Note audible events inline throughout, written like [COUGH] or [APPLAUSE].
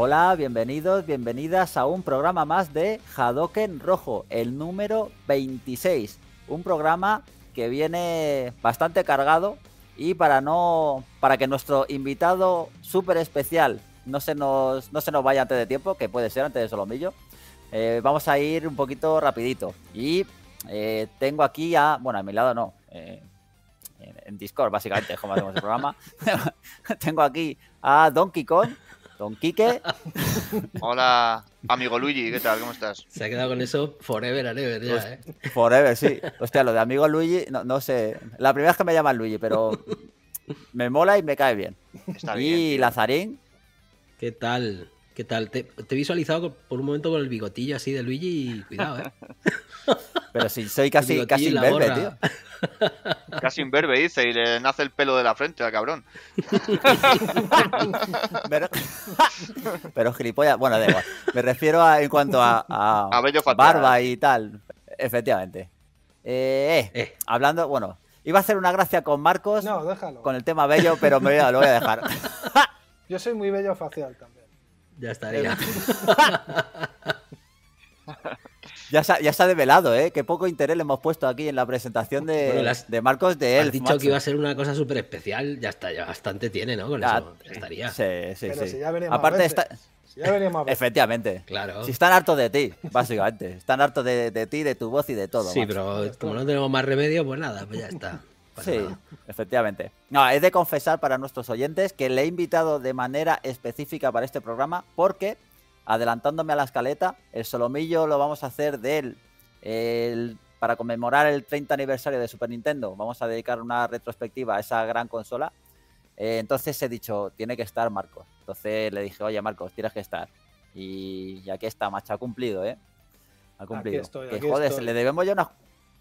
Hola, bienvenidos, bienvenidas a un programa más de Hadoken Rojo, el número 26. Un programa que viene bastante cargado y para no para que nuestro invitado súper especial no se nos no se nos vaya antes de tiempo, que puede ser antes de Solomillo, eh, vamos a ir un poquito rapidito. Y eh, tengo aquí a, bueno, a mi lado no, eh, en, en Discord básicamente, como hacemos el programa, [LAUGHS] tengo aquí a Donkey Kong Don Quique. [LAUGHS] Hola, amigo Luigi, ¿qué tal? ¿Cómo estás? Se ha quedado con eso forever and ever ya, pues ¿eh? Forever, sí. [LAUGHS] Hostia, lo de amigo Luigi, no, sé. La primera vez que me llaman Luigi, pero me mola y me cae bien. Está y Lazarín. ¿Qué tal? ¿Qué tal? Te, he visualizado por un momento con el bigotillo así de Luigi y cuidado, ¿eh? [LAUGHS] Pero sí, soy casi, casi tío. Casi verbe dice y le nace el pelo de la frente al cabrón. [LAUGHS] pero, gilipollas, bueno, da igual. Me refiero en cuanto a, barba y tal. Efectivamente. Eh, eh, eh. Hablando, bueno, iba a hacer una gracia con Marcos. Con el tema bello, pero me lo voy a dejar. [LAUGHS] Yo soy muy bello facial también. Ya estaría. [LAUGHS] Ya se, ha, ya develado, ¿eh? Qué poco interés le hemos puesto aquí en la presentación de, de Marcos de él. han dicho que iba a ser una cosa súper especial, ya está, ya bastante tiene, ¿no? Con ya, estaría. Sí, sí, Pero sí. Si ya Aparte, está... si ya Efectivamente. Claro. Si están hartos de ti, básicamente. Están hartos de, ti, de tu voz y de todo. Sí, pero como no tenemos más remedio, pues nada, pues ya está. [LAUGHS] sí, efectivamente. No, es de confesar para nuestros oyentes que le he invitado de manera específica para este programa porque adelantándome a la escaleta, el solomillo lo vamos a hacer de él. para conmemorar el 30 aniversario de Super Nintendo, vamos a dedicar una retrospectiva a esa gran consola. Eh, entonces he dicho, tiene que estar Marcos. Entonces le dije, oye Marcos, tienes que estar. Y, ya aquí está, macho, ha cumplido, ¿eh? Ha cumplido. joder, le debemos unas,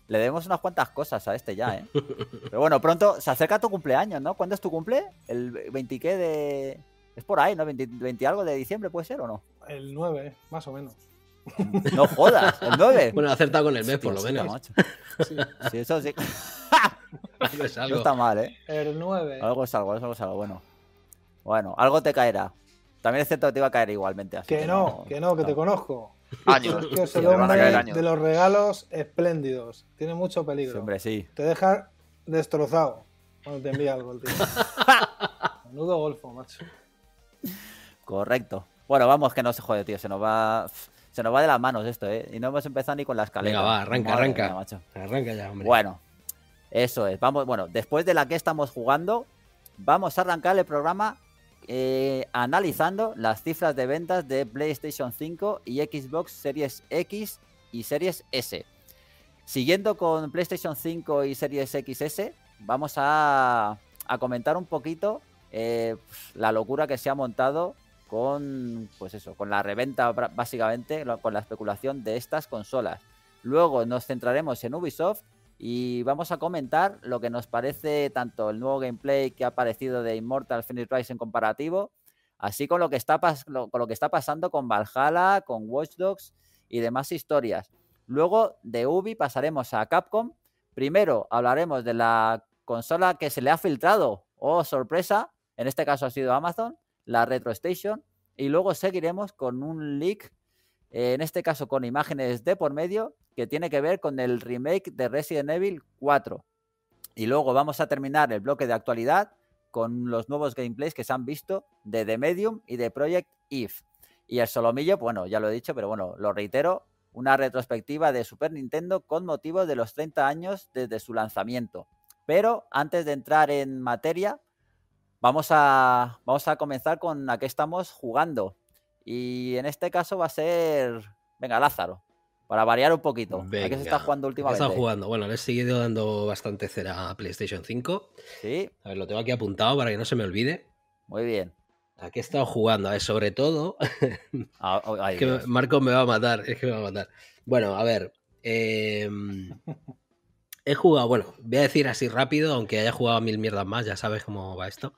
le debemos unas cuantas cosas a este ya, ¿eh? [LAUGHS] Pero bueno, pronto se acerca tu cumpleaños, ¿no? ¿Cuándo es tu cumple? ¿El 20 qué de.? Es por ahí, ¿no? 20, algo de diciembre, ¿puede ser o no? El 9, más o menos. Mm, no jodas, el 9. [LAUGHS] Bueno, acertado con el mes, por lo menos. Macho. Sí. eso sí. [LAUGHS] No está mal, ¿eh? El 9. Algo es algo, algo es algo, bueno. Bueno, algo te caerá. También es cierto que te iba a caer igualmente. Así que, no, que no, que te conozco. Años. que es el hombre de los regalos espléndidos. Tiene mucho peligro. Siempre sí. Te deja destrozado cuando te envía algo el tío. [LAUGHS] Menudo golfo, macho. Correcto. Bueno, vamos, que no se jode, tío. Se nos va. Se nos va de las manos esto, ¿eh? Y no hemos empezado ni con la escalera. Venga, va, arranca, arranca. Arranca ya, hombre. Bueno, eso es. Vamos, bueno, después de la que estamos jugando, vamos a arrancar el programa eh, analizando las cifras de ventas de PlayStation 5 y Xbox Series X y Series S. Siguiendo con PlayStation 5 y Series XS, vamos a comentar un poquito eh, pues, la locura que se ha montado con, pues eso, con la reventa básicamente, con la especulación de estas consolas. Luego nos centraremos en Ubisoft y vamos a comentar lo que nos parece tanto el nuevo gameplay que ha aparecido de Immortal Finish Rise en comparativo, así con lo que está, con lo que está pasando con Valhalla, con Watch Dogs y demás historias. Luego de Ubi pasaremos a Capcom. Primero hablaremos de la consola que se le ha filtrado, oh sorpresa, en este caso ha sido Amazon, la RetroStation, y luego seguiremos con un leak, eh, en este caso con imágenes de por medio, que tiene que ver con el remake de Resident Evil 4. Y luego vamos a terminar el bloque de actualidad con los nuevos gameplays que se han visto de The Medium y de Project If. Y el solomillo, bueno, ya lo he dicho, pero bueno, lo reitero, una retrospectiva de Super Nintendo con motivo de los 30 años desde su lanzamiento. Pero antes de entrar en materia, Vamos a, vamos a comenzar con a qué estamos jugando. Y en este caso va a ser. Venga, Lázaro. Para variar un poquito. ¿A qué se está jugando últimamente? está jugando. Bueno, le he seguido dando bastante cera a PlayStation 5. Sí. A ver, lo tengo aquí apuntado para que no se me olvide. Muy bien. ¿A qué he estado jugando? A ver, sobre todo. Marcos [LAUGHS] ah, oh, Marco me va a matar. Es que me va a matar. Bueno, a ver. Em, [LAUGHS] he jugado, bueno, voy a decir así rápido, aunque haya jugado mil mierdas más, ya sabes cómo va esto.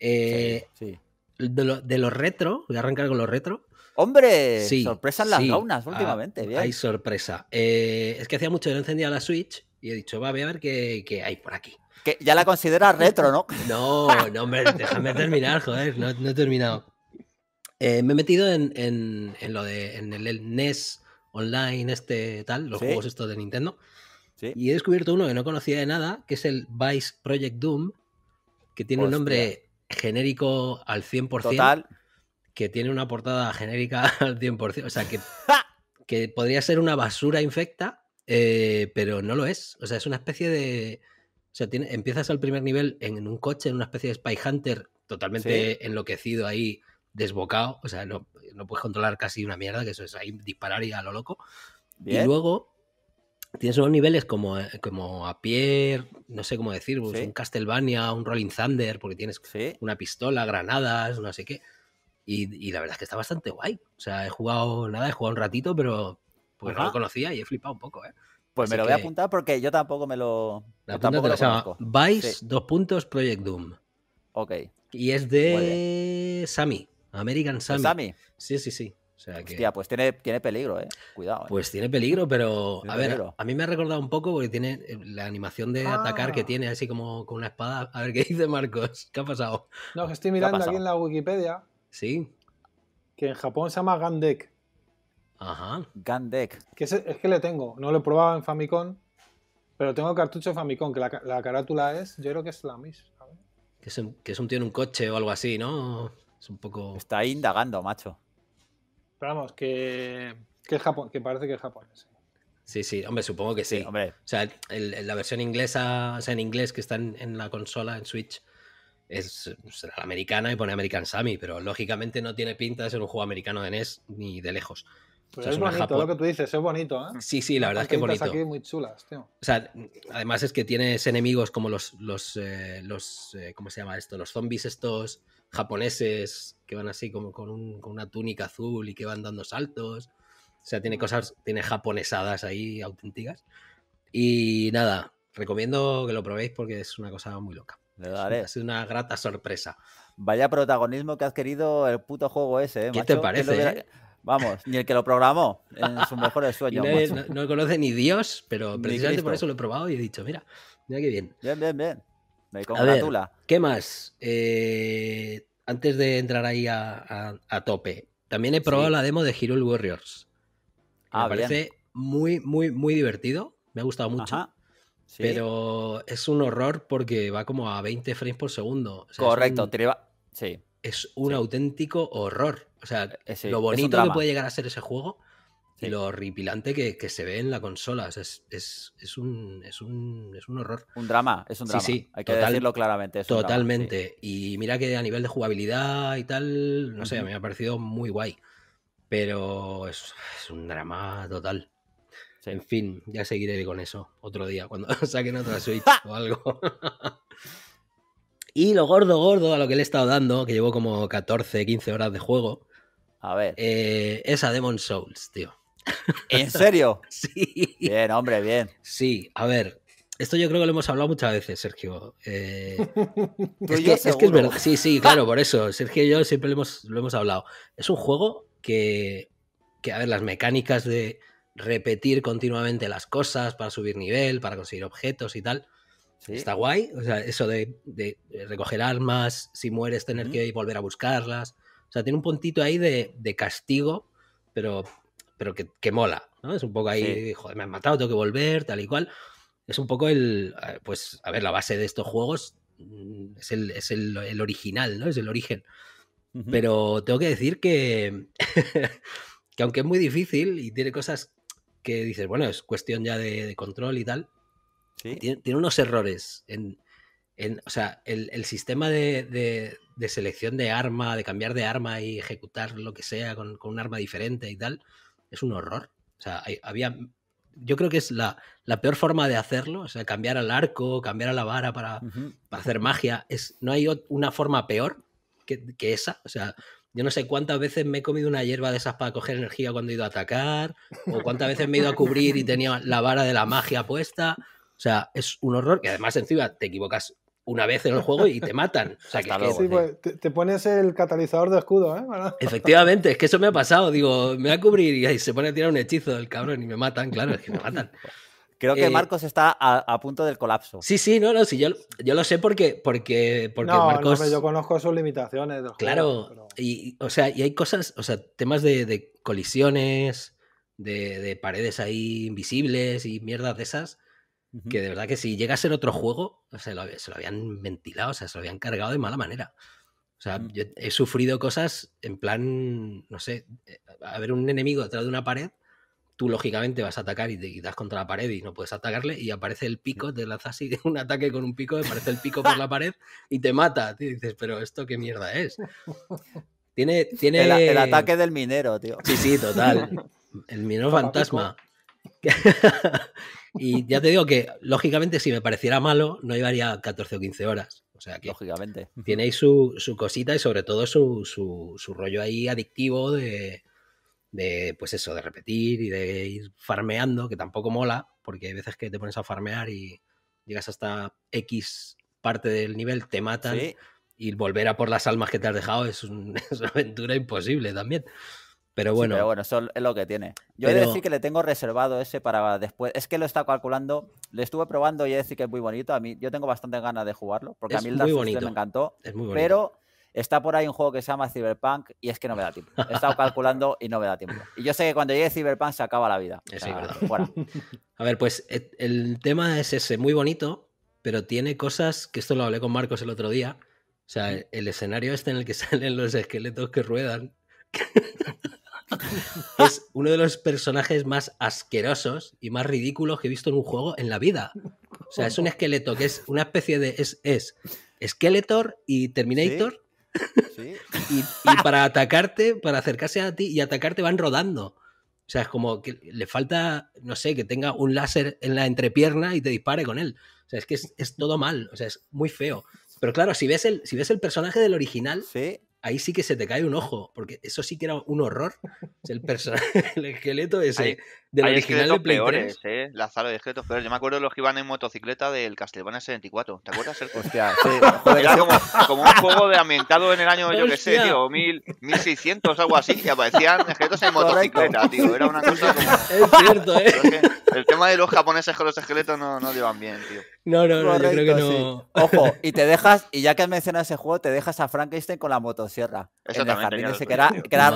Eh, sí, De, lo, los retro, voy a arrancar con los retro. ¡Hombre! Sí, sorpresa en las gaunas ah, últimamente. Hay sorpresa. Eh, es que hacía mucho que no encendía la Switch y he dicho, va, voy a ver qué, hay por aquí. Que ya la consideras retro, ¿no? [LAUGHS] No, no, hombre, déjame terminar, joder, no, he terminado. Eh, me he metido en, lo de en el, NES Online, este tal, los juegos estos de Nintendo. Y he descubierto uno que no conocía de nada, que es el Vice Project Doom, que tiene un nombre genérico al 100%. Total. Que tiene una portada genérica [LAUGHS] al 100%. O sea, que, [LAUGHS] que podría ser una basura infecta, eh, pero no lo es. O sea, es una especie de... O sea, empiezas al primer nivel en un coche, en una especie de Spy Hunter totalmente enloquecido ahí, desbocado. O sea, no, puedes controlar casi una mierda, que eso es ahí disparar y a lo loco. Y luego Tienes unos niveles como, eh, como a pie, no sé cómo decir, pues, un Castlevania, un Rolling Thunder, porque tienes una pistola, granadas, no sé qué. Y, la verdad es que está bastante guay. O sea, he jugado nada, he jugado un ratito, pero pues no lo conocía y he flipado un poco, ¿eh? Pues me lo voy a apuntar porque yo tampoco me lo. conozco. Vice, dos puntos, Project Doom. Ok. Y es de Sammy, American Sammy. Sammy. Sí, sí, sí. O sea que... Hostia, pues tiene, peligro, ¿eh? Cuidado. Eh. Pues tiene peligro, pero a ver, a mí me ha recordado un poco porque tiene eh, la animación de atacar que ah. tiene así como con una espada. A ver, ¿qué dice Marcos? ¿Qué ha pasado? No, estoy mirando aquí en la Wikipedia. Sí. Que en Japón se llama Gandek. Ajá. Gandek. Que es, que le tengo. No lo he probado en Famicom, pero tengo el cartucho Famicom, que la, carátula es, yo creo que es la misma. Que es, un, que es un tío en un coche o algo así, ¿no? Es un poco. Está indagando, macho. Pero vamos, que, es Japón, que parece que es japonés. Sí, sí, hombre, supongo que sí. O sea, la versión inglesa, o sea, en inglés que está en, la consola, en Switch, es, la americana y pone American Sammy, pero lógicamente no tiene pinta de ser un juego americano de NES ni de lejos. Pues es bonito lo que tú dices, es bonito, ¿eh? Sí, sí, la verdad es que es bonito. aquí muy chulas, tío. O sea, además es que tienes enemigos como los, los, eh, los eh, ¿cómo se llama esto? Los zombies estos japoneses que van así como con, una túnica azul y que van dando saltos. O sea, tiene mm. cosas, tiene japonesadas ahí auténticas. Y nada, recomiendo que lo probéis porque es una cosa muy loca. es una grata sorpresa. Vaya protagonismo que ha adquirido el puto juego ese, ¿eh, ¿Qué te parece? Eh? Vamos, ni el que lo programó en sus [LAUGHS] mejor sueños. No, no, conoce ni Dios, pero precisamente por eso lo he probado y he dicho, mira, mira qué bien. Bien, bien, bien. A ¿Qué más? Eh, antes de entrar ahí a, tope, también he probado la demo de Hero Warriors. me ah, parece muy, muy, muy divertido. Me ha gustado mucho. Pero es un horror porque va como a 20 frames por segundo. Correcto, es sí. Es un auténtico horror. O sea, eh, eh, lo bonito que puede llegar a ser ese juego y lo horripilante que, se ve en la consola. es, es, un, es, un, horror. Un drama, es Sí, sí. Hay que decirlo claramente. totalmente. Y mira que a nivel de jugabilidad y tal, no sé, a mí me ha parecido muy guay. Pero es, un drama total. En fin, ya seguiré con eso otro día, cuando [LAUGHS] saquen otra Switch [LAUGHS] o algo. [LAUGHS] y lo gordo, gordo a lo que le he estado dando, que llevo como 14, 15 horas de juego. A ver. Eh, es a Demon Souls, tío. ¿En [LAUGHS] serio? sí. Bien, hombre, bien. Sí, a ver. Esto yo creo que lo hemos hablado muchas veces, Sergio. Eh, [LAUGHS] es, que, es, verdad. Sí, sí, claro, [LAUGHS] por eso. Sergio y yo siempre lo hemos, hablado. Es un juego que, a ver, las mecánicas de repetir continuamente las cosas para subir nivel, para conseguir objetos y tal, está guay. O sea, eso de, recoger armas, si mueres tener que volver a buscarlas. O sea, tiene un puntito ahí de, de castigo, pero pero que, que mola, ¿no? Es un poco ahí, joder, me han matado, tengo que volver, tal y cual. Es un poco el, eh, pues, a ver, la base de estos juegos mm, es el, es el, el original, ¿no? Es el origen. Pero tengo que decir que, [LAUGHS] que aunque es muy difícil y tiene cosas que dices, bueno, es cuestión ya de, control y tal, tiene, tiene, unos errores. En, en o sea, el, el sistema de, de, de, selección de arma, de cambiar de arma y ejecutar lo que sea con, con un arma diferente y tal, es un horror. O sea, había. Yo creo que es la, peor forma de hacerlo, o sea, cambiar al arco, cambiar a la vara para, hacer magia. Es, no hay una forma peor que, esa. O sea, yo no sé cuántas veces me he comido una hierba de esas para coger energía cuando he ido a atacar, o cuántas veces me he ido a cubrir y tenía la vara de la magia puesta. O sea, es un horror que además encima te equivocas una vez en el juego y te matan. O sea, que, sí, pues, te, pones el catalizador de escudo, ¿eh? Efectivamente, es que eso me ha pasado. Digo, me va a cubrir y ahí se pone a tirar un hechizo el cabrón y me matan, claro, es que me matan. Creo que eh, Marcos está a, punto del colapso. Sí, sí, no, no, sí, yo, yo lo sé porque, porque, porque Marcos. yo conozco sus limitaciones. claro, y, o sea, y hay cosas, o sea, temas de, colisiones, de, de, paredes ahí invisibles y mierdas de esas que de verdad que si llega a ser otro juego, se lo, habían ventilado, o sea, se lo habían cargado de mala manera. O sea, mm. yo he sufrido cosas en plan, no sé, haber eh, un enemigo detrás de una pared, tú lógicamente vas a atacar y te quitas contra la pared y no puedes atacarle y aparece el mm. pico, te lanzas así un ataque con un pico, aparece el pico por la pared y te mata. Y dices, pero esto qué mierda es. [LAUGHS] Tiene, tiene... El, el ataque del minero, tío. Sí, sí, total. [LAUGHS] El minero fantasma. [LAUGHS] Y ya te digo que, lógicamente, si me pareciera malo, no llevaría 14 o 15 horas. O sea que lógicamente. Tiene su, su cosita y sobre todo su, su, rollo ahí adictivo de, pues eso, de repetir y de ir farmeando, que tampoco mola, porque hay veces que te pones a farmear y llegas hasta X parte del nivel, te matan. Y volver a por las almas que te has dejado es [LAUGHS] una aventura imposible también. Pero bueno. eso es lo que tiene. Yo he de decir que le tengo reservado ese para después. Es que lo está calculando. Le estuve probando y he de decir que es muy bonito. A mí, yo tengo bastante ganas de jugarlo. Porque a mí el me encantó. Pero está por ahí un juego que se llama Cyberpunk y es que no me da tiempo. He estado [LAUGHS] calculando y no me da tiempo. Y yo sé que cuando llegue Cyberpunk se acaba la vida. [LAUGHS] A ver, pues eh, el tema es ese, muy bonito, pero tiene cosas que esto lo hablé con Marcos el otro día. O sea, el escenario este en el que [LAUGHS] salen los esqueletos que ruedan. [LAUGHS] es uno de los personajes más asquerosos y más ridículos que he visto en un juego en la vida. O sea, es un esqueleto que es una especie de. Es, es Skeletor y Terminator. [LAUGHS] Y, para atacarte, para acercarse a ti y atacarte, van rodando. O sea, es como que le falta, no sé, que tenga un láser en la entrepierna y te dispare con él. O sea, es que es, todo mal. O sea, es muy feo. Pero claro, si ves el, si ves el personaje del original, ahí sí que se te cae un ojo, porque eso sí que era un horror. El, personaje, [LAUGHS] el esqueleto ese de Hay original de peores, eh. de esqueletos, peores. Yo me acuerdo de los que iban en motocicleta del Castlevania 74. ¿Te acuerdas, Hostia, sí. [LAUGHS] como, un juego de ambientado en el año, yo qué sé, tío, mil, 1600, algo así, que aparecían esqueletos en motocicleta, tío. Era una cosa como... [LAUGHS] Es cierto, ¿eh? el tema de los japoneses con los esqueletos no, no llevan bien, tío. No, no, no, yo creo que no. Ojo, [LAUGHS] y te dejas, y ya que has mencionado ese juego, te dejas a Frankenstein con la motosierra. Eso en el jardín ese que era,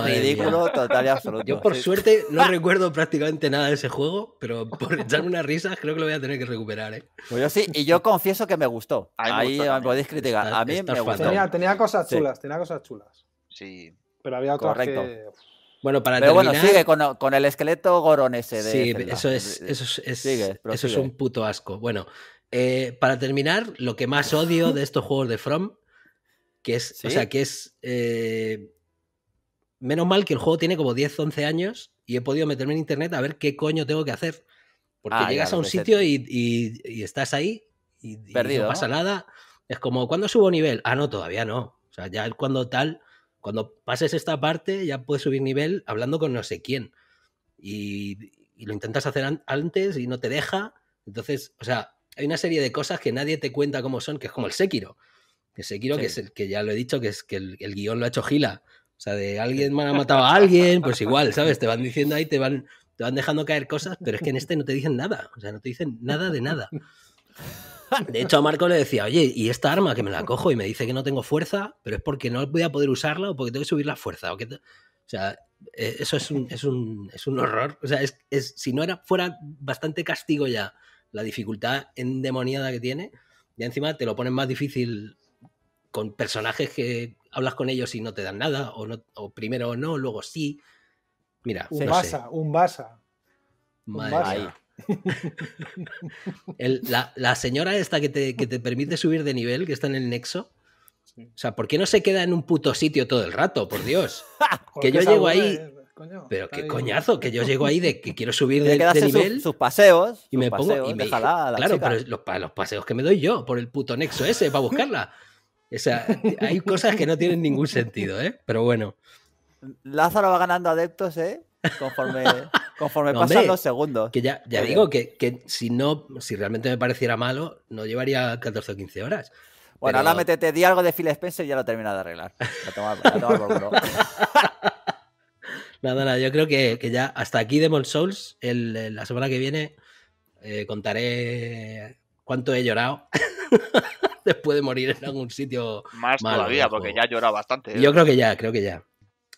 ridículo, total y absoluto. Yo, por suerte, no ah. recuerdo prácticamente nada de ese juego, pero por [LAUGHS] echarme una risa creo que lo voy a tener que recuperar. ¿eh? Pues sí, y yo confieso que me gustó. Ahí podéis criticar. a mí me gustó. Tenía, cosas chulas, tenía cosas chulas. Sí. Pero había otras Correcto. Bueno, para Pero bueno, sigue con, el esqueleto goron ese. De sí, eso es, eso es, un puto asco. Bueno, eh, para terminar, lo que más odio de estos juegos de From, que es, o sea, que es... Eh, menos mal que el juego tiene como 10, 11 años y he podido meterme en internet a ver qué coño tengo que hacer. Porque ah, llegas a un sitio y, estás ahí y, no pasa nada. Es como, ¿cuándo subo nivel? Ah, no, todavía no. O sea, ya cuando tal, cuando pases esta parte, ya puedes subir nivel hablando con no sé quién. Y, lo intentas hacer antes y no te deja. Entonces, o sea, hay una serie de cosas que nadie te cuenta cómo son, que es como el Sekiro. El Sekiro, que, es el, que ya lo he dicho, que es que el, el guión lo ha hecho Gila. O sea, de alguien matado a alguien, pues igual, ¿sabes? Te van diciendo ahí, te van, te van dejando caer cosas, pero es que en este no te dicen nada. O sea, no te dicen nada de nada. De hecho, a Marco le decía, oye, ¿y esta arma que me la cojo y me dice que no tengo fuerza, pero es porque no voy a poder usarla o porque tengo que subir la fuerza? O, que o sea, e, eso es un, es un, horror. O sea, es, si no era, fuera bastante castigo ya la dificultad endemoniada que tiene, ya encima te lo ponen más difícil con personajes que hablas con ellos y no te dan nada, o, no, o primero no, luego sí. Mira, un un basa. Madre [LAUGHS] la, señora esta que te, te, permite subir de nivel, que está en el nexo. O sea, ¿por qué no se queda en un puto sitio todo el rato? Por Dios. [LAUGHS] que yo llego ahí. pero qué coñazo, que yo llego ahí de que quiero subir [LAUGHS] de, nivel. Sus, sus paseos. Y me pongo. claro, pero los, los, paseos que me doy yo por el puto nexo ese para buscarla. O sea, hay cosas que no tienen ningún sentido, ¿eh? Pero bueno. Lázaro va ganando adeptos, ¿eh? Conforme, conforme pasan los segundos. Que ya, ya digo que, que, si no, si realmente me pareciera malo, no llevaría 14 o 15 horas. Bueno, pero... ahora métete di algo de Phil Spencer y ya lo termina de arreglar. La toma, la nada, nada, yo creo que, que ya hasta aquí Demon Souls. la semana que viene eh, contaré cuánto he llorado. [LAUGHS] después de morir en algún sitio. Más todavía, porque ya llora bastante. ¿eh? Yo creo que ya, creo que ya.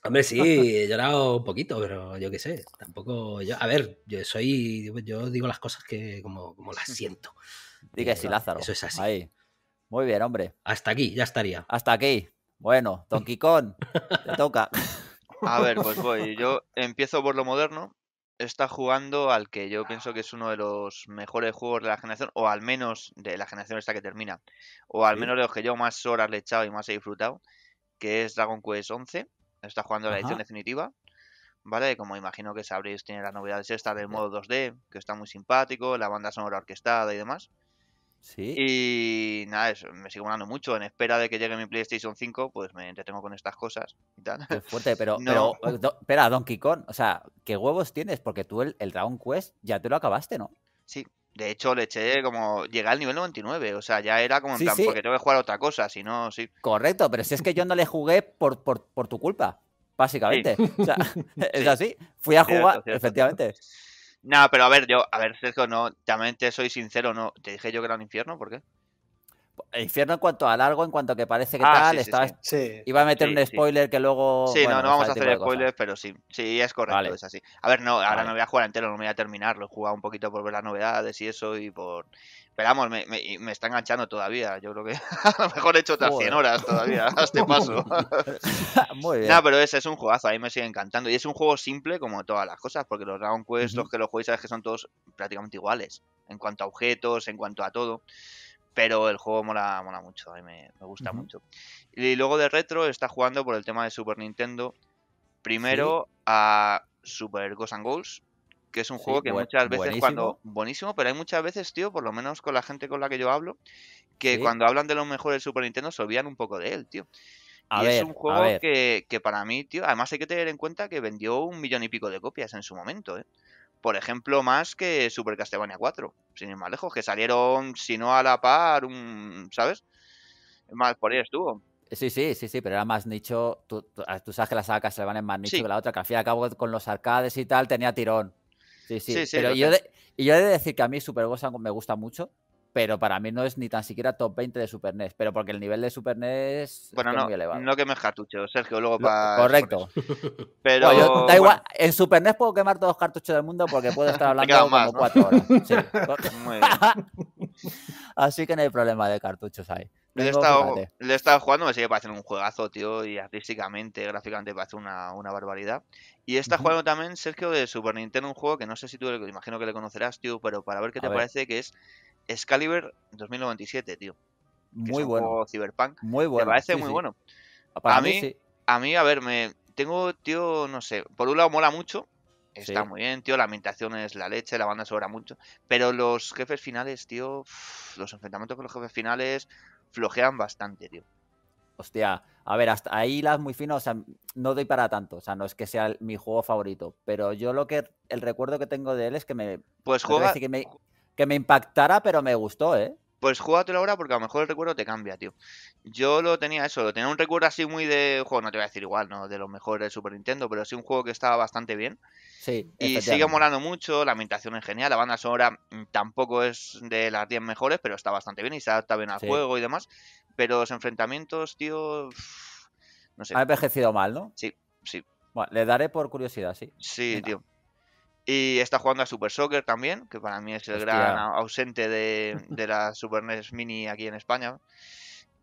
Hombre, sí, [LAUGHS] he llorado un poquito, pero yo qué sé, tampoco... a ver, yo soy... Yo digo las cosas que como, como las [LAUGHS] siento. diga Lázaro. Eso es así. Muy bien, hombre. Hasta aquí, ya estaría. Hasta aquí. Bueno, Donkey Kong, [LAUGHS] te toca. A ver, pues voy. Yo empiezo por lo moderno está jugando al que yo pienso que ah. es uno de los mejores juegos de la generación, o al menos de la generación esta que termina, o al menos de los que yo más horas le he echado y más he disfrutado, que es Dragon Quest 11. Está jugando la edición definitiva, ¿vale? Como imagino que sabréis, tiene las novedades esta del modo 2D, que está muy simpático, la banda sonora orquestada y demás. Y nada, me sigo molando mucho. En espera de que llegue mi PlayStation 5, pues me entretengo con estas cosas y tal. fuerte, pero, [LAUGHS] eh, espera, Donkey Kong, o sea, ¿qué huevos tienes? Porque tú el, Dragon Quest ya te lo acabaste, ¿no? Sí, de hecho, le eché como. Llegué al nivel 99. O sea, ya era como en plan, porque tengo que jugar otra cosa, si no, sí. Correcto, pero si es que yo no le jugué por, por, por tu culpa, básicamente. O sea, [LAUGHS] es así. Fui a jugar, efectivamente. No, pero a ver, yo, a ver, Sergio, no, también te soy sincero, no. Te dije yo que era un infierno, ¿por qué? infierno en cuanto a largo, en cuanto que parece que ah, tal, estaba, iba a meter un spoiler que luego. Sí, no, no vamos a hacer spoilers, pero sí, sí, es correcto, es así. A ver, no, ahora no voy a jugar entero, no voy a terminarlo, he jugado un poquito por ver las novedades y eso y por esperamos me, me, me, está enganchando todavía. Yo creo que [LAUGHS] a lo mejor he hecho otras 100 horas todavía a este [LAUGHS] paso. [LAUGHS] Muy bien. No, pero ese es un juegazo, a mí me sigue encantando. Y es un juego simple como todas las cosas, porque los Dragon Quest, los que los jueguéis sabes que son todos prácticamente iguales. En cuanto a objetos, en cuanto a todo. Pero el juego mola, mola mucho, a mí me, gusta mucho. Y luego de retro está jugando por el tema de Super Nintendo. Primero a Super Ghost and Goals, que es un juego que muchas veces cuando... Buenísimo, pero hay muchas veces, tío, por lo menos con la gente con la que yo hablo, que cuando hablan de lo mejor del Super Nintendo se olvidan un poco de él, tío. y es un juego que, para mí, tío, además hay que tener en cuenta que vendió un millón y pico de copias en su momento, ¿eh? Por ejemplo, más que Super Castlevania 4, sin ir más lejos, que salieron, si no a la par, un, ¿sabes? Más por ahí estuvo. Sí, sí, sí, sí, pero era más nicho. Tú, ah, sabes que la saga Castlevania es más nicho que la otra, que al fin y al cabo con los arcades y tal tenía tirón. Sí, sí, sí, pero yo, yo, he de decir que a mí Super me gusta mucho, pero para mí no es ni tan siquiera top 20 de Super NES, pero porque el nivel de Super NES es muy elevado. No quemes cartuchos, Sergio, luego para... Correcto. [LAUGHS] Pero... Pues da igual, en Super e puedo quemar todos los cartuchos del mundo porque puedo estar [LAUGHS] hablando como cuatro horas. [LAUGHS] Así que no hay problema de cartuchos ahí. Le he, estado, le jugando, me sigue pareciendo un juegazo, tío, y artísticamente, gráficamente parece una, una barbaridad. Y está jugando también, Sergio, de Super Nintendo, un juego que no sé si tú imagino que le conocerás, tío, pero para ver qué te parece, que es Excalibur 2097, tío. Muy bueno. Juego cyberpunk. Muy bueno. Me parece muy bueno. Ah, para a mí, a mí, a ver, me tengo, tío, no sé, por un lado mola mucho, Está muy bien, tío. La ambientación es la leche, la banda sobra mucho. Pero los jefes finales, tío. Los enfrentamientos con los jefes finales flojean bastante, tío. Hostia, a ver, hasta ahí las muy finas, o sea, no doy para tanto, o sea, no es que sea mi juego favorito, pero yo lo que, el recuerdo que tengo de él es que me... Pues Que me, que me impactara, pero me gustó, ¿eh? Pues la ahora porque a lo mejor el recuerdo te cambia, tío. Yo lo tenía eso, lo tenía un recuerdo así muy de juego, no te voy a decir igual, no de los mejores de Super Nintendo, pero sí un juego que estaba bastante bien. Sí. Y sigue molando mucho, la ambientación es genial, la banda sonora mm, tampoco es de las 10 mejores, pero está bastante bien y se adapta bien al juego y demás. Pero los enfrentamientos, tío, no sé. Ha envejecido mal, ¿no? Sí, sí. Bueno, le daré por curiosidad, sí. Sí, tío. Y está jugando a Super Soccer también, que para mí es el gran ausente de, la Super NES Mini aquí en España.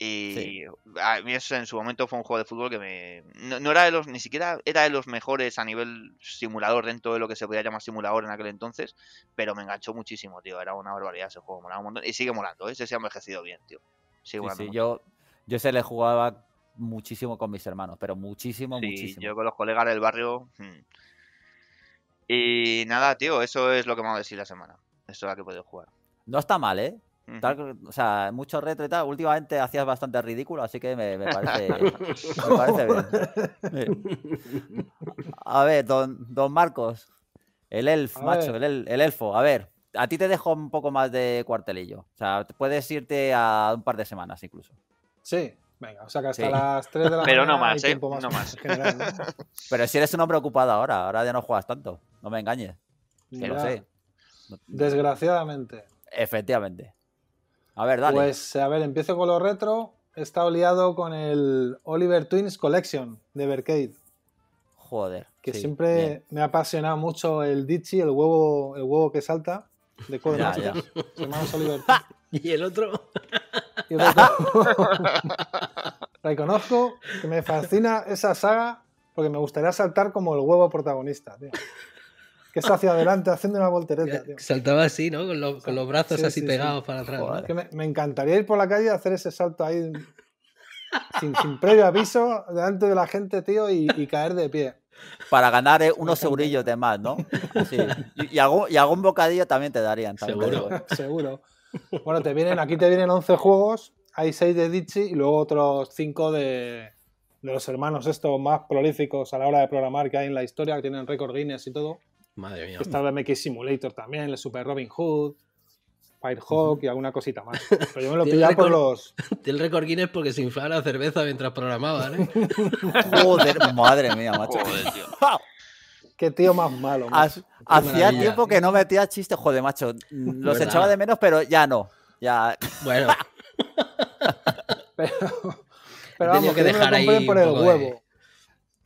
Y a mí eso en su momento fue un juego de fútbol que me... No, era de los, ni siquiera era de los mejores a nivel simulador dentro de lo que se podía llamar simulador en aquel entonces, pero me enganchó muchísimo, tío. Era una barbaridad ese juego, molaba un montón. Y sigue molando, ¿eh? ese se ha envejecido bien, tío. sí, yo, yo se le jugaba muchísimo con mis hermanos, pero muchísimo, muchísimo. Yo con los colegas del barrio... Hmm, y nada, tío, eso es lo que me a decir la semana. Eso es lo que he jugar. No está mal, ¿eh? o sea, mucho retro y tal. Últimamente hacías bastante ridículo, así que me, [LAUGHS] parece, bien. A ver, don, Marcos, el elf, macho, el, el, elfo. A ver, a ti te dejo un poco más de cuartelillo. O sea, puedes irte a un par de semanas incluso. Sí, Venga, o sea que hasta las 3 de la Pero no más, ¿eh? no más. General, [LAUGHS] Pero si eres un hombre ahora, ahora ya no juegas tanto. No me engañes. Desgraciadamente. Efectivamente. A ver, dale. Pues, a ver, empiezo con lo retro. He estado liado con el Oliver Twins Collection de Berkade. Joder. Que siempre me ha apasionado mucho el Ditchy, el huevo, el huevo que salta de Se Oliver. [LAUGHS] y el otro. [LAUGHS] [LAUGHS] reconozco, que me fascina esa saga porque me gustaría saltar como el huevo protagonista, tío. Que está hacia adelante haciendo una voltereta. Saltaba así, ¿no? Con, los, brazos así pegados para atrás. me, encantaría ir por la calle a hacer ese salto ahí sin, previo aviso delante de la gente, tío, y, caer de pie. Para ganar eh, unos segurillos de más, ¿no? Y, y, algún, y, bocadillo también te darían. seguro, seguro. Bueno, te vienen, aquí te vienen 11 juegos, hay 6 de Ditchy y luego otros 5 de, de los hermanos estos más prolíficos a la hora de programar que hay en la historia, que tienen récord Guinness y todo. Madre mía. Está el MX Simulator también, el Super Robin Hood, Firehawk y alguna cosita más. Pero yo me lo [LAUGHS] pillaba por los. [LAUGHS] El récord Guinness porque se inflaba la cerveza mientras programaban, ¿eh? [LAUGHS] Joder, madre mía, macho. Joder, tío. Qué tío más malo. Hacía tiempo que no metía chistes, joder, macho. Mm, Los echaba de menos, pero ya no. Ya. Bueno. [LAUGHS] pero, vamos, que dejar me lo ahí por el huevo.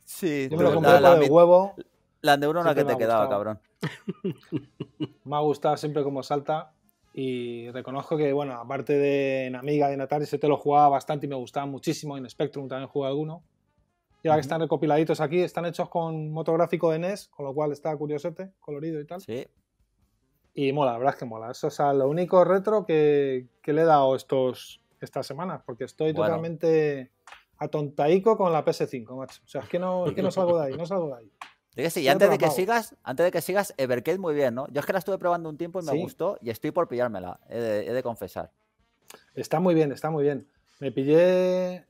Sí, yo me lo compré la, por el huevo. La neurona que te quedaba, cabrón. [LAUGHS] Me ha gustado siempre como salta. Y reconozco que, bueno, aparte de en Amiga y en se este te lo jugaba bastante y me gustaba muchísimo. En Spectrum también jugaba alguno. Y que están recopiladitos aquí, están hechos con motográfico de NES, con lo cual está curiosete, colorido y tal. Sí. Y mola, la verdad es que mola. Eso es lo único retro que, le he dado estos, estas semanas, porque estoy totalmente atontaico con la PS5, macho. O sea, es que no, salgo de ahí, no salgo de ahí. [LAUGHS] Sí, y antes de que sigas, antes de que sigas, Evercade muy bien, ¿no? Yo es que la estuve probando un tiempo y me gustó y estoy por pillármela, he de, confesar. Está muy bien, está muy bien. Me pillé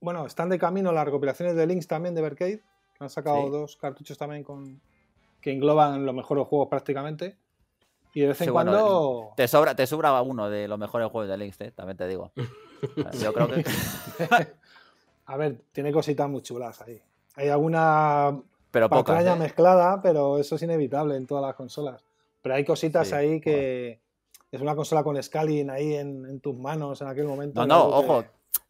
bueno, están de camino las recopilaciones de Links también de Berkade, que han sacado dos cartuchos también con que engloban los mejores juegos prácticamente. Y de vez en cuando. te, sobra, te sobraba uno de los mejores juegos de Links, eh, también te digo. Yo creo que. [LAUGHS] A ver, tiene cositas muy chulas ahí. Hay alguna pero ¿eh? mezclada, pero eso es inevitable en todas las consolas. Pero hay cositas ahí que. Es una consola con scaling ahí en, tus manos en aquel momento. No, no, ojo,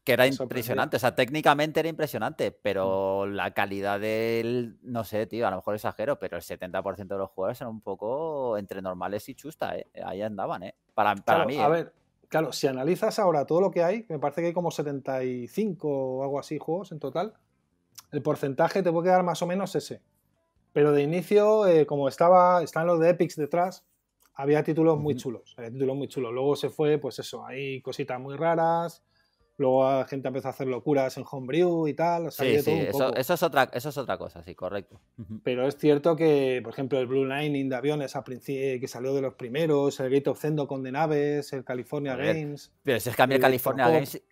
que era impresionante, o sea, técnicamente era impresionante, mm. pero la calidad del, no sé, tío, a lo mejor exagero, pero el 70% de los juegos eran un poco entre normales y chusta, ¿eh? ahí andaban, ¿eh? Para, mí. A ¿eh? ver, claro, si analizas ahora todo lo que hay, me parece que hay como 75 o algo así juegos en total, el porcentaje te puede quedar más o menos ese. Pero de inicio, eh, como estaba, están los de Epics detrás, había títulos muy chulos, había títulos muy chulos. Luego se fue, pues eso, hay cositas muy raras Luego la gente empezó a hacer locuras en homebrew y tal. O sí, eso, es otra, eso es otra cosa, sí, correcto. Pero es cierto que, por ejemplo, el Blue Lining de aviones eh, que salió de los primeros, el Gate of Zendo con de naves, el California Games. Pero si es que a California Games.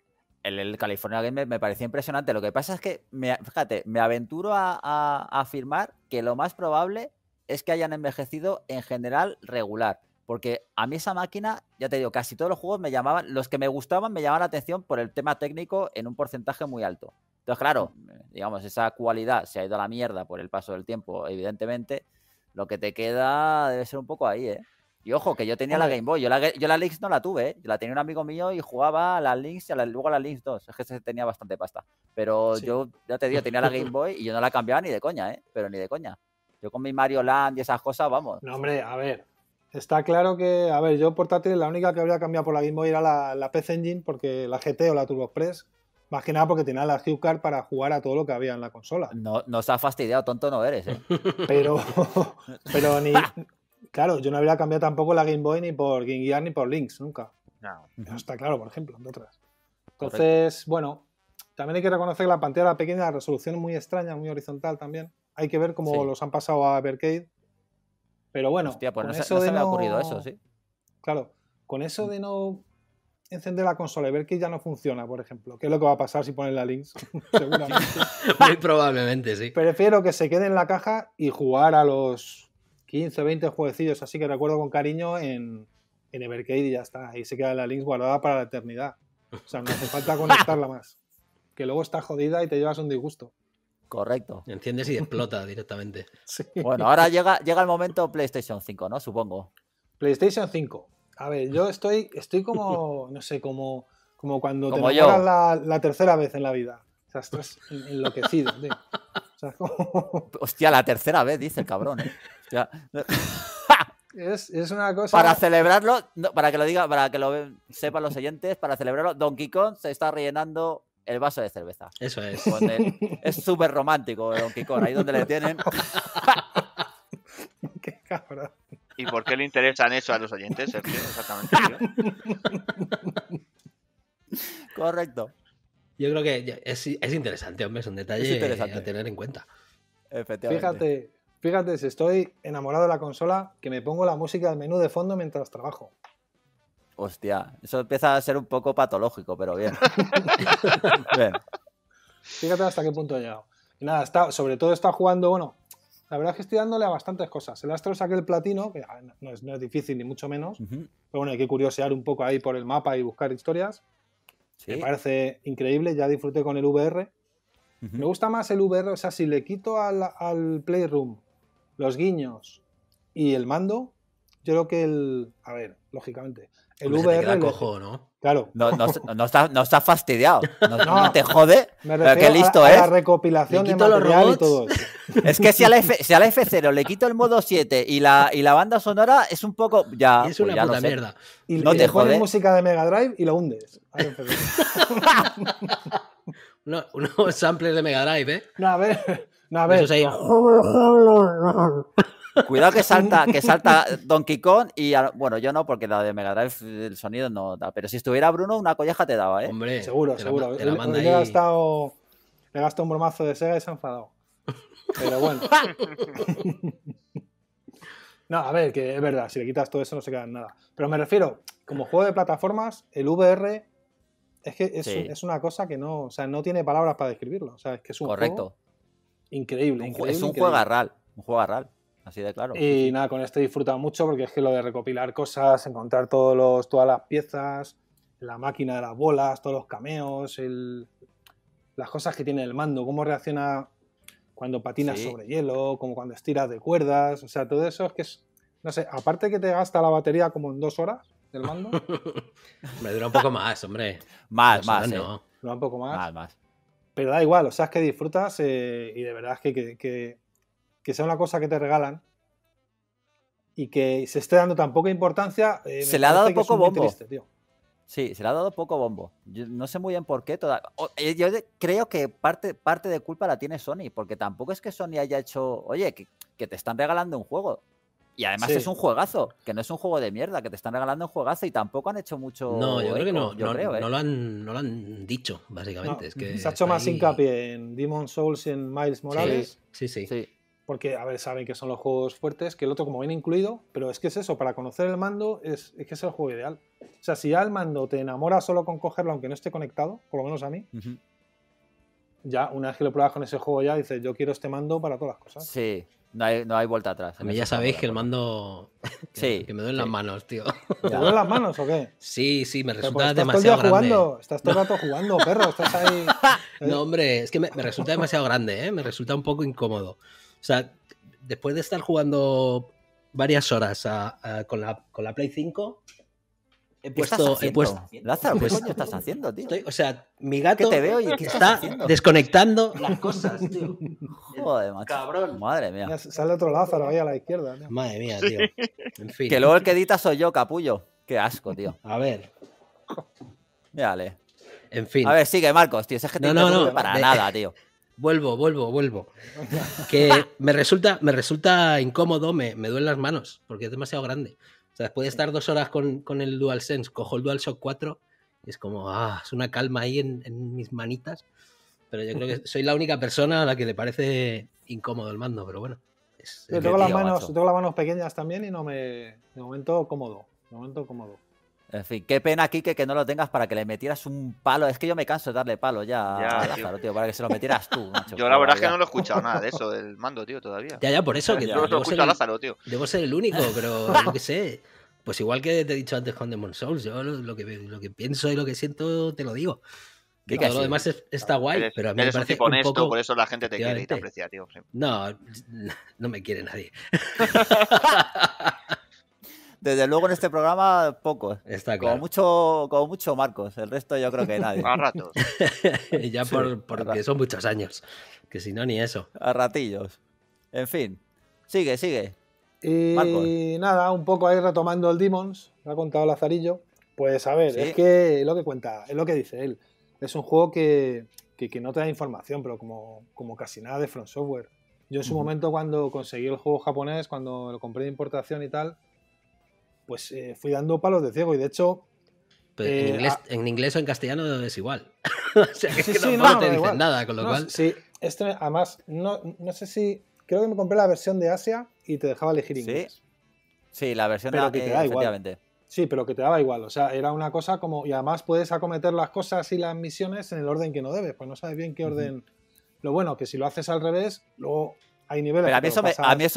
El, California Games me, parecía impresionante. Lo que pasa es que, fíjate, me aventuro a afirmar que lo más probable es que hayan envejecido en general regular porque a mí esa máquina, ya te digo, casi todos los juegos me llamaban, los que me gustaban me llamaban la atención por el tema técnico en un porcentaje muy alto. Entonces, claro, eh, digamos, esa cualidad se ha ido a la mierda por el paso del tiempo, evidentemente. Lo que te queda debe ser un poco ahí, ¿eh? Y ojo, que yo tenía la Game Boy. Yo la, Lynx no la tuve, ¿eh? Yo la tenía un amigo mío y jugaba a la Lynx y luego a la Lynx 2. Es que se tenía bastante pasta. Pero yo, ya te digo, tenía la Game Boy y yo no la cambiaba ni de coña, ¿eh? Pero ni de coña. Yo con mi Mario Land y esas cosas, vamos. No, hombre, a ver, Está claro que, a ver, yo portátil la única que habría cambiado por la Game Boy era la, la PC Engine, porque la GT o la Turbo más que nada porque tenía la Hue para jugar a todo lo que había en la consola. No, no se ha fastidiado, tonto no eres, ¿eh? [LAUGHS] Pero, [LAUGHS] pero ni... claro, yo no habría cambiado tampoco la Game Boy ni por Game Gear ni por Lynx, nunca. No. está claro, por ejemplo, entre otras. Entonces, bueno, también hay que reconocer que la pantalla era pequeña, la resolución muy extraña, muy horizontal también. Hay que ver cómo los han pasado a Arcade pero bueno, pues con eso se ha ocurrido eso, sí. Claro, con eso mm. de no encender la consola y ver que ya no funciona, por ejemplo, ¿Qué es lo que va a pasar si ponen la Links, [LAUGHS] seguramente. [LAUGHS] Muy probablemente, sí. Prefiero que se quede en la caja y jugar a los 15, 20 jueguecillos, así que recuerdo con cariño en, en Evercade y ya está. Ahí se queda la Links guardada para la eternidad. O sea, no hace falta [LAUGHS] conectarla más. Que luego está jodida y te llevas un disgusto. Correcto. Enciendes y explota directamente. [LAUGHS] Bueno, ahora llega, llega el momento PlayStation 5, ¿no? Supongo. PlayStation 5. A ver, yo estoy, estoy como, [LAUGHS] no sé, como, como cuando te llega la, tercera vez en la vida. O sea, estás enloquecido. O sea, [LAUGHS] Hostia, la tercera vez, dice el cabrón. ¿eh? Es, una cosa. Para celebrarlo, para que lo diga, para que lo sepan los oyentes, para celebrarlo, Donkey Kong se está rellenando el vaso de cerveza. Eso es. Pues es súper romántico Don Quijón, ahí donde le tienen. [LAUGHS] qué cabrón. ¿Y por qué le interesan eso a los oyentes, Exactamente. Correcto. Yo creo que es, interesante, hombre, es un detalle interesante. a tener en cuenta. Fíjate, fíjate, si estoy enamorado de la consola, que me pongo la música al menú de fondo mientras trabajo. Hostia, eso empieza a ser un poco patológico, pero bien. [LAUGHS] Fíjate hasta qué punto he llegado. nada, está, sobre todo está jugando, bueno, la verdad es que estoy dándole a bastantes cosas. El Astro saqué el platino, que no es, difícil ni mucho menos, pero bueno, hay que curiosear un poco ahí por el mapa y buscar historias. Me parece increíble, ya disfruté con el VR. Me gusta más el VR, o sea, si le quito al, al Playroom los guiños y el mando, yo creo que el... A ver, lógicamente, el VR. cojo, ¿no? Claro. No, no, está, fastidiado. No, [LAUGHS] te jode. pero qué listo a, es. La recopilación y todo [LAUGHS] Es que si al F, 0 le quito el modo 7 y la, la banda sonora es un poco. Ya, es una pues puta mierda. Y, no te le pones música de Mega Drive y lo hundes. [LAUGHS] no, unos samples de Mega Drive, ¿eh? a ver. a ver. Cuidado que salta, [LAUGHS] que salta Donkey Kong y bueno, yo no, porque la de Mega Drive el sonido no da. Pero si estuviera Bruno, una colleja te daba, ¿eh? Hombre, seguro, seguro. le, gastado, un bromazo de Sega y se ha enfadado. Pero bueno. [LAUGHS] no, a ver, que es verdad, si le quitas todo eso no se queda en nada. Pero me refiero, como juego de plataformas, el VR es que es, una cosa que no, o sea, no tiene palabras para describirlo. O sea, es que es un Correcto. Juego increíble, Es un juego agarral, un juego agarral. Así de claro. Y nada, con esto he disfrutado mucho porque es que lo de recopilar cosas, encontrar todas las piezas, la máquina de las bolas, todos los cameos, las cosas que tiene el mando, cómo reacciona cuando patinas sobre hielo, como cuando estiras de cuerdas, o sea, todo eso es que es, no sé, aparte que te gasta la batería como en dos horas del mando. [LAUGHS] Me dura un poco más, hombre. Más, más. No. Dura un poco más. Más, más. Pero da igual, o sea, es que disfrutas eh, y de verdad es que que sea una cosa que te regalan y que se esté dando tan poca importancia. Eh, se le ha dado poco bombo. Sí, se le ha dado poco bombo. Yo no sé muy bien por qué. Eh, yo creo que parte, parte de culpa la tiene Sony, porque tampoco es que Sony haya hecho, oye, que, te están regalando un juego. Y además es un juegazo, que no es un juego de mierda, que te están regalando un juegazo y tampoco han hecho mucho. No, yo creo que no, ¿eh? no, lo han, dicho, básicamente. se ha hecho más hincapié en Demon Souls y en Miles Morales. sí. sí porque, a ver, saben que son los juegos fuertes, que el otro como viene incluido, pero es que es eso, para conocer el mando es, es que es el juego ideal. O sea, si ya el mando te enamora solo con cogerlo, aunque no esté conectado, por lo menos a mí, ya una vez que lo pruebas con ese juego ya dices, yo quiero este mando para todas las cosas. Sí, no hay, no hay, vuelta atrás. ya sabéis que el mando. [LAUGHS] sí. Que me duelen las manos, tío. [LAUGHS] ¿Te duelen las manos o qué? Sí, sí, me resulta demasiado grande. [LAUGHS] estás todo el rato jugando, perro. Estás ahí. No, ¿eh? hombre, es que me, me, resulta demasiado grande, ¿eh? Me resulta un poco incómodo. O sea, después de estar jugando varias horas con, la, con, la, Play 5, he puesto. ¿Qué, he puesto, Lázaro, ¿qué pues, estás haciendo, tío? o sea, mi gato te veo y está desconectando las cosas, tío. Joder, Cabrón. Madre mía. Sale otro Lázaro ahí a la izquierda. Madre mía, tío. En fin. Que luego el que edita soy yo, capullo. Qué asco, tío. A ver. Mírale. En fin. A ver, sigue, Marcos, tío. Es que no, no, no, para nada, tío vuelvo, vuelvo, vuelvo. Que me resulta, me resulta incómodo, me, me duelen las manos, porque es demasiado grande. O sea, después de estar dos horas con, con el DualSense, cojo el DualShock 4 y es como, ah, es una calma ahí en, mis manitas. Pero yo creo que soy la única persona a la que le parece incómodo el mando, pero bueno. yo tengo, las manos, tengo las manos pequeñas también y no me. De momento cómodo. De momento cómodo. En fin, qué pena, aquí que no lo tengas para que le metieras un palo. Es que yo me canso de darle palo ya, ya a Lázaro, tío. para que se lo metieras tú, [LAUGHS] Yo la verdad es que no lo he escuchado [LAUGHS] nada de eso, del mando, tío, todavía. Ya, ya, por eso. Que [LAUGHS] yo tío. Debo ser el único, pero no qué sé. Pues igual que te he dicho antes con Demon Souls, yo lo, que, pienso y lo que siento te lo digo. Que todo lo demás está guay, pero a mí me parece un un poco... por eso la gente te quiere y te aprecia, tío. No, no me quiere nadie. Desde luego en este programa, pocos. Está Como mucho, mucho Marcos, el resto yo creo que nadie. A ratos. [LAUGHS] ya por, porque son muchos años, que si no, ni eso. A ratillos. En fin, sigue, sigue. Y nada, un poco ahí retomando el Demons, lo ha contado Lazarillo. Pues a ver, es que lo que cuenta, es lo que dice él. Es un juego que, no te da información, pero como, como casi nada de front Software. Yo en su momento cuando conseguí el juego japonés, cuando lo compré de importación y tal, pues eh, fui dando palos de ciego y de hecho... Pero en, eh, inglés, o en castellano es igual. [LAUGHS] no, te nada, con lo cual... Sí, este, además, no, sé si... Creo que me compré la versión de Asia y te dejaba elegir inglés. Sí, la versión pero que te eh, da igual. Sí, pero que te daba igual. O sea, era una cosa como... Y además puedes acometer las cosas y las misiones en el orden que no debes, pues no sabes bien qué orden... Lo bueno, que si lo haces al revés, luego a mí, eso,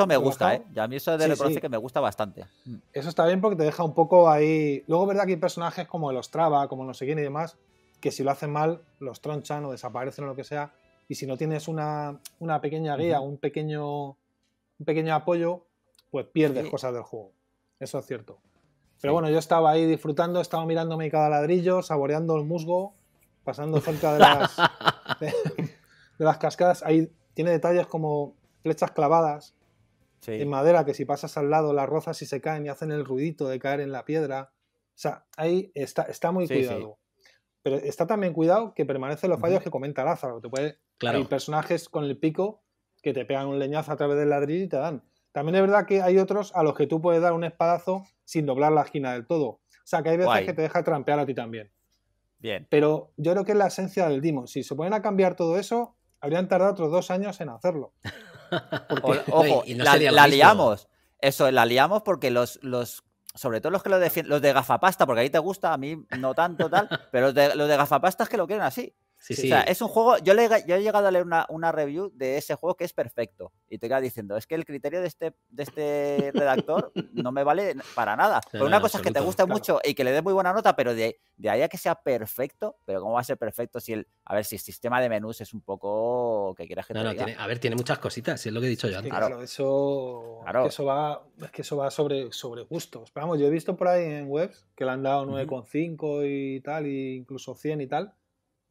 me, gusta, ¿eh? a mí eso de sí, que me gusta bastante. Mm. Eso está bien porque te deja un poco ahí. Luego, verdad que hay personajes como el Ostrava, como no sé quién y demás, que si lo hacen mal, los tronchan o desaparecen o lo que sea. Y si no tienes una, pequeña guía, un, pequeño, un pequeño apoyo, pues pierdes cosas del juego. Eso es cierto. Pero bueno, yo estaba ahí disfrutando, estaba mirándome cada ladrillo, saboreando el musgo, pasando cerca de [LAUGHS] las, de las cascadas. Ahí tiene detalles como flechas clavadas en madera que si pasas al lado las rozas y se caen y hacen el ruidito de caer en la piedra. O sea, ahí está, está muy cuidado. Pero está también cuidado que permanecen los fallos que comenta Lázaro. Te puede, Hay personajes con el pico que te pegan un leñazo a través del ladrillo y te dan. También es verdad que hay otros a los que tú puedes dar un espadazo sin doblar la esquina del todo. O sea, que hay veces que te deja trampear a ti también. Bien. Pero yo creo que es la esencia del Demon. Si se ponen a cambiar todo eso, habrían tardado otros dos años en hacerlo. [LAUGHS] Ojo, la, liamos. Eso, la liamos porque los, los sobre todo los que lo defienden, los de gafapasta, porque ahí te gusta, a mí no tanto tal, [LAUGHS] pero los de gafapasta es que lo quieren así. O sea, es un juego. Yo, le, he llegado a leer una, review de ese juego que es perfecto. Y te queda diciendo, es que el criterio de este, de este redactor no me vale para nada. [LAUGHS] Pero una cosa es que te guste mucho y que le des muy buena nota, pero de, de, ahí a que sea perfecto, pero ¿cómo va a ser perfecto si el. A ver, si el sistema de menús es un poco que quieras que a ver, tiene muchas cositas, es lo que he dicho yo antes. Claro, eso, eso va, es que eso va sobre, sobre gustos. yo he visto por ahí en webs que le han dado 9,5 y tal, e incluso 100 y tal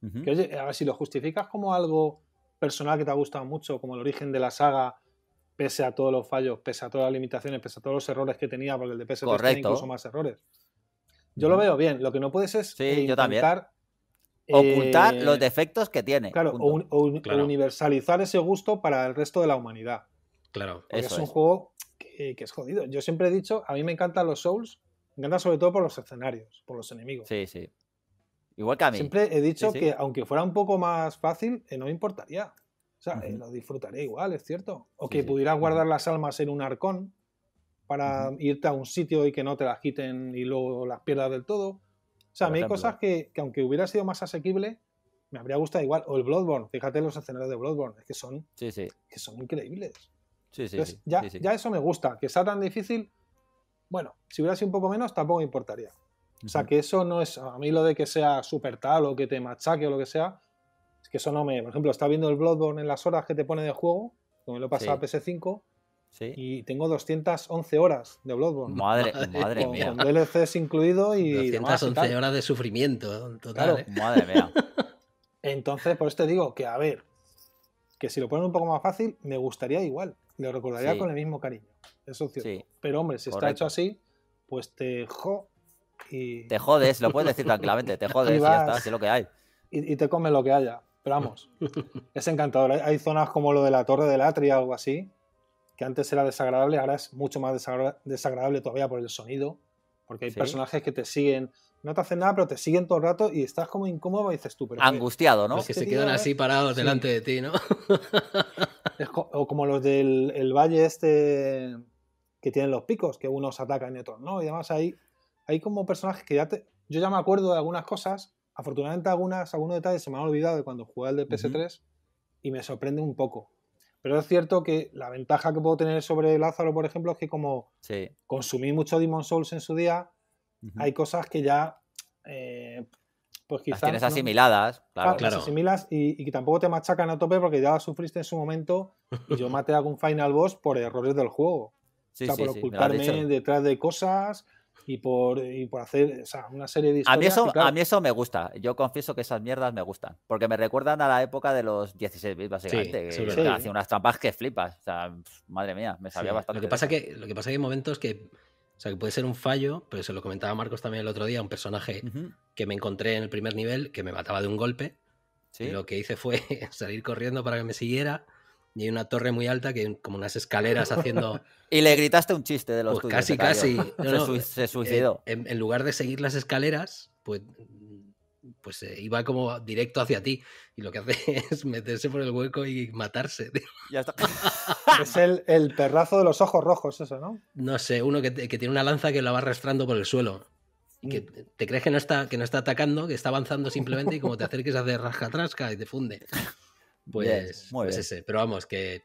a ver, si lo justificas como algo personal que te ha gustado mucho, como el origen de la saga, pese a todos los fallos, pese a todas las limitaciones, pese a todos los errores que tenía, porque el de PS3 tiene incluso más errores. Yo lo veo bien, lo que no puedes es eh, ocultar eh, los defectos que tiene. Claro, o, universalizar ese gusto para el resto de la humanidad. Claro. es un juego que, que, es jodido. Yo siempre he dicho, a mí me encantan los Souls, me encantan sobre todo por los escenarios, por los enemigos. Sí, sí. Igual que a Siempre he dicho que aunque fuera un poco más fácil, eh, no me importaría. O sea, eh, lo disfrutaré igual, es cierto. O que pudieras guardar las almas en un arcón para irte a un sitio y que no te las quiten y luego las pierdas del todo. O sea, a hay cosas que, aunque hubiera sido más asequible, me habría gustado igual. O el Bloodborne, fíjate los escenarios de Bloodborne, es que son, Que son increíbles. ya, ya eso me gusta. Que sea tan difícil, bueno, si hubiera sido un poco menos, tampoco me importaría. O sea, que eso no es, a mí lo de que sea súper tal o que te machaque o lo que sea, es que eso no me, por ejemplo, está viendo el Bloodborne en las horas que te pone de juego, como lo he pasado a PS5, ¿Sí? y tengo 211 horas de Bloodborne. Madre, [LAUGHS] madre mía. Con DLCs incluido y... 211 horas de sufrimiento total. ¿eh? Madre mía. [LAUGHS] Entonces, por eso te digo que, a ver, que si lo ponen un poco más fácil, me gustaría igual. Lo recordaría con el mismo cariño. Eso es cierto. Pero hombre, si está hecho así, pues te jo, te jodes, lo puedes decir tranquilamente, te [LAUGHS] jodes, y ya está, es lo que hay. Y, te comes lo que haya, pero vamos, [LAUGHS] es encantador. Hay, zonas como lo de la Torre del Atria o algo así, que antes era desagradable, ahora es mucho más desagradable todavía por el sonido, porque hay personajes que te siguen, no te hacen nada, pero te siguen todo el rato y estás como incómodo y dices tú, pero... Angustiado, ¿no? que este se quedan así parados delante de ti, ¿no? [LAUGHS] o como los del valle este que tienen los picos, que unos atacan y otros no, y además ahí hay como personajes que ya te... Yo ya me acuerdo de algunas cosas, afortunadamente algunas, algunos detalles se me han olvidado de cuando jugué al de PS3 y me sorprende un poco. Pero es cierto que la ventaja que puedo tener sobre Lázaro, por ejemplo, es que como consumí mucho Demon Souls en su día, hay cosas que ya eh, pues quizás. Las tienes asimiladas, ah, claro. Las asimilas y, que tampoco te machacan a tope porque ya sufriste en su momento y yo [LAUGHS] maté a algún final boss por errores del juego. o sea, por ocultarme detrás de cosas y por, por hacer una serie de historias. A mí, eso, a mí eso me gusta. Yo confieso que esas mierdas me gustan. Porque me recuerdan a la época de los 16 bits, básicamente. hacía unas trampas que flipas. madre mía, me sabía bastante. Lo que, pasa que, lo que pasa hay momentos que. O sea, puede ser un fallo, pero se lo comentaba Marcos también el otro día, un personaje que me encontré en el primer nivel, que me mataba de un golpe. Y lo que hice fue [LAUGHS] salir corriendo para que me siguiera y hay una torre muy alta que como unas escaleras haciendo... [LAUGHS] y le gritaste un chiste de los pues Casi, casi. se, suicidó. En, lugar de seguir las escaleras, pues, pues eh, iba como directo hacia ti y lo que hace [LAUGHS] es meterse por el hueco y matarse. [LAUGHS] es el, el, perrazo de los ojos rojos, eso, ¿no? No sé, uno que, que tiene una lanza que la va arrastrando por el suelo. Y que mm. te crees que no está, que no está atacando, que está avanzando simplemente y como te acerques hace rasca trasca y te funde. Pues, pues ese. Pero vamos, que,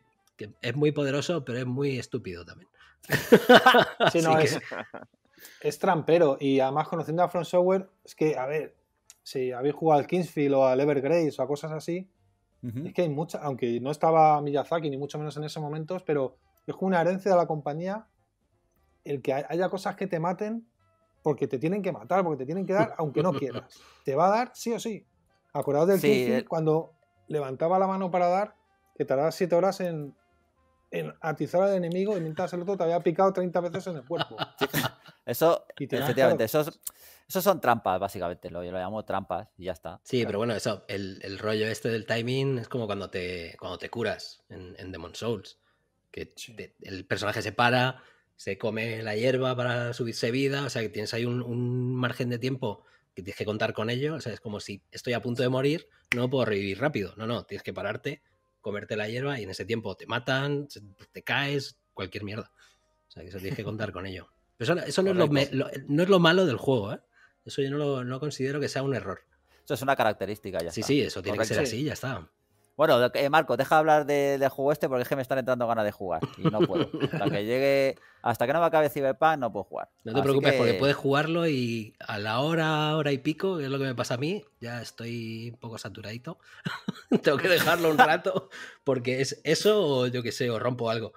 es muy poderoso, pero es muy estúpido también. [LAUGHS] no, es, trampero. Y además, conociendo a Front Software, es que, a ver, si habéis jugado al Kingsfield o al Evergrace o a cosas así, es que hay muchas, aunque no estaba Miyazaki ni mucho menos en esos momentos, pero es una herencia de la compañía el que haya cosas que te maten porque te tienen que matar, porque te tienen que dar, aunque no quieras. [LAUGHS] Te va a dar sí o sí. Acordaos del sí, cuando levantaba la mano para dar, que tardaba 7 horas en, en, atizar al enemigo y mientras el otro te había picado 30 veces en el cuerpo. [LAUGHS] Eso, [LAUGHS] efectivamente, eso, son trampas, básicamente. Lo, yo lo llamo trampas y ya está. Sí, pero bueno, eso, el, el, rollo este del timing es como cuando te, cuando te curas en, en Demon Souls. Que el personaje se para, se come la hierba para subirse vida, o sea que tienes ahí un, un margen de tiempo que tienes que contar con ello. O sea, es como si estoy a punto de morir, no puedo revivir rápido. No, no, tienes que pararte, comerte la hierba y en ese tiempo te matan, te caes, cualquier mierda. O sea, que eso tienes que contar con ello. [LAUGHS] eso, no, es lo, malo del juego, ¿eh? Eso yo no, lo, considero que sea un error. Eso es una característica, ya Sí, sí, eso tiene que ser así, ya está. Bueno, eh, Marco, deja de hablar del juego este porque es que me están entrando ganas de jugar y no puedo. hasta que llegue, hasta que no me acabe Cyberpunk no puedo jugar. No te preocupes porque puedes jugarlo y a la hora, hora y pico, que es lo que me pasa a mí, ya estoy un poco saturadito. [LAUGHS] Tengo que dejarlo un rato porque es eso o yo qué sé, o rompo algo.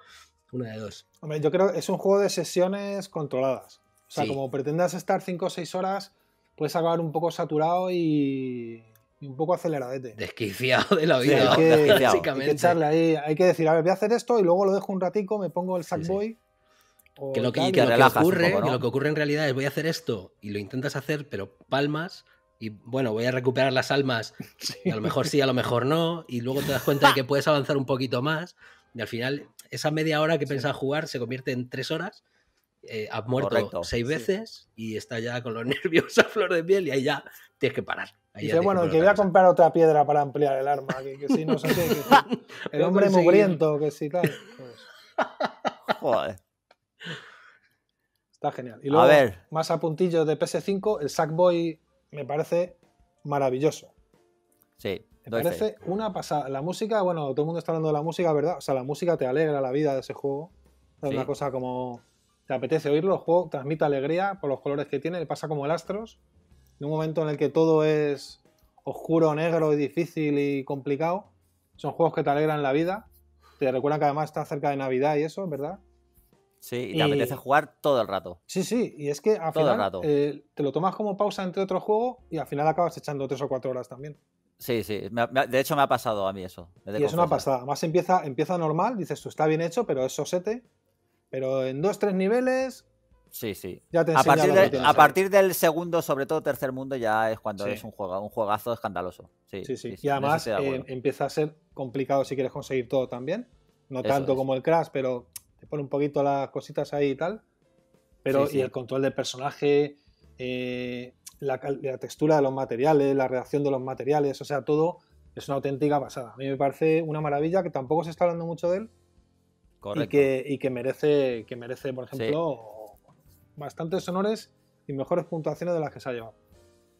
Una de dos. Hombre, yo creo que es un juego de sesiones controladas. O sea, como pretendas estar 5 o 6 horas, puedes acabar un poco saturado y un poco aceleradete. Desquiciado de la vida, hay que, básicamente. decir, a ver, voy a hacer esto y luego lo dejo un ratico, me pongo el Sackboy. Que lo que, ocurre, lo que ocurre en realidad es voy a hacer esto y lo intentas hacer, pero palmas, y bueno, voy a recuperar las almas, [LAUGHS] a lo mejor sí, a lo mejor no, y luego te das cuenta de que puedes avanzar un poquito más, y al final esa media hora que pensas jugar se convierte en tres horas, eh, ha muerto seis veces y está ya con los [LAUGHS] nervios a flor de piel y ahí ya tienes que parar. bueno, que, voy a comprar otra piedra para ampliar el arma, que, si no [LAUGHS] el hombre mugriento, que si tal. Pues. [LAUGHS] Joder. Está genial. Y luego, más a puntillo de PS5, el Sackboy me parece maravilloso. Sí. Me parece una pasada. La música, bueno, todo el mundo está hablando de la música, ¿verdad? O sea, la música te alegra la vida de ese juego. Es una cosa como te apetece oírlo, el juego transmite alegría por los colores que tiene, le pasa como el Astros, en un momento en el que todo es oscuro, negro y difícil y complicado, son juegos que te alegran la vida, te recuerdan que además está cerca de Navidad y eso, ¿verdad? Sí, y te apetece jugar todo el rato. Sí, sí, y es que al final eh, te lo tomas como pausa entre otro juego y al final acabas echando tres o cuatro horas también. Sí, sí. de hecho, me ha pasado a mí eso. Y es una pasada. Además, empieza, empieza normal, dices tú, está bien hecho, pero eso sete pero en dos, tres niveles. Sí, sí. a, partir a partir del segundo, sobre todo tercer mundo, ya es cuando es un, juego, un juegazo escandaloso. Sí, sí. y además eh, empieza a ser complicado si quieres conseguir todo también. No tanto como el Crash, pero te pone un poquito las cositas ahí y tal. Pero y el control del personaje, eh, la, la textura de los materiales, la reacción de los materiales, o sea, todo es una auténtica pasada. A mí me parece una maravilla que tampoco se está hablando mucho de él y, que, merece, que merece, por ejemplo, bastantes honores y mejores puntuaciones de las que se ha llevado.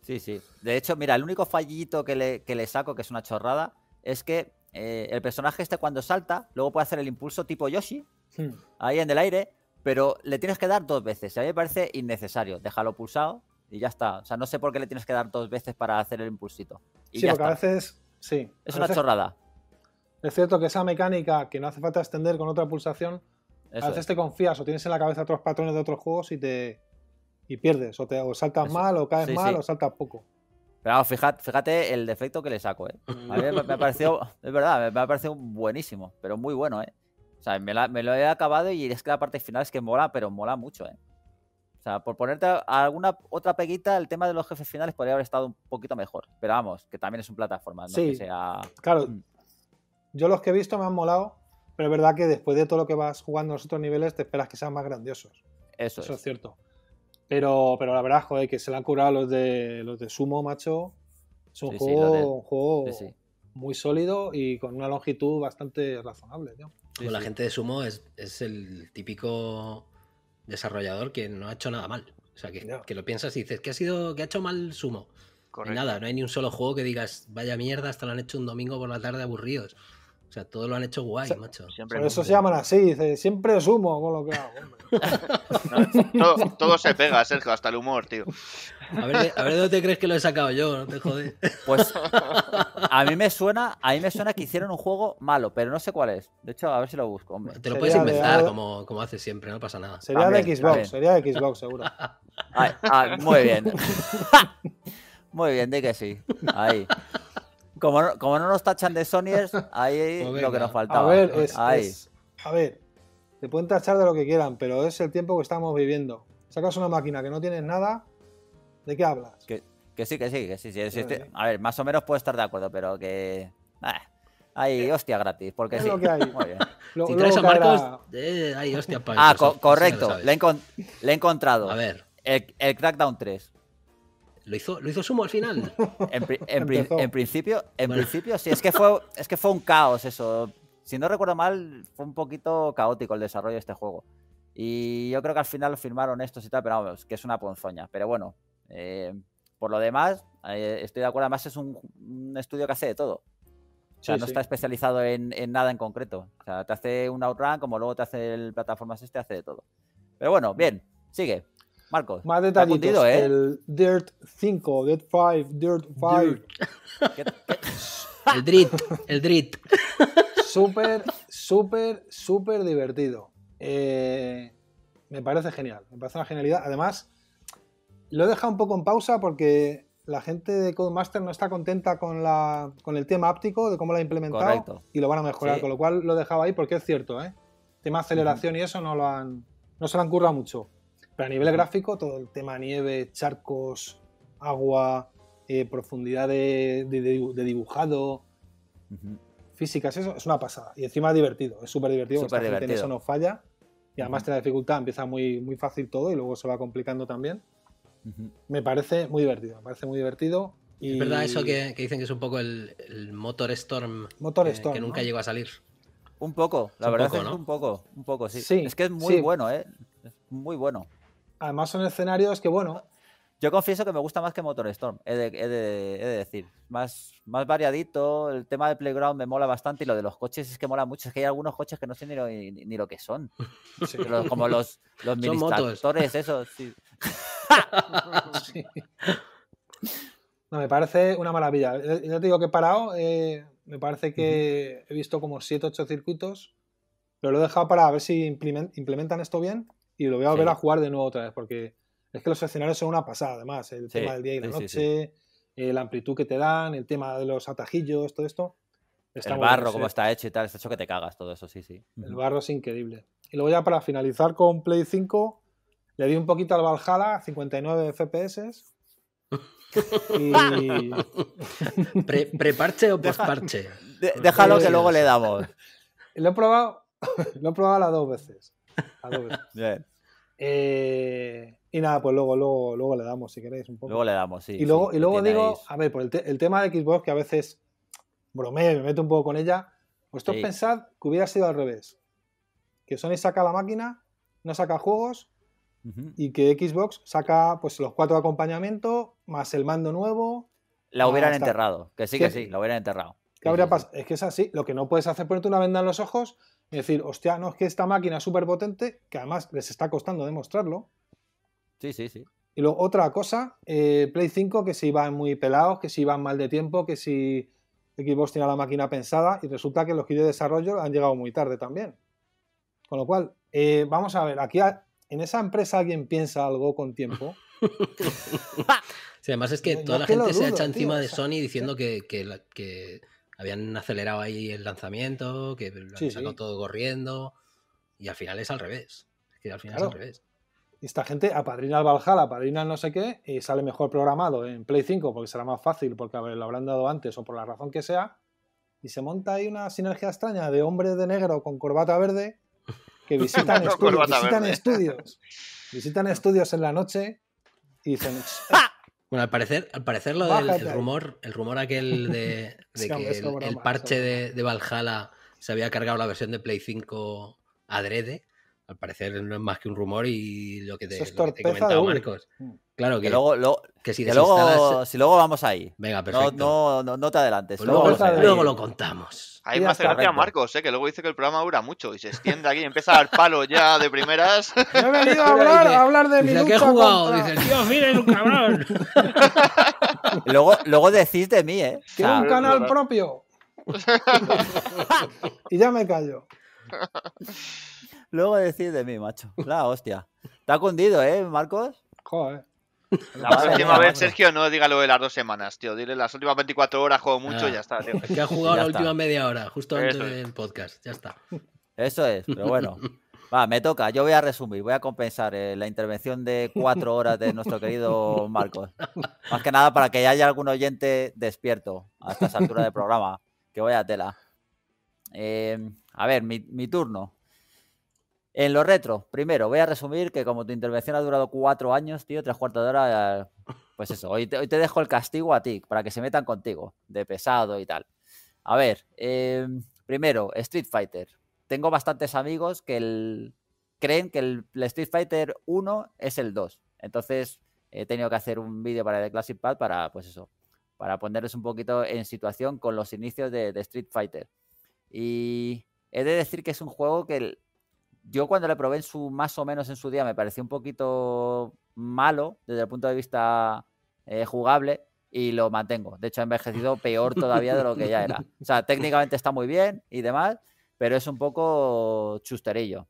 Sí, sí. De hecho, mira, el único fallito que le, saco, que es una chorrada, es que eh, el personaje este cuando salta, luego puede hacer el impulso tipo Yoshi, hmm. ahí en el aire, pero le tienes que dar dos veces. a mí me parece innecesario. Déjalo pulsado y ya está. O sea, no sé por qué le tienes que dar dos veces para hacer el impulsito. Y sí, ya porque está. a veces. Sí. Es una chorrada. Es cierto que esa mecánica que no hace falta extender con otra pulsación, hace a veces te confías o tienes en la cabeza otros patrones de otros juegos y te y pierdes, o, te, o saltas mal, o caes mal, o saltas poco. Pero fíjate, fíjate el defecto que le saco, ¿eh? Mm. A mí me, ha parecido, [LAUGHS] es verdad, me ha parecido buenísimo, pero muy bueno, ¿eh? O sea, me, lo he acabado y es que la parte final es que mola, pero mola mucho, ¿eh? O sea, por ponerte alguna otra peguita, el tema de los jefes finales podría haber estado un poquito mejor. Pero vamos, que también es un plataforma, ¿no? que sea... claro. Mm. Yo los que he visto me han molado, pero es verdad que después de todo lo que vas jugando en los otros niveles, te esperas que sean más grandiosos. Eso, es. cierto. Pero, pero la verdad, joder, que se la han curado los de, los de Sumo, macho. Es un juego, muy sólido y con una longitud bastante razonable. Tío. Pues la gente de Sumo es, es, el típico desarrollador que no ha hecho nada mal. O sea, que, que lo piensas y dices, ¿qué ha, sido, que ha hecho mal Sumo? con nada, no hay ni un solo juego que digas, vaya mierda, hasta lo han hecho un domingo por la tarde aburridos. O sea, todo lo han hecho guay, macho. Por eso se llaman así, dice, siempre sumo con lo que hago. hombre. [LAUGHS] todo, se pega, Sergio, hasta el humor, tío. A ver, dónde crees que lo he sacado yo, no te jodes Pues [LAUGHS] a mí me suena, a mí me suena que hicieron un juego malo, pero no sé cuál es. De hecho, a ver si lo busco, hombre. Te lo puedes inventar como, hace haces siempre, no pasa nada. Sería de Xbox, sería de Xbox, seguro. Ah, muy bien. [LAUGHS] muy bien, de que sí. Ahí como, no, nos tachan de Sonyers, [LAUGHS] ahí es lo que nos faltaba. A ver, te pueden tachar de lo que quieran, pero es el tiempo que estamos viviendo. Sacas una máquina que no tienes nada, ¿de qué hablas? Que, sí, que sí, que sí. sí, sí, este, a ver, más o menos puedo estar de acuerdo, pero que. Eh, ahí, eh, hostia gratis, porque sí. Muy bien. [LAUGHS] si traes eh, Ah, correcto, le he, encontrado. A ver. el, Crackdown 3. Lo hizo, lo hizo Sumo al final. [LAUGHS] en, principio, en principio sí, es que, fue, es que fue un caos eso. Si no recuerdo mal, fue un poquito caótico el desarrollo de este juego. Y yo creo que al final lo firmaron estos y tal, pero vamos, que es una ponzoña. Pero bueno, eh, por lo demás, eh, estoy de acuerdo. Además, es un, estudio que hace de todo. O sea, no está especializado en, en, nada en concreto. O sea, te hace un outrun, como luego te hace el plataformas este, hace de todo. Pero bueno, bien, sigue. Marcos. Más detallitos. ¿eh? El Dirt 5, Dirt 5, Dirt 5. el Drit, el Drit. Súper, súper, súper divertido. Eh, me parece genial, me parece una genialidad. Además, lo he dejado un poco en pausa porque la gente de Codemaster no está contenta con, la, con el tema áptico, de cómo lo ha implementado y lo van a mejorar, con lo cual lo he dejado ahí porque es cierto, ¿eh? tema aceleración y eso no lo han, no se lo han currado mucho. Pero a nivel gráfico, todo el tema nieve, charcos, agua, eh, profundidad de, dibujado, físicas, eso es una pasada. Y encima es divertido, es súper divertido, porque eso no falla. Y además tiene la dificultad, empieza muy, muy fácil todo y luego se va complicando también. Me parece muy divertido, me parece muy divertido. Es verdad eso que, dicen que es un poco el, Motor Storm, Motor eh, que nunca llegó a salir. Un poco, la verdad es un poco, un poco, sí. es que es muy bueno, ¿eh? Es muy bueno. Además son escenarios que, bueno... Yo confieso que me gusta más que Motorstorm, Storm de, he de, decir. Más, variadito, el tema de Playground me mola bastante y lo de los coches es que mola mucho. Es que hay algunos coches que no sé ni lo, que son. Los, como los, los motores esos. [LAUGHS] Sí. No, me parece una maravilla. Yo te digo que he parado, eh, me parece que he visto como 7, 8 circuitos, pero lo he dejado para ver si implementan esto bien y lo voy a volver a jugar de nuevo otra vez, porque es que los escenarios son una pasada, además, el tema del día y la noche, la amplitud que te dan, el tema de los atajillos, todo esto. el barro, como está hecho y tal, está hecho que te cagas todo eso, sí, sí. El barro es increíble. Y luego ya para finalizar con Play 5, le di un poquito al Valhalla, 59 FPS. Y... [LAUGHS] [LAUGHS] Pre, ¿Preparche o postparche? déjalo que luego le damos. Lo he probado, [LAUGHS] lo he probado las dos veces. Las dos veces. Eh, y nada, pues luego, luego, luego le damos, si queréis, un poco. Luego le damos, sí. Y luego, y luego digo, a ver, por pues el, tema de Xbox, que a veces bromeo me meto un poco con ella, pues sí. pensad que hubiera sido al revés. Que Sony saca la máquina, no saca juegos, y que Xbox saca pues los cuatro acompañamientos más el mando nuevo. La hubieran enterrado, que sí, que sí, la hubieran enterrado. Es que es así, lo que no puedes hacer ponerte una venda en los ojos es decir, hostia, no, es que esta máquina es súper potente, que además les está costando demostrarlo. Sí, sí, sí. Y luego otra cosa, eh, Play 5 que si van muy pelados, que si van mal de tiempo, que si Xbox tiene la máquina pensada y resulta que los kits de desarrollo han llegado muy tarde también. Con lo cual, eh, vamos a ver, aquí en esa empresa alguien piensa algo con tiempo. [LAUGHS] sí, además es que toda la gente se se echa encima de Sony diciendo que, que habían acelerado ahí el lanzamiento, que lo han sacado todo corriendo, y al final es al revés. Es que al final es al revés. Esta gente apadrina al Valhalla, apadrina al no sé qué, y sale mejor programado en Play 5 porque será más fácil, porque lo habrán dado antes o por la razón que sea. Y se monta ahí una sinergia extraña de hombre de negro con corbata verde que [LAUGHS] visitan, estudios, visitan estudios. Visitan estudios en la noche y dicen: [LAUGHS] Bueno, al parecer, al parecer lo del el rumor, el rumor aquel de, [LAUGHS] que el, parche de, de, Valhalla se había cargado la versión de Play 5 adrede, al parecer no es más que un rumor y lo que te, es lo he comentado, Marcos. Mm. Claro que, luego, lo, que si, luego, si luego vamos ahí. Venga, perfecto. No, no, no te adelantes. Pues luego, lo contamos. Ahí más hace gracia a Marcos, eh, que luego dice que el programa dura mucho y se extiende aquí y empieza a dar palo ya de primeras. [LAUGHS] he venido a hablar, de mi lucha que he jugado? Dice, tío, miren, un cabrón. [LAUGHS] luego, decís de mí, ¿eh? Tiene [LAUGHS] un canal propio. y ya me callo. Luego decir de mí, macho. La hostia. ¿Está cundido, ¿eh, Marcos? Joder. La, última vez, Sergio, no diga lo de las dos semanas, tío. Dile las últimas 24 horas, juego mucho y ah. ya está, [LAUGHS] Que ha jugado la última media hora, justo antes del podcast. Ya está. Eso es, pero bueno. [LAUGHS] Va, me toca. Yo voy a resumir, voy a compensar eh, la intervención de cuatro horas de nuestro querido Marcos. Más que nada para que haya algún oyente despierto a estas altura del programa. Que vaya tela. Eh, a ver, mi turno. En lo retro, primero, voy a resumir que como tu intervención ha durado cuatro años, tío, tres cuartos de hora, pues eso, hoy te, dejo el castigo a ti, para que se metan contigo, de pesado y tal. A ver, em, primero, Street Fighter. Tengo bastantes amigos que creen que el, Street Fighter 1 es el 2. Entonces, he tenido que hacer un vídeo para The Classic Pad para, pues eso, para ponerles un poquito en situación con los inicios de, Street Fighter. Y he de decir que es un juego que el, yo cuando le probé en su, más o menos en su día me pareció un poquito malo desde el punto de vista eh, jugable y lo mantengo. De hecho, ha envejecido peor todavía de lo que ya era. O sea, técnicamente está muy bien y demás, pero es un poco chusterillo.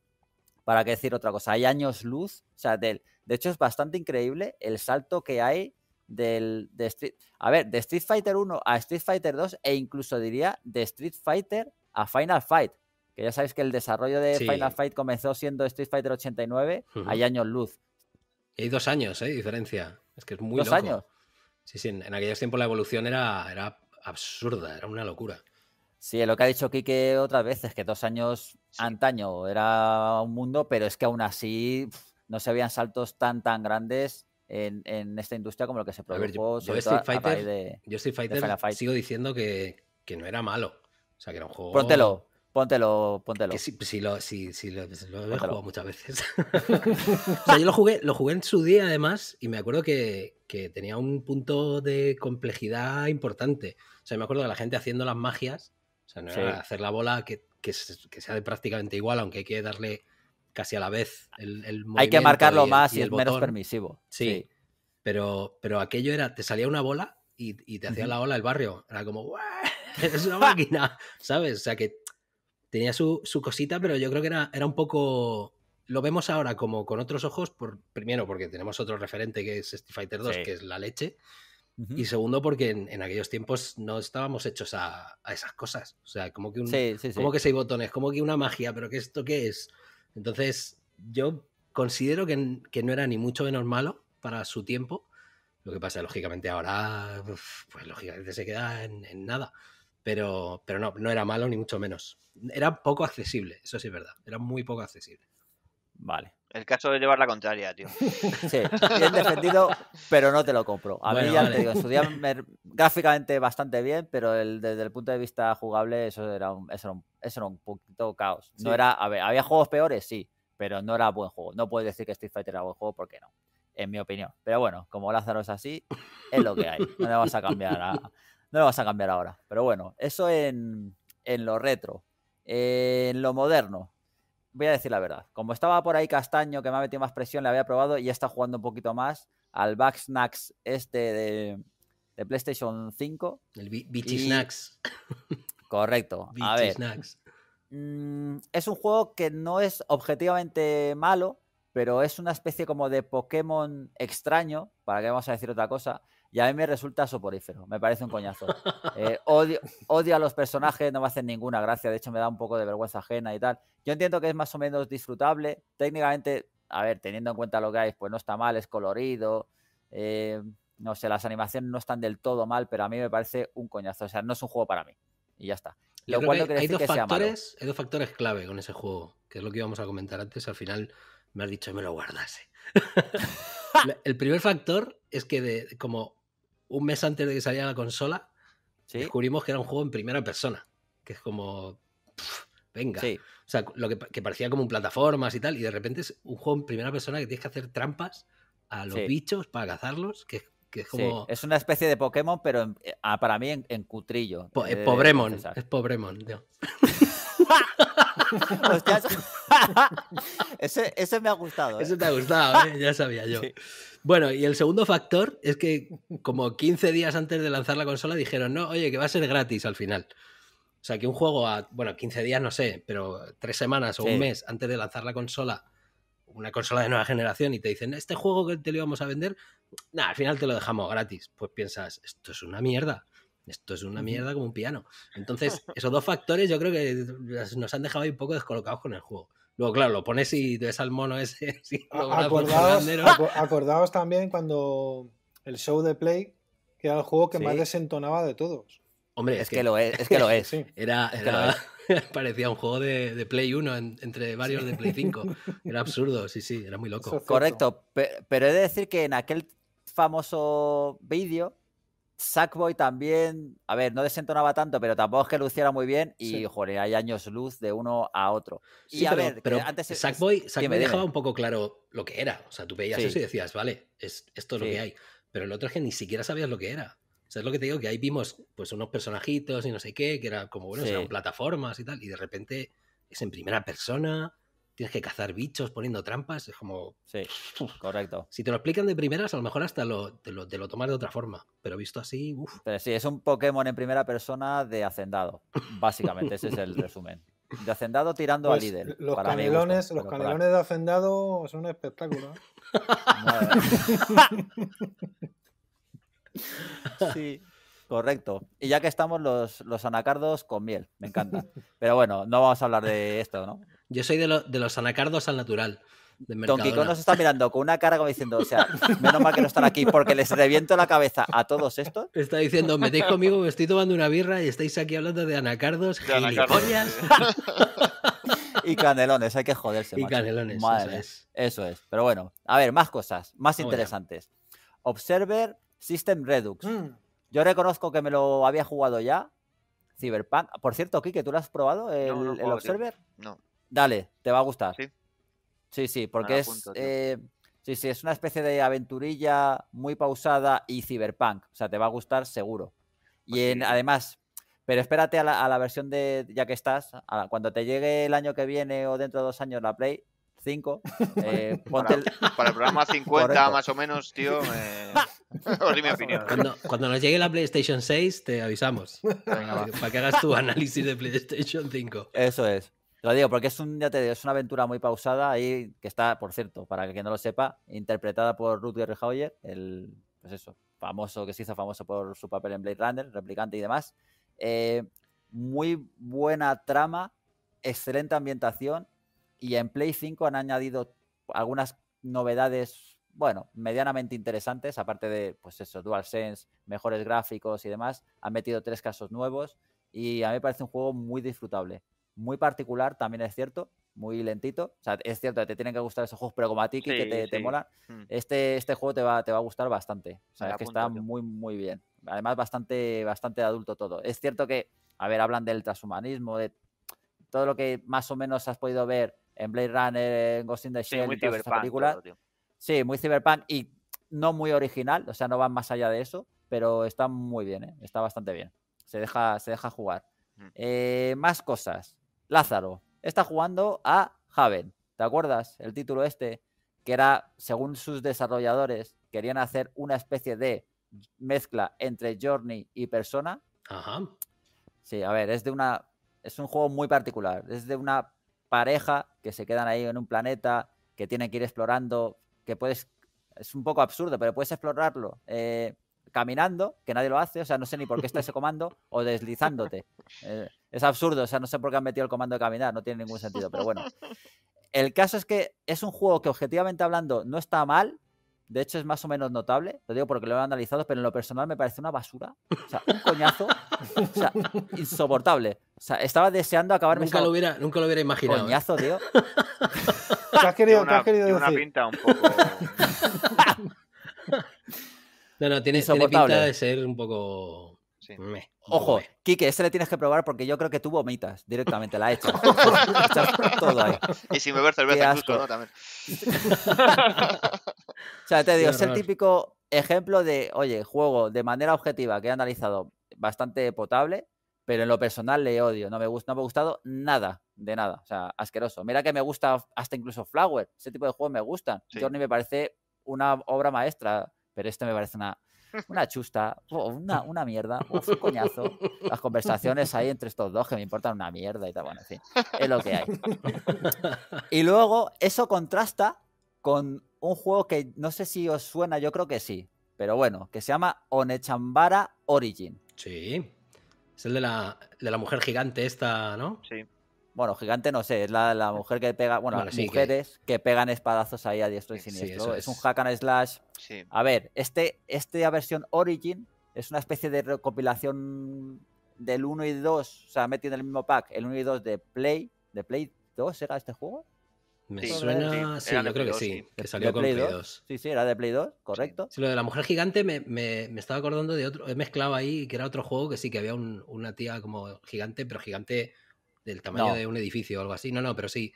¿Para qué decir otra cosa? Hay años luz. O sea, de, de hecho, es bastante increíble el salto que hay del, Street... A ver, de Street Fighter 1 a Street Fighter 2 e incluso diría de Street Fighter a Final Fight que ya sabéis que el desarrollo de Final Fight comenzó siendo Street Fighter 89, hay años luz. hay dos años, hay ¿eh? Diferencia. Es que es muy ¿Dos años? Sí, sí, en, aquellos tiempos la evolución era, era absurda, era una locura. Sí, lo que ha dicho Kike otras veces, que dos años antaño era un mundo, pero es que aún así no se habían saltos tan, tan grandes en, esta industria como lo que se produjo. yo, Street Fighter, sigo diciendo que, no era malo. O sea, que era un juego. Póntelo, sí, sí, lo, sí, lo, he jugado muchas veces. [LAUGHS] yo lo jugué, lo jugué en su día además y me acuerdo que, que, tenía un punto de complejidad importante. O sea, me acuerdo de la gente haciendo las magias. O sea, hacer la bola que, que, sea de prácticamente igual, aunque hay que darle casi a la vez el, movimiento Hay que marcarlo más y, el menos permisivo. Sí. Pero, pero aquello era, te salía una bola y, te hacía la ola el barrio. Era como, [LAUGHS] es una [LAUGHS] máquina, ¿sabes? O sea, que, tenía su, su cosita, pero yo creo que era, era un poco lo vemos ahora como con otros ojos, por, primero porque tenemos otro referente que es Street Fighter 2, que es la leche, y segundo porque en, aquellos tiempos no estábamos hechos a, a, esas cosas. O sea, como que, un, como que seis botones, como que una magia, pero que esto qué es? Entonces, yo considero que, que, no era ni mucho menos malo para su tiempo. Lo que pasa, lógicamente, ahora, pues lógicamente se queda en, en nada. Pero, pero no, no era malo ni mucho menos era poco accesible, eso sí es verdad, era muy poco accesible. Vale. El caso de llevar la contraria, tío. [LAUGHS] Sí, bien defendido, pero no te lo compro. A mí ya te digo, gráficamente bastante bien, pero desde el punto de vista jugable, eso era un, eso era poquito caos. No era, había juegos peores, sí, pero no era buen juego. No puedes decir que Street Fighter era buen juego ¿por qué no, en mi opinión. Pero bueno, como Lázaro es así, es lo que hay. No le vas a cambiar, no vas a cambiar ahora. Pero bueno, eso en, en lo retro en lo moderno, voy a decir la verdad. Como estaba por ahí Castaño, que me ha metido más presión, le había probado y ya está jugando un poquito más al Back Snacks este de, PlayStation 5. El Beachy Snacks. Correcto. a ver. Mm, es un juego que no es objetivamente malo, pero es una especie como de Pokémon extraño, para que vamos a decir otra cosa, y a mí me resulta soporífero, me parece un coñazo. [LAUGHS] Eh, odio, odio, a los personajes, no me hacen ninguna gracia, de hecho me da un poco de vergüenza ajena y tal. Yo entiendo que es más o menos disfrutable, técnicamente, a ver, teniendo en cuenta lo que hay, pues no está mal, es colorido, eh, no sé, las animaciones no están del todo mal, pero a mí me parece un coñazo, o sea, no es un juego para mí, y ya está. Lo hay, dos factores, hay dos factores clave con ese juego, que es lo que íbamos a comentar antes, al final me has dicho, me lo guardase. [LAUGHS] [LAUGHS] el primer factor es que de, como un mes antes de que saliera la consola, descubrimos que era un juego en primera persona, que es como, venga, o sea, lo que, parecía como un plataformas y tal, y de repente es un juego en primera persona que tienes que hacer trampas a los bichos para cazarlos, que, es como... es una especie de Pokémon, pero eh, para mí en, cutrillo. Eh, es Pobremon, es [LAUGHS] Pobremon, [LAUGHS] [LAUGHS] ese, me ha gustado. ¿eh? Ese te ha gustado, ¿eh? ya sabía yo. Bueno, y el segundo factor es que como 15 días antes de lanzar la consola dijeron, no, oye, que va a ser gratis al final. O sea, que un juego a, bueno, 15 días no sé, pero tres semanas o un mes antes de lanzar la consola, una consola de nueva generación y te dicen, este juego que te lo íbamos a vender, nada, al final te lo dejamos gratis. Pues piensas, esto es una mierda esto es una mierda como un piano. Entonces, [LAUGHS] esos dos factores yo creo que nos han dejado ahí un poco descolocados con el juego. Luego, claro, lo pones y ves al mono ese. [LAUGHS] acordaos, también cuando el show de Play, que era el juego que más desentonaba de todos. Hombre, es, que, lo es, que lo es. [LAUGHS] Era, parecía un juego de, Play 1 entre varios de Play 5. Era absurdo, sí, sí, era muy loco. Correcto, pero he de decir que en aquel famoso vídeo Sackboy también, a ver, no desentonaba tanto, pero tampoco es que luciera muy bien y, joder, hay años luz de uno a otro. y a ver, pero antes... Sackboy, Sackboy me dejaba un poco claro lo que era. O sea, tú veías eso y decías, vale, es, esto es lo que hay. Pero el otro es que ni siquiera sabías lo que era. O sea, es lo que te digo, que ahí vimos pues unos personajitos y no sé qué, que era como, bueno, eran plataformas y tal, y de repente es en primera persona, tienes que cazar bichos poniendo trampas, es como... Sí, correcto. Si te lo explican de primeras, a lo mejor hasta te, lo, tomas de otra forma, pero visto así, uff. sí, es un Pokémon en primera persona de hacendado, básicamente, ese es el [LAUGHS] resumen. De hacendado tirando al a pues líder. Los canelones, de hacendado son un espectáculo. ¿eh? [LAUGHS] sí, correcto. Y ya que estamos los, los anacardos con miel, me encanta. Pero bueno, no vamos a hablar de esto, ¿no? Yo soy de, los anacardos al natural. Don Kiko nos está mirando con una cara como diciendo, o sea, menos mal que no están aquí porque les reviento la cabeza a todos estos. [LAUGHS] Está diciendo, metéis conmigo, me estoy tomando una birra y estáis aquí hablando de anacardos, gilipollas. [LAUGHS] y canelones, hay que joderse. Y canelones, Madre, eso, es. Pero bueno, a ver, más cosas, más interesantes. Observer System Redux. Mm. Yo reconozco que me lo había jugado ya, Cyberpunk. Por cierto, Kike, ¿tú lo has probado el, Observer? No. Dale, te va a gustar. Sí, sí, porque es. Eh, sí, sí, es una especie de aventurilla muy pausada y cyberpunk. O sea, te va a gustar seguro. y además, pero espérate a la, versión de. Ya que estás, cuando te llegue el año que viene o dentro de dos años la Play, 5. [LAUGHS] Eh, para, el... programa 50 [LAUGHS] más o menos, tío. Eh... [LAUGHS] mi opinión. Cuando, nos llegue la PlayStation 6 te avisamos. para que hagas tu análisis de PlayStation 5. Eso es lo digo porque es, un, es una aventura muy pausada y que está, por cierto, para que quien no lo sepa, interpretada por Rutger Hauer, el, pues famoso, que se hizo famoso por su papel en Blade Runner, Replicante y demás. Eh, muy buena trama, excelente ambientación y en Play 5 han añadido algunas novedades, bueno, medianamente interesantes, aparte de, pues eso, DualSense, mejores gráficos y demás. Han metido tres casos nuevos y a mí me parece un juego muy disfrutable muy particular, también es cierto, muy lentito. O sea, es cierto, te tienen que gustar esos juegos, pero como a ti, que te, molan, mola, hmm. este, este juego te va, te va a gustar bastante. O sea, que está muy, muy bien. Además, bastante, bastante adulto todo. Es cierto que, a ver, hablan del transhumanismo, de todo lo que más o menos has podido ver en Blade Runner, en Ghost in the Shell, en particular. sí, muy cyberpunk y no muy original, o sea, no van más allá de eso, pero está muy bien, ¿eh? está bastante bien. Se deja, se deja jugar. Hmm. Eh, más cosas. Lázaro está jugando a Haven. ¿Te acuerdas? El título este, que era, según sus desarrolladores, querían hacer una especie de mezcla entre Journey y Persona. Ajá. Sí, a ver, es de una. Es un juego muy particular. Es de una pareja que se quedan ahí en un planeta, que tienen que ir explorando, que puedes. Es un poco absurdo, pero puedes explorarlo. Eh, caminando, que nadie lo hace, o sea, no sé ni por qué está ese comando, o deslizándote. Eh, es absurdo, o sea, no sé por qué han metido el comando de caminar, no tiene ningún sentido, pero bueno. [LAUGHS] El caso es que es un juego que objetivamente hablando no está mal, de hecho es más o menos notable, lo digo porque lo he analizado, pero en lo personal me parece una basura, o sea, un coñazo, o sea, insoportable. O sea, estaba deseando acabarme... Nunca, lo hubiera, nunca lo hubiera imaginado. ¿eh? Coñazo, tío. [LAUGHS] has querido, querido decir? una pinta un poco... [LAUGHS] No, no, tiene, tiene pinta de ser un poco. Ojo, Kike, ese le tienes que probar porque yo creo que tú vomitas directamente, la he hecho. [LAUGHS] [LAUGHS] todo ahí. Y sin cerveza justo, ¿no? También. [LAUGHS] o sea, te digo, es el típico ejemplo de, oye, juego de manera objetiva que he analizado bastante potable, pero en lo personal le odio. No me, gusta, no me ha gustado nada, de nada. O sea, asqueroso. Mira que me gusta hasta incluso Flower. Ese tipo de juegos me gustan. Sí. me parece una obra maestra pero esto me parece una, una [LAUGHS] chusta, una, una mierda, un coñazo. Las conversaciones ahí entre estos dos que me importan una mierda y tal, bueno, en es lo que hay. [LAUGHS] Y luego eso contrasta con un juego que no sé si os suena, yo creo que sí, pero bueno, que se llama Onechambara Origin. Sí, es el de la, de la mujer gigante esta, ¿no? Sí. Bueno, gigante no sé, es la, mujer que pega, bueno, las mujeres que... pegan espadazos ahí a diestro y siniestro. es. un hack and slash. A ver, este, esta versión Origin es una especie de recopilación del 1 y 2, o sea, metido en el mismo pack, el 1 y 2 de Play, de Play 2 era este juego. Me suena, sí, yo creo que sí, que salió con Play 2. Sí, sí, era de Play 2, correcto. Sí, lo de la mujer gigante me, estaba acordando de otro, he mezclado ahí que era otro juego que sí, que había una tía como gigante, pero gigante del tamaño de un edificio o algo así. No, no, pero sí.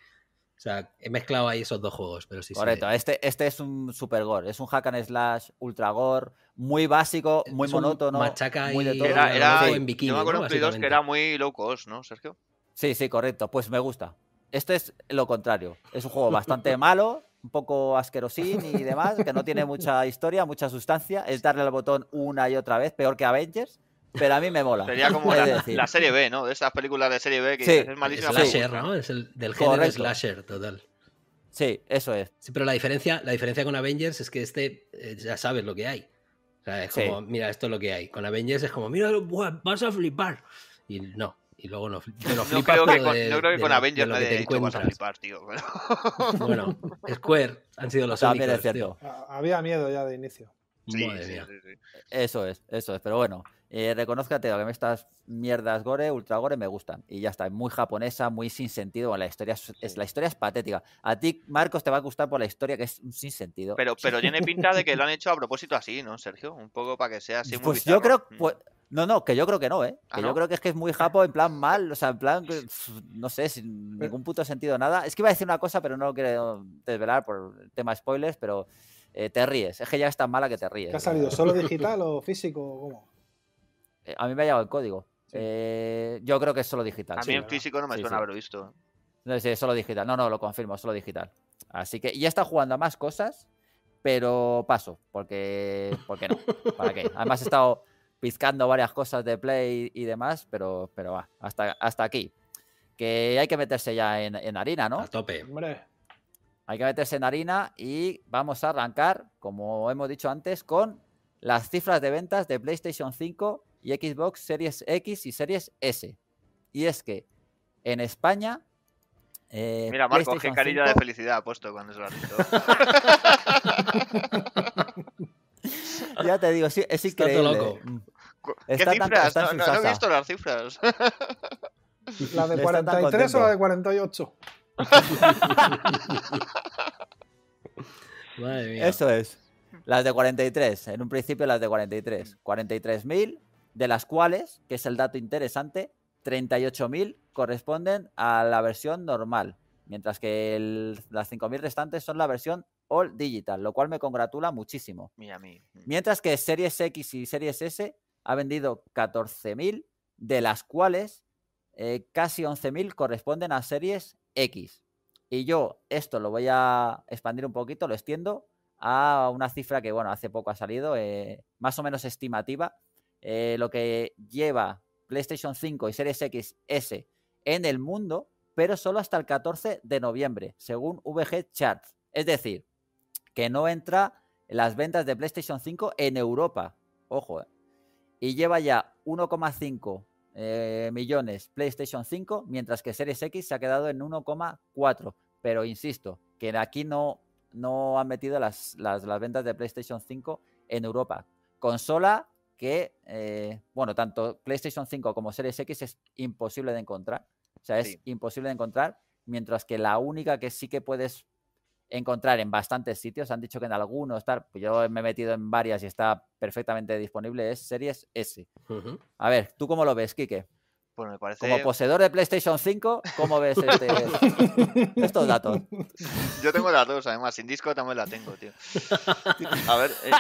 O sea, he mezclado ahí esos dos juegos, pero sí. Correcto, Este, este es un super gore, es un hack and slash ultra gore, muy básico, eh, muy es monótono. Machaca muy de todo, era, era bikini, que era muy low ¿no, Sergio? Sí, sí, correcto. Pues me gusta. Este es lo contrario. Es un juego bastante [LAUGHS] malo, un poco asquerosín y demás, que no tiene mucha historia, mucha sustancia. Es darle al botón una y otra vez, peor que Avengers pero a mí me mola. Sería [LAUGHS] como la, serie B, ¿no? De esas películas de serie B que sí, es malísima. Slasher, ¿no? Es el, del género slasher total. Sí, eso es. Sí, pero la diferencia, la diferencia con Avengers es que este eh, ya sabes lo que hay. O sea, es como, mira, esto es lo que hay. Con Avengers es como, mira, vas a flipar. Y no, y luego no, te [LAUGHS] lo flipas. No creo que con, Avengers nadie te Vas a flipar, tío. [LAUGHS] Bueno, Square han sido los También tío. Había miedo ya de inicio. Sí, Madre mía. Eso es, eso es. Pero bueno, eh, que estas mierdas gore, ultra gore, me gustan. Y ya está, muy japonesa, muy sin sentido. la, historia es, la historia es patética. A ti, Marcos, te va a gustar por la historia que es sin sentido. Pero, pero [LAUGHS] tiene pinta de que lo han hecho a propósito así, ¿no, Sergio? Un poco para que sea así Pues yo creo... Mm. Pues, no, no, que yo creo que no, ¿eh? Ah, que yo creo que es que es muy japo, en plan mal, o sea, en plan, no sé, sin eh. ningún puto sentido, nada. Es que iba a decir una cosa, pero no lo quiero desvelar por tema spoilers, pero eh, te ríes. Es que ya es tan mala que te ríes. ¿Qué ha salido? ¿Solo [LAUGHS] digital o físico? ¿Cómo? Eh, a mí me ha llegado el código. Eh, yo creo que es solo digital. A mí en físico no me suena haberlo visto. No, sí, es solo digital. No, no, lo confirmo, solo digital. Así que ya está jugando a más cosas, pero paso, porque, porque no. [LAUGHS] ¿Para qué? Además he estado piscando varias cosas de play y demás, pero, pero va, hasta, hasta aquí. Que hay que meterse ya en, harina, ¿no? A tope. Hombre. Hay que meterse en harina y vamos a arrancar, como hemos dicho antes, con las cifras de ventas de PlayStation 5 y Xbox Series X y Series S. Y es que en España. Eh, Mira, Marco, qué carilla de felicidad ha puesto cuando se lo [LAUGHS] ya te digo, sí, es increíble. Mm. ¿Qué cifras? no, he visto las cifras. [LAUGHS] ¿La de 43 o la de 48? [LAUGHS] Madre mía. Eso es. Las de 43. En un principio las de 43. 43.000 de las cuales, que es el dato interesante, 38.000 corresponden a la versión normal, mientras que las 5.000 restantes son la versión all digital, lo cual me congratula muchísimo. Mientras que Series X y Series S ha vendido 14.000, de las cuales eh, casi 11.000 corresponden a Series X. Y yo esto lo voy a expandir un poquito, lo extiendo a una cifra que, bueno, hace poco ha salido, eh, más o menos estimativa, eh, lo que lleva PlayStation 5 y Series XS en el mundo, pero solo hasta el 14 de noviembre, según VG Charts. Es decir, que no entra las ventas de PlayStation 5 en Europa. Ojo, eh. Y lleva ya 1,5 eh, millones PlayStation 5, mientras que Series X se ha quedado en 1,4. Pero insisto, que aquí no, no han metido las, las ventas de PlayStation 5 en Europa. Consola que, eh, bueno, tanto PlayStation 5 como Series X es imposible de encontrar. O sea, es imposible de encontrar, mientras que la única que sí que puedes encontrar en bastantes sitios, han dicho que en algunos, tal, pues yo me he metido en varias y está perfectamente disponible, es Series S. A ver, ¿tú cómo lo ves, Quique? Pues Como poseedor de PlayStation 5, ¿cómo ves este [LAUGHS] estos datos? Yo tengo datos, además, sin disco también la tengo, tío. A ver, eh,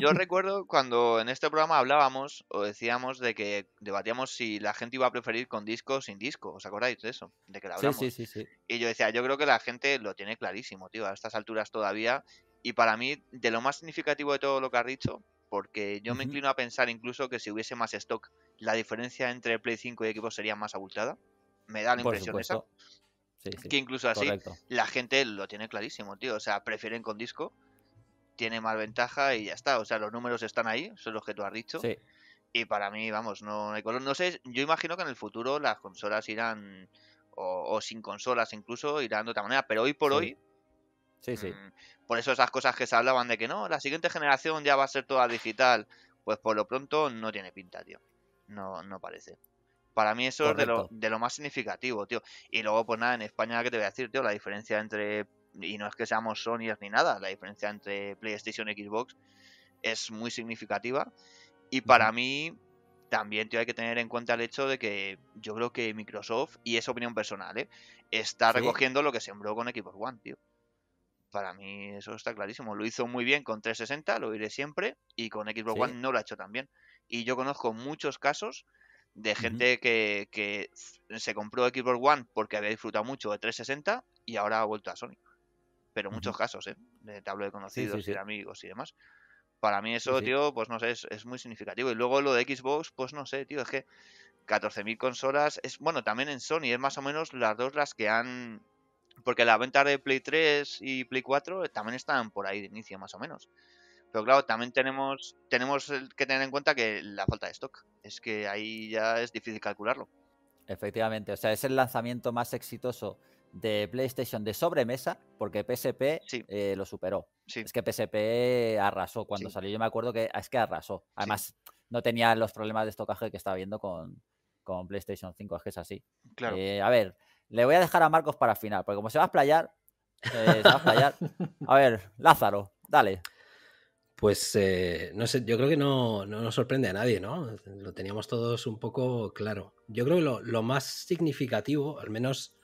yo, [LAUGHS] recuerdo cuando en este programa hablábamos o decíamos de que debatíamos si la gente iba a preferir con disco o sin disco, ¿os acordáis de eso? De que Sí, sí, sí, sí. Y yo decía, yo creo que la gente lo tiene clarísimo, tío, a estas alturas todavía. Y para mí, de lo más significativo de todo lo que has dicho, porque yo me inclino a pensar incluso que si hubiese más stock, la diferencia entre Play 5 y Equipo sería más abultada. Me da la impresión esa. que incluso así la gente lo tiene clarísimo, tío. O sea, prefieren con disco, tiene más ventaja y ya está. O sea, los números están ahí, son los que tú has dicho. Y para mí, vamos, no hay color. No sé, yo imagino que en el futuro las consolas irán, o, o sin consolas incluso, irán de otra manera. Pero hoy por hoy, Sí, sí. Mm, por eso esas cosas que se hablaban de que no, la siguiente generación ya va a ser toda digital, pues por lo pronto no tiene pinta, tío. No, no parece. Para mí eso es de lo, más significativo, tío. Y luego, pues nada, en España, ¿qué te voy a decir, tío? La diferencia entre... Y no es que seamos Sonyers ni nada, la diferencia entre PlayStation y Xbox es muy significativa. Y para mí, también tío, hay que tener en cuenta el hecho de que yo creo que Microsoft, y es opinión personal, ¿eh? está recogiendo lo que sembró con Xbox One, tío. Para mí eso está clarísimo. Lo hizo muy bien con 360, lo iré siempre, y con Xbox One no lo ha hecho tan bien. Y yo conozco muchos casos de gente que, que, se compró Xbox One porque había disfrutado mucho de 360 y ahora ha vuelto a Sony. Pero muchos casos, ¿eh? De tablo de conocidos y de amigos y demás. Para mí eso, tío, pues no sé, es, es, muy significativo. Y luego lo de Xbox, pues no sé, tío, es que 14.000 consolas, es bueno, también en Sony, es más o menos las dos las que han porque las venta de Play 3 y Play 4 también están por ahí de inicio, más o menos. Pero claro, también tenemos, tenemos que tener en cuenta que la falta de stock. Es que ahí ya es difícil calcularlo. Efectivamente, o sea, es el lanzamiento más exitoso de PlayStation de sobremesa, porque PSP eh, lo superó. Es que PSP arrasó cuando salió. Yo me acuerdo que es que arrasó. Además, no tenía los problemas de estocaje que estaba viendo con, PlayStation 5, es que es así. Claro. Eh, a ver, le voy a dejar a Marcos para final, porque como se va a explayar, eh, se va a [LAUGHS] A ver, Lázaro, dale. Pues eh, no sé, yo creo que no, no, nos sorprende a nadie, ¿no? Lo teníamos todos un poco claro. Yo creo que lo, más significativo, al menos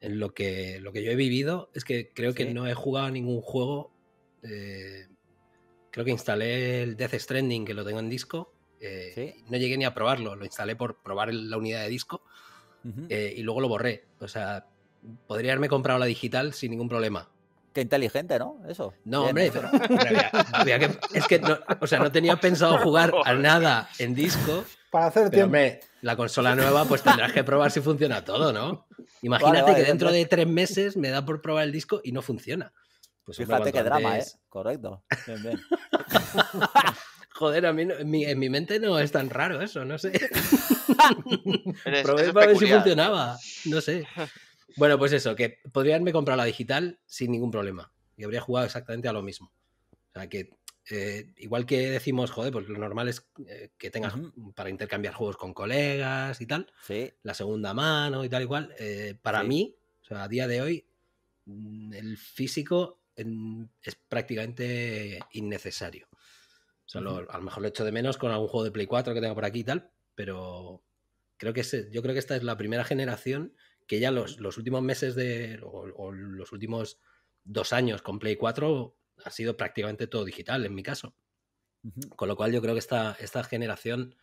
en lo que, lo que yo he vivido, es que creo que no he jugado ningún juego. Eh, creo que instalé el Death Stranding, que lo tengo en disco. No llegué ni a probarlo, lo instalé por probar la unidad de disco. Eh, y luego lo borré. O sea, podría haberme comprado la digital sin ningún problema. Qué inteligente, ¿no? Eso. No, hombre, es que no, o sea, no tenía pensado [LAUGHS] jugar a nada en disco. Para hacer la consola nueva, pues tendrás que probar si funciona todo, ¿no? [LAUGHS] Imagínate que dentro de tres meses me da por probar el disco y no funciona. Pues Fíjate qué drama, es ¿eh? Correcto. [LAUGHS] Joder, a mí en, mi, mente no es tan raro eso, no sé. [LAUGHS] Probé para ver si funcionaba, no sé. [LAUGHS] Bueno, pues eso, que podría haberme comprado la digital sin ningún problema y habría jugado exactamente a lo mismo. O sea, que eh, igual que decimos, joder, pues lo normal es eh, que tengas para intercambiar juegos con colegas y tal, la segunda mano y tal igual. Eh, para mí, a día de hoy, mm, el físico mm, es prácticamente innecesario a lo mejor lo echo de menos con algún juego de Play 4 que tengo por aquí y tal, pero creo que yo creo que esta es la primera generación que ya los, últimos meses de, o, los últimos dos años con Play 4 ha sido prácticamente todo digital en mi caso. Con lo cual yo creo que esta, esta generación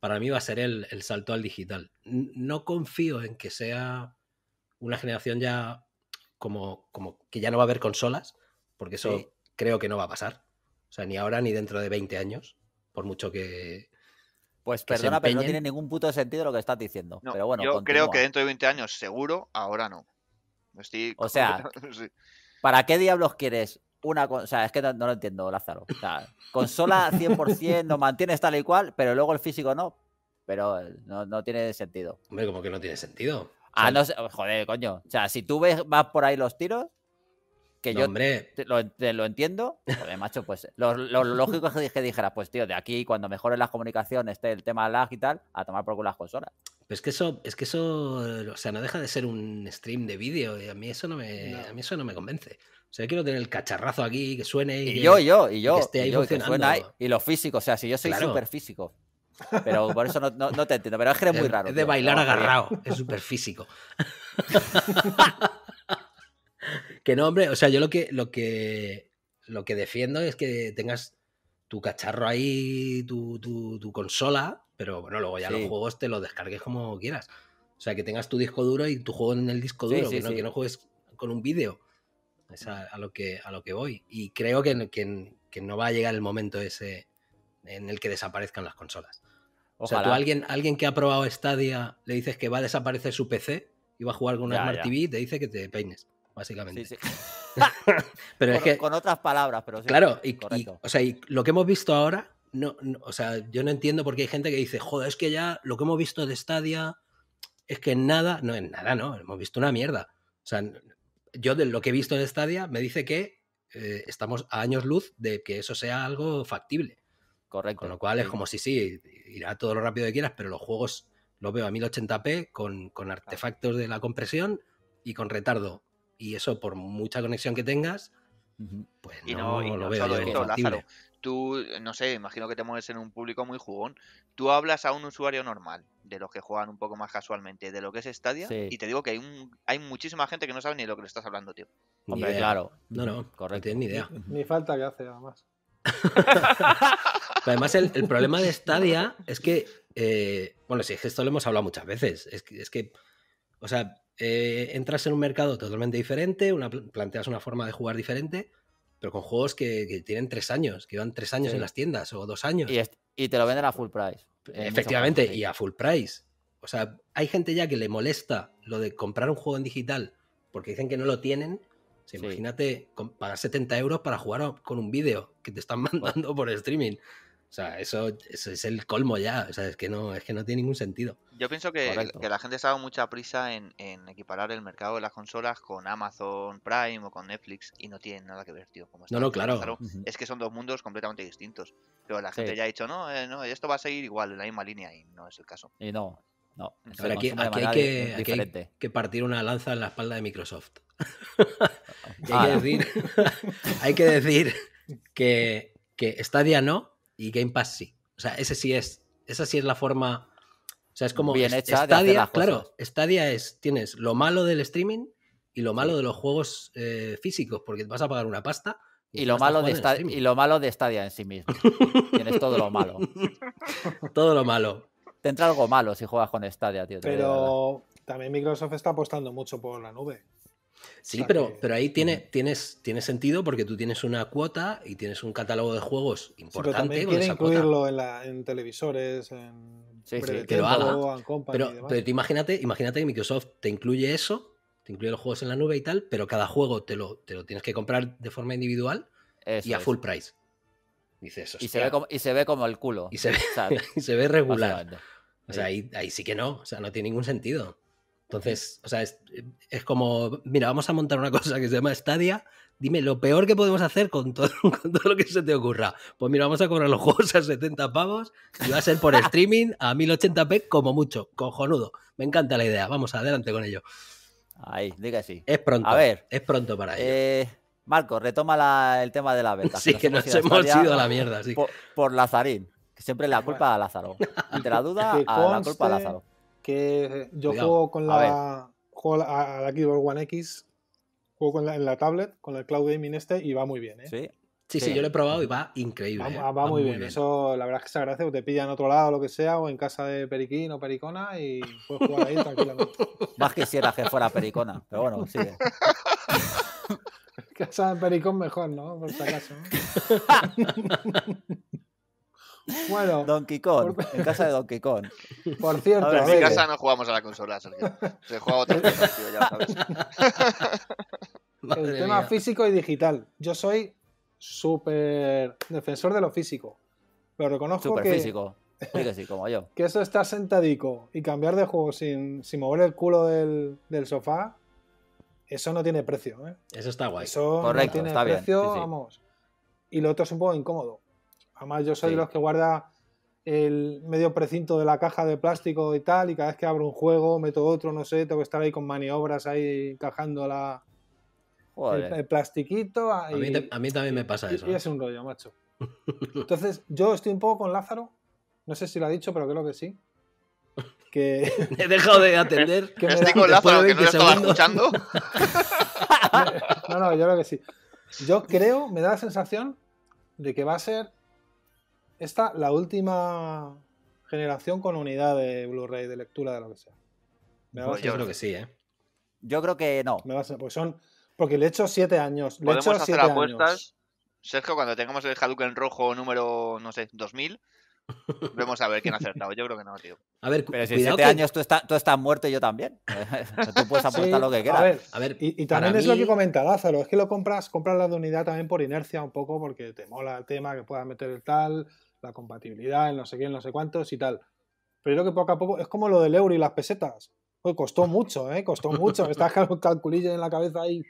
para mí va a ser el, salto al digital. No confío en que sea una generación ya como, como que ya no va a haber consolas, porque eso creo que no va a pasar. O sea, ni ahora ni dentro de 20 años, por mucho que. Pues perdona, pero no tiene ningún puto sentido lo que estás diciendo. pero bueno, yo creo que dentro de 20 años, seguro, ahora no. O sea, [LAUGHS] ¿para qué diablos quieres una O sea, es que no, lo entiendo, Lázaro. O sea, consola 100% [LAUGHS] nos mantienes tal y cual, pero luego el físico no. Pero eh, no, no tiene sentido. Hombre, como que no tiene sentido. Ah, no sé, joder, coño. O sea, si tú ves, vas por ahí los tiros, que yo lo, entiendo, macho, pues lo, [LAUGHS] lógico es que dijeras, pues tío, de aquí cuando mejoren las comunicaciones, esté el tema lag y tal, a tomar por culo las consolas. Pero es que eso, es que eso, o sea, no deja de ser un stream de vídeo y a mí eso no me, a mí eso no me convence. O sea, quiero tener el cacharrazo aquí que suene y, yo, y yo, esté y, yo lo físico, o sea, si yo soy super súper físico. [LAUGHS] Pero por eso no, te entiendo, pero es que eres muy raro. Es de bailar agarrado, es súper físico. [LAUGHS] Que no, hombre, o sea, yo lo que, lo que, lo que defiendo es que tengas tu cacharro ahí, tu, consola, pero bueno, luego ya los juegos te los descargues como quieras. O sea, que tengas tu disco duro y tu juego en el disco duro, que, no, juegues con un vídeo. Es a, lo que, a lo que voy. Y creo que, que, no va a llegar el momento ese en el que desaparezcan las consolas. O sea, tú alguien, alguien que ha probado Stadia le dices que va a desaparecer su PC y va a jugar con una Smart TV te dice que te peines básicamente. [LAUGHS] pero con, es que, con otras palabras, pero sí. Claro, y, o sea, y lo que hemos visto ahora, no, o sea, yo no entiendo por qué hay gente que dice, joder, es que ya lo que hemos visto de Stadia es que en nada, no es nada, no, hemos visto una mierda. O sea, yo de lo que he visto de Stadia me dice que eh, estamos a años luz de que eso sea algo factible. Correcto. Con lo cual es como si sí, irá todo lo rápido que quieras, pero los juegos los veo a 1080p con, con artefactos de la compresión y con retardo y eso, por mucha conexión que tengas, pues no, lo veo. Lázaro, tú, no sé, imagino que te mueves en un público muy jugón. Tú hablas a un usuario normal, de los que juegan un poco más casualmente, de lo que es Stadia, y te digo que hay, un, hay muchísima gente que no sabe ni de lo que le estás hablando, tío. Hombre, claro. No, no, correcto. ni idea. Ni falta que hace, además. además, el, el, problema de Stadia es que, eh, bueno, sí, esto lo hemos hablado muchas veces. Es es que o sea, eh, entras en un mercado totalmente diferente, una, planteas una forma de jugar diferente, pero con juegos que, tienen tres años, que van tres años en las tiendas o dos años. Y, te lo venden a full price. Efectivamente, y a full price. O sea, hay gente ya que le molesta lo de comprar un juego en digital porque dicen que no lo tienen. Imagínate pagar 70 euros para jugar con un vídeo que te están [LAUGHS] mandando por streaming. O sea, eso, es el colmo ya. O sea, es que no, es que no tiene ningún sentido. Yo pienso que, la gente se ha dado mucha prisa en, equiparar el mercado de las consolas con Amazon Prime o con Netflix y no tienen nada que ver, tío. Como no, no, claro. Es que son dos mundos completamente distintos. Pero la gente ya ha dicho, no, eh, no, esto va a seguir igual, en la misma línea, y no es el caso. Y no, no. Pero aquí, hay que, que, partir una lanza en la espalda de Microsoft. [LAUGHS] Ah. [LAUGHS] hay, que decir, que decir que Stadia no, y Game Pass sí. O sea, ese sí es, esa sí es la forma. O sea, es como bien hecha Stadia, claro, estadia es tienes lo malo del streaming y lo malo de los juegos eh, físicos, porque vas a pagar una pasta. Y, lo, malo de Stadia, y lo malo de Stadia en sí mismo. [LAUGHS] tienes todo lo malo. [LAUGHS] todo lo malo. Te entra algo malo si juegas con Stadia, tío. Pero también Microsoft está apostando mucho por la nube. Sí, pero, pero ahí tiene, tienes, tiene sentido porque tú tienes una cuota y tienes un catálogo de juegos importante. Sí, incluirlo En, televisores, en que lo haga. Pero, imagínate, imagínate que Microsoft te incluye eso, te incluye los juegos en la nube y tal, pero cada juego te lo, te lo tienes que comprar de forma individual y a full price. eso y, se ve como, y se ve como el culo. Y se ve, [LAUGHS] regular. O sea, ahí, ahí sí que no, o sea, no tiene ningún sentido. Entonces, o sea, es, como, mira, vamos a montar una cosa que se llama Stadia, dime lo peor que podemos hacer con todo, [LAUGHS] todo lo que se te ocurra. Pues mira, vamos a cobrar los juegos a 70 pavos y va a ser por [LAUGHS] streaming a 1080p como mucho, cojonudo. Me encanta la idea, vamos adelante con ello. Ahí, diga sí. Es pronto. A ver. Es pronto para ello. Eh, Marco, retoma el tema de la beta. [LAUGHS] Sí, que nos, hemos, ido a la mierda, Por, Lazarín. Que siempre la culpa a Lázaro. Ante la duda, a la culpa a Lázaro que yo juego con la. juego a, la Keyboard One X, juego con la, en la tablet, con el Cloud Gaming este, y va muy bien, ¿eh? Sí. Sí, sí, yo lo he probado y va increíble. Va, ¿eh? muy, bien. Eso, la verdad es que se agradece, o te pillan otro lado, lo que sea, o en casa de Periquín o Pericona, y puedes jugar ahí tranquilamente. [LAUGHS] Más quisiera que fuera Pericona, pero bueno, sí. [LAUGHS] casa de Pericón mejor, ¿no? Por si acaso. ¿no? [LAUGHS] Bueno, Donkey Kong, en casa de [LAUGHS] Donkey Kong. Por cierto, en mi casa no jugamos a la consola, Se juega otra cosa, [LAUGHS] tío, ya sabes. El tema físico y digital. Yo soy súper defensor de lo físico. Pero reconozco super que. físico. Sí, como yo. [LAUGHS] Que eso está sentadico y cambiar de juego sin, mover el culo del, sofá, eso no tiene precio. ¿eh? Eso está guay. Eso Correcto, tiene precio, vamos. Y lo otro es un poco incómodo. Además, yo soy los que guarda el medio precinto de la caja de plástico y tal, y cada vez que abro un juego, meto otro, no sé, tengo que estar ahí con maniobras ahí cajando la, el, plastiquito. a, mí también me pasa eso. Y ¿eh? es un rollo, macho. [LAUGHS] Entonces, yo estoy un poco con Lázaro, no sé si lo ha dicho, pero creo que sí. Que... [LAUGHS] He dejado de atender. Que estoy con Lázaro, que no lo estaba escuchando. [LAUGHS] no, no, yo creo que sí. Yo creo, me da la sensación de que va a ser esta, la última generación con unidad de Blu-ray de lectura de lo que sea. Pues yo creo que sí, ¿eh? Yo creo que no. Me vas son. Porque le he hecho siete años. Le Podemos he hecho hacer apuestas. Años. Sergio, cuando tengamos el Hadouken en rojo número, no sé, 2000, vemos a ver quién ha acertado. Yo creo que no, tío. A ver, Pero si siete años tú, estás muerto y yo también. [LAUGHS] tú puedes aportar lo que quieras. A ver, a ver y, también es lo que comentaba, Lázaro. Es que lo compras, compras la de unidad también por inercia un poco porque te mola el tema, que puedas meter el tal, la compatibilidad, en no sé quién, no sé cuántos y tal. Pero yo creo que poco a poco es como lo del euro y las pesetas. Pues costó mucho, ¿eh? Costó mucho. Estás con en la cabeza ahí.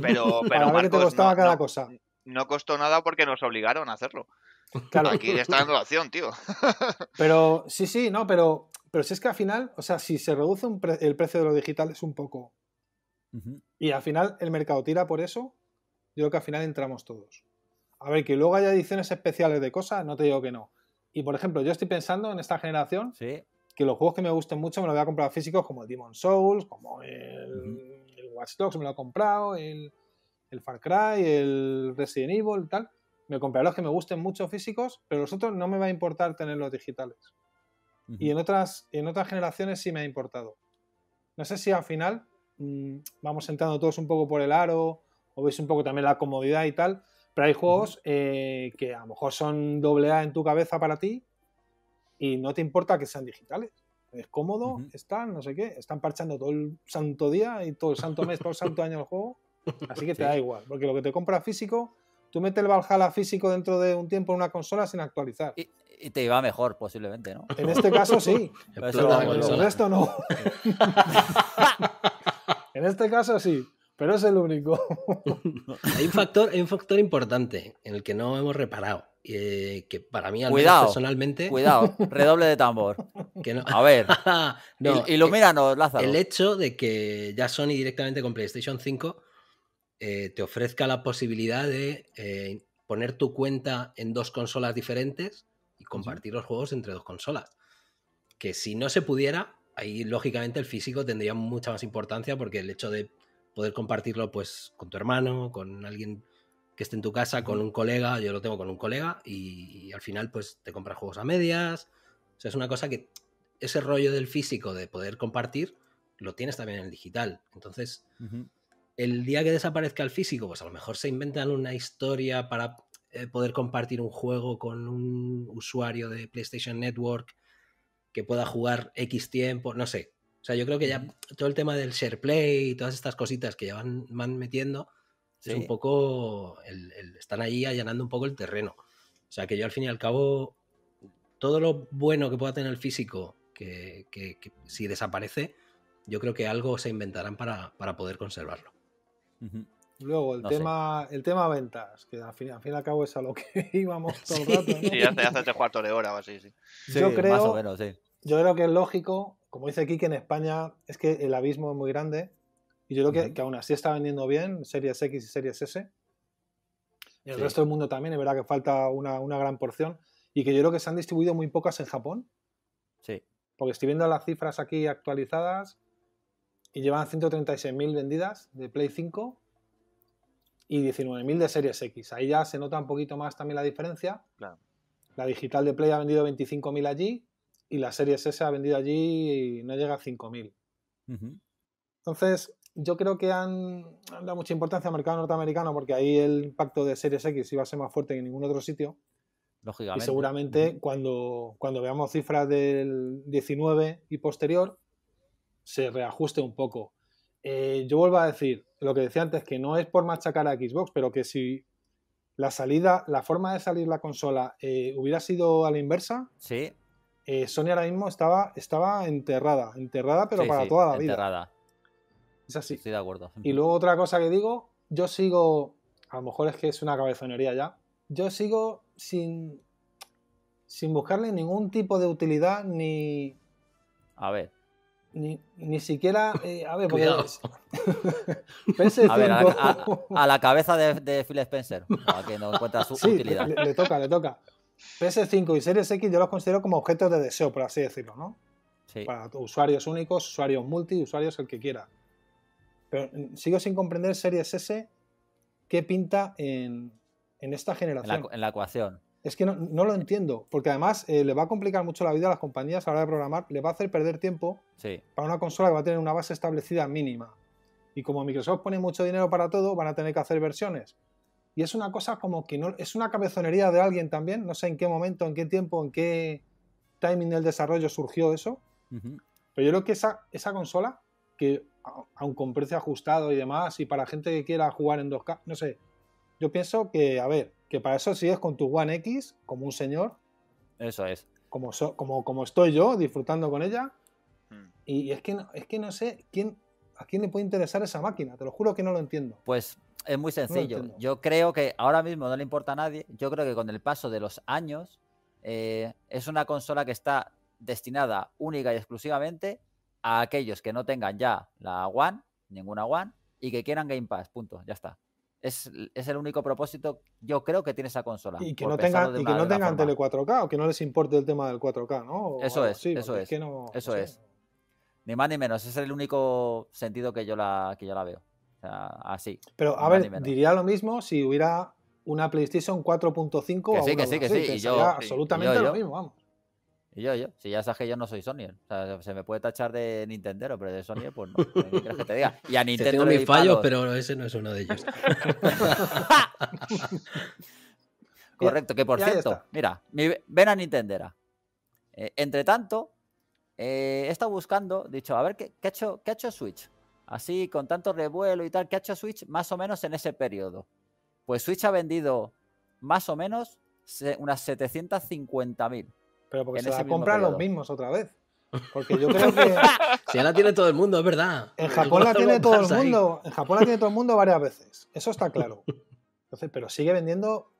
Pero, [LAUGHS] pero te costaba no, cada cosa. No costó nada porque nos obligaron a hacerlo. Claro. Aquí está dando acción, tío. [LAUGHS] Pero sí, sí, no, pero, pero si es que al final, o sea, si se reduce el precio de lo digital es un poco. Y al final el mercado tira por eso, yo creo que al final entramos todos. A ver, que luego haya ediciones especiales de cosas, no te digo que no. Y por ejemplo, yo estoy pensando en esta generación que los juegos que me gusten mucho me los voy a comprar físicos, como el Souls, como el, Watch Dogs, me lo he comprado, el, Far Cry, el Resident Evil, tal. Me compraré los que me gusten mucho físicos, pero los otros no me va a importar tenerlos digitales. Y en otras, en otras generaciones sí me ha importado. No sé si al final mm, vamos entrando todos un poco por el aro, o veis un poco también la comodidad y tal, pero hay juegos eh, que a lo mejor son doble A en tu cabeza para ti y no te importa que sean digitales. Es cómodo, están, no sé qué, están parchando todo el santo día y todo el santo mes, todo el santo año el juego. Así que te da igual, porque lo que te compra físico, tú metes el Valhalla físico dentro de un tiempo en una consola sin actualizar. Y, te iba mejor, posiblemente, ¿no? En este caso sí, [LAUGHS] pero, pero el resto no. [LAUGHS] [LAUGHS] en este caso sí pero es el único. [LAUGHS] hay, un factor, hay factor importante en el que no hemos reparado. Eh, que para mí, al cuidado, menos personalmente. Cuidado, [LAUGHS] redoble de tambor. A ver, [LAUGHS] no, eh, ilumínanos, Lázaro. El hecho de que ya Sony directamente con PlayStation 5 eh, te ofrezca la posibilidad de poner tu cuenta en dos consolas diferentes y compartir los juegos entre dos consolas. Que si no se pudiera, ahí lógicamente el físico tendría mucha más importancia porque el hecho de poder compartirlo pues con tu hermano, con alguien que esté en tu casa, con un colega, yo lo tengo con un colega y, al final pues te compras juegos a medias. O sea, es una cosa que ese rollo del físico de poder compartir lo tienes también en el digital. Entonces, el día que desaparezca el físico, pues a lo mejor se inventan una historia para eh, poder compartir un juego con un usuario de PlayStation Network que pueda jugar X tiempo, no sé. O sea, yo creo que ya todo el tema del share play y todas estas cositas que ya van, metiendo, es un poco, están ahí allanando un poco el terreno. O sea, que yo al fin y al cabo, todo lo bueno que pueda tener el físico, que, si desaparece, yo creo que algo se inventarán para, poder conservarlo. Luego, el, tema, el tema ventas, que al fin, y al cabo es a lo que [LAUGHS] íbamos todo el rato. ¿no? Sí, hace, hace tres cuartos de hora o así, sí. sí. Yo creo que es lógico como dice aquí que en España es que el abismo es muy grande y yo creo que, aún así está vendiendo bien Series X y Series S. En el resto del mundo también, es verdad que falta una, gran porción y que yo creo que se han distribuido muy pocas en Japón. Sí. Porque estoy viendo las cifras aquí actualizadas y llevan 136.000 vendidas de Play 5 y 19.000 de Series X. Ahí ya se nota un poquito más también la diferencia. Claro. La digital de Play ha vendido 25.000 allí y la serie S ha vendido allí y no llega a 5.000. Entonces, yo creo que han, dado mucha importancia al mercado norteamericano porque ahí el impacto de Series X iba a ser más fuerte que en ningún otro sitio. Lógicamente. Y seguramente cuando, cuando veamos cifras del 19 y posterior, se reajuste un poco. Eh, yo vuelvo a decir lo que decía antes, que no es por machacar a Xbox, pero que si la salida, la forma de salir la consola eh, hubiera sido a la inversa, sí. Eh, Sony ahora mismo estaba, estaba enterrada, enterrada pero para toda la vida. Es así. Estoy de acuerdo. Y luego otra cosa que digo, yo sigo, a lo mejor es que es una cabezonería ya, yo sigo sin, sin buscarle ningún tipo de utilidad ni... A ver. Ni, siquiera... Eh, a ver, porque... [LAUGHS] a, la cabeza de, Phil Spencer, a que no encuentra su utilidad. le toca, le toca. PS5 y Series X yo los considero como objetos de deseo, por así decirlo, ¿no? Para usuarios únicos, usuarios multi, usuarios el que quiera. Pero mm, sigo sin comprender Series S qué pinta en, esta generación. En la, ecuación. Es que no, lo entiendo, porque además eh, le va a complicar mucho la vida a las compañías a la hora de programar, le va a hacer perder tiempo para una consola que va a tener una base establecida mínima. Y como Microsoft pone mucho dinero para todo, van a tener que hacer versiones y es una cosa como que no, es una cabezonería de alguien también, no sé en qué momento, en qué tiempo, en qué timing del desarrollo surgió eso. Pero yo creo que esa, esa consola, que aun con precio ajustado y demás, y para gente que quiera jugar en 2K, no sé, yo pienso que, a ver, que para eso sí es con tu One X como un señor. Eso es. Como, como, como estoy yo, disfrutando con ella. Mm. Y, es, que es que no sé quién, ¿A quién le puede interesar esa máquina? Te lo juro que no lo entiendo. Pues es muy sencillo. yo creo que ahora mismo no le importa a nadie. Yo creo que con el paso de los años eh, es una consola que está destinada única y exclusivamente a aquellos que no tengan ya la One, ninguna One, y que quieran Game Pass, punto, ya está. Es, el único propósito, yo creo, que tiene esa consola. Y que no tengan, tele 4K o que no les importe el tema del 4K, ¿no? eso es, eso es. eso es. Ni más ni menos, ese es el único sentido que yo la, que yo la veo. así. Pero a ver, diría lo mismo si hubiera una PlayStation 4.5 o sí, que sí, que sí, y yo, absolutamente lo mismo, vamos. Y yo, yo, si ya sabes que yo no soy Sony, o sea, se me puede tachar de nintendero, pero de Sony, pues no. [LAUGHS] Y a Nintendo. Te tengo mis fallos, pero ese no es uno de ellos. [LAUGHS] [LAUGHS] Correcto, que por cierto, mira, ven a Nintendera. Eh, entre tanto, eh, he estado buscando, dicho, a ver, ¿qué, ha hecho, ¿qué ha hecho Switch? Así, con tanto revuelo y tal, ¿qué ha hecho Switch más o menos en ese periodo? Pues Switch ha vendido más o menos unas 750.000. Pero porque se compran los mismos otra vez. Porque yo [LAUGHS] creo que. si ya la tiene todo el mundo, es verdad. En Japón la tiene todo el mundo. En Japón la tiene todo el mundo varias veces. Eso está claro. Entonces, pero sigue vendiendo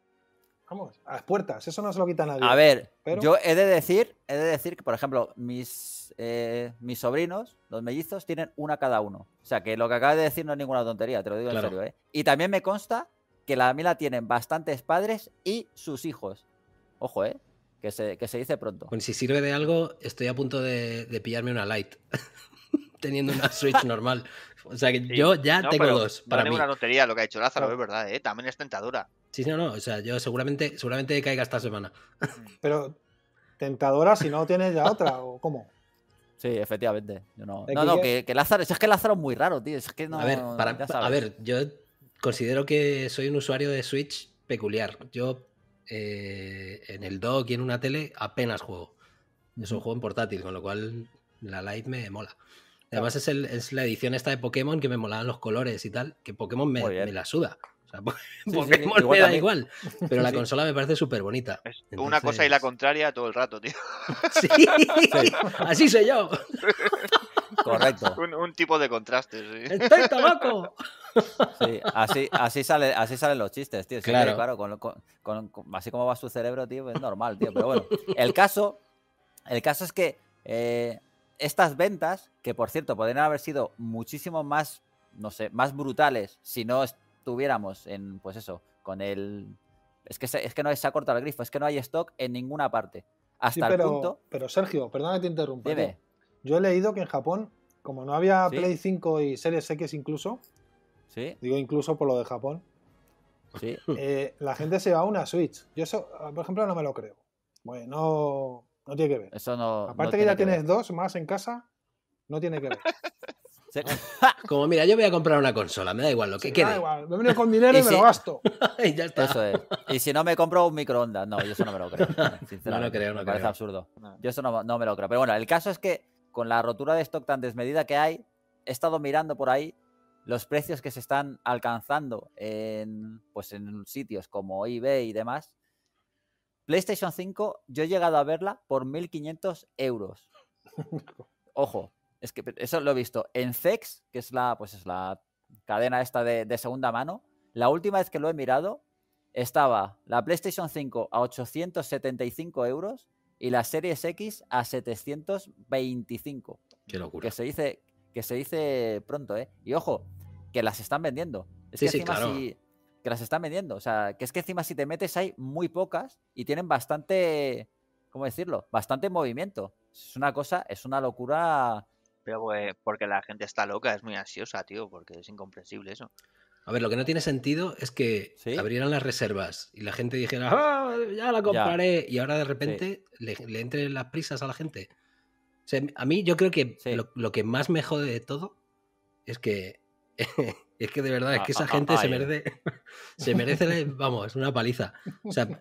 vamos, a las puertas, eso no se lo quita nadie. A ver, yo he de decir, he de decir que, por ejemplo, mis, eh, mis sobrinos, los mellizos, tienen una cada uno. O sea, que lo que acabas de decir no es ninguna tontería, te lo digo en serio, ¿eh? Y también me consta que la Mila la tienen bastantes padres y sus hijos. Ojo, ¿eh? Que se, que se dice pronto. si sirve de algo, estoy a punto de, pillarme una light. [LAUGHS] teniendo una Switch normal. O sea que yo ya tengo dos. Para no es una lotería lo que ha hecho Lázaro, es verdad, ¿eh? También es tentadura. Sí, no, no. O sea, yo seguramente, seguramente caiga esta semana. Mm. Pero tentadora si no tienes ya otra, ¿o cómo? Sí, efectivamente. Yo no, no, que, Lázaro, es que Lázaro es muy raro, tío. Es que no, a, ver, a ver, yo considero que soy un usuario de Switch peculiar. Yo eh, en el dock y en una tele apenas juego. Es un juego en portátil, con lo cual la Lite me mola. Además es, la edición esta de Pokémon que me molaban los colores y tal, que Pokémon me la suda. [LAUGHS] porque igual, da igual, [LAUGHS] pero la consola me parece súper bonita. Una cosa y la contraria todo el rato, tío. [LAUGHS] Sí, así soy yo. Correcto. Un, tipo de contraste, sí. ¡Estoy tabaco! Sí, así, así, sale, así salen los chistes, tío. claro, claro así como va su cerebro, tío, es normal, tío. Pero bueno, el caso, el caso es que eh, estas ventas, que por cierto podrían haber sido muchísimo más, no sé, más brutales si no tuviéramos en, pues eso, con el... Es que, es que no se ha cortado el grifo, es que no hay stock en ninguna parte. Hasta el punto... Pero Sergio, perdona que te interrumpa. Yo he leído que en Japón, como no había Play 5 y Series X incluso, digo incluso por lo de Japón, ¿Sí? Eh, la gente se va a una Switch. Yo eso, ah, por ejemplo, no me lo creo. Bueno, no, tiene que ver. Eso no, Aparte que ya tienes dos más en casa, no tiene que ver. [LAUGHS] [LAUGHS] Como mira, yo voy a comprar una consola, me da igual lo que quede. Me da con [LAUGHS] dinero y, me lo gasto. [LAUGHS] y ya está. Eso es. Y si no me compro un microondas, no, yo eso no me lo creo. no lo creo, no me creo. Parece absurdo. Yo eso no, no me lo creo. Pero bueno, el caso es que con la rotura de stock tan desmedida que hay, he estado mirando por ahí los precios que se están alcanzando en, pues en sitios como eBay y demás. PlayStation 5, yo he llegado a verla por 1.500 euros. Ojo, es que eso lo he visto en Zex, que es la, pues es la cadena esta de, segunda mano. La última vez que lo he mirado estaba la PlayStation 5 a 875 euros y la Series X a 725. Qué locura. Que se dice, que se dice pronto, ¿eh? Y ojo, que las están vendiendo. Es sí, que sí, claro. que las están vendiendo. O sea, que es que encima si te metes hay muy pocas y tienen bastante, ¿cómo decirlo? Bastante movimiento. Es una cosa, es una locura pero eh, porque la gente está loca, es muy ansiosa, tío, porque es incomprensible eso. A ver, lo que no tiene sentido es que abrieran las reservas y la gente dijera, ¡Ah, ya la compraré, y ahora de repente le, entre las prisas a la gente. a mí yo creo que lo, que más me jode de todo es que es que de verdad, es que esa gente se merece. [LAUGHS] se merece, vamos, una paliza.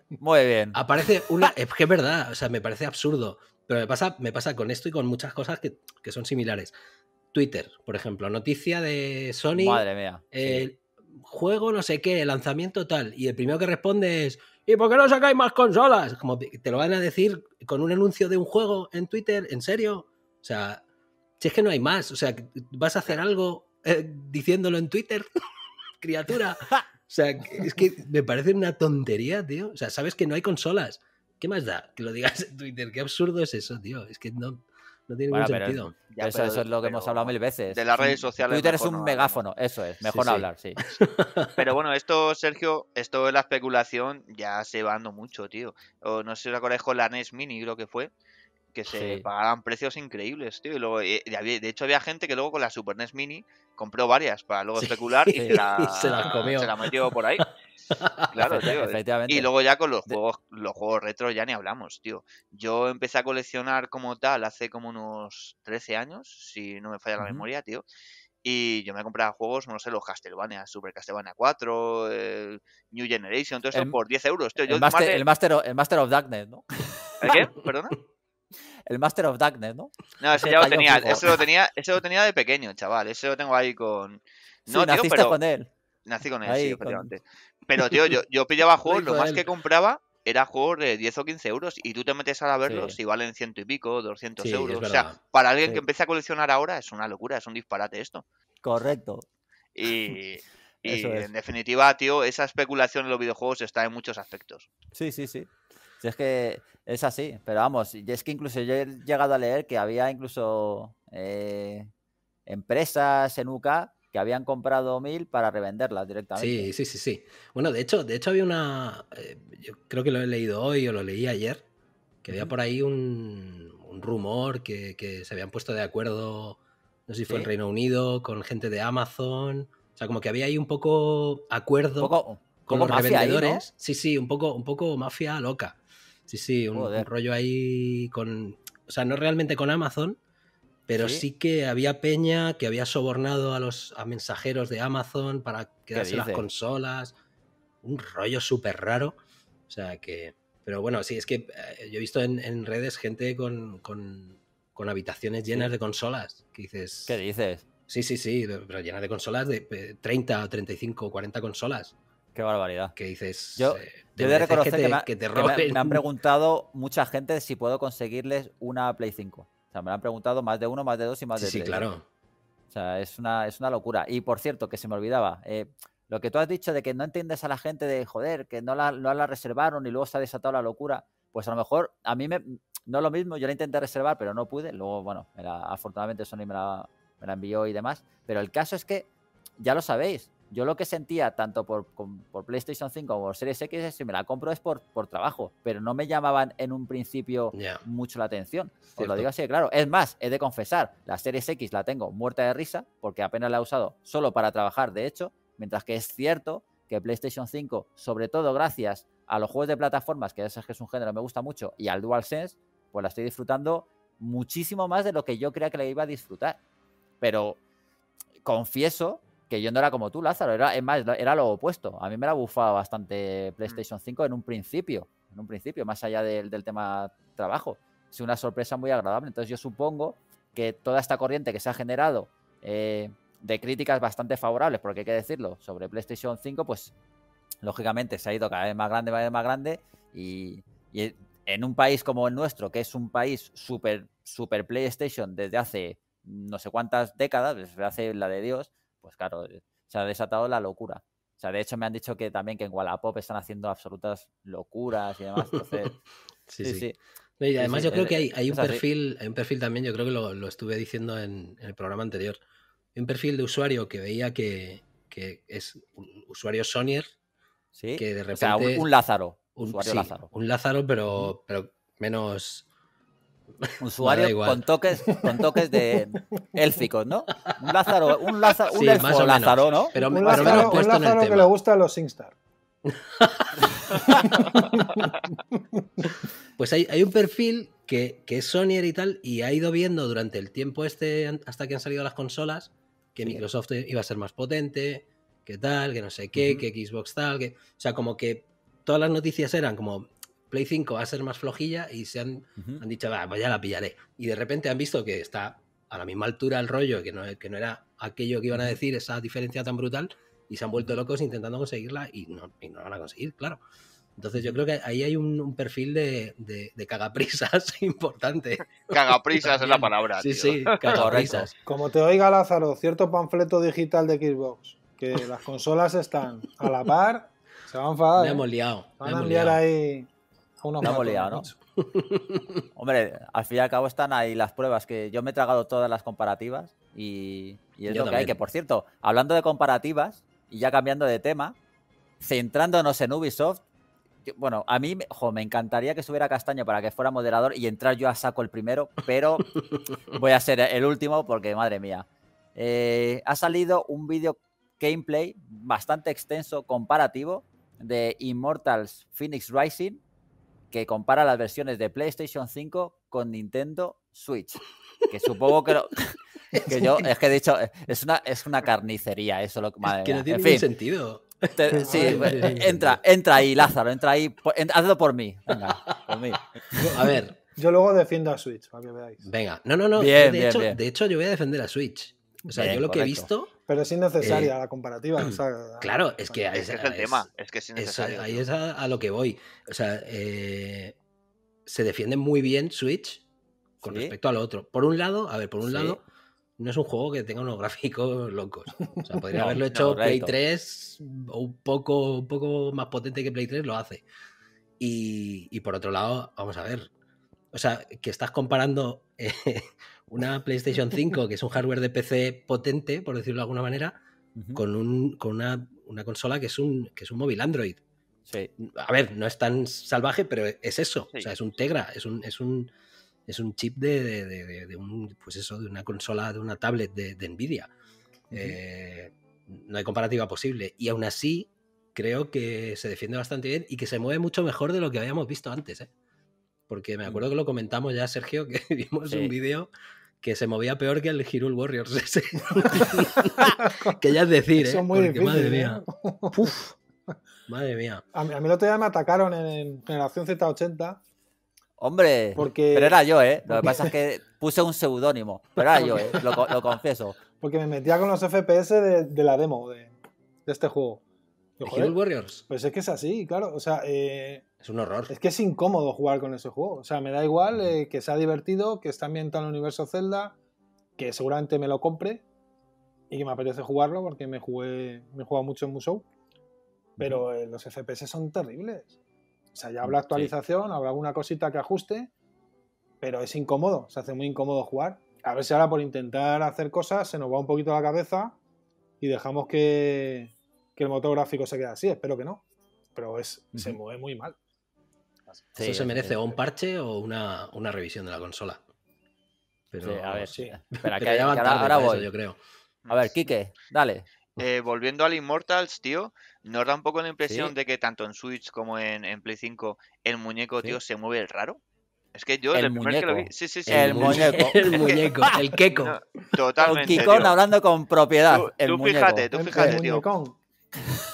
Muy bien. Aparece una. [LAUGHS] Es que es verdad, o sea, me parece absurdo. Pero me pasa, me pasa con esto y con muchas cosas que, son similares. Twitter, por ejemplo, noticia de Sony. Madre mía. Juego no sé qué, lanzamiento tal. Y el primero que responde es. ¿Y por qué no sacáis más consolas? Como te lo van a decir con un anuncio de un juego en Twitter, ¿en serio? O sea, si es que no hay más, o sea, vas a hacer algo, eh, diciéndolo en Twitter, [LAUGHS] criatura. O sea, es que me parece una tontería, tío. O sea, sabes que no hay consolas. ¿Qué más da que lo digas en Twitter? Qué absurdo es eso, tío. Es que no, no tiene sentido. eso, es lo que hemos hablado mil veces. De las redes sociales. Twitter es un megáfono, eso es. Mejor hablar, sí. [LAUGHS] Pero bueno, esto, Sergio, esto de la especulación ya se va dando mucho, tío. O no sé si os acordáis con la NES Mini, creo que fue que se pagaban precios increíbles, tío. luego, eh, de hecho, había gente que luego con la Super NES Mini compró varias para luego especular y [LAUGHS] se la, comió. Se metió por ahí. [LAUGHS] Claro, tío. Eh. Y luego ya con los juegos, los juegos retro ya ni hablamos, tío. Yo empecé a coleccionar como tal hace como unos 13 años, si no me falla la memoria, tío. Y yo me he comprado juegos, no sé, los Castlevania, Super Castlevania 4, New Generation, todo eso por 10 euros. Tío. el, master, el, master of, el, Darkness, ¿no? ¿El qué? [LAUGHS] ¿Perdona? el Master of Darkness, ¿no? No, ese, ya lo tenía, eso lo tenía, lo tenía de pequeño, chaval. Eso lo tengo ahí con. No, pero... con él. Nací con él, sí, efectivamente. Pero, tío, yo, pillaba [LAUGHS] juegos, lo más que compraba era juegos de 10 o 15 euros y tú te metes a verlos si y valen ciento y pico, 200 euros. O sea, para alguien que empiece a coleccionar ahora es una locura, es un disparate esto. Correcto. Y, [LAUGHS] en definitiva, tío, esa especulación en los videojuegos está en muchos aspectos. Sí, sí, sí es que es así, pero vamos, y es que incluso yo he llegado a leer que había incluso eh, empresas en UK que habían comprado mil para revenderlas directamente. Sí, sí, sí, sí. Bueno, de hecho, de hecho había una. Eh, yo creo que lo he leído hoy o lo leí ayer. Que había por ahí un, rumor que, se habían puesto de acuerdo. No sé si fue el Reino Unido, con gente de Amazon. O sea, como que había ahí un poco acuerdo como poco, con revendedores. Sí, sí, un poco, un poco mafia loca. Sí, sí, un, rollo ahí con. O sea, no realmente con Amazon, pero ¿Sí? que había peña que había sobornado a los mensajeros de Amazon para quedarse las consolas. Un rollo súper raro. O sea que. Pero bueno, sí, es que eh, yo he visto en, redes gente con, con, con habitaciones llenas de consolas. Que dices. ¿Qué dices? Sí, sí, sí, pero llenas de consolas de 30, 35, 40 consolas. Qué barbaridad. Que dices. Yo, eh, yo de reconocer que, me, han preguntado mucha gente si puedo conseguirles una Play 5. O sea, me han preguntado más de uno, más de dos y más de tres. Sí, claro. O sea, es una, es una locura. Y por cierto, que se me olvidaba, eh, lo que tú has dicho de que no entiendes a la gente de joder, que no la, reservaron y luego se ha desatado la locura, pues a lo mejor a mí me, no es lo mismo, yo la intenté reservar, pero no pude. Luego, bueno, afortunadamente Sony me me la envió y demás. Pero el caso es que ya lo sabéis, yo lo que sentía tanto por, PlayStation 5 como por Series X, si me la compro es por, por trabajo, pero no me llamaban en un principio mucho la atención. te lo digo así, claro. Es más, he de confesar, la Series X la tengo muerta de risa porque apenas la he usado solo para trabajar, de hecho, mientras que es cierto que PlayStation 5, sobre todo gracias a los juegos de plataformas, que ya que es un género que me gusta mucho, y al DualSense, pues la estoy disfrutando muchísimo más de lo que yo creía que la iba a disfrutar. Pero confieso que yo no era como tú, Lázaro, era, más, era lo opuesto. A mí me la bufaba bastante PlayStation 5 mm. en un principio, en un principio, más allá del, tema trabajo. Es una sorpresa muy agradable. Entonces yo supongo que toda esta corriente que se ha generado eh, de críticas bastante favorables, porque hay que decirlo, sobre PlayStation 5, pues lógicamente se ha ido cada vez más grande, cada vez más grande, y, en un país como el nuestro, que es un país súper super PlayStation desde hace no sé cuántas décadas, desde hace la de Dios, pues claro, eh, se ha desatado la locura. O sea, de hecho me han dicho que también que en Wallapop están haciendo absolutas locuras y demás. [LAUGHS] sí, sí, además yo creo eh, que hay, un perfil, hay un perfil también, yo creo que lo, estuve diciendo en, el programa anterior, un perfil de usuario que veía que, es un usuario Sonier, que O sea, un, un, Lázaro. Un, Lázaro. un Lázaro, pero, pero menos, [LAUGHS] Usuario con toques, con toques de élficos, ¿no? Un Lázaro, un Lázaro, Lázaro, ¿no? Pero, un Lázaro, que le gusta los Singstar. [LAUGHS] pues hay, un perfil que, que es Sonyer y tal, y ha ido viendo durante el tiempo este, hasta que han salido las consolas, que Microsoft iba a ser más potente, que tal, que no sé qué, que Xbox tal, que. O sea, como que todas las noticias eran como Play 5 va a ser más flojilla y se han, han dicho, vaya pues la pillaré. Y de repente han visto que está a la misma altura el rollo, que no, que no era aquello que iban a decir, esa diferencia tan brutal, y se han vuelto locos intentando conseguirla y no, no la van a conseguir, claro. Entonces yo creo que ahí hay un, perfil de, de, cagaprisas [LAUGHS] importante. Cagaprisas es la palabra. Sí, sí, [LAUGHS] cagaprisas. Como te oiga Lázaro, cierto panfleto digital de Xbox, que las consolas están a la par, se van a enfadar. Me hemos ¿eh? liado. Van a liar ahí ¿no? [LAUGHS] Hombre, al fin y al cabo están ahí las pruebas que yo me he tragado todas las comparativas y, es lo que hay. Que por cierto, hablando de comparativas y ya cambiando de tema, centrándonos en Ubisoft, bueno, a mí me encantaría que subiera Castaño para que fuera moderador y entrar yo a saco el primero, pero [LAUGHS] voy a ser el último porque, madre mía. Eh, ha salido un vídeo gameplay bastante extenso, comparativo, de Immortals Phoenix Rising que compara las versiones de PlayStation 5 con Nintendo Switch. Que supongo que, lo, [LAUGHS] [LAUGHS] que yo, es que he dicho, es una, es una carnicería eso. Lo, que no tiene sentido. [LAUGHS] sí, pues, entra, entra ahí, Lázaro, entra ahí, pues, hazlo por mí. Venga, A ver. Yo luego defiendo a Switch, para que veáis. Venga, no, no, no. de, hecho, yo voy a defender a Switch. O sea, yo lo que he visto pero es innecesaria eh, la comparativa. claro, es que... Es, el tema, ahí es a, lo que voy. O sea, eh, se defiende muy bien Switch con respecto al otro. Por un lado, a ver, por un lado, no es un juego que tenga unos gráficos locos. O sea, podría [LAUGHS] haberlo hecho Play 3 o un poco, un poco más potente que Play 3, lo hace. Y, por otro lado, vamos a ver. O sea, que estás comparando [LAUGHS] eh, una PlayStation 5, [LAUGHS] que es un hardware de PC potente, por decirlo de alguna manera, con, con una, consola que es un, es un móvil Android. A ver, no es tan salvaje, pero es eso. O sea, es un Tegra, es un, es un, es un chip de, un, pues eso, de una consola, de una tablet de, Nvidia. Eh, no hay comparativa posible. Y aún así, creo que se defiende bastante bien y que se mueve mucho mejor de lo que habíamos visto antes, ¿eh? Porque me mm. acuerdo que lo comentamos ya, Sergio, [LAUGHS] que vimos un vídeo que se movía peor que el Hyrule Warriors [LAUGHS] ese. [LAUGHS] que ya es decir, ¿eh? Muy ¿eh? [LAUGHS] madre mía. madre mía. A mí, el otro día me atacaron en, Generación Z80. Hombre, porque... pero era yo, ¿eh? Lo que pasa es que puse un seudónimo, pero era yo, ¿eh? Lo, confieso. Porque me metía con los FPS de, la demo de, este juego. Hero Warriors? Pues es que es así, claro. O sea, eh, es un horror. Es que es incómodo jugar con ese juego. O sea, me da igual eh, que sea divertido, que está ambientado en el universo Zelda, que seguramente me lo compre y que me apetece jugarlo porque me jugué, me he jugado mucho en Musou. Pero eh, los FPS son terribles. O sea, ya mm, habrá actualización, habrá alguna cosita que ajuste, pero es incómodo, se hace muy incómodo jugar. A ver si ahora por intentar hacer cosas se nos va un poquito la cabeza y dejamos que, el motor gráfico se quede así. Espero que no. Pero es, se mueve muy mal. Eso se merece o un parche o una, una, revisión de la consola. Pero, a ver, sí. Pero, ahora voy. yo creo. A ver, Quique, dale. Eh, volviendo al Immortals, tío, nos da un poco la impresión de que tanto en Switch como en, Play 5 el muñeco, tío, se mueve el raro. Es que yo, el, que lo vi. Sí, sí, sí. El, muñeco. [LAUGHS] El muñeco, el keko totalmente. El Kikon hablando con propiedad. Tú, el tú fíjate, tú fíjate, tío.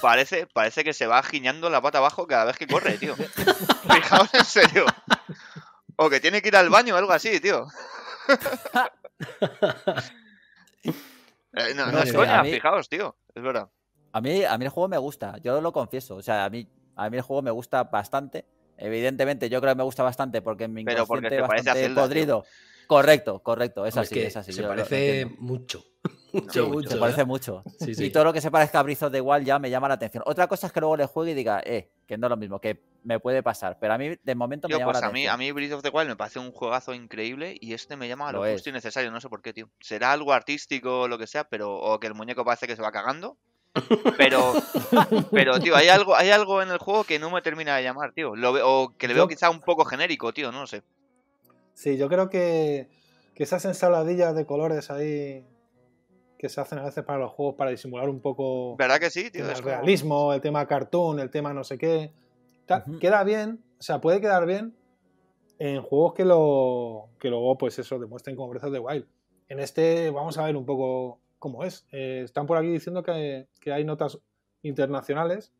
Parece, parece que se va giñando la pata abajo cada vez que corre, tío. Fijaos en serio. O que tiene que ir al baño o algo así, tío. Eh, no, es coña, fijaos, tío. Es verdad. A mí, a mí el juego me gusta, yo lo confieso. O sea, a mí, a mí el juego me gusta bastante. Evidentemente, yo creo que me gusta bastante porque en mi bastante podrido. Correcto, correcto, es así, es, así. Se parece mucho. [LAUGHS] Mucho, ¿eh? parece mucho. Y todo lo que se parezca a Breath of the Wild ya me llama la atención. Otra cosa es que luego le juegue y diga, eh, que no es lo mismo, que me puede pasar. Pero a mí, de momento, me llama pues, a Mí, a mí Breath of the Wild me parece un juegazo increíble y este me llama a lo, justo y necesario. No sé por qué, tío. Será algo artístico o lo que sea, pero. O que el muñeco parece que se va cagando. Pero, [LAUGHS] pero, tío, hay algo, hay algo en el juego que no me termina de llamar, tío. o que le veo quizá un poco genérico, tío, no lo sé. Sí, yo creo que, esas ensaladillas de colores ahí que se hacen a veces para los juegos para disimular un poco el realismo, el tema cartoon, el tema no sé qué. Queda bien, o sea, puede quedar bien en juegos que lo que luego pues eso demuestren como Breath de Wild. En este vamos a ver un poco cómo es. Eh, están por aquí diciendo que, hay notas internacionales,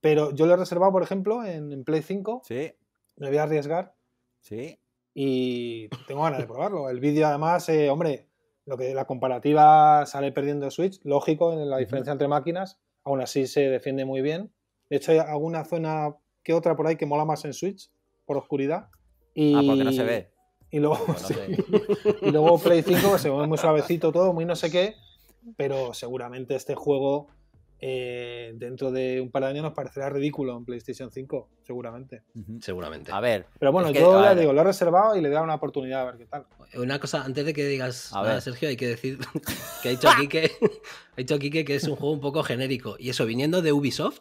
pero yo lo he reservado, por ejemplo, en, Play 5. Sí. Me voy a arriesgar. Sí. Y tengo ganas de probarlo. El vídeo, además, eh, hombre, que la comparativa sale perdiendo Switch, lógico, en la diferencia entre máquinas, aún así se defiende muy bien. De hecho, hay alguna zona que otra por ahí que mola más en Switch, por oscuridad. Ah, y, ah, porque no se ve. Y luego, [LAUGHS] [LAUGHS] y luego Play 5 se ve muy suavecito todo, muy no sé qué, pero seguramente este juego eh, dentro de un par de años nos parecerá ridículo en PlayStation 5, seguramente. Seguramente. A ver. Pero bueno, yo digo, lo he reservado y le da una oportunidad a ver qué tal. Una cosa, antes de que digas a Sergio, hay que decir [LAUGHS] que ha dicho Kike, [LAUGHS] ha que es un juego un poco genérico. Y eso, viniendo de Ubisoft,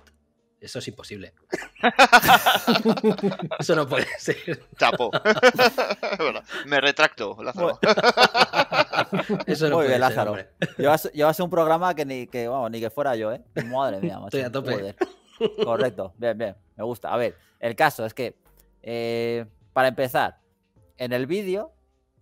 eso es imposible. [LAUGHS] Eso no puede ser. Chapo. [LAUGHS] bueno, me retracto, Lázaro. [LAUGHS] Eso no Muy bien, Lázaro. llevas, llevas, un programa que ni que, vamos, ni que fuera yo, ¿eh? Madre mía, macho. Estoy a tope. Correcto, bien, bien. Me gusta. A ver, el caso es que, eh, para empezar, en el vídeo,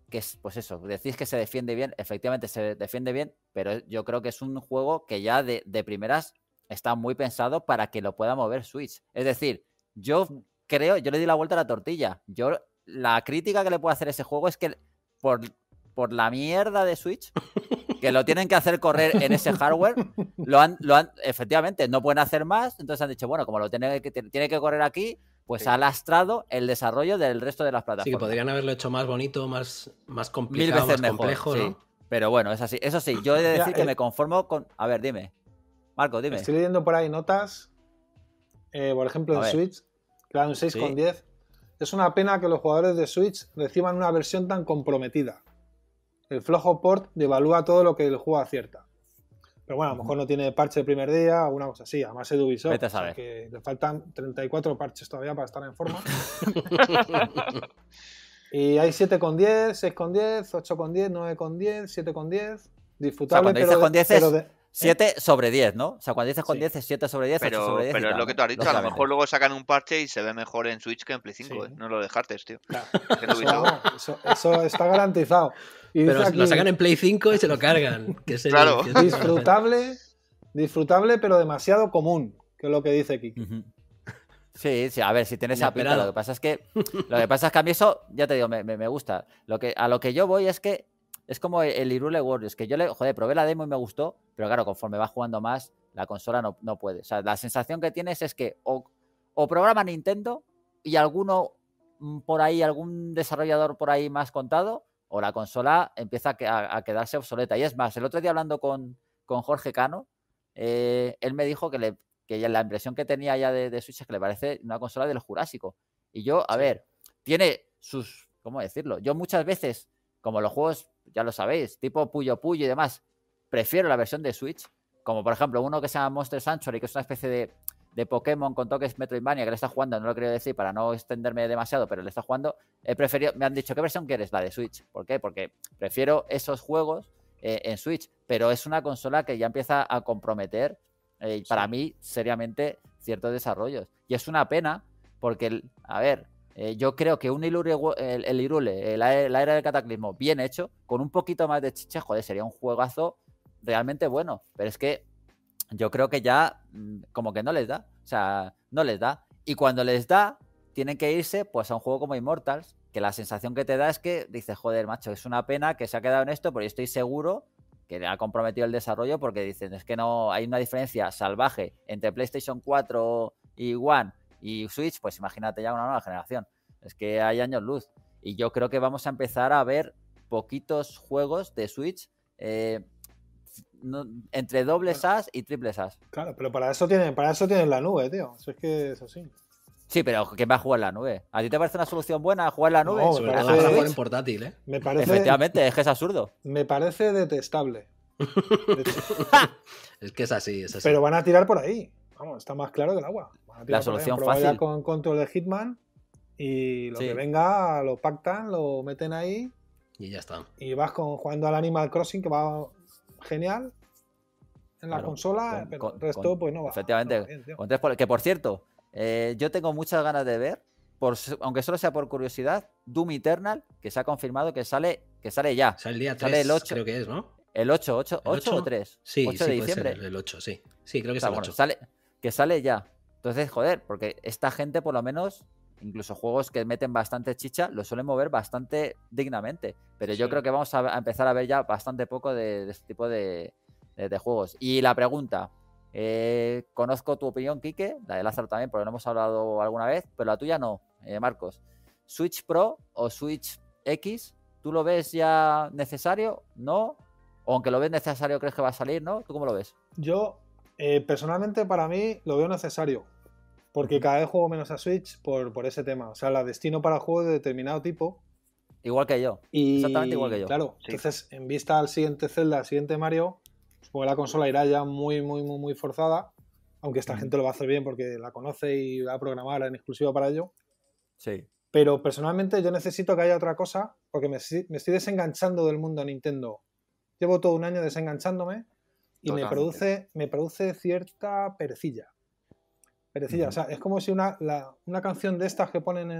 que es, pues eso, decís que se defiende bien, efectivamente se defiende bien, pero yo creo que es un juego que ya de primeras está muy pensado para que lo pueda mover Switch. Es decir, yo creo, yo le di la vuelta a la tortilla. Yo, la crítica que le puedo hacer a ese juego es que por, por la mierda de Switch, que lo tienen que hacer correr en ese hardware, lo han, lo han, efectivamente, no pueden hacer más, entonces han dicho, bueno, como lo tiene que, tiene que correr aquí, pues ha lastrado el desarrollo del resto de las plataformas. Sí, que podrían haberlo hecho más bonito, más, más complicado, Mil más complejo, Pero bueno, es así. Eso sí, yo he de decir que eh, me conformo con. A ver, dime. Marco, dime. Estoy leyendo por ahí notas. Eh, por ejemplo, en Switch, Claro, un 6,10. Es una pena que los jugadores de Switch reciban una versión tan comprometida. El flojo port devalúa todo lo que el juego acierta. Pero bueno, a lo mejor no tiene parche de primer día, alguna cosa así. Además es Vete a saber. que le faltan 34 parches todavía para estar en forma. [LAUGHS] y hay 7,10, 6,10, 8,10, 9,10, 7,10. Disfrutable, o sea, cuando pero, con 10 es, 7 eh, sobre 10, ¿no? O sea, cuando dices con 10 es 7 sobre 10, pero, sobre 10. Pero es lo que tú has dicho, a lo mejor luego sacan un parche y se ve mejor en Switch que en Play 5, ¿eh? No lo dejaste, tío. Claro. [LAUGHS] Eso, está garantizado. pero lo sacan en Play 5 y se lo cargan. es claro. disfrutable, disfrutable, pero demasiado común, que es lo que dice Kiki. Sí, sí, a ver, si tienes esa lo que pasa es que lo que pasa es que a mí eso, ya te digo, me, gusta. a lo que yo voy es que es como e-, el, Irule Warriors, que yo le, joder, probé la demo y me gustó, pero claro, conforme va jugando más, la consola no, no puede. O sea, la sensación que tienes es que o, programa Nintendo y alguno mm, por ahí, algún desarrollador por ahí más contado, o la consola empieza a, quedarse obsoleta. Y es más, el otro día hablando con, con Jorge Cano, eh, él me dijo que, le, la impresión que tenía ya de, de, Switch es que le parece una consola de los Jurásico. Y yo, a ver, tiene sus, ¿cómo decirlo? Yo muchas veces, como los juegos ya lo sabéis, tipo Puyo Puyo y demás. Prefiero la versión de Switch, como por ejemplo uno que se llama Monster Sanctuary, que es una especie de, Pokémon con toques Metroidvania, que le está jugando, no lo quiero decir para no extenderme demasiado, pero le está jugando. He preferido, me han dicho, ¿qué versión quieres? La de Switch. ¿Por qué? Porque prefiero esos juegos eh, en Switch, pero es una consola que ya empieza a comprometer, eh, para mí, seriamente, ciertos desarrollos. Y es una pena, porque, a ver, eh, yo creo que un el, Irule, la, era del cataclismo, bien hecho, con un poquito más de chicha, joder, sería un juegazo realmente bueno. Pero es que yo creo que ya mm, como que no les da. O sea, no les da. Y cuando les da, tienen que irse pues a un juego como Immortals, que la sensación que te da es que dices, joder, macho, es una pena que se ha quedado en esto, pero yo estoy seguro que le ha comprometido el desarrollo porque dicen, es que no, hay una diferencia salvaje entre PlayStation 4 y One y Switch, pues imagínate ya una nueva generación. Es que hay años luz. Y yo creo que vamos a empezar a ver poquitos juegos de Switch. Eh, entre doble SAS y triple as. Claro, pero para eso tienen, para eso tienen la nube, tío. Eso es que Sí, pero ¿quién va a jugar la nube? ¿A ti te parece una solución buena jugar la nube? No, me parece, portátil, ¿eh? Me parece, Efectivamente, es que es absurdo. Me parece detestable. [LAUGHS] es que es así, es así. Pero van a tirar por ahí. Vamos, está más claro que el agua la solución fácil. Con control de Hitman y lo que venga lo pactan, lo meten ahí. Y ya está. Y vas con, jugando al Animal Crossing que va genial en la consola, pero el resto pues no va. Efectivamente. que por cierto, eh, yo tengo muchas ganas de ver, aunque solo sea por curiosidad, Doom Eternal, que se ha confirmado que sale, que sale ya. Sale el 8, creo que es, ¿no? El 8, 8, 8? o 3. Sí, 8 de diciembre. el 8, sí. Sí, creo que es el 8. sale, que sale ya. Entonces, joder, porque esta gente por lo menos, incluso juegos que meten bastante chicha, lo suelen mover bastante dignamente. Pero yo creo que vamos a, empezar a ver ya bastante poco de, este tipo de, juegos. Y la pregunta, eh, conozco tu opinión, Quique, la de Lázaro también, porque lo hemos hablado alguna vez, pero la tuya no, eh, Marcos. ¿Switch Pro o Switch X? ¿Tú lo ves ya necesario? ¿No? O aunque lo ves necesario, crees que va a salir, ¿no? ¿Tú cómo lo ves? Yo, eh, personalmente, para mí lo veo necesario. Porque cada vez juego menos a Switch por, por ese tema. O sea, la destino para juegos de determinado tipo. Igual que yo. Exactamente igual que yo. Claro, entonces, en vista al siguiente Zelda, al siguiente Mario, pues la consola irá ya muy, muy, muy, muy forzada. Aunque esta gente lo va a hacer bien porque la conoce y va a programar en exclusiva para ello. Sí. Pero personalmente yo necesito que haya otra cosa porque me, estoy desenganchando del mundo Nintendo. Llevo todo un año desenganchándome y me produce, me produce cierta perecilla es como si una, canción de estas que ponen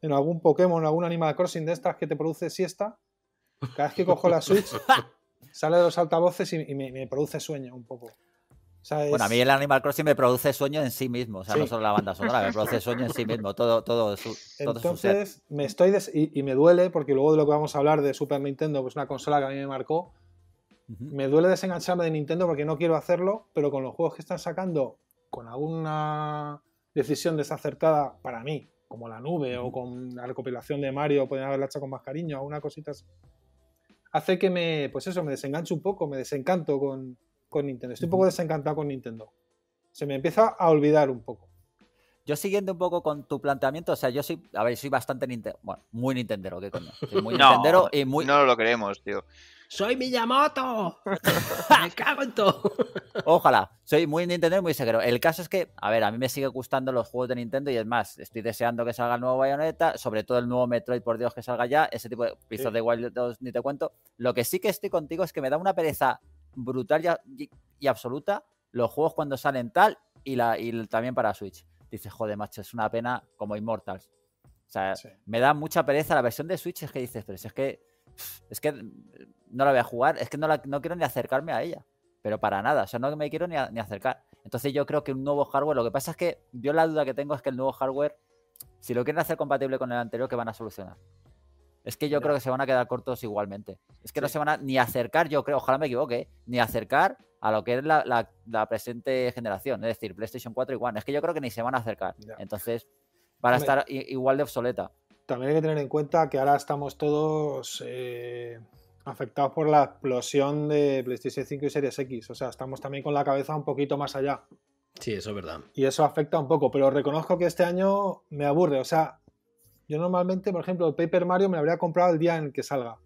en, algún Pokémon, en algún Animal Crossing de estas que te produce siesta, cada vez que cojo la Switch [LAUGHS] sale de los altavoces y, me, produce sueño un poco. Bueno, a mí el Animal Crossing me produce sueño en sí mismo, o sea, no solo la banda sonora, me produce sueño en sí mismo, todo, todo, Entonces, me estoy y, me duele, porque luego de lo que vamos a hablar de Super Nintendo, es pues una consola que a mí me marcó, me duele desengancharme de Nintendo porque no quiero hacerlo, pero con los juegos que están sacando con alguna decisión desacertada para mí, como la nube o con la recopilación de Mario, pueden haberla hecho con más cariño, alguna cosita así, hace que me, pues eso, me desenganche un poco, me desencanto con, con Nintendo. Estoy un poco desencantado con Nintendo. Se me empieza a olvidar un poco. Yo siguiendo un poco con tu planteamiento, o sea, yo soy, a ver, soy bastante Nintendo, bueno, muy Nintendero, ¿qué coño? muy [LAUGHS] no, y muy... No lo creemos, tío. ¡Soy Miyamoto! [LAUGHS] ¡Me cago en todo! Ojalá. Soy muy Nintendo y muy seguro. El caso es que, a ver, a mí me sigue gustando los juegos de Nintendo y es más, estoy deseando que salga el nuevo Bayonetta, sobre todo el nuevo Metroid, por Dios, que salga ya. Ese tipo de pisos de Wild 2, ni te cuento. Lo que sí que estoy contigo es que me da una pereza brutal y, y, absoluta los juegos cuando salen tal y, la, también para Switch. Dices, joder, macho, es una pena como Immortals. O sea, me da mucha pereza la versión de Switch, es que dices, pero es que es que no la voy a jugar, es que no, no quiero ni acercarme a ella, pero para nada, o sea, no me quiero ni, acercar. Entonces yo creo que un nuevo hardware, lo que pasa es que yo la duda que tengo es que el nuevo hardware, si lo quieren hacer compatible con el anterior, que van a solucionar? Es que yo creo que se van a quedar cortos igualmente. Es que no se van a ni acercar, yo creo, ojalá me equivoque, ni acercar a lo que es la, presente generación, es decir, PlayStation 4 y One. Es que yo creo que ni se van a acercar. Entonces, van a estar igual de obsoleta. También hay que tener en cuenta que ahora estamos todos eh, afectados por la explosión de PlayStation 5 y Series X. O sea, estamos también con la cabeza un poquito más allá. Sí, eso es verdad. Y eso afecta un poco, pero reconozco que este año me aburre. O sea, yo normalmente, por ejemplo, Paper Mario me lo habría comprado el día en el que salga.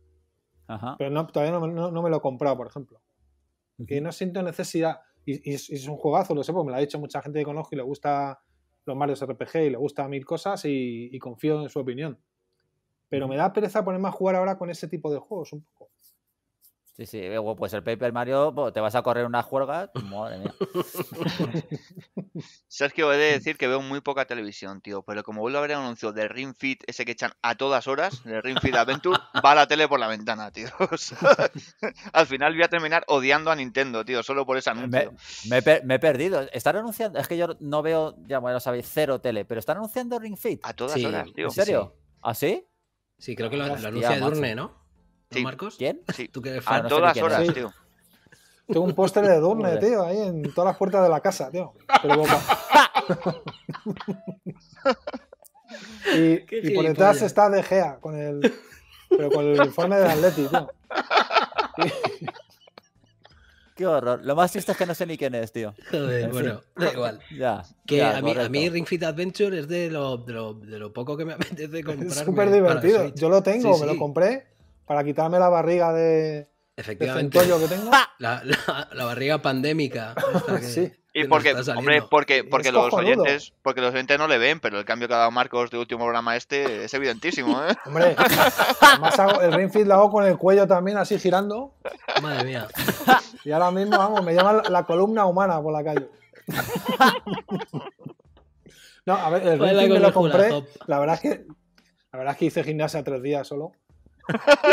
Ajá. Pero no, todavía no, me lo he comprado, por ejemplo. y no siento necesidad. Y, es un juegazo, lo sé, porque me lo ha dicho mucha gente que conozco y le gusta los Mario RPG y le gusta mil cosas y confío en su opinión. Pero me da pereza ponerme a jugar ahora con ese tipo de juegos un poco. Sí, sí, eh, pues el Paper Mario te vas a correr una juerga. [LAUGHS] Madre mía. Sergio, [LAUGHS] he de decir que veo muy poca televisión, tío. Pero como vuelvo a ver el anuncio de Ring Fit, ese que echan a todas horas, de Ring Fit Adventure, [LAUGHS] va la tele por la ventana, tío. al final voy a terminar odiando a Nintendo, tío, solo por ese anuncio. Me, he, perdido. Están anunciando. Es que yo no veo, ya lo sabéis, cero tele, pero están anunciando Ring Fit. A todas horas, tío. ¿En serio? así ¿Ah, Sí, creo que lo, anuncia Durne, ¿no? Sí. Marcos? ¿Quién? Sí. ¿Tú que a todas horas, tío. Tengo un póster de Durne, tío, ahí en todas las puertas de la casa, tío. Pero [LAUGHS] y, y por detrás está De Gea, con el, pero con el uniforme del Atleti, tío. [LAUGHS] Qué horror. Lo más triste es que no sé ni quién es, tío. [LAUGHS] Joder, bueno, da igual. [LAUGHS] ya. Que a, mí, a, Ring Fit Adventure es de lo, poco que me [LAUGHS] apetece comprar. Es súper divertido. Yo lo tengo, me lo compré para quitarme la barriga de, Efectivamente. El que tengo. [LAUGHS] La, barriga pandémica. [LAUGHS] Y porque, hombre, porque, los oyentes, porque los oyentes no le ven, pero el cambio que ha dado Marcos de último programa este es evidentísimo, ¿eh? [LAUGHS] Hombre, el reinfit lo hago con el cuello también así girando. Madre mía. Y ahora mismo, vamos, me llaman la, columna humana por la calle. No, a ver, el me lo compré. La verdad que la verdad es que hice gimnasia tres días solo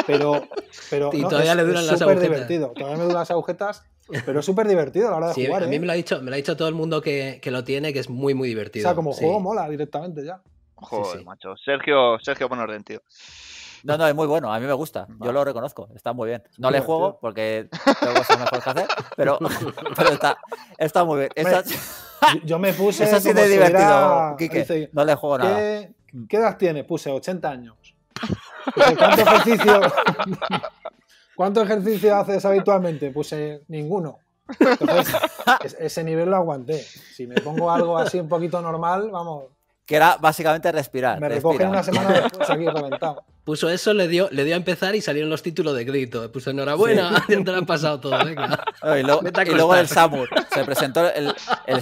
pero, pero todavía es, le las agujetas. divertido. Todavía me duran las agujetas, pero es súper divertido a la hora de jugar. A mí ¿eh? me, lo ha dicho, me lo ha dicho todo el mundo que, que lo tiene, que es muy, muy divertido. O sea, como juego mola directamente ya. Joder, macho. Sergio, Sergio, buen orden, tío. No, no, es muy bueno, a mí me gusta, yo lo reconozco, está muy bien. No le juego porque tengo cosas mejores que hacer, pero, [LAUGHS] pero está, está, muy bien. yo me puse. Es de divertido, Quique. No le juego nada. ¿Qué, ¿Qué edad tiene? Puse 80 años. Pues, ¿Cuánto [LAUGHS] ejercicio, [LAUGHS] ¿cuánto ejercicio haces habitualmente? Pues eh, ninguno. ese nivel lo aguanté. Si me pongo algo así un poquito normal, vamos, que era básicamente respirar. Me una semana después aquí reventado. [LAUGHS] Puso eso, le dio, le dio a empezar y salieron los títulos de grito. Puso enhorabuena, [LAUGHS] ya te lo han pasado todo, [LAUGHS] y, luego el Samur, se presentó el,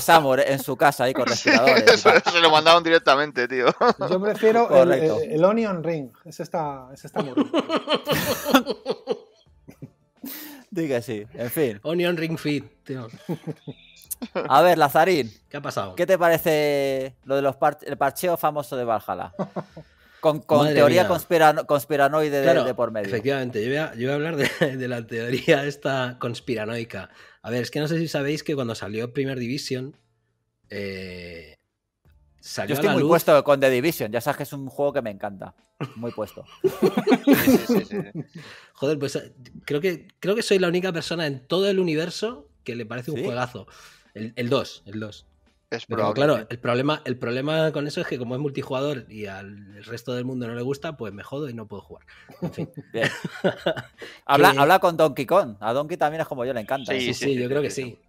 Samur en su casa ahí con respiradores. se, lo mandaron directamente, tío. Yo prefiero el, Onion Ring, ese está, ese muy sí, en fin. Onion Ring Fit, tío. A ver, Lazarín. ¿Qué ha pasado? ¿Qué te parece lo de parcheo famoso de Valhalla? Con, teoría conspiranoide de, por medio. Efectivamente, yo voy a, hablar de, la teoría esta conspiranoica. A ver, es que no sé si sabéis que cuando salió Primer División eh, yo estoy muy puesto con The Division, ya sabes que es un juego que me encanta. Muy puesto. [LAUGHS] Joder, pues eh, creo que, creo que soy la única persona en todo el universo que le parece un juegazo. El 2, el 2. Pero claro, el problema, el problema con eso es que como es multijugador y al resto del mundo no le gusta, pues me jodo y no puedo jugar. [LAUGHS] [LAUGHS] habla, habla con Donkey Kong. A Donkey también es como yo, le encanta. sí, sí yo creo que sí.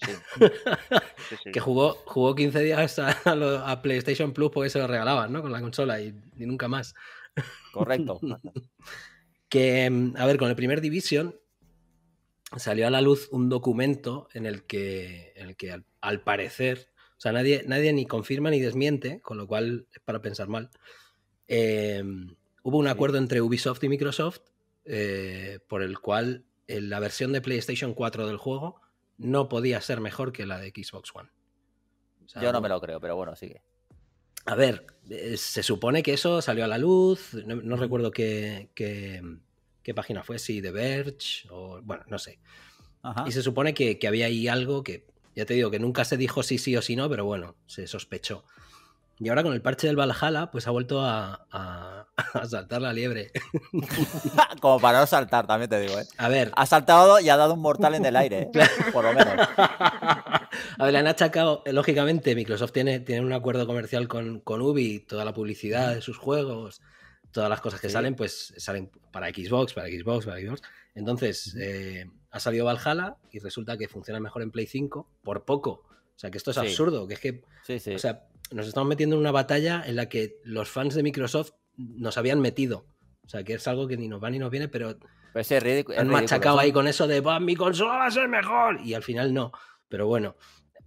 [LAUGHS] que jugó, jugó 15 días a, PlayStation Plus porque se lo regalaban, ¿no? Con la consola y, nunca más. Correcto. [LAUGHS] que, a ver, con el primer Division salió a la luz un documento en el que, el que al, parecer, o sea, nadie, nadie ni confirma ni desmiente, con lo cual es para pensar mal. Em, hubo un acuerdo entre Ubisoft y Microsoft eh, por el cual la versión de PlayStation 4 del juego no podía ser mejor que la de Xbox One. Yo no me lo creo, pero bueno, sigue. A ver, eh, se supone que eso salió a la luz, no, recuerdo qué, qué, página fue, si The Verge o, bueno, no sé. Y se supone que, había ahí algo que, ya te digo, que nunca se dijo sí, sí o sí no, pero bueno, se sospechó. Y ahora con el parche del Valhalla, pues ha vuelto a, [LAUGHS] saltar la liebre. [LAUGHS] Como para no saltar, también te digo, ¿eh? A ver. Ha saltado y ha dado un mortal en el aire, ¿eh? por lo menos. [LAUGHS] A ver, le han achacado, eh, lógicamente, Microsoft tiene, tiene un acuerdo comercial con, con Ubi, toda la publicidad de sus juegos, todas las cosas que salen, pues salen para Xbox, para Xbox, para Xbox. Entonces, eh, ha salido Valhalla y resulta que funciona mejor en Play 5, por poco. O sea, que esto es absurdo, que es que... Sí, o sea, nos estamos metiendo en una batalla en la que los fans de Microsoft nos habían metido. O sea, que es algo que ni nos va ni nos viene, pero, han machacado ahí con eso de mi consola va a ser mejor y al final no. Pero bueno,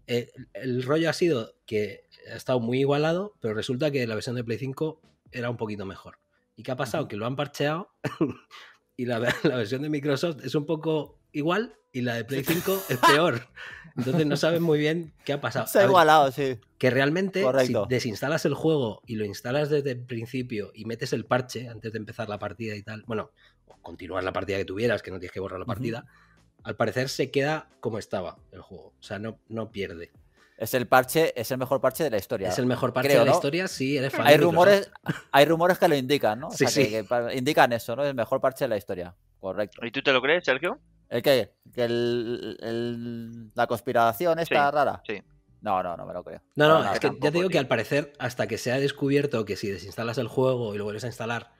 eh, el rollo ha sido que ha estado muy igualado, pero resulta que la versión de Play 5 era un poquito mejor. ¿Y qué ha pasado? Que lo han parcheado [LAUGHS] y la versión de Microsoft es un poco igual y la de Play 5 es peor. [LAUGHS] Entonces no saben muy bien qué ha pasado. Se ha igualado, sí. Que realmente, si desinstalas el juego y lo instalas desde el principio y metes el parche antes de empezar la partida y tal, bueno, continuar la partida que tuvieras, que no tienes que borrar la partida, al parecer se queda como estaba el juego. O sea, no, no pierde. Es el parche, es el mejor parche de la historia. Es el mejor parche de la historia, sí, eres Hay rumores, hay rumores que lo indican, ¿no? sí, sí. indican eso, ¿no? el mejor parche de la historia. Correcto. ¿Y tú te lo crees, Sergio? ¿Que la conspiración está rara? Sí. No, no, no me lo creo. No, no, es que ya te digo que al parecer, hasta que se ha descubierto que si desinstalas el juego y lo vuelves a instalar,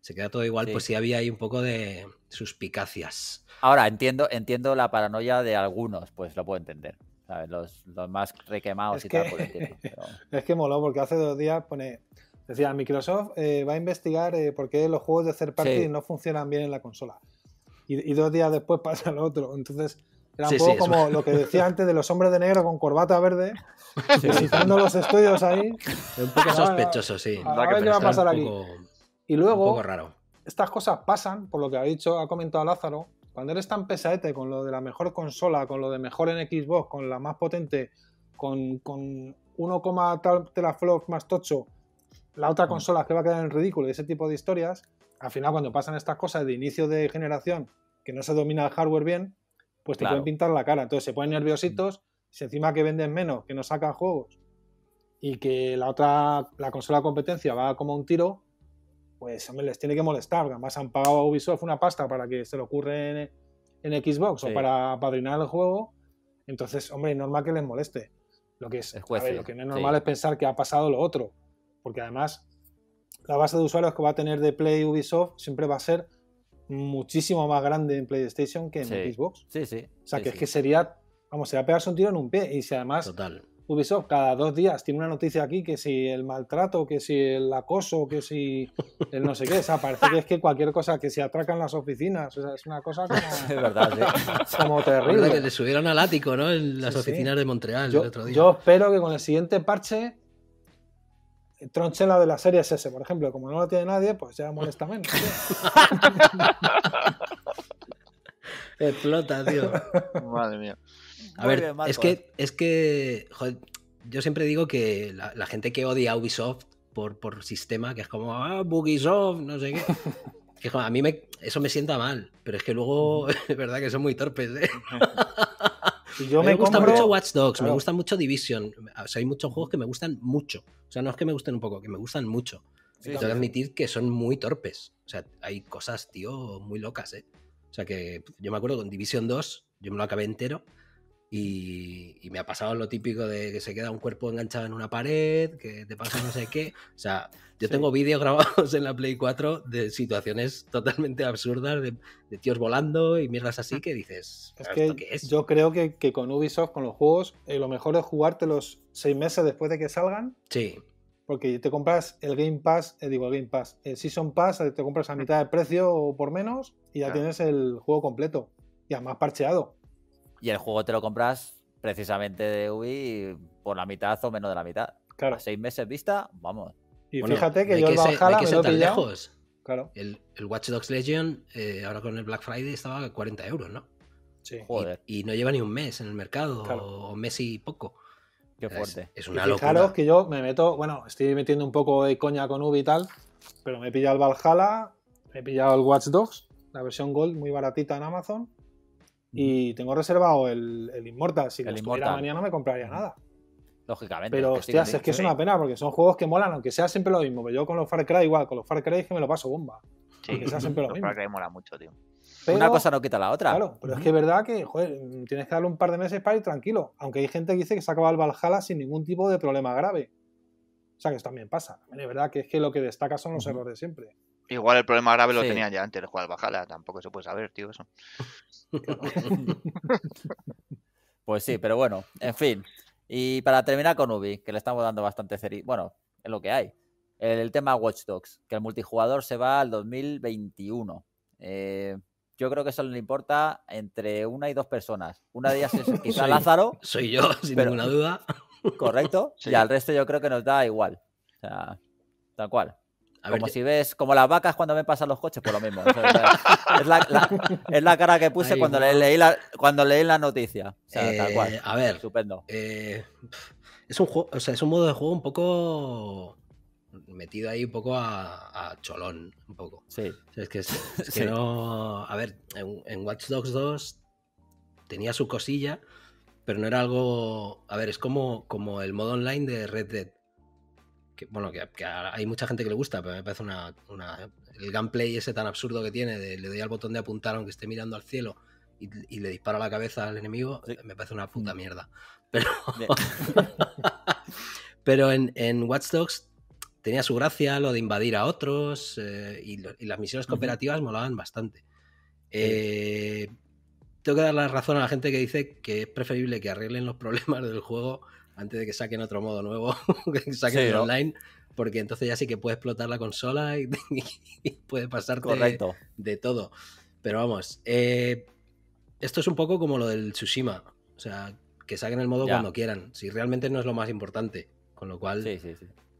se queda todo igual, pues sí había ahí un poco de suspicacias. Ahora, entiendo, entiendo la paranoia de algunos, pues lo puedo entender. Los, más requemados y tal, pues [LAUGHS] Es que moló, porque hace dos días pone. Decía, Microsoft eh, va a investigar eh, por qué los juegos de third party no funcionan bien en la consola y, dos días después [LAUGHS] pasa lo otro. Entonces, era un poco como lo que decía antes de los hombres de negro con corbata verde, visitando [LAUGHS] los estudios ahí. Un poco sospechoso, sí. A, ver qué va a pasar aquí. y luego, estas cosas pasan, por lo que ha dicho, ha comentado Lázaro, cuando eres tan pesadete con lo de la mejor consola, con lo de mejor en Xbox, con la más potente, con, con 1, teraflops más tocho, la otra mm. consola que va a quedar en ridículo y ese tipo de historias, al final cuando pasan estas cosas de inicio de generación, que no se domina el hardware bien, pues te pueden pintar la cara. Entonces se ponen nerviositos, si encima que venden menos, que no sacan juegos y que la otra, la consola de competencia va como un tiro, pues hombre, les tiene que molestar. Además han pagado a Ubisoft una pasta para que se lo ocurra en, Xbox o para padrinar el juego. Entonces, hombre, es normal que les moleste. Lo que es, lo que no es normal es pensar que ha pasado lo otro. Porque además, la base de usuarios que va a tener de Play Ubisoft siempre va a ser muchísimo más grande en PlayStation que en Xbox. Sí, sí. O sea, que es que sería, vamos, a pegarse un tiro en un pie. Y si además Total. Ubisoft cada dos días tiene una noticia aquí que si el maltrato, que si el acoso, que si el no sé qué, o sea, parece que es que cualquier cosa, que se atraca en las oficinas, o sea, es una cosa como, [LAUGHS] es verdad, sí. [LAUGHS] como terrible. que le subieron al ático, ¿no? En las oficinas de Montreal el otro día. Yo espero que con el siguiente parche Tronchela de la serie ese, por ejemplo, como no la tiene nadie, pues ya molesta menos. [LAUGHS] Explota, tío. Madre mía. A ver, es que, eh. es que yo siempre digo que la, gente que odia Ubisoft por, por sistema, que es como, ah, Bugisoft, no sé qué. [LAUGHS] Que, a mí me, eso me sienta mal, pero es que luego [LAUGHS] es verdad que son muy torpes. ¿eh? me, gusta mucho Watch Dogs, me gusta mucho Division. O sea, hay muchos juegos que me gustan mucho. O sea, no es que me gusten un poco, que me gustan mucho. Tengo que admitir que son muy torpes. O sea, hay cosas, tío, muy locas, ¿eh? O sea, que yo me acuerdo con Division 2, yo me lo acabé entero y, me ha pasado lo típico de que se queda un cuerpo enganchado en una pared, que te pasa no sé qué. O sea, [LAUGHS] yo tengo vídeos grabados en la Play 4 de situaciones totalmente absurdas, de, tíos volando y mierdas así que dices, es que Yo creo que, con Ubisoft, con los juegos, eh, lo mejor es jugártelos seis meses después de que salgan. Sí. Porque te compras el Game Pass, eh, digo Game Pass, el Season Pass, eh, te compras a mitad de precio o por menos y ya tienes el juego completo. Y además parcheado. Y el juego te lo compras precisamente de Ubi por la mitad o menos de la mitad. A seis meses vista, vamos. Y fíjate que yo el Valhalla me lo lejos. Claro. El, Watch Dogs Legion, eh, ahora con el Black Friday, estaba a 40 euros, ¿no? Sí. Y, no lleva ni un mes en el mercado, claro. o mes y poco. Qué fuerte. Es, una locura. fijaros que yo me meto, bueno, estoy metiendo un poco de coña con Ubi y tal, pero me he pillado el Valhalla, me he pillado el Watch Dogs, la versión Gold muy baratita en Amazon, y tengo reservado el, el Immortal. Si el no Immortal. mañana no me compraría nada. Lógicamente. Pero, hostias, es que es una pena porque son juegos que molan, aunque sea siempre lo mismo. yo con los Far Cry igual, con los Far Cry es que me lo paso bomba. Sí, que sea [LAUGHS] siempre lo mismo. Los Far Cry mola mucho, tío. una cosa no quita la otra. Claro, pero es que es verdad que, tienes que darle un par de meses para ir tranquilo. Aunque hay gente que dice que se acaba el Valhalla sin ningún tipo de problema grave. O sea, que eso también pasa. es verdad que es que lo que destaca son los errores siempre. Igual el problema grave lo tenían ya antes de jugar Bajala, tampoco se puede saber, tío, eso. [LAUGHS] pues sí, pero bueno, en fin. Y para terminar con Ubi, que le estamos dando bastante ceri... Bueno, es lo que hay. El, tema Watch Dogs, que el multijugador se va al 2021. Eh, yo creo que eso le importa entre una y dos personas. Una de ellas es [LAUGHS] quizá Lázaro. Soy yo, sin ninguna duda. [LAUGHS] Correcto. Y al resto yo creo que nos da igual. O sea, tal cual como si ves, como las vacas cuando me pasan los coches, por pues lo mismo. es, la, cara que puse cuando, leí la, cuando leí la noticia. Eh, a ver. Estupendo. Eh, es, un juego, es un modo de juego un poco metido ahí un poco a, cholón, un poco. Sí. es que, A ver, en, Watch Dogs 2 tenía su cosilla, pero no era algo... A ver, es como, como el modo online de Red Dead bueno, que, hay mucha gente que le gusta, pero me parece una, el gameplay ese tan absurdo que tiene, de, le doy al botón de apuntar aunque esté mirando al cielo y, le dispara la cabeza al enemigo, me parece una puta mm. mierda. [LAUGHS] Pero, [LAUGHS] pero en, en, Watch Dogs tenía su gracia lo de invadir a otros eh, y, las misiones cooperativas molaban bastante. Eh, tengo que dar la razón a la gente que dice que es preferible que arreglen los problemas del juego antes de que saquen otro modo nuevo, [LAUGHS] que saquen el online, porque entonces ya sí que puede explotar la consola y, [LAUGHS] puede pasar de todo. Pero vamos, eh, esto es un poco como lo del Tsushima, o sea, que saquen el modo cuando quieran, si realmente no es lo más importante, con lo cual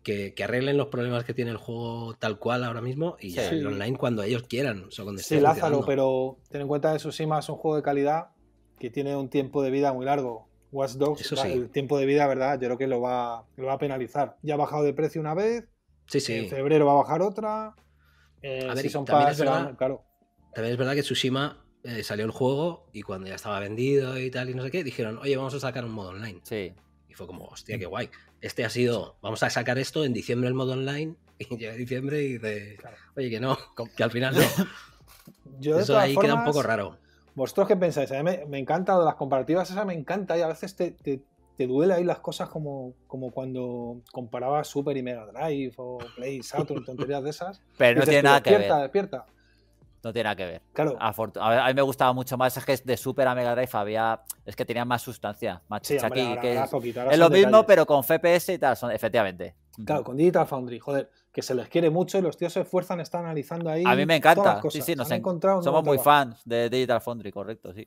que, arreglen los problemas que tiene el juego tal cual ahora mismo y ya el online cuando ellos quieran. sí, Lázaro, pero ten en cuenta que Tsushima es un juego de calidad que tiene un tiempo de vida muy largo eso el tiempo de vida, ¿verdad? Yo creo que lo va, lo va a penalizar. Ya ha bajado de precio una vez. Sí, sí. En febrero va a bajar otra. Eh, son también, es verdad, claro. también es verdad que Tsushima eh, salió el juego y cuando ya estaba vendido y tal y no sé qué, dijeron, oye, vamos a sacar un modo online. Sí. Y fue como, hostia, qué guay. Este ha sido, vamos a sacar esto en diciembre el modo online. [LAUGHS] Y llega diciembre y dice, oye, que no, que al final no. [LAUGHS] Eso ahí queda un poco raro. ¿Vosotros qué pensáis? A mí me, me encanta, las comparativas esa me encanta y a veces te, te, duele ahí las cosas como, como cuando comparaba Super y Mega Drive o Play, Saturn, tonterías de esas. [LAUGHS] Pero no tiene nada que ver. Despierta, despierta. No tiene nada que ver. Claro. A, mí me gustaba mucho más. Es que de Super a Mega Drive había. Es que tenía más sustancia. Más es, lo mismo, pero con FPS y tal. efectivamente. Claro, con Digital Foundry. Joder, que se les quiere mucho y los tíos se esfuerzan, están analizando ahí. A mí me encanta. Sí, sí, nos han encontrado somos muy fans de Digital Foundry, correcto, sí.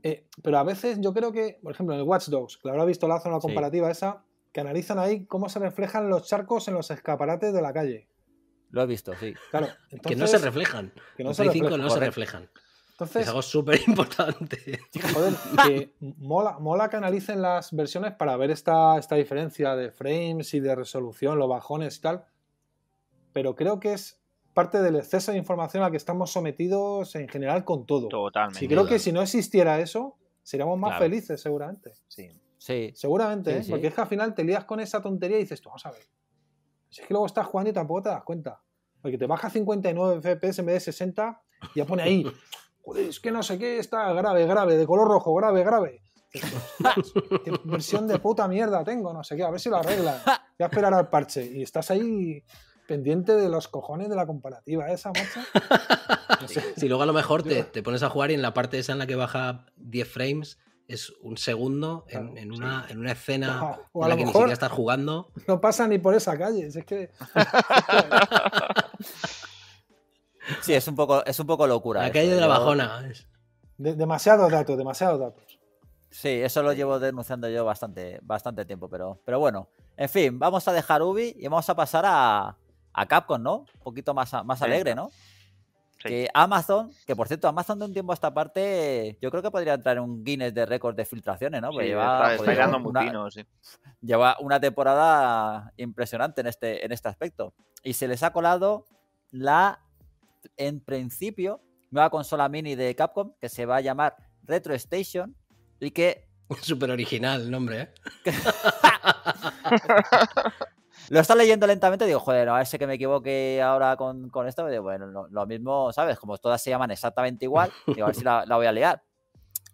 Eh, pero a veces yo creo que, por ejemplo, en el Watch Dogs, que habrá visto Lazo en la comparativa esa, que analizan ahí cómo se reflejan los charcos en los escaparates de la calle. Lo he visto, sí. Claro. que no se reflejan. Que no, se, reflejan. Entonces, es algo súper importante. Joder, [LAUGHS] que mola, que analicen las versiones para ver esta, esta diferencia de frames y de resolución, los bajones y tal pero creo que es parte del exceso de información al que estamos sometidos en general con todo. Totalmente. Y creo que si no existiera eso, seríamos más felices seguramente. Sí. Sí. Seguramente, ¿eh? porque es que al final te lías con esa tontería y dices, tú vamos a ver. Si es que luego estás jugando y tampoco te das cuenta. Porque te baja 59 FPS en vez de 60 y ya pone ahí. [LAUGHS] es que no sé qué, está grave, grave, de color rojo, grave, grave. [LAUGHS] ¿Qué versión de puta mierda tengo? No sé qué, a ver si lo arregla. [LAUGHS] Voy a esperar al parche. Y estás ahí pendiente de los cojones de la comparativa esa, macho. [LAUGHS] Si luego a lo mejor te, pones a jugar y en la parte esa en la que baja 10 frames es un segundo en, una, en, una, escena [LAUGHS] en la que ni siquiera estás jugando. No pasa ni por esa calle, es que... [LAUGHS] sí, es un poco, es un poco locura. La calle de la bajona. demasiados datos, demasiados datos. Sí, eso lo llevo denunciando yo bastante, bastante tiempo, pero, pero bueno. En fin, vamos a dejar Ubi y vamos a pasar a, a Capcom, ¿no? Un poquito más, más alegre, ¿no? Que Amazon, que por cierto, Amazon de un tiempo a esta parte, yo creo que podría entrar en un Guinness de récord de filtraciones, ¿no? lleva, una, lleva una temporada impresionante en este, en este aspecto. Y se les ha colado la, en principio, nueva consola mini de Capcom que se va a llamar Retro Station y que... [LAUGHS] Súper original el nombre, ¿eh? [LAUGHS] [LAUGHS] lo está leyendo lentamente, digo, joder, a ese que me equivoque ahora con, con esto, bueno, lo, mismo, ¿sabes? Como todas se llaman exactamente igual, digo, a ver si la, voy a liar.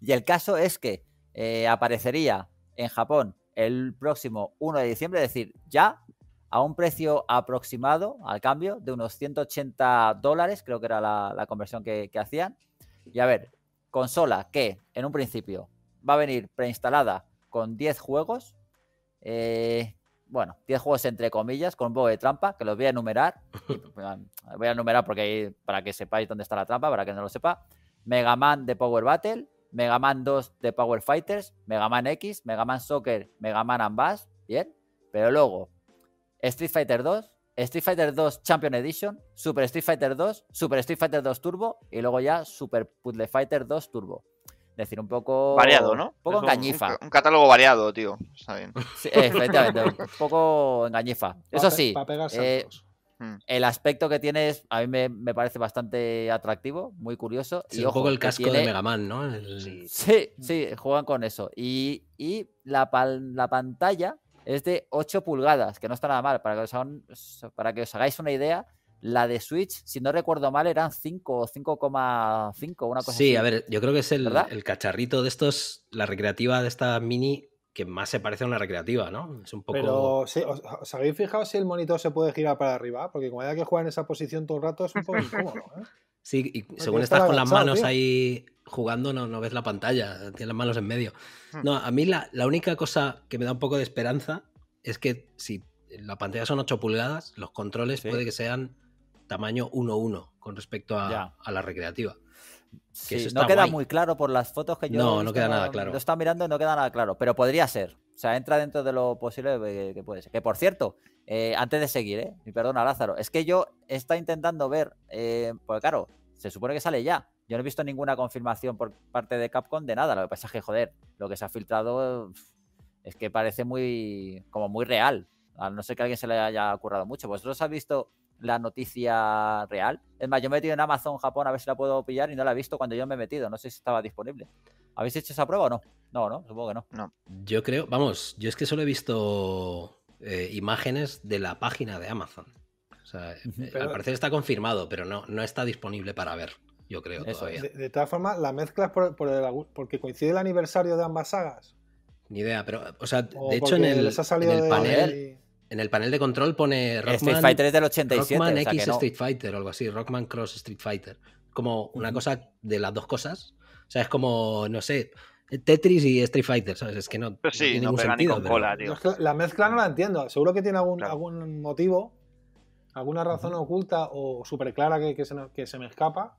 Y el caso es que eh, aparecería en Japón el próximo 1 de diciembre, es decir, ya a un precio aproximado al cambio de unos 180 dólares, creo que era la, conversión que, que hacían. Y a ver, consola que en un principio va a venir preinstalada con 10 juegos, eh, bueno, 10 juegos entre comillas, con un poco de trampa, que los voy a enumerar. Pues, voy a enumerar porque para que sepáis dónde está la trampa, para que no lo sepa. Mega Man de Power Battle, Mega Man 2 de Power Fighters, Mega Man X, Mega Man Soccer, Mega Man Ambass, bien. Pero luego, Street Fighter 2, Street Fighter 2 Champion Edition, Super Street Fighter 2, Super Street Fighter 2 Turbo y luego ya Super Puzzle Fighter 2 Turbo decir, un poco. Variado, ¿no? Un poco engañifa. Un, catálogo variado, tío. Está bien. Sí, efectivamente, un poco engañifa. [LAUGHS] Eso sí. Eh, hmm. el aspecto que tiene es a mí me, parece bastante atractivo, muy curioso. y ojo, un poco el casco de Megaman, ¿no? Sí, sí, juegan con eso. Y, la, pantalla es de 8 pulgadas, que no está nada mal, para que para que os hagáis una idea la de Switch, si no recuerdo mal, eran 5 o 5,5, una cosa Sí, a ver, yo creo que es el, cacharrito de estos, la recreativa de esta mini que más se parece a una recreativa, ¿no? Es un poco. Pero, ¿sí, os, habéis fijado si el monitor se puede girar para arriba? Porque como haya que jugar en esa posición todo el rato, es un poco [LAUGHS] incómodo, ¿eh? Sí, y según estás con las manos ahí jugando, no, ves la pantalla, tienes las manos en medio. Hmm. No, a mí la, única cosa que me da un poco de esperanza es que si la pantalla son 8 pulgadas, los controles puede que sean tamaño 1-1 con respecto a, la recreativa. no queda muy claro por las fotos que yo. No, no queda nada claro. Lo está mirando y no queda nada claro, pero podría ser. O sea, entra dentro de lo posible eh, que, puede ser. Que por cierto, eh, antes de seguir, mi eh, perdón perdona, Lázaro, es que yo está intentando ver, eh, porque claro, se supone que sale ya. Yo no he visto ninguna confirmación por parte de Capcom de nada. Lo que pasa es que, joder, lo que se ha filtrado es que parece muy, como muy real. A no ser que a alguien se le haya currado mucho. ¿Vosotros has visto la noticia real. Es más, yo me he metido en Amazon Japón a ver si la puedo pillar y no la he visto cuando yo me he metido. No sé si estaba disponible. ¿Habéis hecho esa prueba o no? No, no, supongo que no. Yo creo, vamos, yo es que solo he visto eh, imágenes de la página de Amazon. O sea, eh, al parecer está confirmado, pero no, no está disponible para ver, yo creo todavía. De, todas formas, la mezcla es por, el, porque coincide el aniversario de ambas sagas. Ni idea, pero, o sea, de hecho en el, panel, en el panel de control pone Rockman, 87. X Street Fighter o algo así, Rockman Cross Street Fighter. Como una cosa de las dos cosas. O sea, es como, no sé, Tetris y Street Fighter, ¿sabes? Es que no, tiene ningún sentido. la mezcla no la entiendo. Seguro que tiene algún, algún motivo, alguna razón oculta o súper clara que, que, se, me escapa.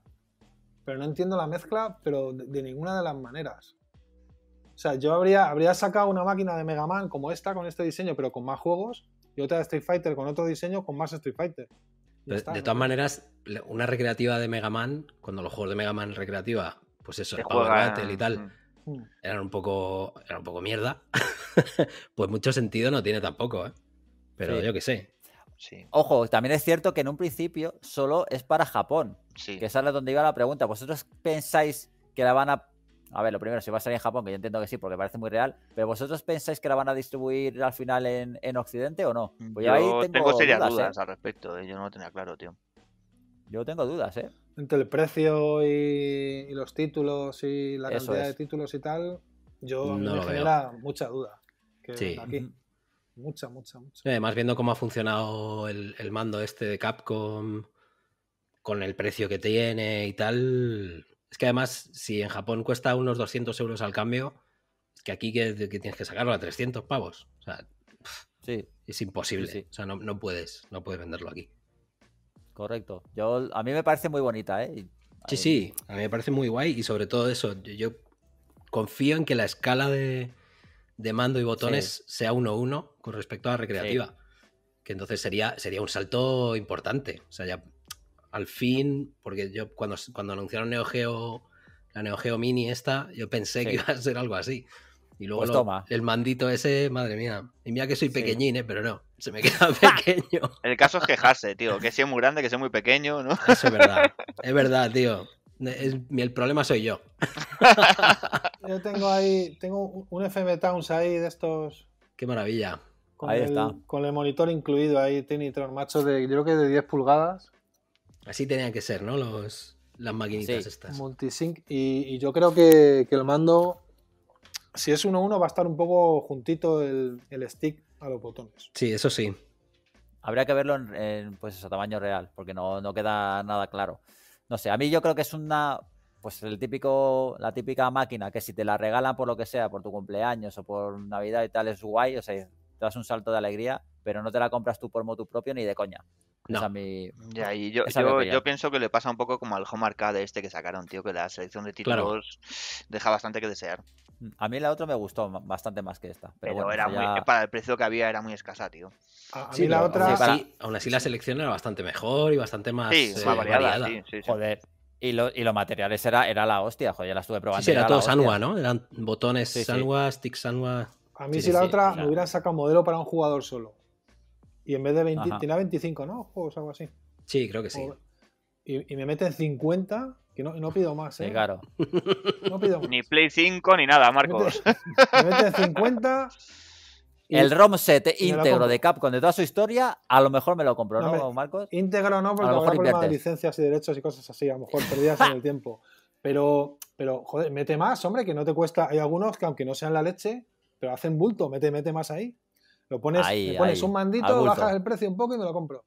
Pero no entiendo la mezcla, pero de, ninguna de las maneras. O sea, yo habría, habría sacado una máquina de Mega Man como esta, con este diseño, pero con más juegos, y otra Street Fighter con otro diseño con más Street Fighter. de todas maneras, una recreativa de Mega Man, cuando los juegos de Mega Man recreativa, pues eso, el y tal, mm. Mm. eran un poco, un poco mierda, [LAUGHS] pues mucho sentido no tiene tampoco, ¿eh? Pero yo qué sé. Ojo, también es cierto que en un principio solo es para Japón, que sale es donde iba la pregunta. ¿Vosotros pensáis que la van a a ver, lo primero, si va a salir en Japón, que yo entiendo que sí, porque parece muy real, pero ¿vosotros pensáis que la van a distribuir al final en, Occidente o no? Pues tengo, serias dudas, ¿eh? al respecto, eh, yo no lo tenía claro, tío. Yo tengo dudas, ¿eh? Entre el precio y, los títulos y la cantidad de títulos y tal, yo me genera mucha duda. sí. Aquí. Mucha, mucha, mucha. Además, viendo cómo ha funcionado el, el mando este de Capcom con el precio que tiene y tal, es que además, si en Japón cuesta unos 200 euros al cambio, que aquí tienes que sacarlo a 300 pavos. O sea, es imposible. O sea, no, puedes, no puedes venderlo aquí. Correcto. Yo, a mí me parece muy bonita, ¿eh? Sí, sí, a mí me parece muy guay y sobre todo eso, yo, confío en que la escala de, mando y botones sea 1-1 con respecto a la recreativa. Que entonces sería, sería un salto importante. O sea, ya al fin, porque yo cuando, cuando anunciaron Neo Geo, la Neo Geo Mini esta, yo pensé que iba a ser algo así. Y luego pues el mandito ese, madre mía. Y mira que soy pequeñín, ¿eh? pero no, se me queda [LAUGHS] pequeño. el caso es quejarse, tío, que si es muy grande, que sea muy pequeño, ¿no? Eso es verdad, [LAUGHS] es verdad, tío. Es, el problema soy yo. [LAUGHS] yo tengo ahí, tengo un FM Towns ahí de estos. Qué maravilla. ahí está. Con el monitor incluido ahí, Tinitron, macho, de, creo que de 10 pulgadas. Así tenían que ser, ¿no? Los, las maquinitas sí, estas. Multisync. Y, yo creo que, el mando, si es 1 uno, va a estar un poco juntito el, el, stick a los botones. Sí, eso sí. Habría que verlo en, pues tamaño real, porque no, no, queda nada claro. No sé, a mí yo creo que es una. Pues el típico, la típica máquina que si te la regalan por lo que sea, por tu cumpleaños o por Navidad y tal, es guay, o sea, te das un salto de alegría, pero no te la compras tú por moto propio ni de coña yo, pienso que le pasa un poco como al Home Arcade este que sacaron, tío, que la selección de títulos deja bastante que desear. Mm, a mí la otra me gustó bastante más que esta. Pero, era muy, para el precio que había era muy escasa, tío. la otra... Aún así, la selección era bastante mejor y bastante más, eh, variada. Joder. Y, y, los materiales era, era la hostia, joder, ya la estuve probando. Sí, era, todo Sanwa, ¿no? Eran botones Sanwa, sticks Sanwa. A mí si la otra me hubiera sacado modelo para un jugador solo y en vez de 20, tiene 25, ¿no? Juegos, algo así. Sí, creo que sí. y, me meten 50, que no, pido más, ¿eh? claro. [LAUGHS] No pido más. Ni Play 5 ni nada, Marcos. Me meten, 50. [LAUGHS] el ROM set íntegro de Capcom de toda su historia, a lo mejor me lo compro, ¿no, Marcos? Íntegro no, porque a lo mejor de licencias y derechos y cosas así, a lo mejor perdidas en el [LAUGHS] tiempo. Pero, pero, joder, mete más, hombre, que no te cuesta. Hay algunos que aunque no sean la leche, pero hacen bulto, mete, mete más ahí. Lo pones, ahí, pones un mandito, bajas el precio un poco y me lo compro.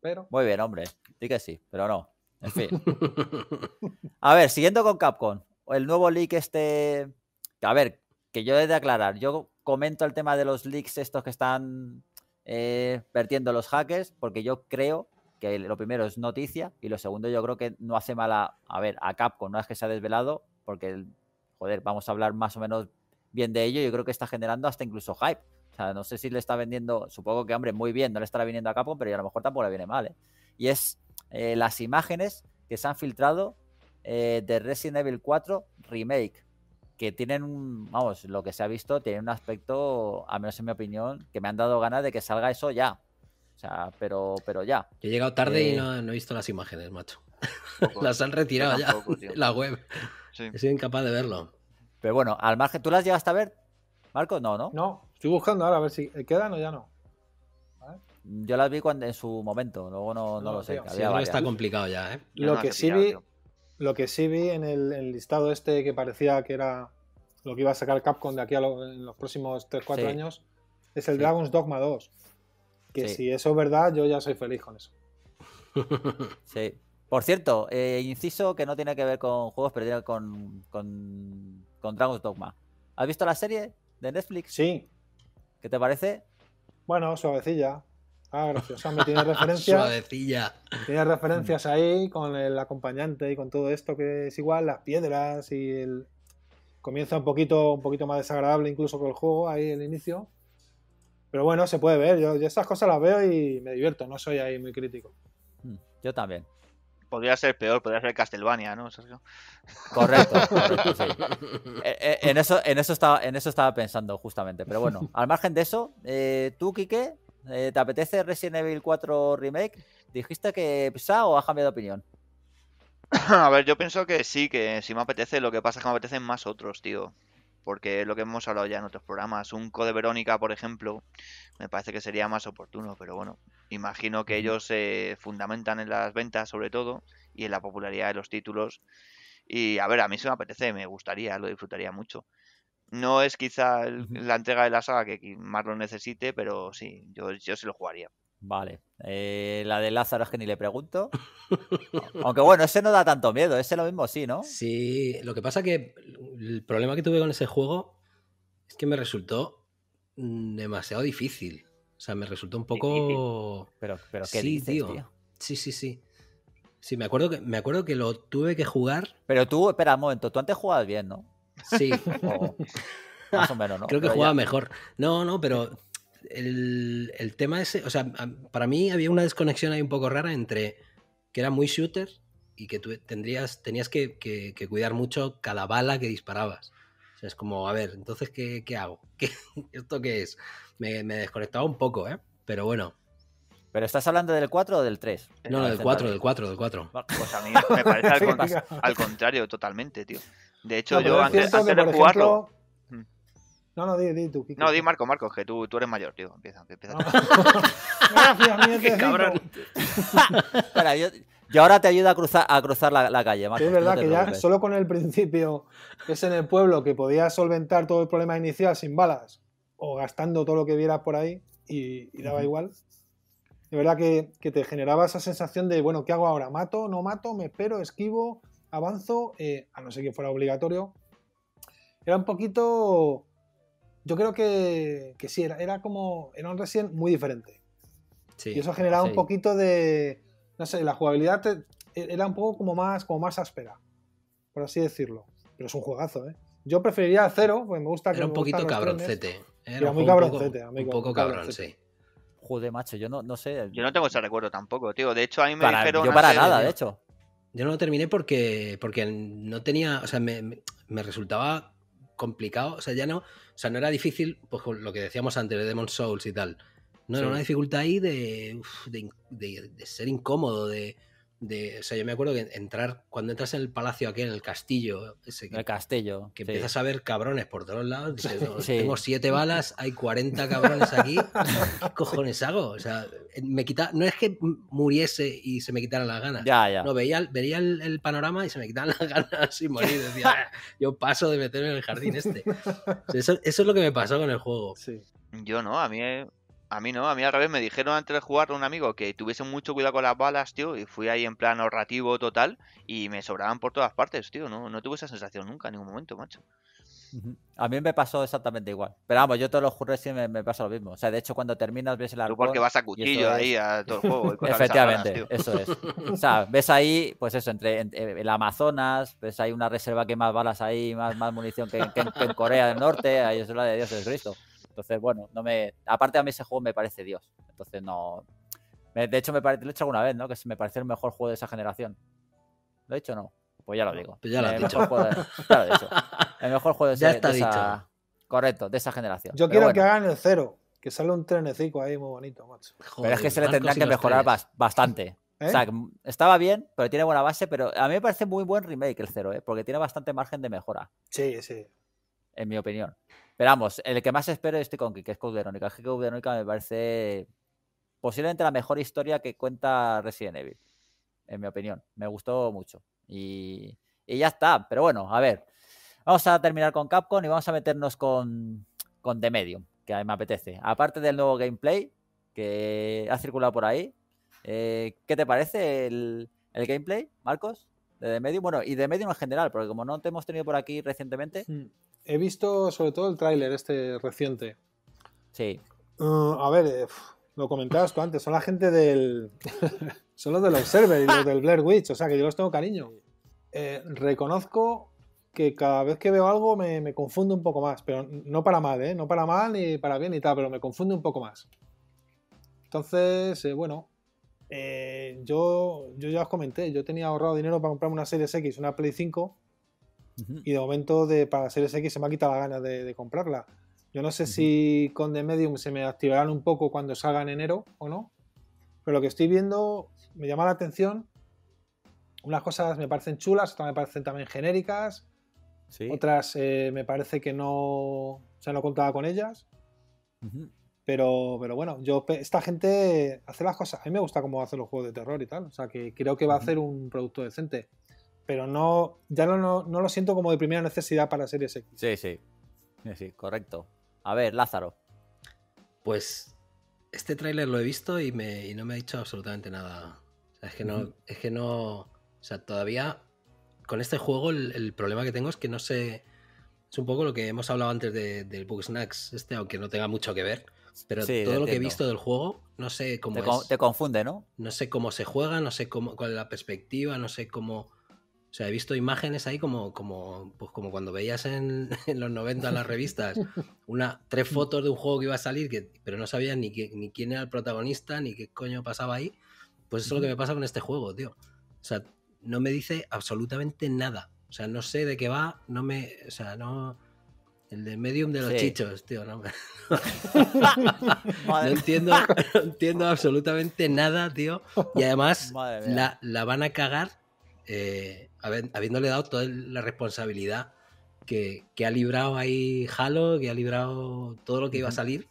Pero... Muy bien, hombre. Sí que sí, pero no. En fin. [LAUGHS] a ver, siguiendo con Capcom. El nuevo leak este... A ver, que yo he de aclarar. Yo comento el tema de los leaks estos que están eh, vertiendo los hackers, porque yo creo que lo primero es noticia y lo segundo yo creo que no hace mala, a ver, a Capcom, no es que se ha desvelado, porque, joder, vamos a hablar más o menos bien de ello, yo creo que está generando hasta incluso hype, o sea, no sé si le está vendiendo, supongo que, hombre, muy bien, no le estará viniendo a capo pero a lo mejor tampoco le viene mal. ¿eh? Y es eh, las imágenes que se han filtrado eh, de Resident Evil 4 Remake, que tienen, un, vamos, lo que se ha visto, tiene un aspecto, a menos en mi opinión, que me han dado ganas de que salga eso ya. O sea, pero, pero ya. Yo he llegado tarde y eh, no, he visto las imágenes, macho. [LAUGHS] las han retirado ya [LAUGHS] la web. He sido incapaz de verlo. Pero bueno, al margen, ¿tú las llegaste a ver, Marco? No, ¿no? No, Estoy buscando ahora a ver si eh, quedan o ya no. Yo las vi cuando, en su momento, luego no, lo sé. Sí, está complicado ya, Lo, que, sí vi, lo que sí vi en el, listado este que parecía que era lo que iba a sacar Capcom de aquí a en los próximos 3-4 años es el Dragon's Dogma 2. Que si eso es verdad, yo ya soy feliz con eso. [LAUGHS] sí. Por cierto, eh, inciso que no tiene que ver con juegos, pero tiene con, con Dragon's Dogma. ¿Has visto la serie de Netflix? Sí, ¿Qué te parece? Bueno, suavecilla. Ah, graciosa. Me tiene [LAUGHS] referencias. suavecilla. Tienes referencias ahí con el acompañante y con todo esto que es igual, las piedras y el. Comienza un poquito, un poquito más desagradable incluso con el juego ahí el inicio. Pero bueno, se puede ver. yo, esas cosas las veo y me divierto. No soy ahí muy crítico. Mm, yo también podría ser peor, podría ser Castlevania, ¿no, Correcto, en, eso, estaba, pensando, justamente. Pero bueno, al margen de eso, eh, tú, Quique, eh, ¿te apetece Resident Evil 4 Remake? ¿Dijiste que PSA o has cambiado de opinión? A ver, yo pienso que sí, que si me apetece, lo que pasa es que me apetecen más otros, tío porque lo que hemos hablado ya en otros programas. Un Code Verónica, por ejemplo, me parece que sería más oportuno, pero bueno, imagino que ellos se fundamentan en las ventas sobre todo y en la popularidad de los títulos. Y a ver, a mí se me apetece, me gustaría, lo disfrutaría mucho. No es quizá la entrega de la saga que más lo necesite, pero sí, yo, yo lo jugaría. Vale. Eh, la de Lázaro es que ni le pregunto. Aunque bueno, ese no da tanto miedo, ese lo mismo sí, ¿no? Sí, lo que pasa que el problema que tuve con ese juego es que me resultó mm, demasiado difícil. O sea, me resultó un poco. Pero, pero ¿qué sí, tío? Sí, sí, sí. Sí, me acuerdo, que, me acuerdo que lo tuve que jugar. Pero tú, espera un momento, tú antes jugabas bien, ¿no? Sí. [LAUGHS] más o menos, ¿no? Creo que jugaba mejor. No, no, pero el, tema ese, o sea, para mí había una desconexión ahí un poco rara entre que era muy shooter y que tú tendrías, tenías que, cuidar mucho cada bala que disparabas. O sea, es como, a ver, entonces, ¿qué, hago? [LAUGHS] ¿Qué, ¿Esto qué es? Me, me, desconectaba un poco, ¿eh? Pero bueno. ¿Pero estás hablando del 4 o del 3? No, del 4, del 4, del 4. Pues a mí me parece al, [LAUGHS] contrario totalmente, tío. De hecho, yo antes, de jugarlo... No, no, di, di tú. No, di Marco, Marco, que tú, tú eres mayor, tío. Empieza, empieza. Ah. [LAUGHS] Gracias, cabrón. [LAUGHS] Para, yo, yo, ahora te ayudo a cruzar, a cruzar la, calle, Marco. es verdad que ya solo con el principio, que es en el pueblo, que podías solventar todo el problema inicial sin balas o gastando todo lo que vieras por ahí y, daba igual. De verdad que, te generaba esa sensación de, bueno, ¿qué hago ahora? ¿Mato? ¿No mato? ¿Me espero? ¿Esquivo? ¿Avanzo? Eh, a no ser que fuera obligatorio. Era un poquito yo creo que, que sí, era, era, como. Era un recién muy diferente. Sí, y eso ha generado un poquito de. No sé, la jugabilidad e, era un poco como más, como más áspera, por así decirlo. Pero es un juegazo, ¿eh? Yo preferiría cero, porque me gusta que. ¿eh? Era un poquito cabroncete. Era, muy un cabroncete, amigo. Un poco cabrón, sí. Joder, macho, yo no, no sé. Yo no tengo ese recuerdo tampoco, tío. De hecho, a mí me para, dijeron. Yo para nada, de hecho. Yo no lo terminé porque, porque no tenía. O sea, me, me resultaba complicado, o sea, ya no, o sea, no era difícil, pues lo que decíamos antes de Demon Souls y tal. No era una dificultad ahí de, ser incómodo, de, o sea, yo me acuerdo que entrar, cuando entras en el palacio aquí, en el castillo, que, castillo, que empiezas a ver cabrones por todos lados, [LAUGHS] tengo siete balas, hay 40 cabrones aquí, ¿qué [LAUGHS] cojones hago? O sea, me quita, no es que muriese y se me quitaran las ganas, ya, ya. no, veía, veía el, panorama y se me quitaran las [LAUGHS] ganas y morir, ah, yo paso de meterme en el jardín este. eso, es lo que me pasó con el juego. Yo no, a mí... Eh, a mí no, a mí al revés, me dijeron antes de jugar un amigo que tuviese mucho cuidado con las balas, tío, y fui ahí en plan ahorrativo total y me sobraban por todas partes, tío, no, no tuve esa sensación nunca, en ningún momento, macho. A mí me pasó exactamente igual. Pero vamos, yo todos los es me, me pasa lo mismo. O sea, de hecho, cuando terminas, ves el arco. Tú porque vas a cuchillo ahí a todo el juego. [LAUGHS] Efectivamente, eso es. [LAUGHS] O sea, ves ahí, pues eso, entre, eh, el Amazonas, ves ahí una reserva que hay más balas ahí, más, más munición que, en, Corea del Norte. Ahí es la de Dios es Cristo. Entonces, bueno, no me. Aparte, a mí ese juego me parece Dios. Entonces, no. De hecho, me parece, lo he hecho alguna vez, ¿no? Que me parece el mejor juego de esa generación. ¿Lo he dicho o no? Pues ya lo digo. el Mejor juego de, [LAUGHS] ya está dicho. Correcto, de esa generación. Yo quiero que hagan el cero. Que sale un trenecico ahí muy bonito, macho. pero es que se le tendría que mejorar bastante. [LAUGHS] O ¿Eh? sea, estaba bien, pero tiene buena base, pero a mí me parece muy buen remake el 0, ¿eh? porque tiene bastante margen de mejora. Sí, sí en mi opinión. Pero vamos, el que más espero es este con que es Code Verónica. Es que Verónica me parece posiblemente la mejor historia que cuenta Resident Evil, en mi opinión. Me gustó mucho. Y, y ya está, pero bueno, a ver. Vamos a terminar con Capcom y vamos a meternos con, con The Medium, que a mí me apetece. Aparte del nuevo gameplay que ha circulado por ahí, eh, ¿qué te parece el, el gameplay, Marcos? de The Medium, bueno, y de Medium en general, porque como no te hemos tenido por aquí recientemente, hmm he visto sobre todo el tráiler este reciente. Sí. Uh, a ver, eh, lo comentabas tú antes, son la gente del. [LAUGHS] son los del Observer y los del Blair Witch, o sea que yo los tengo cariño. Eh, reconozco que cada vez que veo algo me, me confundo un poco más, pero no para mal, ¿eh? No para mal ni para bien ni tal, pero me confunde un poco más. Entonces, eh, bueno, yo, yo ya os comenté, yo tenía ahorrado dinero para comprarme una Series X, una Play 5, y de momento de, para Series X se me ha quitado la ganas de, comprarla. Yo no sé si con The Medium se me activarán un poco cuando salga en enero o no. Pero lo que estoy viendo me llama la atención. Unas cosas me parecen chulas, otras me parecen también genéricas. Otras eh, me parece que no. se sea, no contaba con ellas. Pero, pero bueno, yo esta gente hace las cosas. A mí me gusta cómo hace los juegos de terror y tal. O sea, que creo que va a hacer un producto decente pero no, ya no, lo siento como de primera necesidad para Series X. Sí, sí, sí, correcto. A ver, Lázaro. Pues este tráiler lo he visto y, me, no me ha dicho absolutamente nada. O sea, es que no, es que no, o sea, todavía con este juego el, problema que tengo es que no sé, es un poco lo que hemos hablado antes del Book Snacks, este, aunque no tenga mucho que ver. Pero todo lo que he visto del juego, no sé cómo te, es. te confunde, ¿no? No sé cómo se juega, no sé cómo, cuál es la perspectiva, no sé cómo o sea, he visto imágenes ahí como, como, pues como cuando veías en, [LAUGHS] los 90 en las revistas una, tres fotos de un juego que iba a salir, que, pero no sabías ni, ni quién era el protagonista, ni qué coño pasaba ahí. Pues eso es lo que me pasa con este juego, tío. O sea, no me dice absolutamente nada. O sea, no sé de qué va, no me. O sea, no. El de medium de los chichos, tío, no, [LAUGHS] [LAUGHS] entiendo, entiendo absolutamente nada, tío. Y además la, van a cagar eh, habiéndole dado toda la responsabilidad que, ha librado ahí Halo, que ha librado todo lo que iba a salir.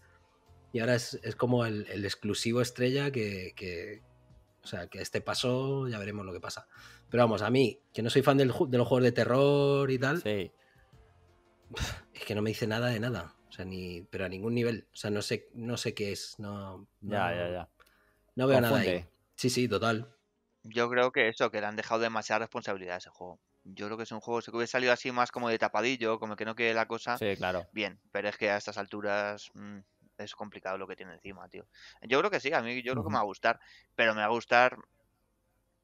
Y ahora es, como el, exclusivo estrella que, o sea, que este pasó, ya veremos lo que pasa. Pero vamos, a mí, que no soy fan del, de los juegos de terror y tal, es que no me dice nada de nada. sea, ni, pero a ningún nivel. O sea, no sé, no sé qué es. No, ya, ya, ya. no veo nada ahí. Sí, sí, total. Yo creo que eso, que le han dejado demasiada responsabilidad a ese juego. Yo creo que es un juego, que hubiera salido así más como de tapadillo, como que no quede la cosa. Sí, claro. Bien, pero es que a estas alturas mm, es complicado lo que tiene encima, tío. Yo creo que sí, a mí yo creo que me va a gustar, pero me va a gustar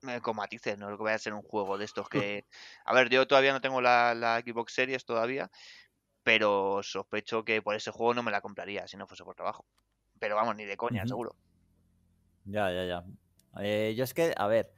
mm, con matices, no creo que vaya a ser un juego de estos que... [LAUGHS] A ver, yo todavía no tengo la, Xbox Series todavía, pero sospecho que por ese juego no me la compraría si no fuese por trabajo. Pero vamos, ni de coña, seguro. Ya, ya, ya. Eh, yo es que, a ver,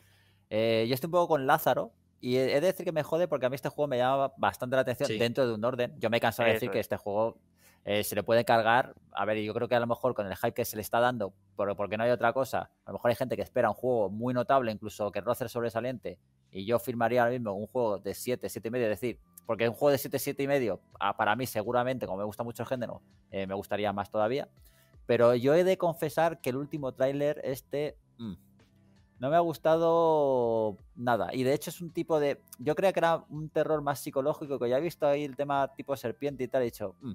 eh, yo estoy un poco con Lázaro y he, de decir que me jode porque a mí este juego me llama bastante la atención dentro de un orden. Yo me he cansado de decir que este juego eh, se le puede cargar. A ver, yo creo que a lo mejor con el hype que se le está dando, pero porque no hay otra cosa, a lo mejor hay gente que espera un juego muy notable, incluso que roce sobresaliente, y yo firmaría ahora mismo un juego de 7, 7 y medio, es decir, porque un juego de 7, 7 y medio, ah, para mí seguramente, como me gusta mucho el género, me gustaría más todavía. Pero yo he de confesar que el último tráiler, este, mm, no me ha gustado nada. Y de hecho es un tipo de... Yo creía que era un terror más psicológico, que ya he visto ahí el tema tipo serpiente y tal, he dicho... Mm,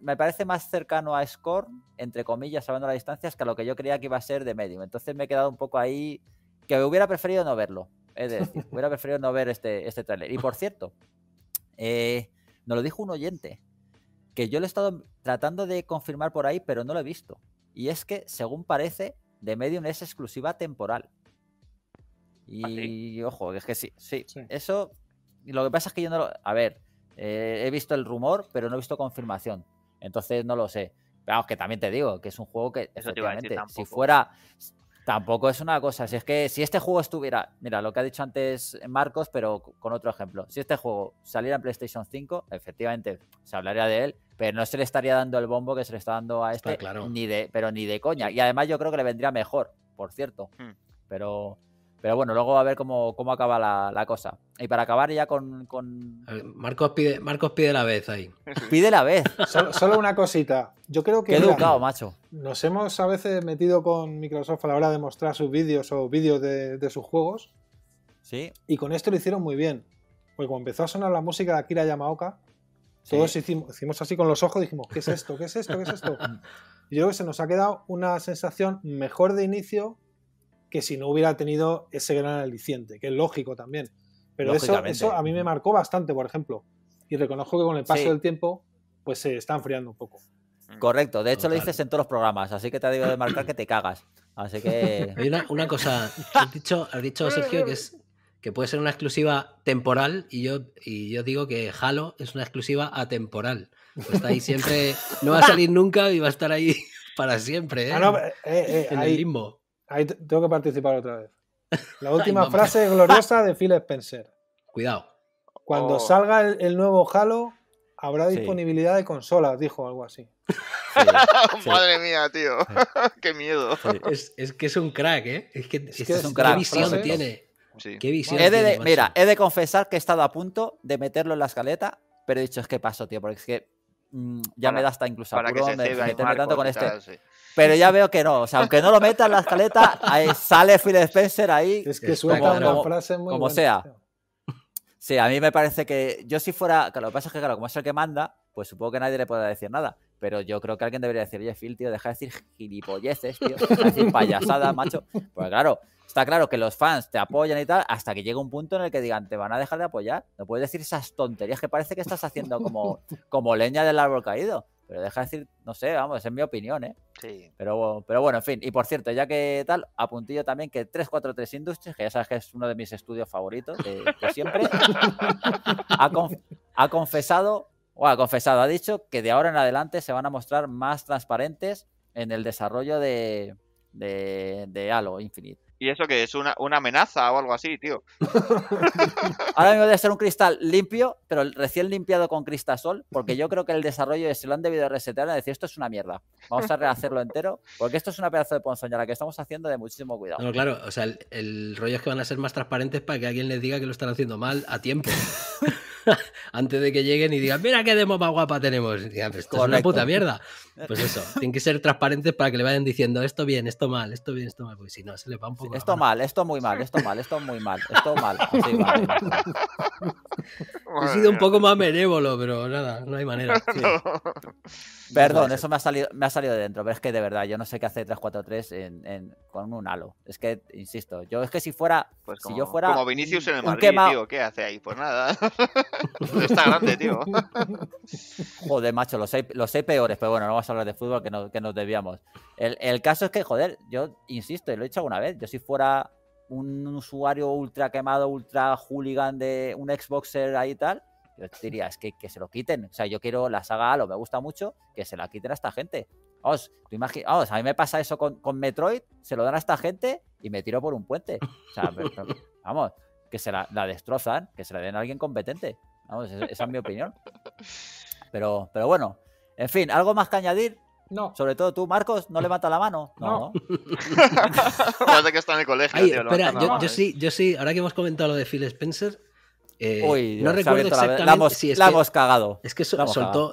me, parece más cercano a Scorn, entre comillas, hablando las distancias, que a lo que yo creía que iba a ser de medio Entonces me he quedado un poco ahí que hubiera preferido no verlo. Es decir, hubiera preferido no ver este, este tráiler. Y por cierto, eh, nos lo dijo un oyente, que yo lo he estado tratando de confirmar por ahí, pero no lo he visto. Y es que, según parece, de Medium es exclusiva temporal. Ah, y, ojo, es que sí, sí, Eso, lo que pasa es que yo no lo... A ver, eh, he visto el rumor, pero no he visto confirmación. Entonces no lo sé. pero que también te digo que es un juego que, efectivamente, si fuera, Tampoco es una cosa. Si es que si este juego estuviera, mira, lo que ha dicho antes Marcos, pero con otro ejemplo. Si este juego saliera en PlayStation 5, efectivamente se hablaría de él, pero no se le estaría dando el bombo que se le está dando a este, ni de, pero ni de coña. Y además yo creo que le vendría mejor, por cierto. Hmm. Pero pero bueno, luego a ver cómo, acaba la, cosa. Y para acabar ya con. con... Marcos, pide, Marcos pide la vez ahí. [LAUGHS] Pide la vez. solo, una cosita. Yo creo que. Qué educado, macho. Nos hemos a veces metido con Microsoft a la hora de mostrar sus vídeos o vídeos de, sus juegos. Sí. Y con esto lo hicieron muy bien. Porque cuando empezó a sonar la música de Akira Yamaoka, todos hicimos, así con los ojos, dijimos, ¿qué es esto? ¿Qué es esto? ¿Qué es esto? [LAUGHS] Y yo creo que se nos ha quedado una sensación mejor de inicio que si no hubiera tenido ese gran aliciente, que es lógico también. Pero eso, eso a mí me marcó bastante, por ejemplo. Y reconozco que con el paso del tiempo, pues se está enfriando un poco. Correcto, de hecho lo dices en todos los programas, así que te digo de marcar que te cagas. Así que. [LAUGHS] Hay una, cosa, has dicho, dicho Sergio que es que puede ser una exclusiva temporal y yo, y yo digo que Halo es una exclusiva atemporal. Pues está ahí siempre, no va a salir nunca y va a estar ahí [LAUGHS] para siempre, ah, ¿eh? Eh, eh, en el limbo. Ahí tengo que participar otra vez. La [LAUGHS] última frase gloriosa de Phil Spencer. Cuidado. Cuando oh. salga el, nuevo Halo, habrá disponibilidad de consolas, dijo algo así. [LAUGHS] Madre mía, tío. [LAUGHS] Qué miedo. Es, que es un crack, ¿eh? Es que, es, un crack. ¿Qué visión tiene? mira, he de confesar que he estado a punto de meterlo en la escaleta, pero he dicho, es que paso, tío, porque es que Mm, ya me da hasta incluso apuro tanto con este. Pero ya veo que no, o sea, aunque no lo meta en la escaleta, ahí sale Phil Spencer ahí. [LAUGHS] Es que como, Como sea. Sí, a mí me parece que yo si fuera, claro, lo que pasa es que claro, como es el que manda, pues supongo que nadie le podrá decir nada pero yo creo que alguien debería decir, oye, Phil, tío, deja de decir gilipolleces, tío, deja de decir payasada, [LAUGHS] macho. pues claro, está claro que los fans te apoyan y tal, hasta que llega un punto en el que digan, te van a dejar de apoyar. No puedes decir esas tonterías que parece que estás haciendo como, como leña del árbol caído. Pero deja de decir, no sé, vamos, es mi opinión, ¿eh? Sí. Pero, pero bueno, en fin. Y por cierto, ya que tal, apuntillo también que 343 Industries, que ya sabes que es uno de mis estudios favoritos de, siempre, [LAUGHS] ha confesado o ha confesado, ha dicho que de ahora en adelante se van a mostrar más transparentes en el desarrollo de, de, de Halo Infinite. Y eso que es una, amenaza o algo así, tío. [LAUGHS] Ahora mismo debe ser un cristal limpio, pero recién limpiado con cristasol, porque yo creo que el desarrollo se lo han debido resetear y decir esto es una mierda. Vamos a rehacerlo entero, porque esto es una pedazo de ponzoña que estamos haciendo de muchísimo cuidado. claro, o sea, el, el rollo es que van a ser más transparentes para que alguien les diga que lo están haciendo mal a tiempo. [LAUGHS] [LAUGHS] antes de que lleguen y digan, mira qué demo guapa tenemos. Y antes es una puta mierda. Pues eso, tienen que ser transparentes para que le vayan diciendo esto bien, esto mal, esto bien, esto mal, porque si no, se le va un poco. esto mal, esto muy mal, esto mal, esto muy mal, esto mal. [LAUGHS] mal. He sido un poco más benévolo, pero nada, no hay manera. [LAUGHS] Perdón, eso me ha, salido, me ha salido de dentro, pero es que de verdad, yo no sé qué hace 343 con un halo. Es que, insisto, yo es que si fuera. como, pues si yo fuera. Como Vinicius en el Madrid, tío, ¿qué hace ahí? Pues nada. [LAUGHS] Está grande, tío. Joder, macho, los sé peores, pero bueno, no hablar de fútbol que, que nos debíamos. El, el, caso es que, joder, yo insisto, y lo he dicho alguna vez, yo si fuera un usuario ultra quemado, ultra hooligan de un Xboxer ahí y tal, yo diría, es que, que, se lo quiten. O sea, yo quiero la saga Halo, me gusta mucho, que se la quiten a esta gente. Vamos, tú a mí me pasa eso con, con, Metroid, se lo dan a esta gente y me tiro por un puente. O sea, vamos, que se la, destrozan, que se la den a alguien competente. Vamos, esa, esa es mi opinión. Pero, pero bueno, en fin, ¿algo más que añadir? No. Sobre todo tú, Marcos, ¿no levanta la mano? No. Parece [LAUGHS] que está en el colegio, Espera, yo, ¿eh? sí, yo sí, ahora que hemos comentado lo de Phil Spencer, eh, no recuerdo exactamente. La, hemos, hemos cagado. Es que soltó,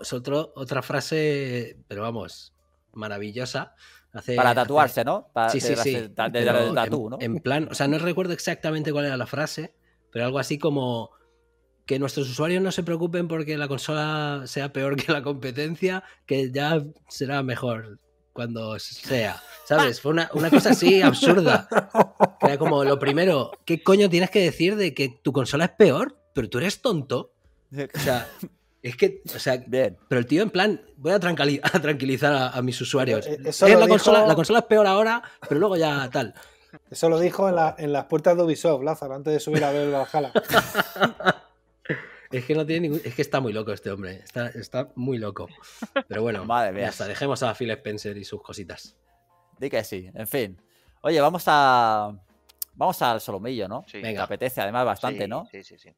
otra frase, pero vamos, maravillosa. Para tatuarse, ¿no? sí, sí, sí. De, ¿no? en plan, o sea, no recuerdo exactamente cuál era la frase, pero algo así como que nuestros usuarios no se preocupen porque la consola sea peor que la competencia, que ya será mejor cuando sea. ¿Sabes? Fue una, una cosa así absurda. era como lo primero, ¿qué coño tienes que decir de que tu consola es peor? Pero tú eres tonto. O sea, es que, o sea, pero el tío en plan, voy a, tranquilizar a, mis usuarios. Eh, es la, consola, la consola es peor ahora, pero luego ya tal. Eso lo dijo en, las puertas de Ubisoft, Lázaro, antes de subir a ver Valhalla. [LAUGHS] Es que no tiene ningún. Es que está muy loco este hombre. Está, muy loco. Pero bueno, [LAUGHS] Madre ya está, dejemos a Phil Spencer y sus cositas. Di que sí, en fin. Oye, vamos a. Vamos al solomillo, ¿no? Sí. apetece, además, bastante, ¿no? Sí, sí, sí.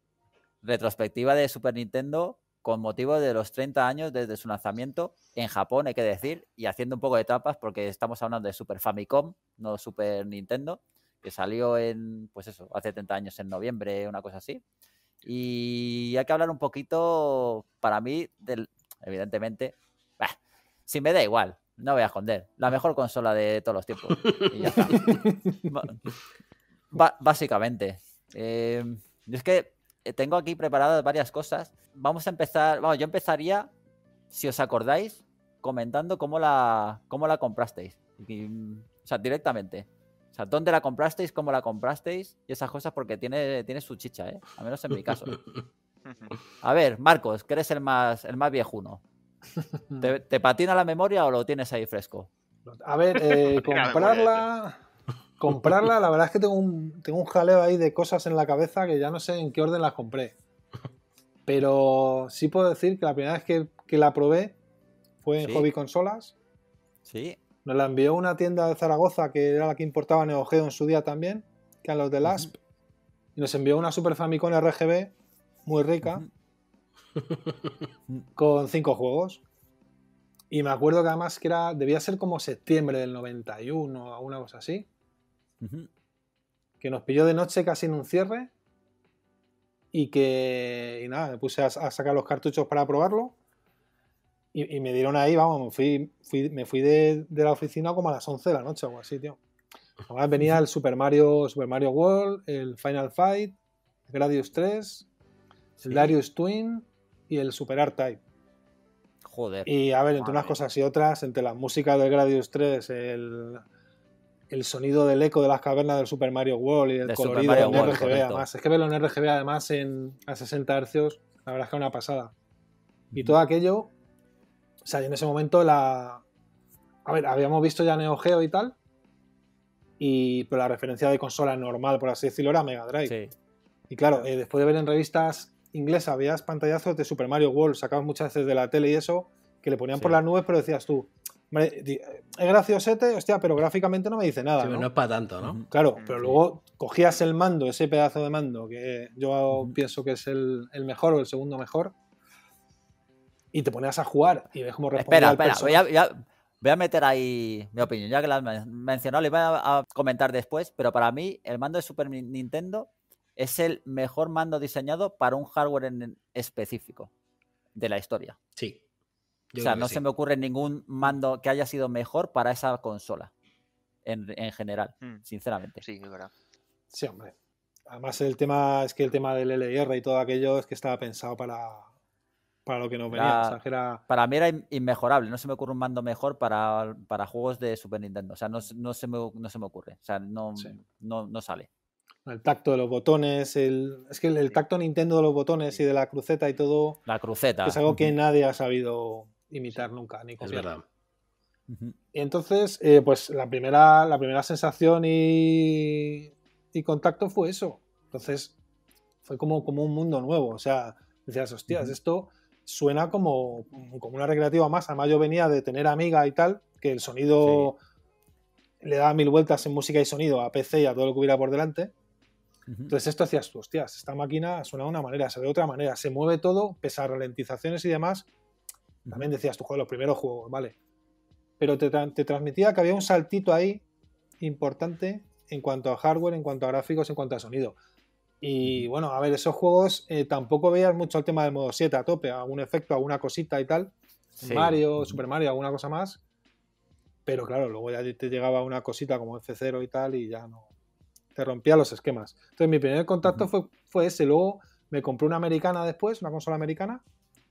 Retrospectiva de Super Nintendo con motivo de los 30 años desde su lanzamiento en Japón, hay que decir, y haciendo un poco de tapas porque estamos hablando de Super Famicom, no Super Nintendo, que salió en, pues eso, hace 30 años, en noviembre, una cosa así. Y hay que hablar un poquito, para mí, del, evidentemente, si me da igual, no voy a esconder, la mejor consola de todos los tiempos. [LAUGHS] básicamente. Em, es que tengo aquí preparadas varias cosas. Vamos a empezar, vamos, yo empezaría, si os acordáis, comentando cómo la, cómo la comprasteis. o sea, directamente dónde la comprasteis, cómo la comprasteis y esas cosas porque tiene, tiene su chicha, ¿eh? Al menos en mi caso. [LAUGHS] A ver, Marcos, que eres el más, el más viejuno. ¿Te, [LAUGHS] patina la memoria o lo tienes ahí fresco? A ver, eh, [LAUGHS] comprarla. Comprarla, la verdad es que tengo un, tengo un jaleo ahí de cosas en la cabeza que ya no sé en qué orden las compré. Pero sí puedo decir que la primera vez que, la probé fue en Hobby Consolas. Sí. Nos la envió una tienda de Zaragoza que era la que importaba Neogeo en su día también, que eran los de LASP. Y nos envió una Super Famicom RGB muy rica con cinco juegos. Y me acuerdo que además que era, debía ser como septiembre del 91 o una cosa así. Que nos pilló de noche casi en un cierre. Y que, y nada, me puse a sacar los cartuchos para probarlo y, me dieron ahí, vamos, me fui, me fui de, la oficina como a las 11 de la noche o algo así, tío. Además venía el Super Mario, Super Mario World, el Final Fight, Gradius 3, el Darius Twin y el Super Art Type. Joder. Y a ver, entre unas cosas y otras, entre la música del Gradius 3, el, el sonido del eco de las cavernas del Super Mario World y el de colorido en RGB, además. Es que verlo en RGB, además, en, a 60 Hz, la verdad es que es una pasada. Y todo aquello o sea, en ese momento la. A ver, habíamos visto ya Neo Geo y tal. Y, pero la referencia de consola normal, por así decirlo, era Mega Drive. Sí. Y claro, eh, después de ver en revistas inglesas, veías pantallazos de Super Mario World, sacabas muchas veces de la tele y eso, que le ponían por las nubes, pero decías tú, eh, es graciosete, hostia, pero gráficamente no me dice nada. ¿no? es para tanto, ¿no? Claro, pero luego cogías el mando, ese pedazo de mando, que yo pienso que es el, mejor o el segundo mejor, y te ponías a jugar y ves cómo responde Espera, espera, voy a, meter ahí mi opinión, ya que la has mencionado, le voy a, comentar después, pero para mí el mando de Super Nintendo es el mejor mando diseñado para un hardware en específico de la historia. Sí. o sea, no se me ocurre ningún mando que haya sido mejor para esa consola en, general, hmm. sinceramente. Sí, es verdad. Sí, hombre. Además, el tema es que el tema del LR y todo aquello es que estaba pensado para, para lo que nos venía. Para mí era inmejorable. No se me ocurre un mando mejor para, juegos de Super Nintendo. O sea, no, se, me, ocurre. O sea, no, no, sale. El tacto de los botones, el... es que el, tacto Nintendo de los botones y de la cruceta y todo. La cruceta. Es algo que nadie ha sabido imitar nunca, ni Es verdad. Y entonces, eh, pues la primera, la primera sensación y, y contacto fue eso. Entonces, fue como, como un mundo nuevo. O sea, decías, hostias, esto suena como, como una recreativa más. Además, yo venía de tener amiga y tal, que el sonido le daba mil vueltas en música y sonido a PC y a todo lo que hubiera por delante. Entonces esto hacías tú, hostias, esta máquina suena de una manera, se ve de otra manera, se mueve todo, pesa ralentizaciones y demás. También decías tú, juego los primeros juegos, vale. Pero te, te transmitía que había un saltito ahí importante en cuanto a hardware, en cuanto a gráficos, en cuanto a sonido. Y bueno, a ver, esos juegos eh, tampoco veías mucho el tema de modo 7 a tope, algún efecto, alguna cosita y tal. Mario, Super Mario, alguna cosa más. Pero claro, luego ya te llegaba una cosita como F0 y tal y ya no. Te rompía los esquemas. Entonces mi primer contacto fue, fue ese. Luego me compré una americana después, una consola americana,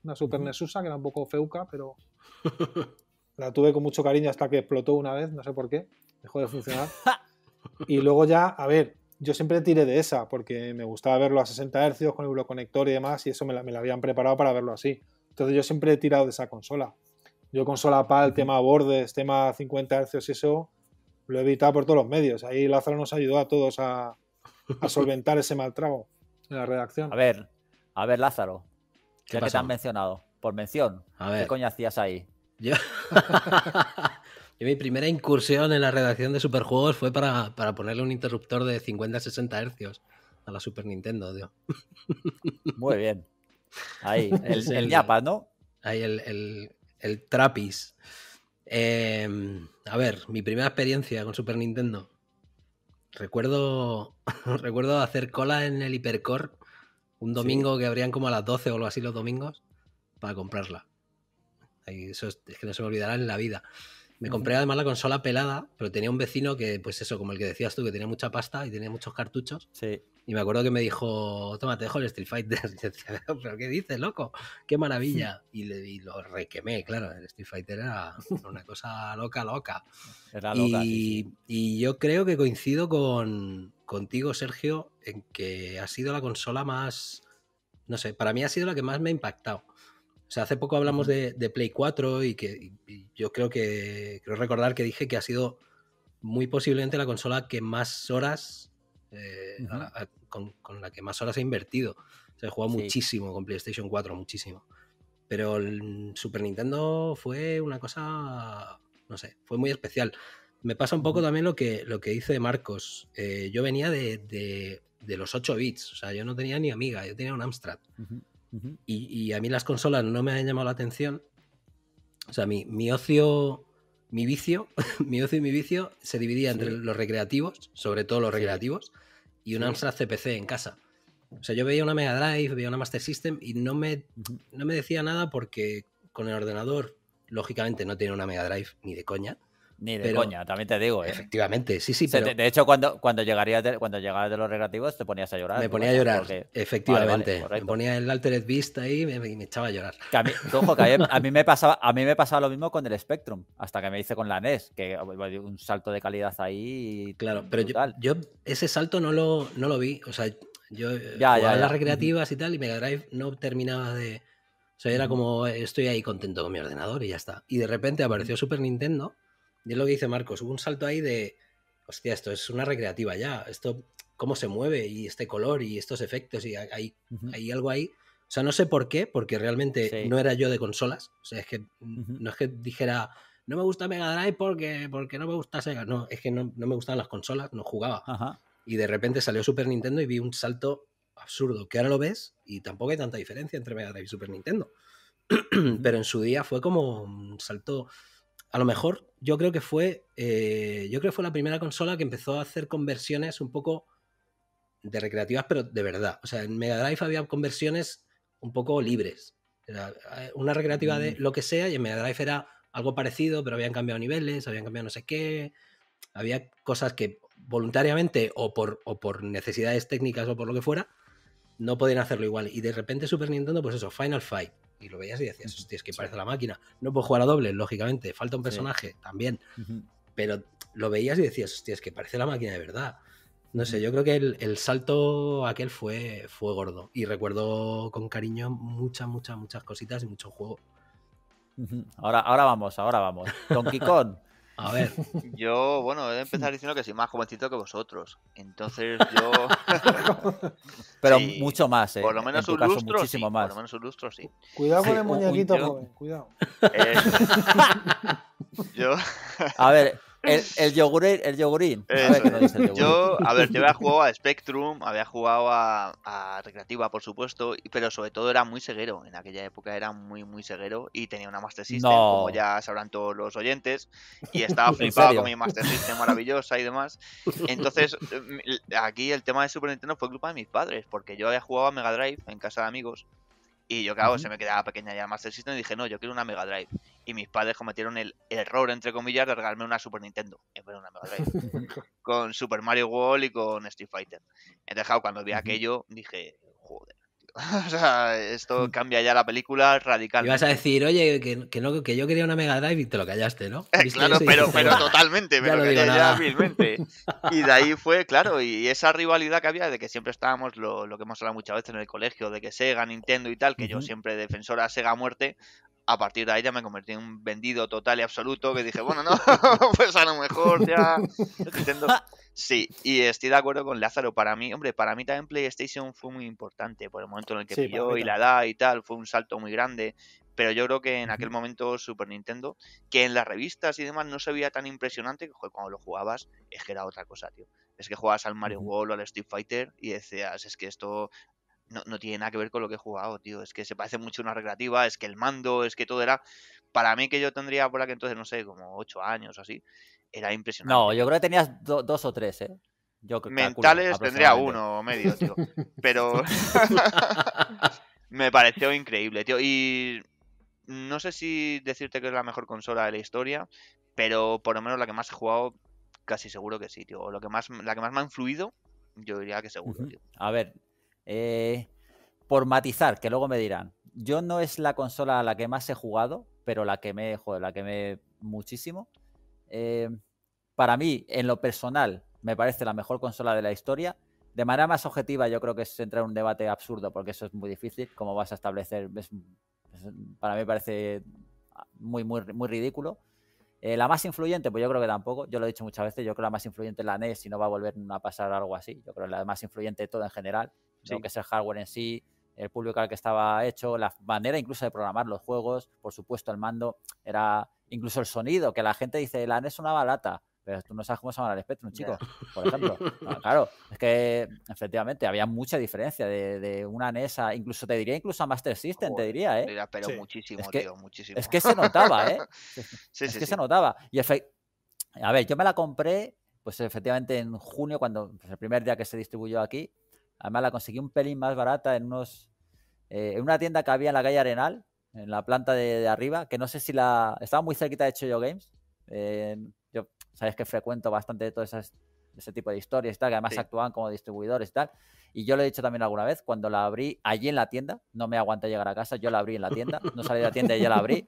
una Super Nesusa, que era un poco feuca, pero [LAUGHS] la tuve con mucho cariño hasta que explotó una vez, no sé por qué, dejó de funcionar. [LAUGHS] y luego ya, a ver, yo siempre tiré de esa, porque me gustaba verlo a 60 Hz con el conector y demás, y eso me la, me la, habían preparado para verlo así. Entonces yo siempre he tirado de esa consola. Yo consola PAL, tema bordes, tema 50 Hz y eso, lo he evitado por todos los medios. Ahí Lázaro nos ayudó a todos a, [LAUGHS] solventar ese mal trago en la redacción. A ver, a ver Lázaro, ya que te han mencionado, por mención, ¿qué coño hacías ahí? Yo... [LAUGHS] [LAUGHS] mi primera incursión en la redacción de superjuegos fue para, ponerle un interruptor de 50-60 hercios a la Super Nintendo, Muy bien. Ahí, [LAUGHS] el, Yapa, ¿no? Ahí, el, Trapis. Em, a ver, mi primera experiencia con Super Nintendo. Recuerdo, [LAUGHS] recuerdo hacer cola en el Hipercore un domingo que abrían como a las 12 o algo así los domingos para comprarla. eso es, es que no se me olvidará en la vida. Me compré además la consola pelada, pero tenía un vecino que, pues eso, como el que decías tú, que tenía mucha pasta y tenía muchos cartuchos. Sí. Y me acuerdo que me dijo, toma, te dejo el Street Fighter. [LAUGHS] Y yo decía, pero ¿qué dices, loco? ¡Qué maravilla! [LAUGHS] Y, lo requemé, claro. El Street Fighter era una cosa loca, loca. Era loca. Y, y yo creo que coincido con, contigo, Sergio, en que ha sido la consola más, no sé, para mí ha sido la que más me ha impactado. O sea, hace poco hablamos de, Play 4 y que yo creo que, creo recordar que dije que ha sido muy posiblemente la consola que más horas, eh, con, la que más horas he invertido. O sea, he jugado muchísimo con PlayStation 4, muchísimo. Pero el Super Nintendo fue una cosa, no sé, fue muy especial. Me pasa un poco también lo que, lo que dice Marcos. Eh, yo venía de, los 8 bits, o sea, yo no tenía ni amiga, yo tenía un Amstrad y, a mí las consolas no me han llamado la atención. O sea, mi, mi ocio, mi vicio, [LAUGHS] mi ocio y mi vicio se dividía entre los recreativos, sobre todo los recreativos, y un Amstrad CPC en casa. O sea, yo veía una Mega Drive, veía una Master System y no me, no me decía nada porque con el ordenador, lógicamente, no tiene una Mega Drive ni de coña. Ni de coña, también te digo. ¿eh? Efectivamente, sí, sí. De, hecho, cuando, cuando, llegaría cuando llegabas de los recreativos te ponías a llorar. Me ponía a llorar, efectivamente. me ponía el Altered Beast ahí y me, echaba a llorar. a, mí, a, mí, me [LAUGHS] pasaba, a mí me pasaba lo mismo con el Spectrum, hasta que me hice con la NES, que un salto de calidad ahí. claro, pero yo, ese salto no lo, no lo vi. O sea, yo eh, ya, ya, las recreativas y tal y Mega Drive no terminaba de... O sea, era como, estoy ahí contento con mi ordenador y ya está. Y de repente apareció Super Nintendo y es lo que dice Marcos, hubo un salto ahí de, hostia, esto es una recreativa ya, esto, cómo se mueve y este color y estos efectos y hay, hay algo ahí. O sea, no sé por qué, porque realmente no era yo de consolas. O sea, es que no es que dijera, no me gusta Mega Drive porque, porque no me gusta Sega. No, es que no, me gustaban las consolas, no jugaba. Y de repente salió Super Nintendo y vi un salto absurdo, que ahora lo ves y tampoco hay tanta diferencia entre Mega Drive y Super Nintendo. [CLEARS THROAT] Pero en su día fue como un salto a lo mejor yo creo que fue eh, yo creo que fue la primera consola que empezó a hacer conversiones un poco de recreativas pero de verdad o sea en Mega Drive había conversiones un poco libres eh, una recreativa de mm. lo que sea y en Mega Drive era algo parecido pero habían cambiado niveles habían cambiado no sé qué había cosas que voluntariamente o por, o por necesidades técnicas o por lo que fuera no podían hacerlo igual y de repente Super Nintendo pues eso Final Fight y lo veías y decías, hostia, es que parece la máquina. No puedo jugar a doble, lógicamente, falta un personaje también, pero lo veías y decías, hostia, es que parece la máquina de verdad. No sé, yo creo que el, el, salto aquel fue, fue gordo y recuerdo con cariño muchas, muchas, muchas cositas y mucho juego. Ahora, ahora vamos, ahora vamos. Donkey [LAUGHS] Kong. A ver. Yo, bueno, he empezar diciendo que soy más jovencito que vosotros. Entonces yo. [LAUGHS] Pero mucho más, ¿eh? Por lo menos un lustro. Muchísimo más. Por lo menos un lustro, sí. Cuidado con el muñequito, joven, cuidado. Eh, [LAUGHS] yo. A ver, el, [LAUGHS] el yogurín. Yo, a ver, [LAUGHS] yo había jugado a Spectrum, había jugado a, Recreativa, por supuesto, pero sobre todo era muy ceguero. En aquella época era muy, muy ceguero y tenía una Master System, como ya sabrán todos los oyentes, y estaba [LAUGHS] flipado con mi Master System maravillosa y demás. Entonces, mm, mm, aquí el tema de Super Nintendo fue culpa de mis padres, porque yo había jugado a Mega Drive en casa de amigos y yo, claro, se me quedaba pequeña ya Master System y dije, no, yo quiero una Mega Drive y mis padres cometieron el error, entre comillas, de regalarme una Super Nintendo, una Mega Drive, con Super Mario World y con Street Fighter. He dejado cuando vi aquello, dije, joder. [LAUGHS] o sea, esto cambia ya la película radicalmente. Y vas a decir, oye, que, yo quería una Mega Drive y te lo callaste, ¿no? Eh, claro, pero, pero totalmente, ya Y de ahí fue, claro, y esa rivalidad que había de que siempre estábamos, lo, que hemos hablado muchas veces en el colegio, de que Sega, Nintendo y tal, que yo siempre defensora a Sega muerte, a partir de ahí ya me convertí en un vendido total y absoluto que dije, bueno, no, [LAUGHS] [LAUGHS] pues a lo mejor ya [LAUGHS] Sí, y estoy de acuerdo con Lázaro. Para mí, hombre, para mí también PlayStation fue muy importante por el momento en el que pilló y la edad y tal, fue un salto muy grande. Pero yo creo que en aquel momento Super Nintendo, que en las revistas y demás no se veía tan impresionante, que cuando lo jugabas es que era otra cosa, tío. Es que jugabas al Mario World o al Street Fighter y decías, es que esto no, tiene nada que ver con lo que he jugado, tío. Es que se parece mucho a una recreativa, es que el mando, es que todo era. Para mí, que yo tendría por aquí entonces, no sé, como ocho años o así, era impresionante. No, yo creo que tenías dos o tres, ¿eh? Yo Mentales tendría uno o medio, tío. [LAUGHS] Pero. [LAUGHS] me pareció increíble, tío. Y. No sé si decirte que es la mejor consola de la historia, pero por lo menos la que más he jugado, casi seguro que sí, tío. lo que más, la que más me ha influido, yo diría que seguro, tío. A ver, eh, por matizar, que luego me dirán, yo no es la consola a la que más he jugado, pero la que me, joder, la que me muchísimo. Eh, para mí, en lo personal, me parece la mejor consola de la historia. De manera más objetiva, yo creo que es entrar en un debate absurdo, porque eso es muy difícil. Como vas a establecer? para mí parece muy, muy, muy ridículo. Eh, la más influyente, pues yo creo que tampoco, yo lo he dicho muchas veces, yo creo que la más influyente es la NES y no va a volver a pasar algo así. Yo creo que la más influyente de todo en general, sí. que es el hardware en sí, el público al que estaba hecho, la manera incluso de programar los juegos, por supuesto el mando, era incluso el sonido, que la gente dice, la NES una lata, pero tú no sabes cómo se llama el espectro chicos, por ejemplo. [LAUGHS] Ah, claro, es que efectivamente había mucha diferencia de, una NESA, incluso te diría, incluso a Master System, te diría, ¿eh? Pero muchísimo, que, tío, muchísimo. Es que se notaba, ¿eh? [LAUGHS] sí, sí, es que se notaba. Y a ver, yo me la compré, pues efectivamente en junio, cuando pues, el primer día que se distribuyó aquí, además la conseguí un pelín más barata en unos... Eh, en una tienda que había en la calle Arenal, en la planta de, arriba, que no sé si la... Estaba muy cerquita de Choyo Games. Eh, sabes que frecuento bastante de todo ese tipo de historias y tal, que además actúan como distribuidores y tal. Y yo lo he dicho también alguna vez, cuando la abrí allí en la tienda, no me aguanté llegar a casa, yo la abrí en la tienda, no salí de la tienda y ya la abrí.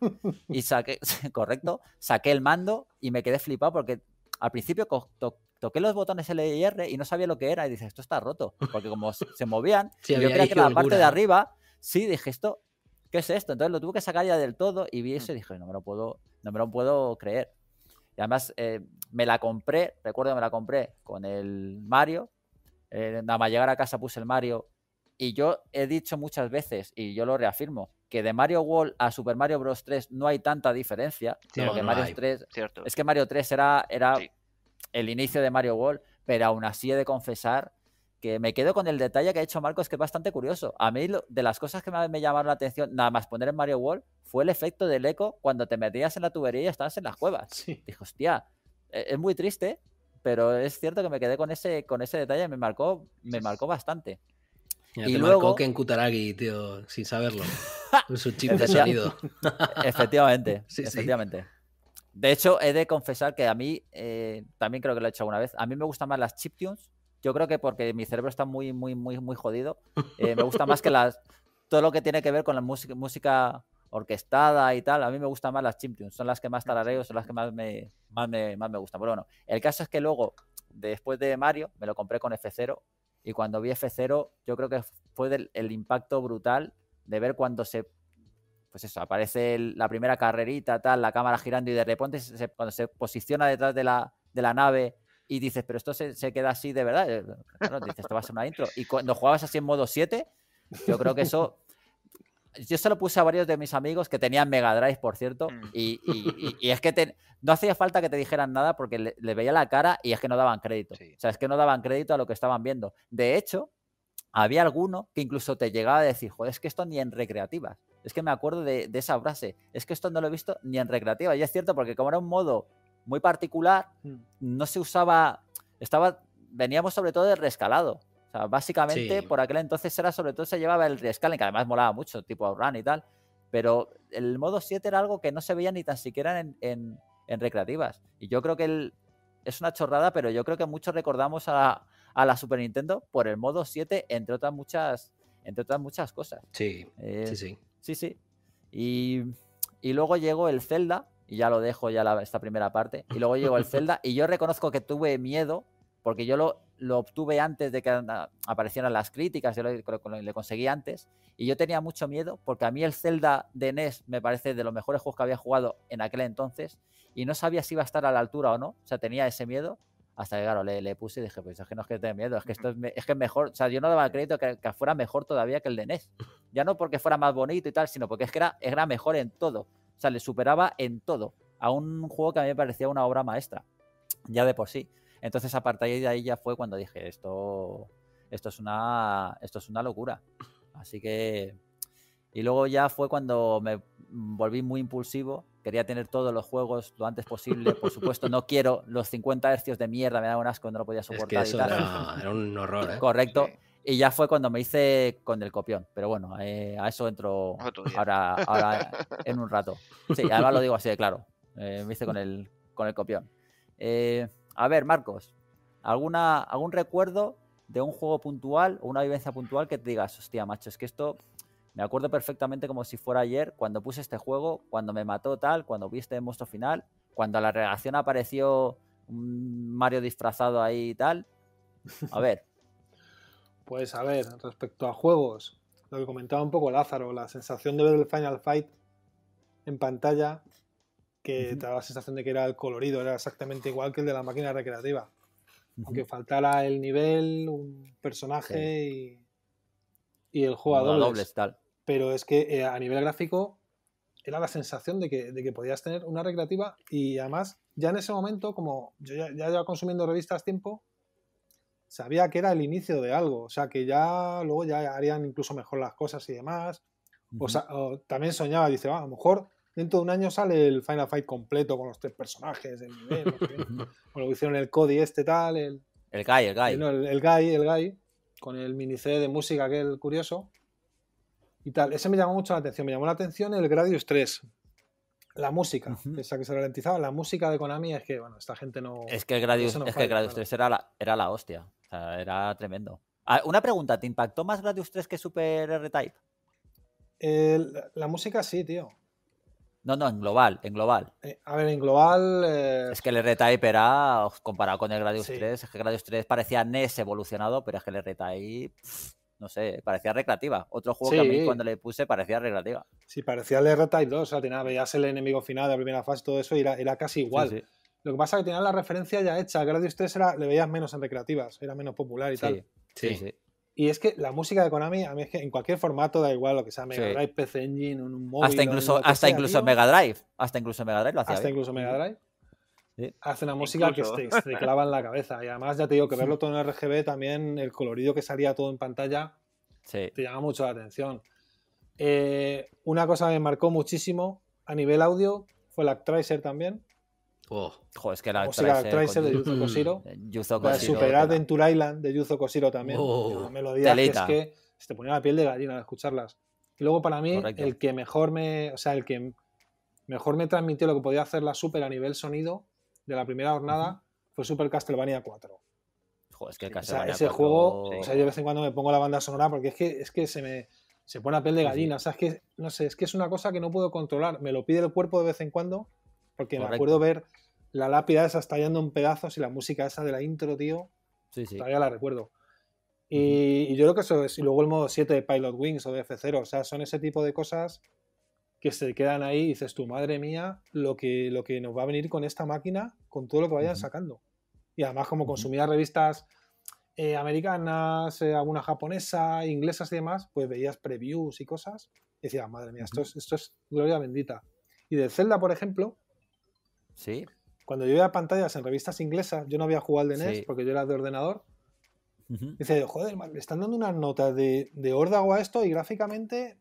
Y saqué, [LAUGHS] correcto, saqué el mando y me quedé flipado porque al principio toqué los botones L y R y no sabía lo que era y dice esto está roto, porque como se movían, [LAUGHS] yo creía que la parte de arriba, sí, dije, esto, ¿qué es esto? Entonces lo tuve que sacar ya del todo y vi eso y dije, no me lo puedo, no me lo puedo creer. Y además eh, me la compré, recuerdo me la compré con el Mario. Eh, nada más llegar a casa puse el Mario. Y yo he dicho muchas veces, y yo lo reafirmo, que de Mario World a Super Mario Bros. 3 no hay tanta diferencia. porque Mario 3, Es que Mario 3 era, era el inicio de Mario World, pero aún así he de confesar que me quedo con el detalle que ha hecho Marcos, que es bastante curioso. A mí, de las cosas que me, llamaron la atención, nada más poner en Mario World, fue el efecto del eco cuando te metías en la tubería y estabas en las cuevas. [LAUGHS] dijo hostia, e-, es, muy triste, pero es cierto que me quedé con ese, con ese detalle, me marcó, me marcó bastante. y te luego... marcó que en Kutaragi, tío, sin saberlo. [LAUGHS] su chip de sonido. [LAUGHS] efectivamente, efectivamente. De hecho, he de confesar que a mí, eh, también creo que lo he hecho alguna vez, a mí me gustan más las chiptunes yo creo que porque mi cerebro está muy, muy, muy, muy jodido. Eh, me gusta más que [LAUGHS] las. Todo lo que tiene que ver con la música, música orquestada y tal. A mí me gustan más las chimtunes. son las que más tarareo, son las que más me, más me, más gustan. Pero bueno, el caso es que luego, después de Mario, me lo compré con F0 y cuando vi F0, yo creo que fue del, el impacto brutal de ver cuando se. Pues eso, aparece la primera carrerita, tal, la cámara girando y de repente cuando se posiciona detrás de la, de la nave y dices, pero esto se, queda así de verdad. Bueno, eh, dices, esto va a ser una intro. Y cuando jugabas así en modo 7, yo creo que eso. [LAUGHS] Yo se lo puse a varios de mis amigos que tenían Mega Drive, por cierto, mm. y, [LAUGHS] es que no hacía falta que te dijeran nada porque le, veía la cara y es que no daban crédito. O sea, es que no daban crédito a lo que estaban viendo. De hecho, había alguno que incluso te llegaba a decir, joder, es que esto ni en recreativas. Es que me acuerdo de, de, esa frase, es que esto no lo he visto ni en recreativa. Y es cierto, porque como era un modo muy particular, hmm. no se usaba, estaba, veníamos sobre todo de rescalado. básicamente por aquel entonces era sobre todo se llevaba el rescaling, que además molaba mucho, tipo run y tal, pero el modo 7 era algo que no se veía ni tan siquiera en, recreativas. Y yo creo que es una chorrada, pero yo creo que muchos recordamos a, la Super Nintendo por el modo 7, entre otras muchas, entre otras muchas cosas. Sí, sí, eh, sí. Sí, Y, y luego llegó el Zelda, y ya lo dejo ya esta primera parte. Y luego llegó el Zelda y yo reconozco que tuve miedo porque yo lo, lo obtuve antes de que aparecieran las críticas, yo lo, conseguí antes y yo tenía mucho miedo porque a mí el Zelda de NES me parece de los mejores juegos que había jugado en aquel entonces y no sabía si iba a estar a la altura o no, o sea, tenía ese miedo. Hasta que, claro, le, puse y dije, pues es que no es que tenga miedo, es que esto es, es, que mejor. O sea, yo no daba crédito que, que fuera mejor todavía que el de NES. Ya no porque fuera más bonito y tal, sino porque es que era, era mejor en todo. O sea, le superaba en todo a un juego que a mí me parecía una obra maestra, ya de por sí. Entonces, a partir de ahí ya fue cuando dije, esto, esto, es, una, esto es una locura. Así que... Y luego ya fue cuando me volví muy impulsivo quería tener todos los juegos lo antes posible. Por supuesto, no quiero los 50 hercios de mierda, me da un asco, no lo podía soportar. Era, era, un horror. ¿eh? Correcto. Y ya fue cuando me hice con el copión. Pero bueno, eh, a eso entro ahora, en un rato. Sí, además lo digo así claro. Eh, me hice con el, con el copión. Eh, a ver, Marcos, ¿alguna, ¿algún recuerdo de un juego puntual o una vivencia puntual que te digas, hostia, macho, es que esto me acuerdo perfectamente como si fuera ayer, cuando puse este juego, cuando me mató tal, cuando vi este monstruo final, cuando a la reacción apareció un Mario disfrazado ahí y tal. A ver, pues a ver, respecto a juegos, lo que comentaba un poco Lázaro, la sensación de ver el Final Fight en pantalla, que te daba la sensación de que era el colorido, era exactamente igual que el de la máquina recreativa. Aunque faltara el nivel, un personaje y, y, el jugador. tal. Pero es que eh, a nivel gráfico era la sensación de que, de que, podías tener una recreativa y además ya en ese momento, como yo ya, ya consumiendo revistas tiempo, sabía que era el inicio de algo, o sea, que ya luego ya harían incluso mejor las cosas y demás. o, sea, también soñaba, dice, ah, a lo mejor dentro de un año sale el Final Fight completo con los tres personajes, el [LAUGHS] lo hicieron el Cody este tal, el... El Guy, el Guy. El, Guy, el Guy, con el mini CD de música aquel curioso y tal. Ese me llamó mucho la atención, me llamó la atención el Gradius 3, la música, esa que se ralentizaba, la música de Konami es que, bueno, esta gente no. Es que el Gradius, es que 3 era era la hostia era tremendo. Ah, una pregunta, ¿te impactó más Gradius 3 que Super R-Type? la, música sí, tío. No, no, en global, en global. Eh, a ver, en global. Eh, es que el R-Type era, comparado con el Gradius 3, es que Gradius 3 parecía NES evolucionado, pero es que el R-Type, no sé, parecía recreativa. Otro juego que a mí cuando le puse parecía recreativa. Sí, parecía el R-Type 2, o sea, veías el enemigo final de la primera fase, todo eso, era, era casi igual. Sí, lo que pasa es que tenían la referencia ya hecha. Gradius 3 era, le veías menos en recreativas, era menos popular y tal. Sí, sí. Y es que la música de Konami, a mí es que en cualquier formato da igual lo que sea Mega Drive, PC Engine, un, móvil. Hasta incluso, hasta incluso Mega Drive. Hasta incluso Mega Drive lo hacía. Hasta incluso Mega Drive. Hace una música que se, clava en la cabeza. Y además, ya te digo que verlo todo en RGB también, el colorido que salía todo en pantalla, te llama mucho la atención. Eh, una cosa que me marcó muchísimo a nivel audio fue la Tracer también. Oh. Joder, es que la o de Yuzo Koshiro. Eh, Yuzo en Island de Yuzo Koshiro también. melodía que es que se te ponía la piel de gallina al escucharlas. Y luego para mí, el que mejor me. O sea, el que mejor me transmitió lo que podía hacer la Super a nivel sonido de la primera jornada fue Super Castlevania 4. Joder, es que Castlevania ese juego, o sea, yo de vez en cuando me pongo la banda sonora porque es que, es que se me se pone la piel de gallina. sabes es que, no sé, es que es una cosa que no puedo controlar. Me lo pide el cuerpo de vez en cuando porque me acuerdo ver la lápida esa estallando en pedazos y la música esa de la intro, tío. Sí, sí. Todavía la recuerdo. Y, yo creo que eso es. Y luego el modo 7 de Pilot Wings o de F0. O sea, son ese tipo de cosas que se quedan ahí y dices, tu madre mía, lo que, lo que nos va a venir con esta máquina, con todo lo que vayan sacando. Y además, como consumía revistas eh, americanas, eh, alguna japonesa, inglesas y demás, pues veías previews y cosas. Y decías, madre mía, esto esto es gloria bendita. Y de Zelda, por ejemplo. Sí cuando yo veía pantallas en revistas inglesas, yo no había jugado al de NES porque yo era de ordenador. Dice, joder, me están dando unas notas de, de órdago a esto y gráficamente,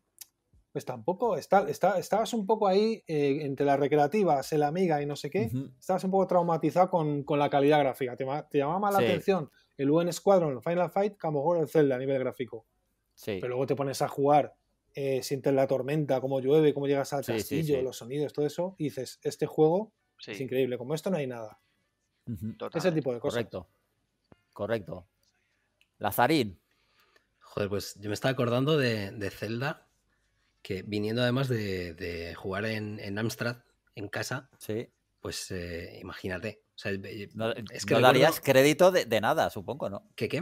pues tampoco, está, está, estabas un poco ahí eh, entre las recreativas, el amiga y no sé qué, estabas un poco traumatizado con, con la calidad gráfica. Te, te llamaba la atención el UN Squadron, el Final Fight, que a lo mejor el Zelda a nivel gráfico. Sí. Pero luego te pones a jugar, eh, sientes la tormenta, cómo llueve, cómo llegas al castillo, los sonidos, todo eso, y dices, este juego es increíble. Como esto no hay nada. es el tipo de cosas. Correcto. Correcto. Lazarín. Joder, pues yo me estaba acordando de, de Zelda, que viniendo además de, jugar en, Amstrad, en casa, sí. pues eh, imagínate. Eh, no, es que no darías crédito de, nada, supongo, ¿no? ¿Qué qué?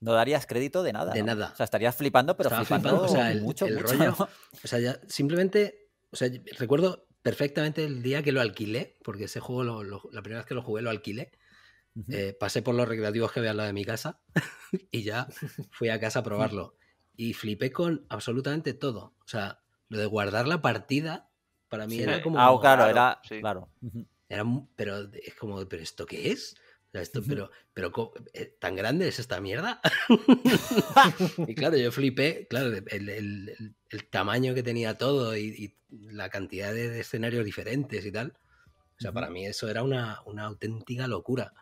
No darías crédito de nada. De nada. O sea, estarías flipando, pero flipando, o sea, el, mucho, O sea, simplemente, o sea, recuerdo perfectamente el día que lo alquilé, porque ese juego, la primera vez que lo jugué, lo alquilé. Eh, pasé por los recreativos que había al de mi casa [LAUGHS] y ya [LAUGHS] fui a casa a probarlo. Y flipé con absolutamente todo. O sea, lo de guardar la partida para mí era eh, como. Ah, claro, era. Claro. pero es como, ¿pero esto qué es? Esto, pero, pero eh, ¿tan grande es esta mierda? [LAUGHS] y claro, yo flipé, claro, el, el tamaño que tenía todo y, la cantidad de, escenarios diferentes y tal. O sea, para mí eso era una, auténtica locura.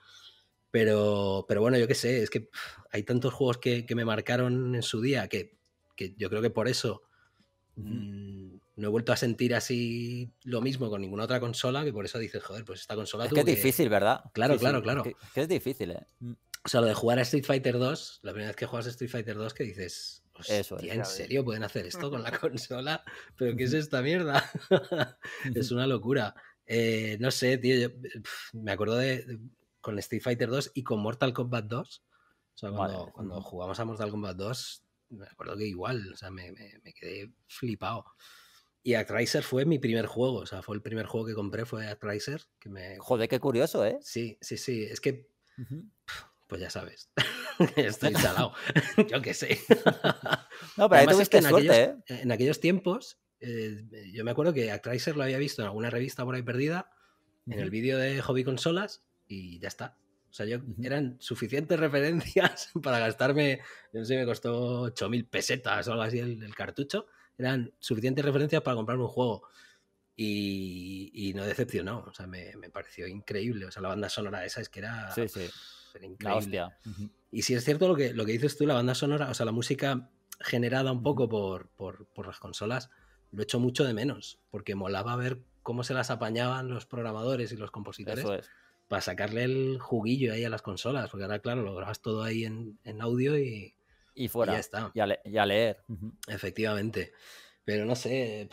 Pero, pero bueno, yo qué sé, es que hay tantos juegos que, me marcaron en su día que, yo creo que por eso mm, no he vuelto a sentir así lo mismo con ninguna otra consola, que por eso dices, joder, pues esta consola... Es que es difícil, ¿verdad? Claro, claro, claro. Es que, es difícil, ¿eh? Mm. O sea, lo de jugar a Street Fighter 2, la primera vez que juegas a Street Fighter 2 que dices, Hostia, ¿En serio pueden hacer esto con la [LAUGHS] consola? ¿Pero qué es esta mierda? [LAUGHS] es una locura. Eh, no sé, tío, me acuerdo de, con Street Fighter 2 y con Mortal Kombat 2. O sea, cuando, jugamos a Mortal Kombat 2, me acuerdo que igual, o sea, me, me, quedé flipado. Y Actraiser fue mi primer juego, o sea, fue el primer juego que compré, fue Actraiser. Que me... Joder, qué curioso, ¿eh? Sí, sí, sí. Es que pues ya sabes, [LAUGHS] estoy instalado, [LAUGHS] yo qué sé. no, pero ahí tuviste en aquellos, ¿eh? En aquellos tiempos, eh, yo me acuerdo que a lo había visto en alguna revista por ahí perdida, en el vídeo de Hobby Consolas, y ya está. O sea, yo, eran suficientes [LAUGHS] referencias para gastarme, no sé, me costó 8.000 pesetas o algo así el, cartucho. Eran suficientes referencias para comprarme un juego. Y, y no decepcionó, o sea, me, me, pareció increíble. O sea, la banda sonora esa es que era... Y si es cierto lo que, lo que dices tú, la banda sonora, o sea, la música generada un poco por, las consolas, lo he hecho mucho de menos, porque molaba ver cómo se las apañaban los programadores y los compositores para sacarle el juguillo ahí a las consolas, porque ahora, claro, lo grabas todo ahí en, audio y, fuera. Y ya está. Y a, leer. Efectivamente. Pero no sé,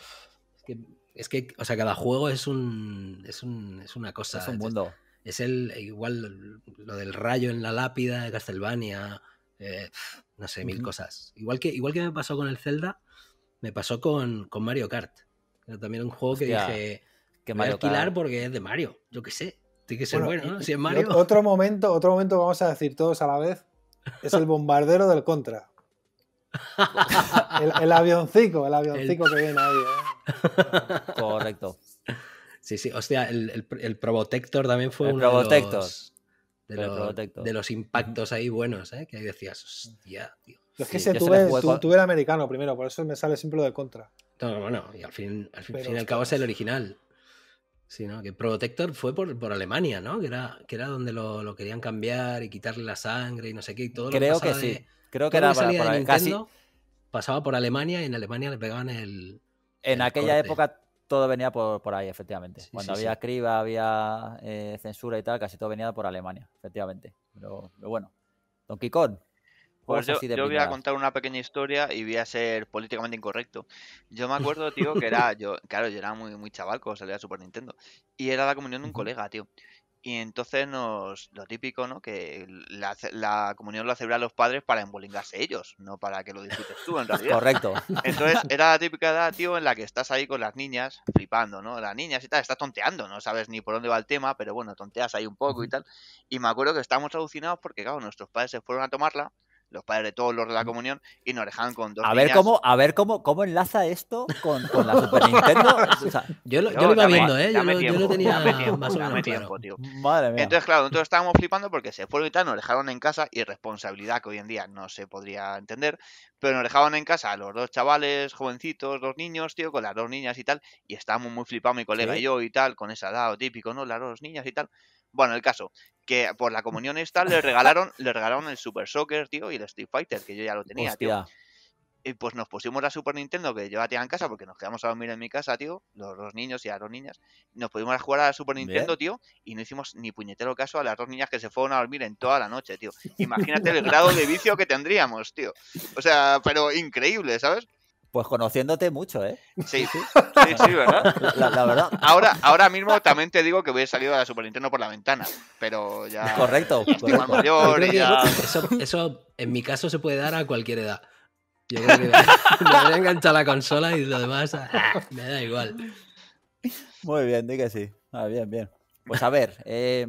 es que, o sea, cada juego es un, es, es una cosa. Es un mundo. Es el eh, igual lo del rayo en la lápida de Castlevania, eh, no sé, mil cosas. Igual que, igual que me pasó con el Zelda, me pasó con, Mario Kart. también un juego que dije, que Mario voy a alquilar porque es de Mario, yo qué sé. Tiene que ser bueno, Si es Mario. Otro momento, otro momento vamos a decir todos a la vez, es el bombardero del Contra. [LAUGHS] el, avioncito avioncico, el avioncico que viene ahí. ¿eh? [LAUGHS] Correcto. Sí, sí, hostia, el, el, Probotector también fue un uno de los, impactos ahí buenos, ¿eh? que ahí decías, hostia, tío. es que ese tuve, el americano primero, por eso me sale siempre lo de contra. No, bueno, y al fin, al fin, y al cabo es el original. Sí, ¿no? Que Protector fue por, Alemania, ¿no? Que era, que era donde lo, querían cambiar y quitarle la sangre y no sé qué. Y todo Creo lo que, sí. Creo que era para, por casi... pasaba por Alemania y en Alemania le pegaban el. En aquella época todo venía por, por ahí, efectivamente. Cuando había criba, había eh, censura y tal, casi todo venía por Alemania, efectivamente. Pero, pero bueno, Don Kong. Pues yo, voy a contar una pequeña historia y voy a ser políticamente incorrecto. Yo me [LAUGHS] acuerdo, tío, que era, yo, claro, yo era muy, muy chaval cuando salía Super Nintendo. Y era la comunión de un colega, tío. Y entonces nos, lo típico, ¿no? Que la, la comunión lo a los padres para embolingarse ellos, no para que lo disfrutes tú, en realidad. Correcto. Entonces, [LAUGHS] era la típica edad, tío, en la que estás ahí con las niñas, flipando, ¿no? Las niñas y tal, estás tonteando, no sabes ni por dónde va el tema, pero bueno, tonteas ahí un poco y tal. Y me acuerdo que estábamos alucinados porque, claro, nuestros padres se fueron a tomarla los padres de todos los de la comunión, y nos dejaban con dos a ver niñas. Cómo, a ver cómo, cómo enlaza esto con, la Super Nintendo. [LAUGHS] O sea, yo, lo, iba viendo, ¿eh? yo, no tenía más o menos Entonces, claro, nosotros estábamos flipando porque se fueron y tal, nos dejaron en casa, irresponsabilidad que hoy en día no se podría entender, pero nos dejaban en casa los dos chavales, jovencitos, dos niños, tío, con las dos niñas y tal, y estábamos muy flipados mi colega y yo y tal, con esa edad típico, ¿no? Las dos niñas y tal. Bueno, el caso, que por la comunión esta le regalaron, le regalaron el Super Soccer, tío, y el Street Fighter, que yo ya lo tenía, tío. Y pues nos pusimos la Super Nintendo, que yo la tenía en casa, porque nos quedamos a dormir en mi casa, tío, los dos niños y las dos niñas. Nos pudimos jugar a la Super Nintendo, tío, y no hicimos ni puñetero caso a las dos niñas que se fueron a dormir en toda la noche, tío. Imagínate el grado de vicio que tendríamos, tío. O sea, pero increíble, ¿sabes? Pues conociéndote mucho, ¿eh? Sí, sí, sí, ¿verdad? La, verdad. Ahora, ahora mismo también te digo que voy a salir a la Super Nintendo por la ventana, pero ya. [LAUGHS] Correcto. correcto. eso, en mi caso, se puede dar a cualquier edad. Yo me voy a la consola y lo demás ah, me da igual. Muy bien, di que sí. Ah, bien, bien. Pues a ver, eh,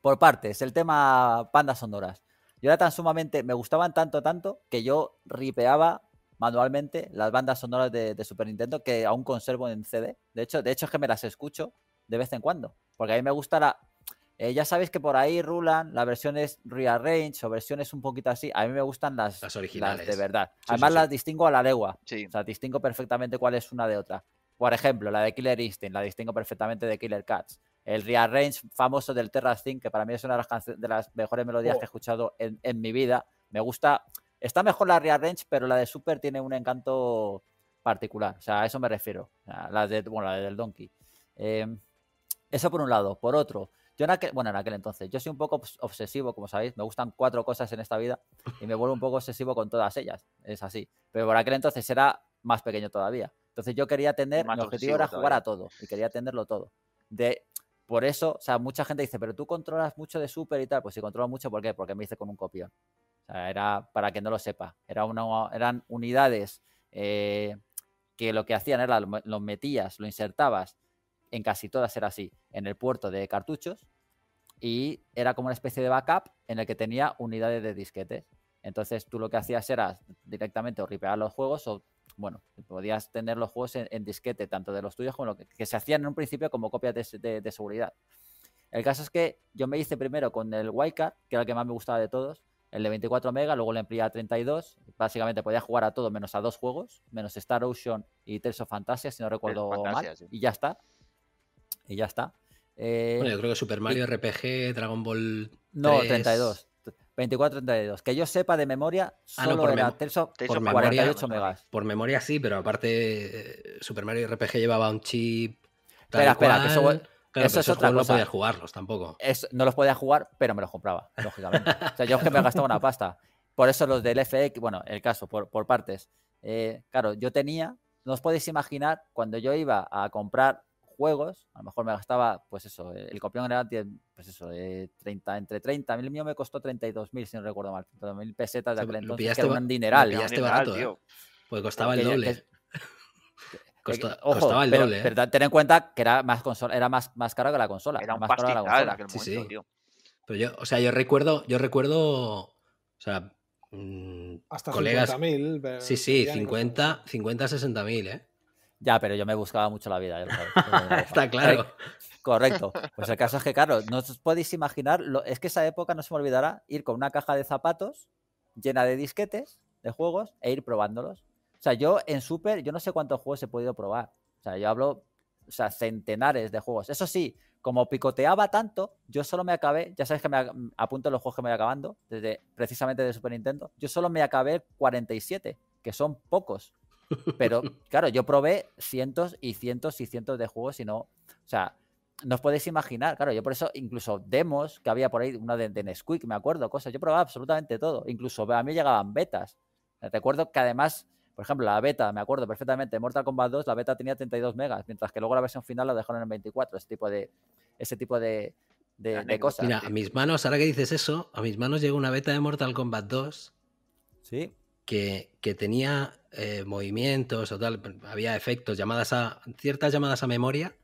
por partes, el tema Pandas sonoras. Yo era tan sumamente, me gustaban tanto, tanto, que yo ripeaba manualmente las bandas sonoras de, Super Nintendo que aún conservo en CD. De hecho, de hecho es que me las escucho de vez en cuando, porque a mí me gusta la... Eh, ya sabéis que por ahí rulan las versiones rearrange o versiones un poquito así. A mí me gustan las, las originales. de verdad. Además las distingo a la legua. O sea, distingo perfectamente cuál es una de otra. Por ejemplo, la de Killer Instinct, la distingo perfectamente de Killer Cats el rearrange famoso del Terra Thing, que para mí es una de las, mejores melodías oh. que he escuchado en, mi vida. Me gusta Está mejor la Real Range, pero la de Super tiene un encanto particular. O sea, a eso me refiero. La de, bueno, la del Donkey. Em, eso por un lado. Por otro, yo en aquel, bueno, en aquel entonces, yo soy un poco obsesivo, como sabéis, me gustan cuatro cosas en esta vida y me vuelvo un poco obsesivo con todas ellas, es así. Pero por aquel entonces era más pequeño todavía. Entonces yo quería tener, mi objetivo era jugar a todo y quería tenerlo todo. De, por eso, o sea, mucha gente dice, pero tú controlas mucho de Super y tal. Pues si controlo mucho, ¿por qué? Porque me hice con un copión era, para que no lo sepa, era una, eran unidades eh, que lo que hacían era lo, metías, lo insertabas, en casi todas era así, en el puerto de cartuchos y era como una especie de backup en el que tenía unidades de disquete. Entonces tú lo que hacías era directamente o ripear los juegos o, bueno, podías tener los juegos en, disquete, tanto de los tuyos como lo que, que, se hacían en un principio como copias de, seguridad. El caso es que yo me hice primero con el Wildcard, que era el que más me gustaba de todos, el de 24 mega, luego le amplía a 32. Básicamente podía jugar a todo menos a dos juegos, menos Star Ocean y Tales of Fantasia, si no recuerdo mal. Y ya está. Y ya está. Eh, bueno, yo creo que Super Mario RPG, Dragon Ball. No, 32. 24, 32. Que yo sepa de memoria, ah, solo por era Tales of, por 48 memoria, megas. Por memoria sí, pero aparte, eh, Super Mario RPG llevaba un chip. Espera, espera, que eso, otra No podía jugarlos tampoco. Es, no los podía jugar, pero me los compraba, lógicamente. o sea, yo que me gastaba una pasta. Por eso los del FX, bueno, el caso, por, partes. Eh, claro, yo tenía, no os podéis imaginar, cuando yo iba a comprar juegos, a lo mejor me gastaba, pues eso, el copión era pues eso, 30, entre 30, el mío me costó 32.000, si no recuerdo mal, 32.000 pesetas de aquel entonces, que un dineral. Lo pillaste barato, ¿eh? tío. Pues costaba el doble. [LAUGHS] costaba el doble. ¿eh? ten en cuenta que era más consola, era más, más que la consola. Era más que la consola. Pero yo, o sea, yo recuerdo, yo recuerdo, sea, mm, hasta colegas, Sí, sí, 50, 50, ¿eh? Ya, pero yo me buscaba mucho la vida. [LAUGHS] Está claro. Eh, correcto. Pues el caso es que, claro, no os podéis imaginar, es que esa época no se me olvidará ir con una caja de zapatos llena de disquetes de juegos e ir probándolos. O sea, yo en Super, yo no sé cuántos juegos he podido probar. O sea, yo hablo, o sea, centenares de juegos. Eso sí, como picoteaba tanto, yo solo me acabé, ya sabes que me mm, apunto los juegos que me voy acabando, desde, precisamente de Super Nintendo, yo solo me acabé 47, que son pocos. Pero [LAUGHS] claro, yo probé cientos y cientos y cientos de juegos y no, o sea, no os podéis imaginar, claro, yo por eso incluso demos que había por ahí, una de, de Nesquik, me acuerdo, cosas, yo probaba absolutamente todo, incluso a mí llegaban betas. Recuerdo que además por ejemplo, la beta, me acuerdo perfectamente, Mortal Kombat 2, la beta tenía 32 megas, mientras que luego la versión final la dejaron en 24, ese tipo de, ese tipo de, cosas. Mira, a mis manos, ahora que dices eso, a mis manos llegó una beta de Mortal Kombat 2. Sí. Que, tenía eh, movimientos o tal, había efectos, llamadas a ciertas llamadas a memoria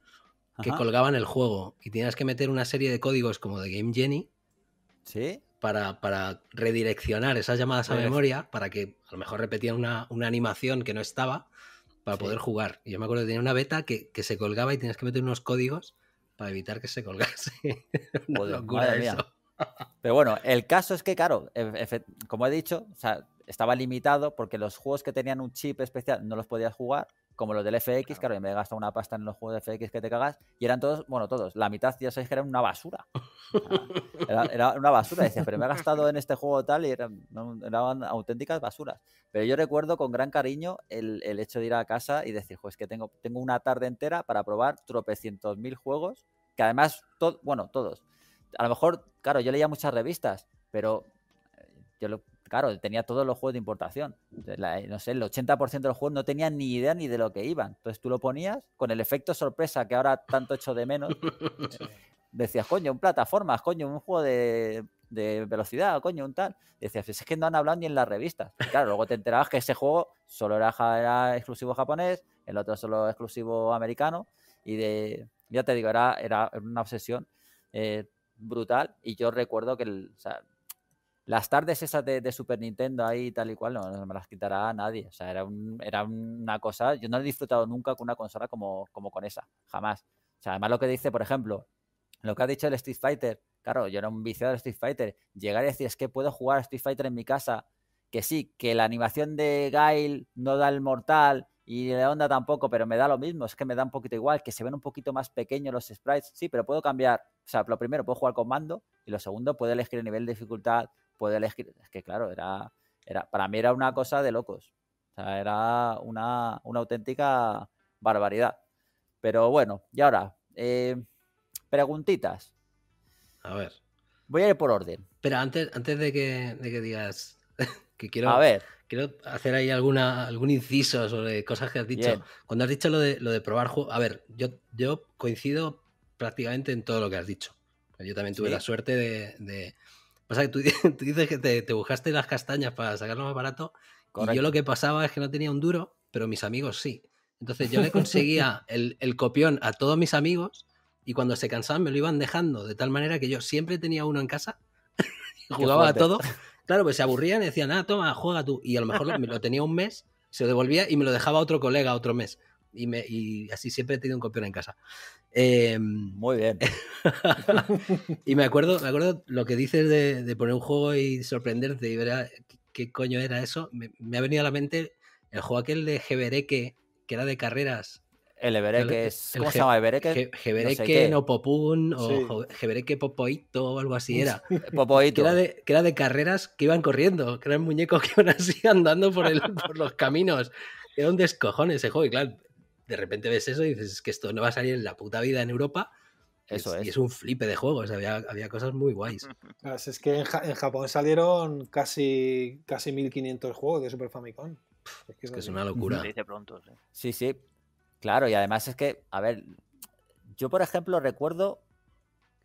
que colgaban el juego y tenías que meter una serie de códigos como de Game Genie. ¿Sí? para, redireccionar esas llamadas a, memoria, para que a lo mejor repetían una, animación que no estaba, para poder jugar. Y yo me acuerdo que tenía una beta que, se colgaba y tenías que meter unos códigos para evitar que se colgase. [LAUGHS] [LAUGHS] Pero bueno, el caso es que, claro, como he dicho, estaba limitado porque los juegos que tenían un chip especial no los podías jugar como los del FX, claro, y me he gastado una pasta en los juegos de FX que te cagas, y eran todos, bueno, todos, la mitad ya sabéis que eran una basura. [LAUGHS] Era, una basura, decía, pero me he gastado en este juego tal, y eran, auténticas basuras. Pero yo recuerdo con gran cariño el, hecho de ir a casa y decir, pues que tengo, tengo una tarde entera para probar tropecientos mil juegos, que además, todo bueno, todos. A lo mejor, claro, yo leía muchas revistas, pero eh, yo lo, claro, tenía todos los juegos de importación. no sé, el 80% de los juegos no tenían ni idea ni de lo que iban. Entonces tú lo ponías con el efecto sorpresa que ahora tanto echo de menos. [LAUGHS] Decías, coño, un plataforma, coño, un juego de, velocidad, coño, un tal. Decías, es que no han hablado ni en las revistas. claro, luego te enterabas que ese juego solo era, exclusivo japonés, el otro solo exclusivo americano. Y de, ya te digo, era, una obsesión eh, brutal. Y yo recuerdo que el, las tardes esas de, Super Nintendo ahí tal y cual no, me las quitará nadie. O sea, era, una cosa. Yo no he disfrutado nunca con una consola como, como con esa. Jamás. O sea, además lo que dice, por ejemplo, lo que ha dicho el Street Fighter. Claro, yo era un viciado de Street Fighter. Llegar y decir, es que puedo jugar a Street Fighter en mi casa. Que sí, que la animación de Gail no da el mortal y la onda tampoco, pero me da lo mismo. Es que me da un poquito igual, que se ven un poquito más pequeños los sprites. Sí, pero puedo cambiar. O sea, lo primero, puedo jugar con mando y lo segundo, puedo elegir el nivel de dificultad puede elegir. Es que, claro, era, era, para mí era una cosa de locos. era una, auténtica barbaridad. Pero bueno, y ahora, eh, preguntitas. A ver. Voy a ir por orden. Pero antes, antes de, que, digas [LAUGHS] que quiero, quiero hacer ahí alguna, algún inciso sobre cosas que has dicho. Cuando has dicho lo de, lo de probar juegos, a ver, yo, yo coincido prácticamente en todo lo que has dicho. Yo también tuve la suerte de Pasa que tú, [LAUGHS] dices que te, buscaste las castañas para sacarlo más barato. yo lo que pasaba es que no tenía un duro, pero mis amigos sí. Entonces yo le [LAUGHS] conseguía el, copión a todos mis amigos y cuando se cansaban me lo iban dejando, de tal manera que yo siempre tenía uno en casa [LAUGHS] jugaba a todo. Claro, pues se aburrían y decían, ah, toma, juega tú. Y a lo mejor me lo tenía un mes, se lo devolvía y me lo dejaba otro colega otro mes. Y, me, y así siempre he tenido un copión en casa. Em, Muy bien. [LAUGHS] y me acuerdo, me acuerdo lo que dices de, poner un juego y sorprenderte y ver qué coño era eso. Me, ha venido a la mente el juego aquel de Gebereque, que era de carreras. El Ebereque es. ¿Cómo se llama? Ebereque. Gebereque no, Popun o sí. Popoito o algo así era. [LAUGHS] Popoito. Que era, de, carreras que iban corriendo, que eran muñecos que iban así andando por, por los caminos. Era un descojón ese juego. Y claro, de repente ves eso y dices, que esto no va a salir en la puta vida en Europa. Eso es, Y es un flipe de juegos, había, cosas muy guays. [LAUGHS] Es que en, Japón salieron casi, casi 1500 juegos de Super Famicom. es que es, una locura. pronto, sí. sí, Claro, y además es que, a ver, yo por ejemplo recuerdo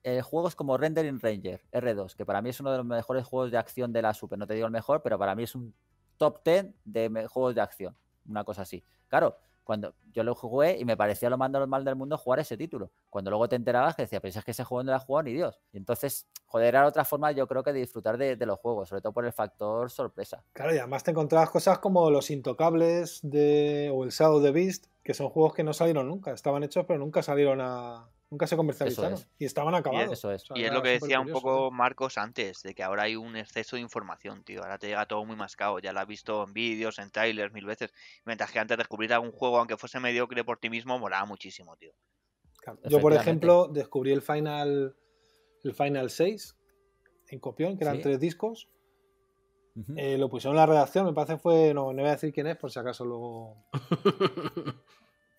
eh, juegos como Rendering Ranger R2, que para mí es uno de los mejores juegos de acción de la Super. No te digo el mejor, pero para mí es un top 10 de juegos de acción, una cosa así. Claro, cuando yo lo jugué y me parecía lo más normal del mundo jugar ese título. Cuando luego te enterabas que decía, pensás que ese juego no lo ha jugado ni Dios. Y entonces, joder, era otra forma yo creo que de disfrutar de, los juegos, sobre todo por el factor sorpresa. Claro, y además te encontrabas cosas como Los Intocables de, o el Shadow of the Beast, que son juegos que no salieron nunca, estaban hechos pero nunca salieron a, Nunca se comercializaron y estaban acabados. Y es, eso y es lo que decía un poco Marcos antes, de que ahora hay un exceso de información, tío. Ahora te llega todo muy mascado. Ya lo has visto en vídeos, en trailers, mil veces. Mientras que antes descubrir algún juego, aunque fuese mediocre por ti mismo, molaba muchísimo, tío. Yo, por ejemplo, descubrí el Final, el Final 6 en copión, que eran tres discos. Eh, lo pusieron en la redacción, me parece fue. No, no voy a decir quién es, por si acaso luego. [LAUGHS]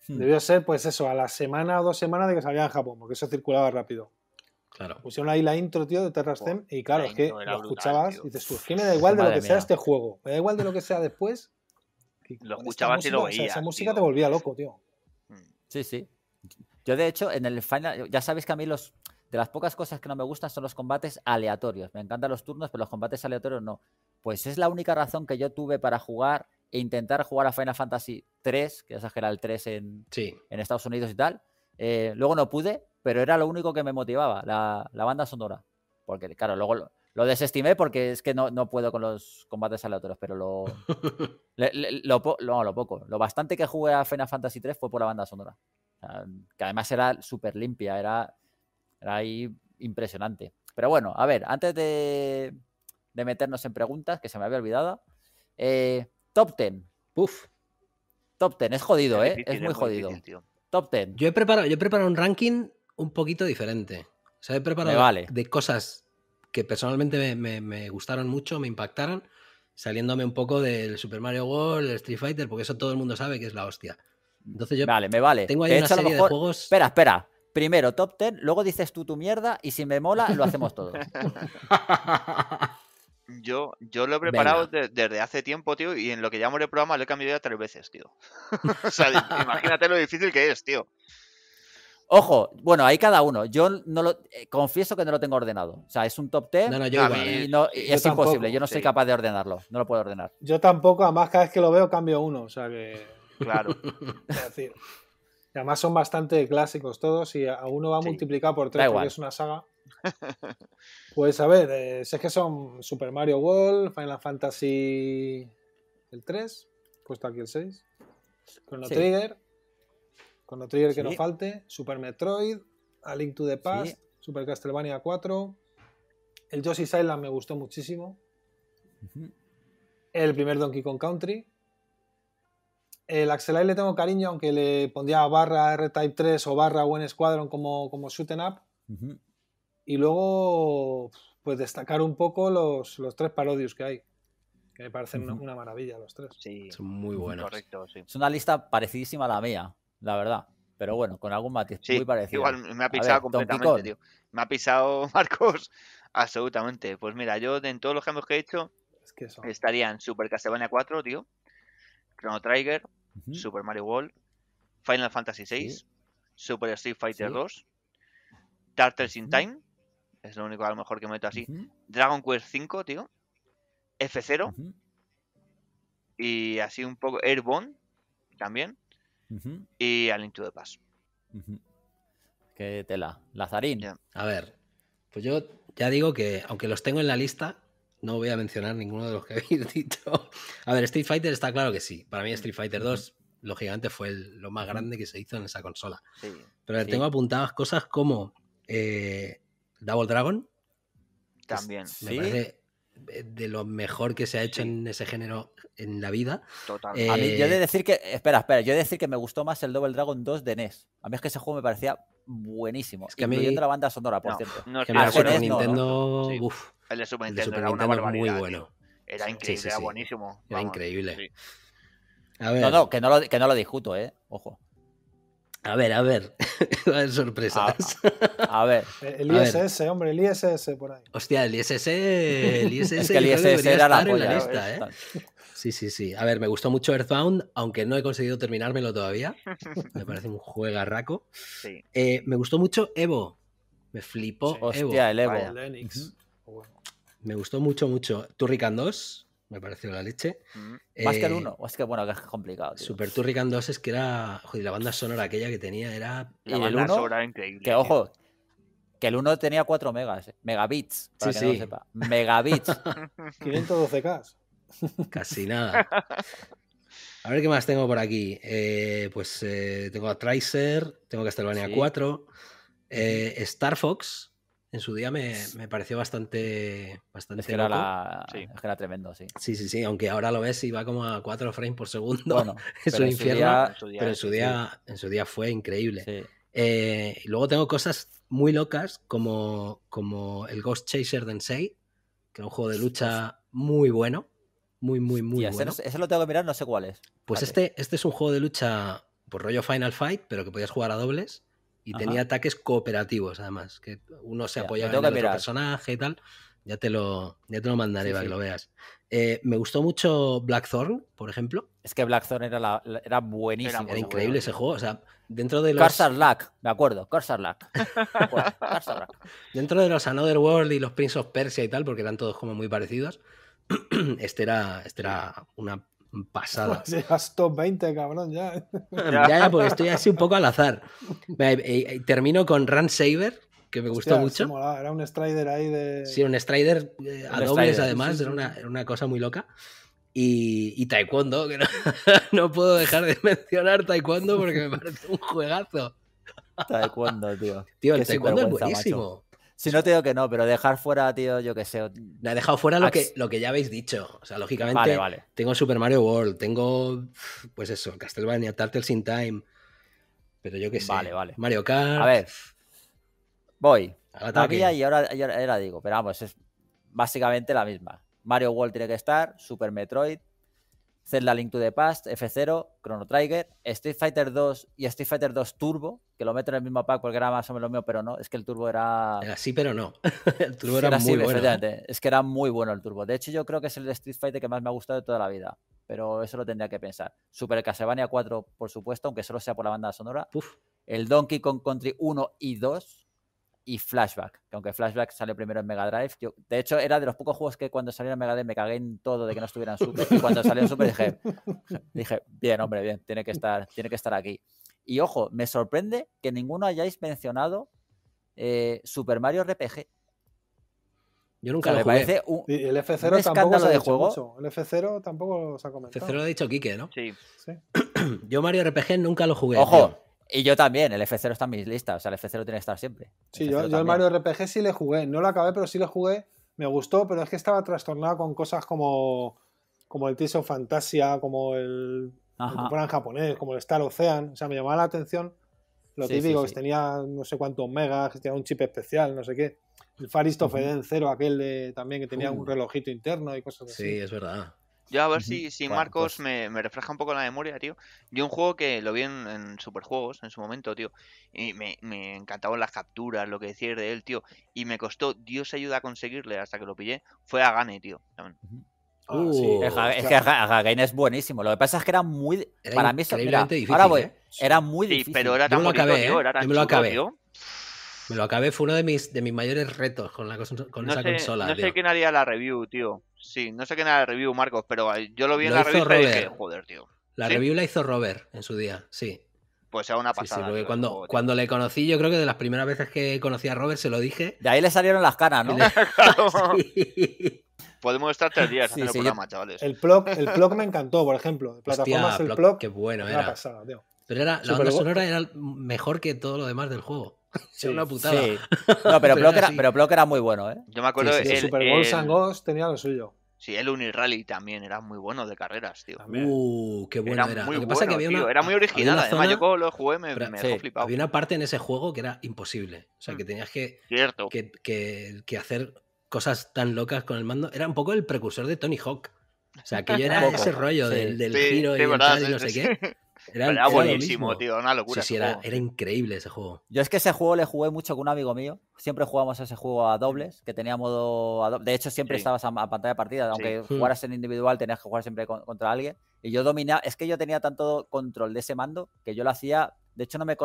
Hmm. Debió ser, pues eso, a la semana o dos semanas de que salía en Japón, porque eso circulaba rápido. Claro. Pusieron ahí la intro, tío, de Terra y claro, es que lo escuchabas y dices, que me da igual de lo que sea este juego, me da igual de lo que sea después. lo escuchabas y lo veías. esa música te volvía loco, tío. Hmm. Sí, sí. Yo, de hecho, en el final, ya sabéis que a mí los. De las pocas cosas que no me gustan son los combates aleatorios. Me encantan los turnos, pero los combates aleatorios no. Pues es la única razón que yo tuve para jugar e intentar jugar a Final Fantasy 3, que sabes que era el 3 en, en Estados Unidos y tal. Eh, luego no pude, pero era lo único que me motivaba, la, banda sonora. Porque, claro, luego lo, desestimé porque es que no, no puedo con los combates aleatorios, pero lo, [LAUGHS] lo, poco, lo bastante que jugué a Final Fantasy 3 fue por la banda sonora. que además era súper limpia, era, era ahí impresionante. Pero bueno, a ver, antes de, de meternos en preguntas, que se me había olvidado, eh, Top 10. Uf. Top 10. Es jodido, ¿eh? es muy, jodido. Top 10. Yo he, preparado, yo he preparado un ranking un poquito diferente. O sea, he preparado de cosas que personalmente me, gustaron mucho, me impactaron, saliéndome un poco del Super Mario World, el Street Fighter, porque eso todo el mundo sabe que es la hostia. Entonces yo vale, me vale. tengo ahí una serie de juegos... Espera, espera. Primero top 10, luego dices tú tu mierda y si me mola lo hacemos [LAUGHS] todo. [LAUGHS] Yo, yo lo he preparado desde hace tiempo, tío, y en lo que llamo el programa lo he cambiado tres veces, tío. [LAUGHS] o sea, imagínate lo difícil que es, tío. Ojo, bueno, ahí cada uno. Yo no lo eh, confieso que no lo tengo ordenado. O sea, es un top 10 y, ¿eh? no, es imposible. Yo no soy capaz de ordenarlo. No lo puedo ordenar. Yo tampoco, además cada vez que lo veo cambio uno. O sea que. Claro. [LAUGHS] decir. además son bastante clásicos todos y a uno va a multiplicado por tres, porque es una saga. Pues a ver, eh, sé que son Super Mario World, Final Fantasy el 3, Cuesta aquí el 6, Chrono Trigger, Chrono Trigger que no falte, Super Metroid, A Link to the Past, Super Castlevania 4, el Yoshi's Island me gustó muchísimo, el primer Donkey Kong Country, el Axel le tengo cariño, aunque le pondría barra R-Type 3 o barra Buen Squadron como, como shoot em up. Y luego, pues destacar un poco los, tres parodios que hay, que me parecen una, maravilla los tres. Sí, son muy buenos. Es una lista parecidísima a la mía, la verdad. Pero bueno, con algún matiz muy parecido. Igual me ha pisado completamente, tío. Me ha pisado [LAUGHS] Marcos absolutamente. Pues mira, yo en todos los cambios que he hecho estarían Super Castlevania 4, tío, Chrono Trigger, Super Mario World, Final Fantasy VI, Super Street Fighter 2, darters in Time es lo único a lo mejor que meto así. Dragon Quest 5, tío. F0. Y así un poco Airborne también. Y al de paso Qué tela. Lazarín. A ver. Pues yo ya digo que, aunque los tengo en la lista, no voy a mencionar ninguno de los que [LAUGHS] habéis dicho. A ver, Street Fighter está claro que sí. Para mí, Street Fighter 2 lógicamente fue lo más grande que se hizo en esa consola. Pero tengo apuntadas cosas como eh, Double Dragon. También. me parece eh, de lo mejor que se ha hecho en ese género en la vida. Total. a mí, yo he de eh, decir que. Espera, espera. Yo de decir que me gustó más el Double Dragon 2 de NES. A mí es que ese juego me parecía buenísimo. Es que incluyendo mí... la banda sonora, por cierto. No, que el Super Nintendo. uf, el de Super Nintendo, el de Super Nintendo era muy bueno. Era increíble, era buenísimo. Era increíble. No, no, que no, lo, que no lo discuto, ¿eh? Ojo. A ver, a ver. [LAUGHS] Va a haber sorpresas. A, ver. [LAUGHS] El ISS, hombre, el ISS por ahí. Hostia, el ISS. El ISS, [LAUGHS] es que el ISS era la, lista, ¿eh? ¿eh? Sí, sí, sí. A ver, me gustó mucho Earthbound, aunque no he conseguido terminármelo todavía. Me parece un juegarraco. Sí. Eh, me gustó mucho Evo. Me flipó Evo. Hostia, el Evo. Me gustó mucho, mucho. ¿Turrican 2? me pareció la leche. Mm. Eh, más que el 1, es que bueno, que es complicado. Super Turrican 2 es que era, joder, la banda sonora aquella que tenía era... La y el 1, increíble. Que ojo, que el 1 tenía 4 megas, eh, megabits, para sí, que sí. no sepa. Megabits. 512K. [LAUGHS] Casi nada. A ver qué más tengo por aquí. Eh, pues tengo a Tracer, tengo Castlevania 4, Star Fox, en su día me, pareció bastante. bastante es, era tremendo, sí. Sí, sí, sí. Aunque ahora lo ves y va como a 4 frames por segundo. es [LAUGHS] un infierno. pero en su, día, en su día fue increíble. Eh, y luego tengo cosas muy locas como, como el Ghost Chaser Densei, que es un juego de lucha muy bueno. Muy, muy, muy bueno. Ese, lo tengo que mirar, no sé cuál es. Pues este, este es un juego de lucha por rollo Final Fight, pero que podías jugar a dobles. Y tenía ataques cooperativos, además, que uno se apoyaba con en el otro personaje y tal. Ya te lo, ya lo mandaré para que lo veas. Eh, me gustó mucho Blackthorn, por ejemplo. Es que Blackthorn era, era buenísimo. Era, increíble ese juego. O sea, dentro de los. me acuerdo. Corsar [LAUGHS] Luck. dentro de los Another World y los Prince of Persia y tal, porque eran todos como muy parecidos, [CLEARS THROAT] este era, este era una, pasada. 20, [LAUGHS] cabrón, ya. ya. ya, porque estoy así un poco al azar. Eh, eh, eh, termino con Run Saver, que me gustó mucho. Era un Strider ahí de. Sí, un Strider a dobles, además, Era, una, era, una, cosa muy loca. Y, Taekwondo, que [LAUGHS] no, puedo dejar de mencionar Taekwondo porque me parece un juegazo. Taekwondo, tío. Tío, el Taekwondo es buenísimo. Si no te digo que no, pero dejar fuera, tío, yo que sé. Me ha dejado fuera lo que, lo que ya habéis dicho. O sea, lógicamente, vale, tengo Super Mario World, tengo, pues eso, Castlevania, Turtles in Time, pero yo que sé. Vale, vale. Mario Kart. A ver. Voy. y ahora, ya ahora, digo, pero vamos, es básicamente la misma. Mario World tiene que estar, Super Metroid, Zelda Link to the Past, F0, Chrono Trigger, Street Fighter 2 y Street Fighter 2 Turbo, que lo meto en el mismo pack porque era más o menos lo mío, pero no, es que el Turbo era... Era así, pero no. [LAUGHS] el Turbo era, muy así, Es que era muy bueno el Turbo. De hecho, yo creo que es el Street Fighter que más me ha gustado de toda la vida, pero eso lo tendría que pensar. Super Castlevania 4, por supuesto, aunque solo sea por la banda sonora. El Donkey Kong Country 1 y 2, y Flashback, que aunque Flashback sale primero en Mega Drive, yo, de hecho era de los pocos juegos que cuando salieron en Mega Drive me cagué en todo de que no estuvieran Super y cuando salió en Super dije, [LAUGHS] dije, bien hombre, bien, tiene que estar, tiene que estar aquí. Y ojo, me sorprende que ninguno hayáis mencionado eh, Super Mario RPG. Yo nunca lo jugué. parece un, y el F0 tampoco de juego. El F0 tampoco lo ha comentado. F0 lo ha dicho Quique, ¿no? Sí. [CLEARS THROAT] Yo Mario RPG nunca lo jugué. Ojo, y yo también, el F0 está en mis listas, o sea, el F0 tiene que estar siempre. Sí, yo, yo, el Mario RPG sí le jugué, no lo acabé, pero sí le jugué, me gustó, pero es que estaba trastornado con cosas como, como el Tears of Fantasia, como el, el japonés, como el Star Ocean, o sea, me llamaba la atención lo típico, que tenía no sé cuántos megas, que tenía un chip especial, no sé qué. El Faristo 0, aquel también que tenía un uh. relojito interno y cosas así. Sí, es verdad. Yo a ver si, si Marcos pues me, refleja un poco la memoria, tío. Yo un juego que lo vi en, Super Superjuegos en su momento, tío. Y me, encantaban las capturas, lo que decía de él, tío. Y me costó, Dios ayuda a conseguirle hasta que lo pillé. Fue a Gane, tío. Ah, uh, es, que Agane es buenísimo. Lo que pasa es que era muy. para mí ¿eh? difícil, Era muy difícil. pero era tan bonito, me lo acabé, fue uno de mis, de mis mayores retos con, la, con esa consola. No sé quién haría la review, tío. Sí, no sé quién haría la review, Marcos, pero eh, yo lo vi en la review joder, tío. La review la hizo Robert en su día, sí. Pues era una pasada. Sí, cuando, cuando le conocí, yo creo que de las primeras veces que conocí a Robert se lo dije. De ahí le salieron las caras, ¿no? [LAUGHS] [LAUGHS] [LAUGHS] Podemos estar tres días no programa, chavales. El blog, el blog me encantó, por ejemplo. De plataformas el Qué bueno, era. Pero era, la sonora era mejor que todo lo demás del juego. Sí, una putada. Sí. [LAUGHS] No, pero Plock, era, muy bueno, ¿eh? Yo me acuerdo sí, el, Super Bowl el... San Ghost tenía lo suyo. Sí, el Unirally también era muy bueno de carreras, tío. Uh, qué bueno era. era. Muy lo que pasa bueno, que había una, era muy original, además yo lo jugué me, me dejó flipado. Había una parte en ese juego que era imposible. O sea, que mm. tenías que, Que, que, hacer cosas tan locas con el mando. Era un poco el precursor de Tony Hawk. O sea, que yo era [LAUGHS] ese rollo del, giro y, verdad, y no sé qué. Era, buenísimo, tío, una locura. Sí, era, increíble ese juego. Yo es que ese juego le jugué mucho con un amigo mío. Siempre jugábamos ese juego a dobles, que tenía modo. De hecho, siempre estabas a, pantalla de partida. Aunque hmm. jugaras en individual, tenías que jugar siempre contra alguien. Y yo dominaba. Es que yo tenía tanto control de ese mando que yo lo hacía. De hecho, no me,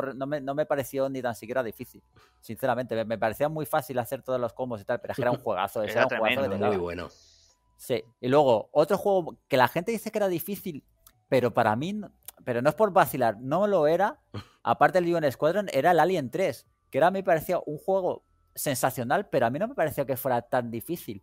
no me, pareció ni tan siquiera difícil. Sinceramente, me, parecía muy fácil hacer todos los combos y tal, pero es que era un [LAUGHS] juegazo. era, un juego muy bueno. Sí. Y luego, otro juego que la gente dice que era difícil, pero para mí pero no es por vacilar, no lo era. [LAUGHS] Aparte del lion Squadron, era el Alien 3, que era, mí parecía un juego sensacional, pero a mí no me pareció que fuera tan difícil,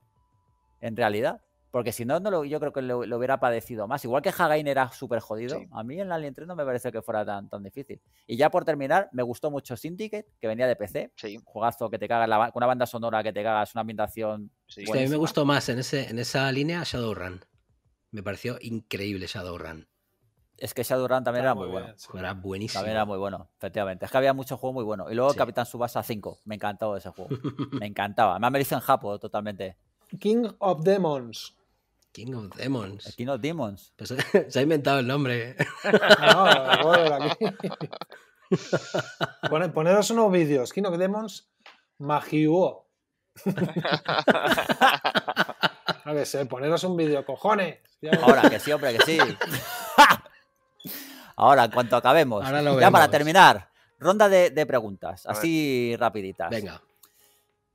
en realidad. Porque si no, no lo, yo creo que lo, hubiera padecido más. Igual que Hagain era súper jodido, a mí en Alien 3 no me pareció que fuera tan, tan difícil. Y ya por terminar, me gustó mucho Syndicate, que venía de PC. Sí. Un juegazo que te cagas, la, una banda sonora que te cagas, una ambientación. a mí me gustó más en, ese, en esa línea Shadowrun. Me pareció increíble Shadowrun. Es que Shadowrun también era muy, bueno. Era buenísimo. También era muy bueno, efectivamente. Es que había mucho juego muy bueno. Y luego capitán Capitán Subasa 5. Me encantó ese juego. [LAUGHS] me encantaba. Además me ha merecido en Japo totalmente. King of Demons. King of Demons. King of Demons. Pues [LAUGHS] se ha inventado el nombre. [LAUGHS] no, bueno, aquí. poneros unos vídeos. King of Demons, Magiwo. A ver, sé, poneros un vídeo, cojones. Ahora, que sí, hombre, que sí. Ahora, en cuanto acabemos. ya para terminar, ronda de, preguntas, así rapiditas. Venga.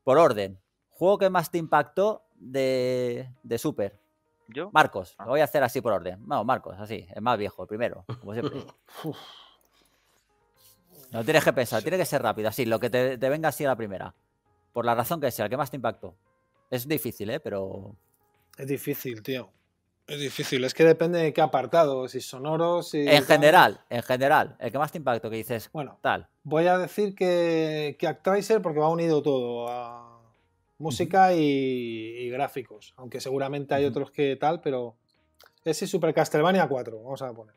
Por orden, ¿juego que más te impactó de, de Super? ¿Yo? Marcos, ah. lo voy a hacer así por orden. Vamos, Marcos, así, el más viejo, el primero, como siempre. [LAUGHS] No tienes que pensar, tiene que ser rápido, así, lo que te, venga así a la primera. Por la razón que sea, el que más te impactó. Es difícil, ¿eh? Pero... Es difícil, tío. Es difícil, es que depende de qué apartado, si sonoros, si... En general, en general, el que más te impactó, que dices, bueno, tal. Voy a decir que, que Actraiser porque va unido todo a música y, gráficos, aunque seguramente hay otros que tal, pero ese es Super Castlevania 4, vamos a poner.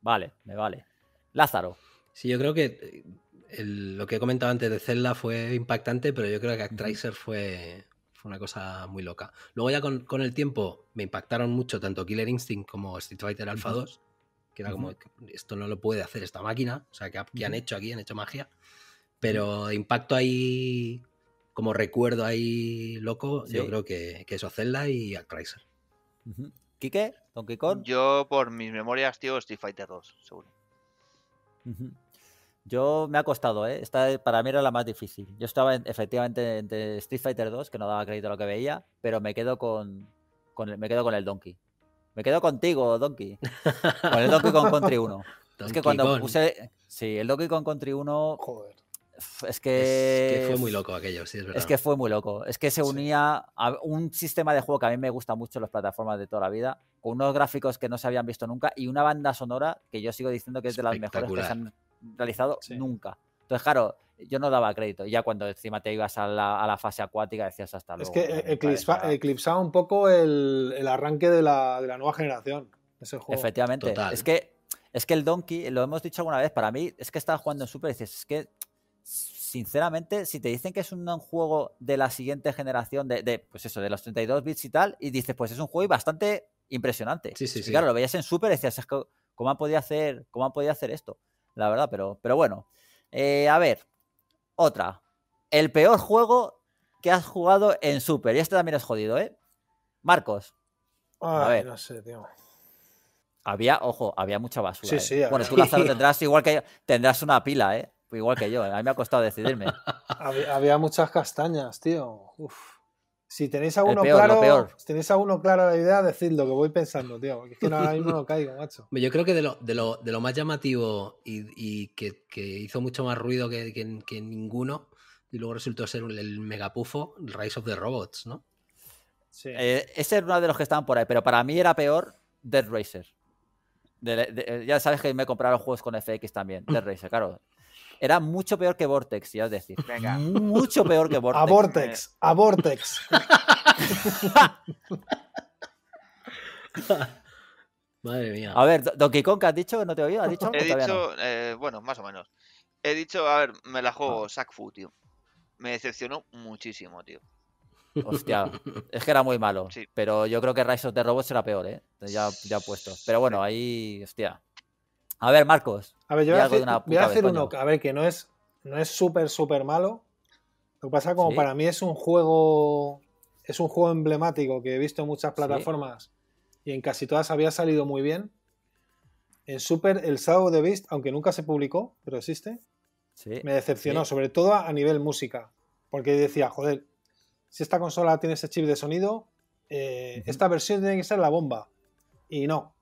Vale, me vale. Lázaro. Sí, yo creo que eh, lo que he comentado antes de Zelda fue impactante, pero yo creo que Actraiser fue, una cosa muy loca. Luego ya con, el tiempo me impactaron mucho tanto Killer Instinct como Street Fighter Alpha 2, que era como, esto no lo puede hacer esta máquina, o sea, que, han hecho aquí, han hecho magia. Pero impacto ahí, como recuerdo ahí loco, yo creo que, que eso Zelda y Chrysler. Kike, ¿Donkey Kong? Yo por mis memorias, tío, Street Fighter 2, seguro. Yo me ha costado, ¿eh? Esta e, para mí era la más difícil. Yo estaba efectivamente entre Street Fighter 2, que no daba crédito a lo que veía, pero me quedo con, con el, me quedo con el Donkey. Me quedo contigo, Donkey. Con el Donkey con Country 1. [LAUGHS] es que cuando Kong. puse. Sí, el Donkey con Country 1. Joder. Es que, es que, fue muy loco aquello, sí, es verdad. Es que fue muy loco. Es que se unía a un sistema de juego que a mí me gusta mucho en las plataformas de toda la vida, con unos gráficos que no se habían visto nunca y una banda sonora que yo sigo diciendo que es de las mejores que se han, realizado nunca. Entonces, claro, yo no daba crédito. Ya cuando encima te ibas a la, fase acuática decías hasta luego. Es que eclipsaba un poco el, arranque de la, nueva generación. Ese juego. Efectivamente. Es que es que el Donkey, lo hemos dicho alguna vez, para mí es que estaba jugando en Super y dices, es que sinceramente, si te dicen que es un juego de la siguiente generación, de, pues eso, de los 32 bits y tal, y dices, pues es un juego bastante impresionante. Sí, sí, sí. claro, lo veías en Super y decías, ¿cómo han podido hacer, cómo han podido hacer esto? la verdad, pero, pero bueno. Eh, a ver, otra. El peor juego que has jugado en Super. Y este también es jodido, ¿eh? Marcos. a ver. No sé, tío. Había, ojo, había mucha basura. Sí, ¿eh? sí, Bueno, tú, Lázaro, tendrás igual que tendrás una pila, ¿eh? Igual que yo. ¿eh? A mí me ha costado decidirme. [LAUGHS] había, había muchas castañas, tío. Uf. Si tenéis alguno claro, tenéis a claro la idea, decidlo, que voy pensando, tío. es que no, ahora mismo no [LAUGHS] caigo, macho. Yo creo que de lo, más llamativo y, que, hizo mucho más ruido que, ninguno, y luego resultó ser el megapufo, Rise of the Robots, ¿no? Sí. Eh, ese era uno de los que estaban por ahí, pero para mí era peor Dead Racer. ya sabes que me compraron juegos con FX también, Dead [LAUGHS] Racer, claro era mucho peor que Vortex, ya os decir. Venga. Mucho peor que Vortex. A Vortex, a Vortex. [LAUGHS] Madre mía. A ver, Donkey Kong, has dicho? que ¿No te dicho? He dicho, eh, bueno, más o menos. He dicho, a ver, me la juego, ah. Sackfu, tío. Me decepcionó muchísimo, tío. Hostia, es que era muy malo. Sí. Pero yo creo que Rise of the Robots era peor, ¿eh? Ya, ya puesto. Pero bueno, ahí, hostia. A ver, Marcos. voy a hacer, una voy a ver, que no es no es súper, súper malo. Lo que pasa como para mí es un juego es un juego emblemático que he visto en muchas plataformas y en casi todas había salido muy bien. En Super, el Shadow de Beast, aunque nunca se publicó, pero existe, me decepcionó, sobre todo a nivel música. Porque decía, joder, si esta consola tiene ese chip de sonido, eh, esta versión tiene que ser la bomba. Y no,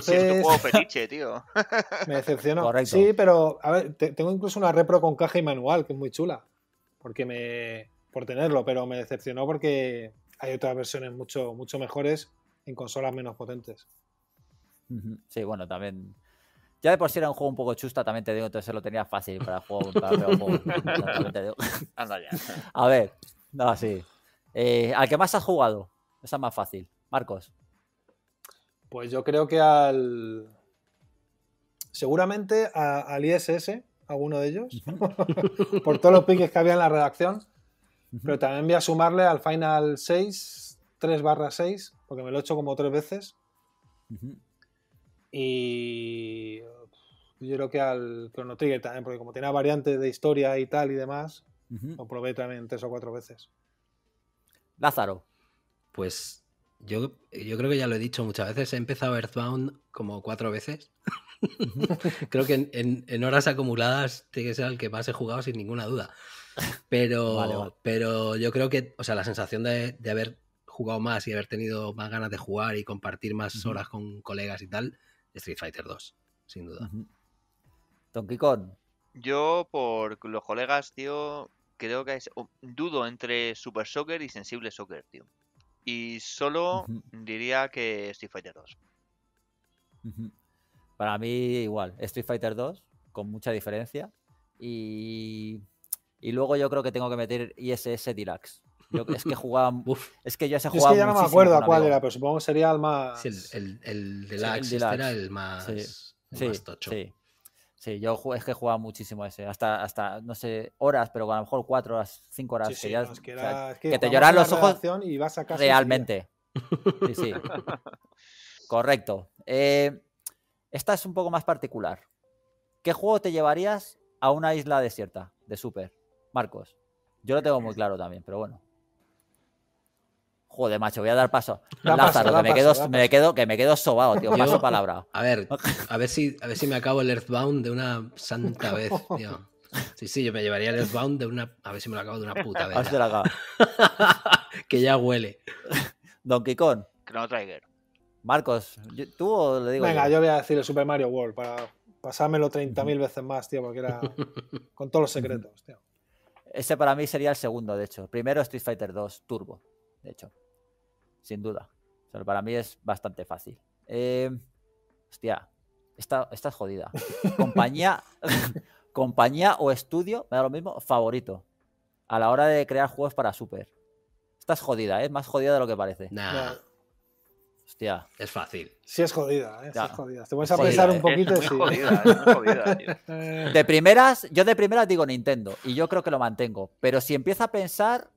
si es, juego fetiche, tío. [LAUGHS] Me decepcionó. Sí, pero a ver, tengo incluso una repro con caja y manual, que es muy chula. Porque me. por tenerlo, pero me decepcionó porque hay otras versiones mucho, mucho mejores en consolas menos potentes. Sí, bueno, también. Ya de por sí era un juego un poco chusta, también te digo, entonces lo tenía fácil para jugar juego. [LAUGHS] Anda ya. A ver, no, sí. Eh, ¿Al que más has jugado? Esa es más fácil. Marcos. Pues yo creo que al. Seguramente al ISS, alguno de ellos, [LAUGHS] por todos los piques que había en la redacción. Pero también voy a sumarle al Final 6, 3 barra 6, porque me lo he hecho como tres veces. Y yo creo que al Chrono Trigger también, porque como tenía variantes de historia y tal y demás, lo probé también tres o cuatro veces. Lázaro. Pues yo, creo que ya lo he dicho muchas veces, he empezado Earthbound como cuatro veces. [LAUGHS] creo que en, horas acumuladas tiene que ser el que más he jugado sin ninguna duda. Pero, pero yo creo que, o sea, la sensación de, haber jugado más y haber tenido más ganas de jugar y compartir más horas con colegas y tal, Street Fighter 2, sin duda. Yo, por los colegas, tío, creo que es, dudo entre Super Soccer y Sensible Soccer, tío solo diría que Street Fighter 2. Para mí igual, Street Fighter 2, con mucha diferencia. Y, y luego yo creo que tengo que meter ISS Dirax. Yo, es que jugaba. [LAUGHS] es que ya se jugaba. Es que ya no me acuerdo cuál era, pero supongo sería el más. Sí, el, el, este Deluxe, era el más. Sí. sí. Sí, yo es que jugado muchísimo ese, hasta, hasta, no sé, horas, pero a lo mejor cuatro horas, cinco horas. que, ya, que, te lloran los ojos y vas realmente. Sí, sí. [LAUGHS] Correcto. Eh, esta es un poco más particular. ¿Qué juego te llevarías a una isla desierta de Super? Marcos. Yo lo tengo muy claro también, pero bueno. Joder, macho, voy a dar paso. Lázaro, que, me quedo, que me quedo sobado, tío. Paso palabra. A ver, [LAUGHS] a ver si, a ver si me acabo el Earthbound de una santa [LAUGHS] vez, tío. Sí, sí, yo me llevaría el Earthbound de una. A ver si me lo acabo de una puta vez. [LAUGHS] que ya huele. Donkey Kong. Chrono Marcos, ¿tú o le digo? Venga, yo? voy a decir el Super Mario World para pasármelo 30.000 veces más, tío, porque era. con todos los secretos, tío. Ese para mí sería el segundo, de hecho. Primero Street Fighter 2 Turbo, de hecho sin duda. para mí es bastante fácil. Eh, hostia, esta, es jodida. Compañía, [LAUGHS] compañía o estudio, me da lo mismo, favorito. A la hora de crear juegos para Super. Esta es jodida, es ¿eh? más jodida de lo que parece. Hostia. Es fácil. Sí es jodida, ¿eh? es jodida. Te puedes a un ¿eh? poquito. Es sí. es [LAUGHS] De primeras, yo de primeras digo Nintendo y yo creo que lo mantengo. Pero si empieza a pensar,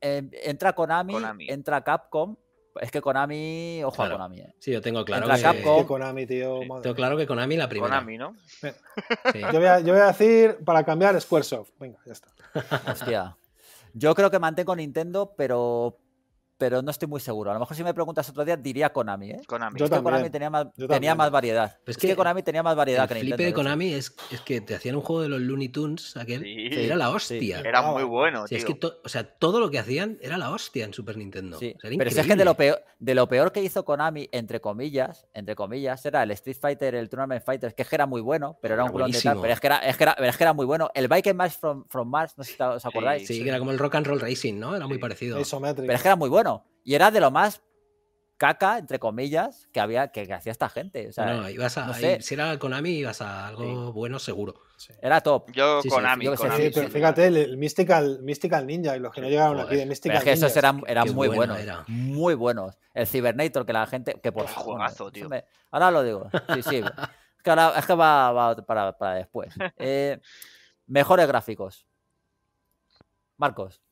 Em, entra Konami, entra Capcom. Es que Konami, ojo a Konami. Eh. Sí, yo tengo claro entra que Capcom. Konami, Tengo claro que Konami la primera. Konami, ¿no? [LAUGHS] Yo, voy a, yo, voy a, decir para cambiar Squaresoft. Venga, ya está. Hostia. Yo creo que mantengo Nintendo, pero pero no estoy muy seguro. A lo mejor si me preguntas otro día diría Konami, ¿eh? Konami. Yo creo que Konami tenía más, tenía más variedad. es, que, Konami tenía más variedad el que Nintendo. El de Konami es, es, que te hacían un juego de los Looney Tunes, aquel, que era la hostia. Era muy bueno, tío. Es que o sea, todo lo que hacían era la hostia en Super Nintendo. pero es que de lo, peor, de lo peor que hizo Konami, entre comillas, entre comillas, era el Street Fighter, el Tournament Fighter, que es que era muy bueno, pero era, un clon de tal, pero es que era, es que era, es que era muy bueno. El Bike and from, from Mars, no sé si os acordáis. Sí, que era como el Rock and Roll Racing, ¿no? Era muy parecido. Pero es que era muy bueno. Y era de lo más caca, entre comillas, que había que, hacía esta gente. si era Konami, ibas a algo bueno seguro. Era top. Yo Konami. fíjate, el, Mystical, Ninja y los que no llegaron aquí de Mystical Ninja. Es que esos eran, muy buenos. Muy buenos. El Cybernator, que la gente. Que por ahora lo digo. [LAUGHS] es que va, para, después. Eh, mejores gráficos. Marcos.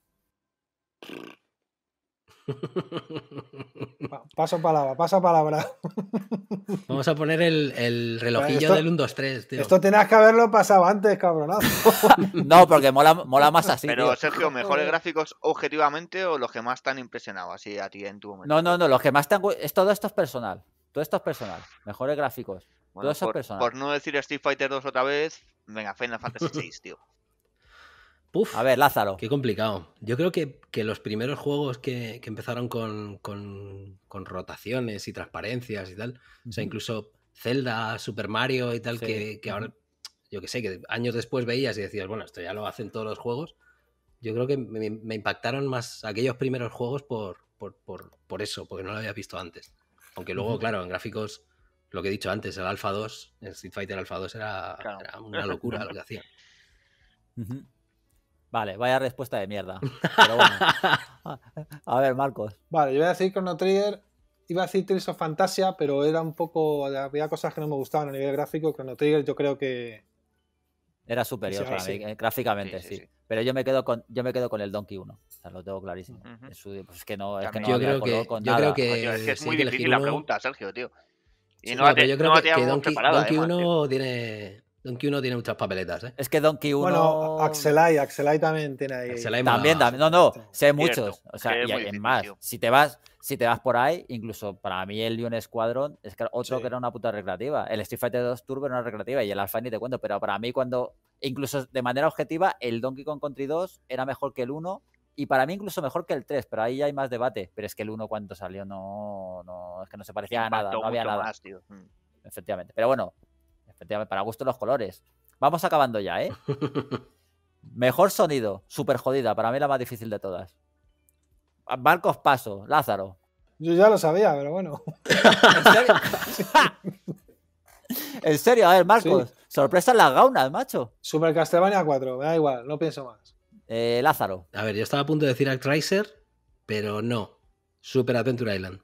Paso palabra, paso palabra. [LAUGHS] Vamos a poner el, relojillo del 1, 2, 3, Esto tenías que haberlo pasado antes, cabronazo. [LAUGHS] no, porque mola, más así. Pero, Sergio, ¿mejores gráficos objetivamente o los que más te han impresionado así a ti en tu momento? No, no, no, los que más te han. Es, todo esto es personal. Todo esto es personal. Mejores gráficos. por, no decir Street Fighter 2 otra vez, venga, Final Fantasy 6, [LAUGHS] tío. Uf, a ver, Lázaro. Qué complicado. Yo creo que, los primeros juegos que, empezaron con, rotaciones y transparencias y tal, o sea, incluso Zelda, Super Mario y tal, que, ahora, yo que sé, que años después veías y decías, bueno, esto ya lo hacen todos los juegos. Yo creo que me, impactaron más aquellos primeros juegos por, por, eso, porque no lo habías visto antes. Aunque luego, claro, en gráficos, lo que he dicho antes, el Alpha 2, el Street Fighter Alpha 2 era, una locura lo que hacía. [LAUGHS] Vale, vaya respuesta de mierda. Pero bueno. [LAUGHS] a ver, Marcos. Vale, yo voy a decir Chrono Trigger. Iba a decir Tales of Fantasia, pero era un poco. Había cosas que no me gustaban a nivel gráfico. Chrono Trigger, yo creo que. Era superior para mí, eh, gráficamente, sí, Pero yo me quedo con, yo me quedo con el Donkey 1. lo tengo clarísimo. Pues es, que no, es que no yo creo que, con yo Creo que, es, que es muy difícil la pregunta, Sergio, tío. Y no, yo creo que, Donkey 1 ¿eh, tiene, Donkey 1 tiene muchas papeletas, ¿eh? Es que Donkey 1. Bueno, Axelay, también tiene ahí. también, no, no, sé hay muchos. O sea, y hay más. Si te vas, si te vas por ahí, incluso para mí el Lion Squadron es que otro que era una puta recreativa. El Street Fighter 2 Turbo era una recreativa y el Alpha ni te cuento, pero para mí cuando, incluso de manera objetiva, el Donkey Kong Country 2 era mejor que el 1 y para mí incluso mejor que el 3, pero ahí ya hay más debate. Pero es que el 1 cuando salió no, es que no se parecía a nada, no había nada. Mm. Efectivamente. Pero bueno, para gusto los colores. Vamos acabando ya, ¿eh? [LAUGHS] Mejor sonido, super jodida, para mí la más difícil de todas. Marcos Paso, Lázaro. Yo ya lo sabía, pero bueno. ¿En serio? [LAUGHS] A ver, Marcos, sorpresa en las gaunas, macho. Super Castlevania 4, me da igual, no pienso más. Eh, Lázaro. A ver, yo estaba a punto de decir Tracer pero no. Super Adventure Island.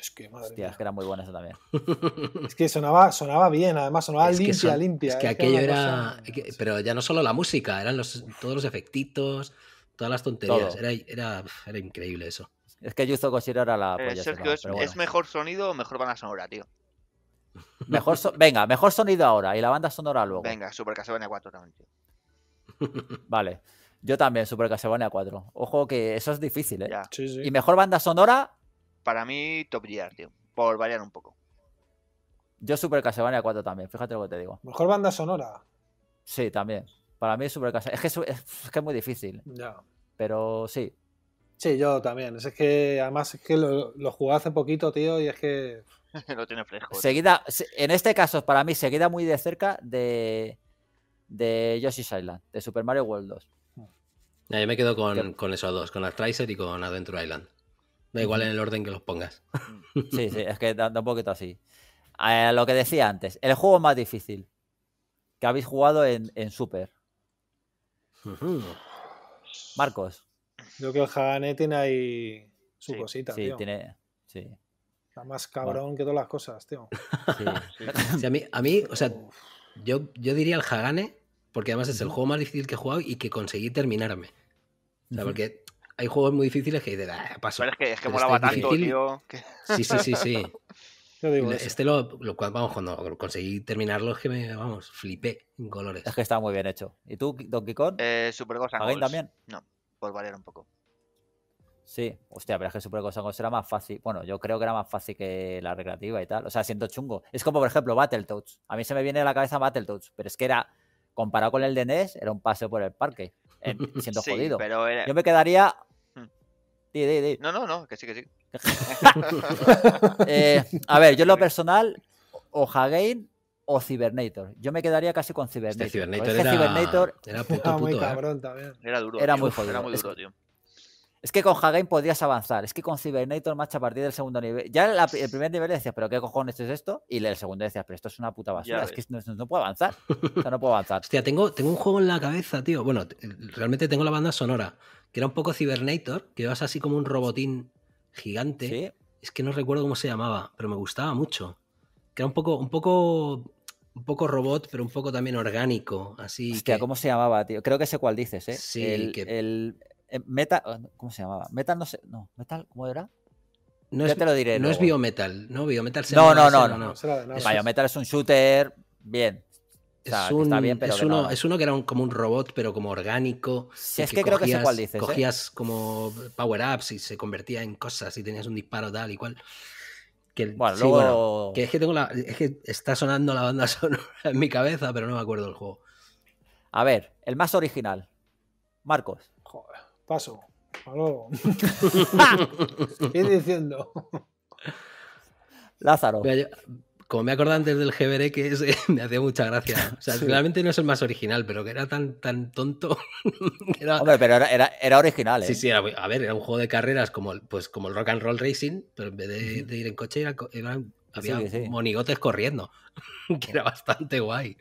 Es que, madre Hostia, que era muy buena eso también. [LAUGHS] es que sonaba, sonaba bien, además sonaba limpia, limpia. Es que, eh, aquello era. pero ya no solo la música, eran todos los efectitos, todas las tonterías. Era, increíble eso. Es que Justo Koshiro era la. Eh, es, mejor sonido o mejor banda sonora, tío? [LAUGHS] Mejor Venga, mejor sonido ahora y la banda sonora luego. Venga, Super Castlevania 4 también, tío. [LAUGHS] Vale. Yo también, Super Castlevania 4. Ojo que eso es difícil, ¿eh? Y mejor banda sonora para mí, Top Gear, tío. Por variar un poco. Yo Super Castlevania 4 también, fíjate lo que te digo. Mejor banda sonora. Sí, también. Para mí Super Castlevania. Es que es, que es muy difícil. Ya. Pero sí. Sí, yo también. Es que además es que lo, lo jugué hace poquito, tío, y es que. [LAUGHS] lo tiene fresco. Seguida, en este caso, para mí, seguida muy de cerca de, de Yoshi's Island, de Super Mario World 2. yo hmm. me quedo con, con esos dos, con Actraiser y con Adventure Island. Da igual en el orden que los pongas. [LAUGHS] Sí, sí, es que da, un poquito así. Eh, lo que decía antes, el juego más difícil que habéis jugado en, en Super. Marcos. Yo creo que el Hagané tiene ahí su cosita. Sí, tiene. Está más cabrón que todas las cosas, tío. [LAUGHS] Sí. [LAUGHS] a, mí, o sea, yo, yo diría el Hagane, porque además es el juego más difícil que he jugado y que conseguí terminarme. O sea, porque hay juegos muy difíciles que de la ah, paso. es que, es molaba este tanto, tío. Sí, sí, sí, sí. [LAUGHS] este lo, lo, vamos, cuando conseguí terminarlo es que me, vamos, flipé en colores. Es que está muy bien hecho. ¿Y tú, Donkey Kong? Eh, Super Ghost también? No, por variar un poco. Sí, hostia, pero es que Super Ghost era más fácil. Bueno, yo creo que era más fácil que la recreativa y tal. O sea, siento chungo. Es como, por ejemplo, Battletoads. A mí se me viene a la cabeza Battletoads, pero es que era, comparado con el de NES, era un paseo por el parque. siento [LAUGHS] jodido. Yo me quedaría no, no, no, que sí, que sí. [LAUGHS] Eh, a ver, yo en lo personal, o Hagain o Cybernator. Yo me quedaría casi con Cybernator. era, ah, muy eh. cabrón también. Era duro. Era muy jodido. duro, es, tío. Es que con Hagain podías avanzar. Es que con Cybernator, más a partir del segundo nivel. Ya en el primer nivel decías, ¿pero qué cojones es esto? Y el segundo decías, ¿pero esto es una puta basura? es que no, puedo avanzar. no puedo avanzar. [LAUGHS] Hostia, tengo, tengo un juego en la cabeza, tío. Bueno, eh, realmente tengo la banda sonora que era un poco Cybernator, que vas así como un robotín gigante. Es que no recuerdo cómo se llamaba, pero me gustaba mucho. Que era un poco, un poco, un poco robot, pero un poco también orgánico. Así Hostia, que... ¿cómo se llamaba, tío? Creo que sé cuál dices, ¿eh? Sí, el, que... Eh, oh, ¿cómo se llamaba? Metal no sé, no, Metal, ¿cómo era? No ya te lo diré. No es Biometal, ¿no? Biometal se no, no, no, no, no, no. Biometal es un shooter, bien, es, uno, que era como un robot, pero como orgánico. es que, creo que sé cuál dices. ¿eh? Cogías como power-ups y se convertía en cosas y tenías un disparo tal y cual. Que, bueno, luego... es que está sonando la banda [LAUGHS] sonora en mi cabeza, pero no me acuerdo el juego. A ver, el más original. Marcos. paso. Hasta luego. [LAUGHS] [LAUGHS] diciendo? Lázaro como me acordaba antes del GBR, que [LAUGHS] me hacía mucha gracia. O sea, finalmente no es el más original, pero que era tan, tan tonto. [LAUGHS] Hombre, pero era, original, ¿eh? Sí, sí, a ver, era un juego de carreras como, el, pues, como el rock and roll racing, pero en vez de, ir en coche, había monigotes corriendo, [LAUGHS] que era bastante guay.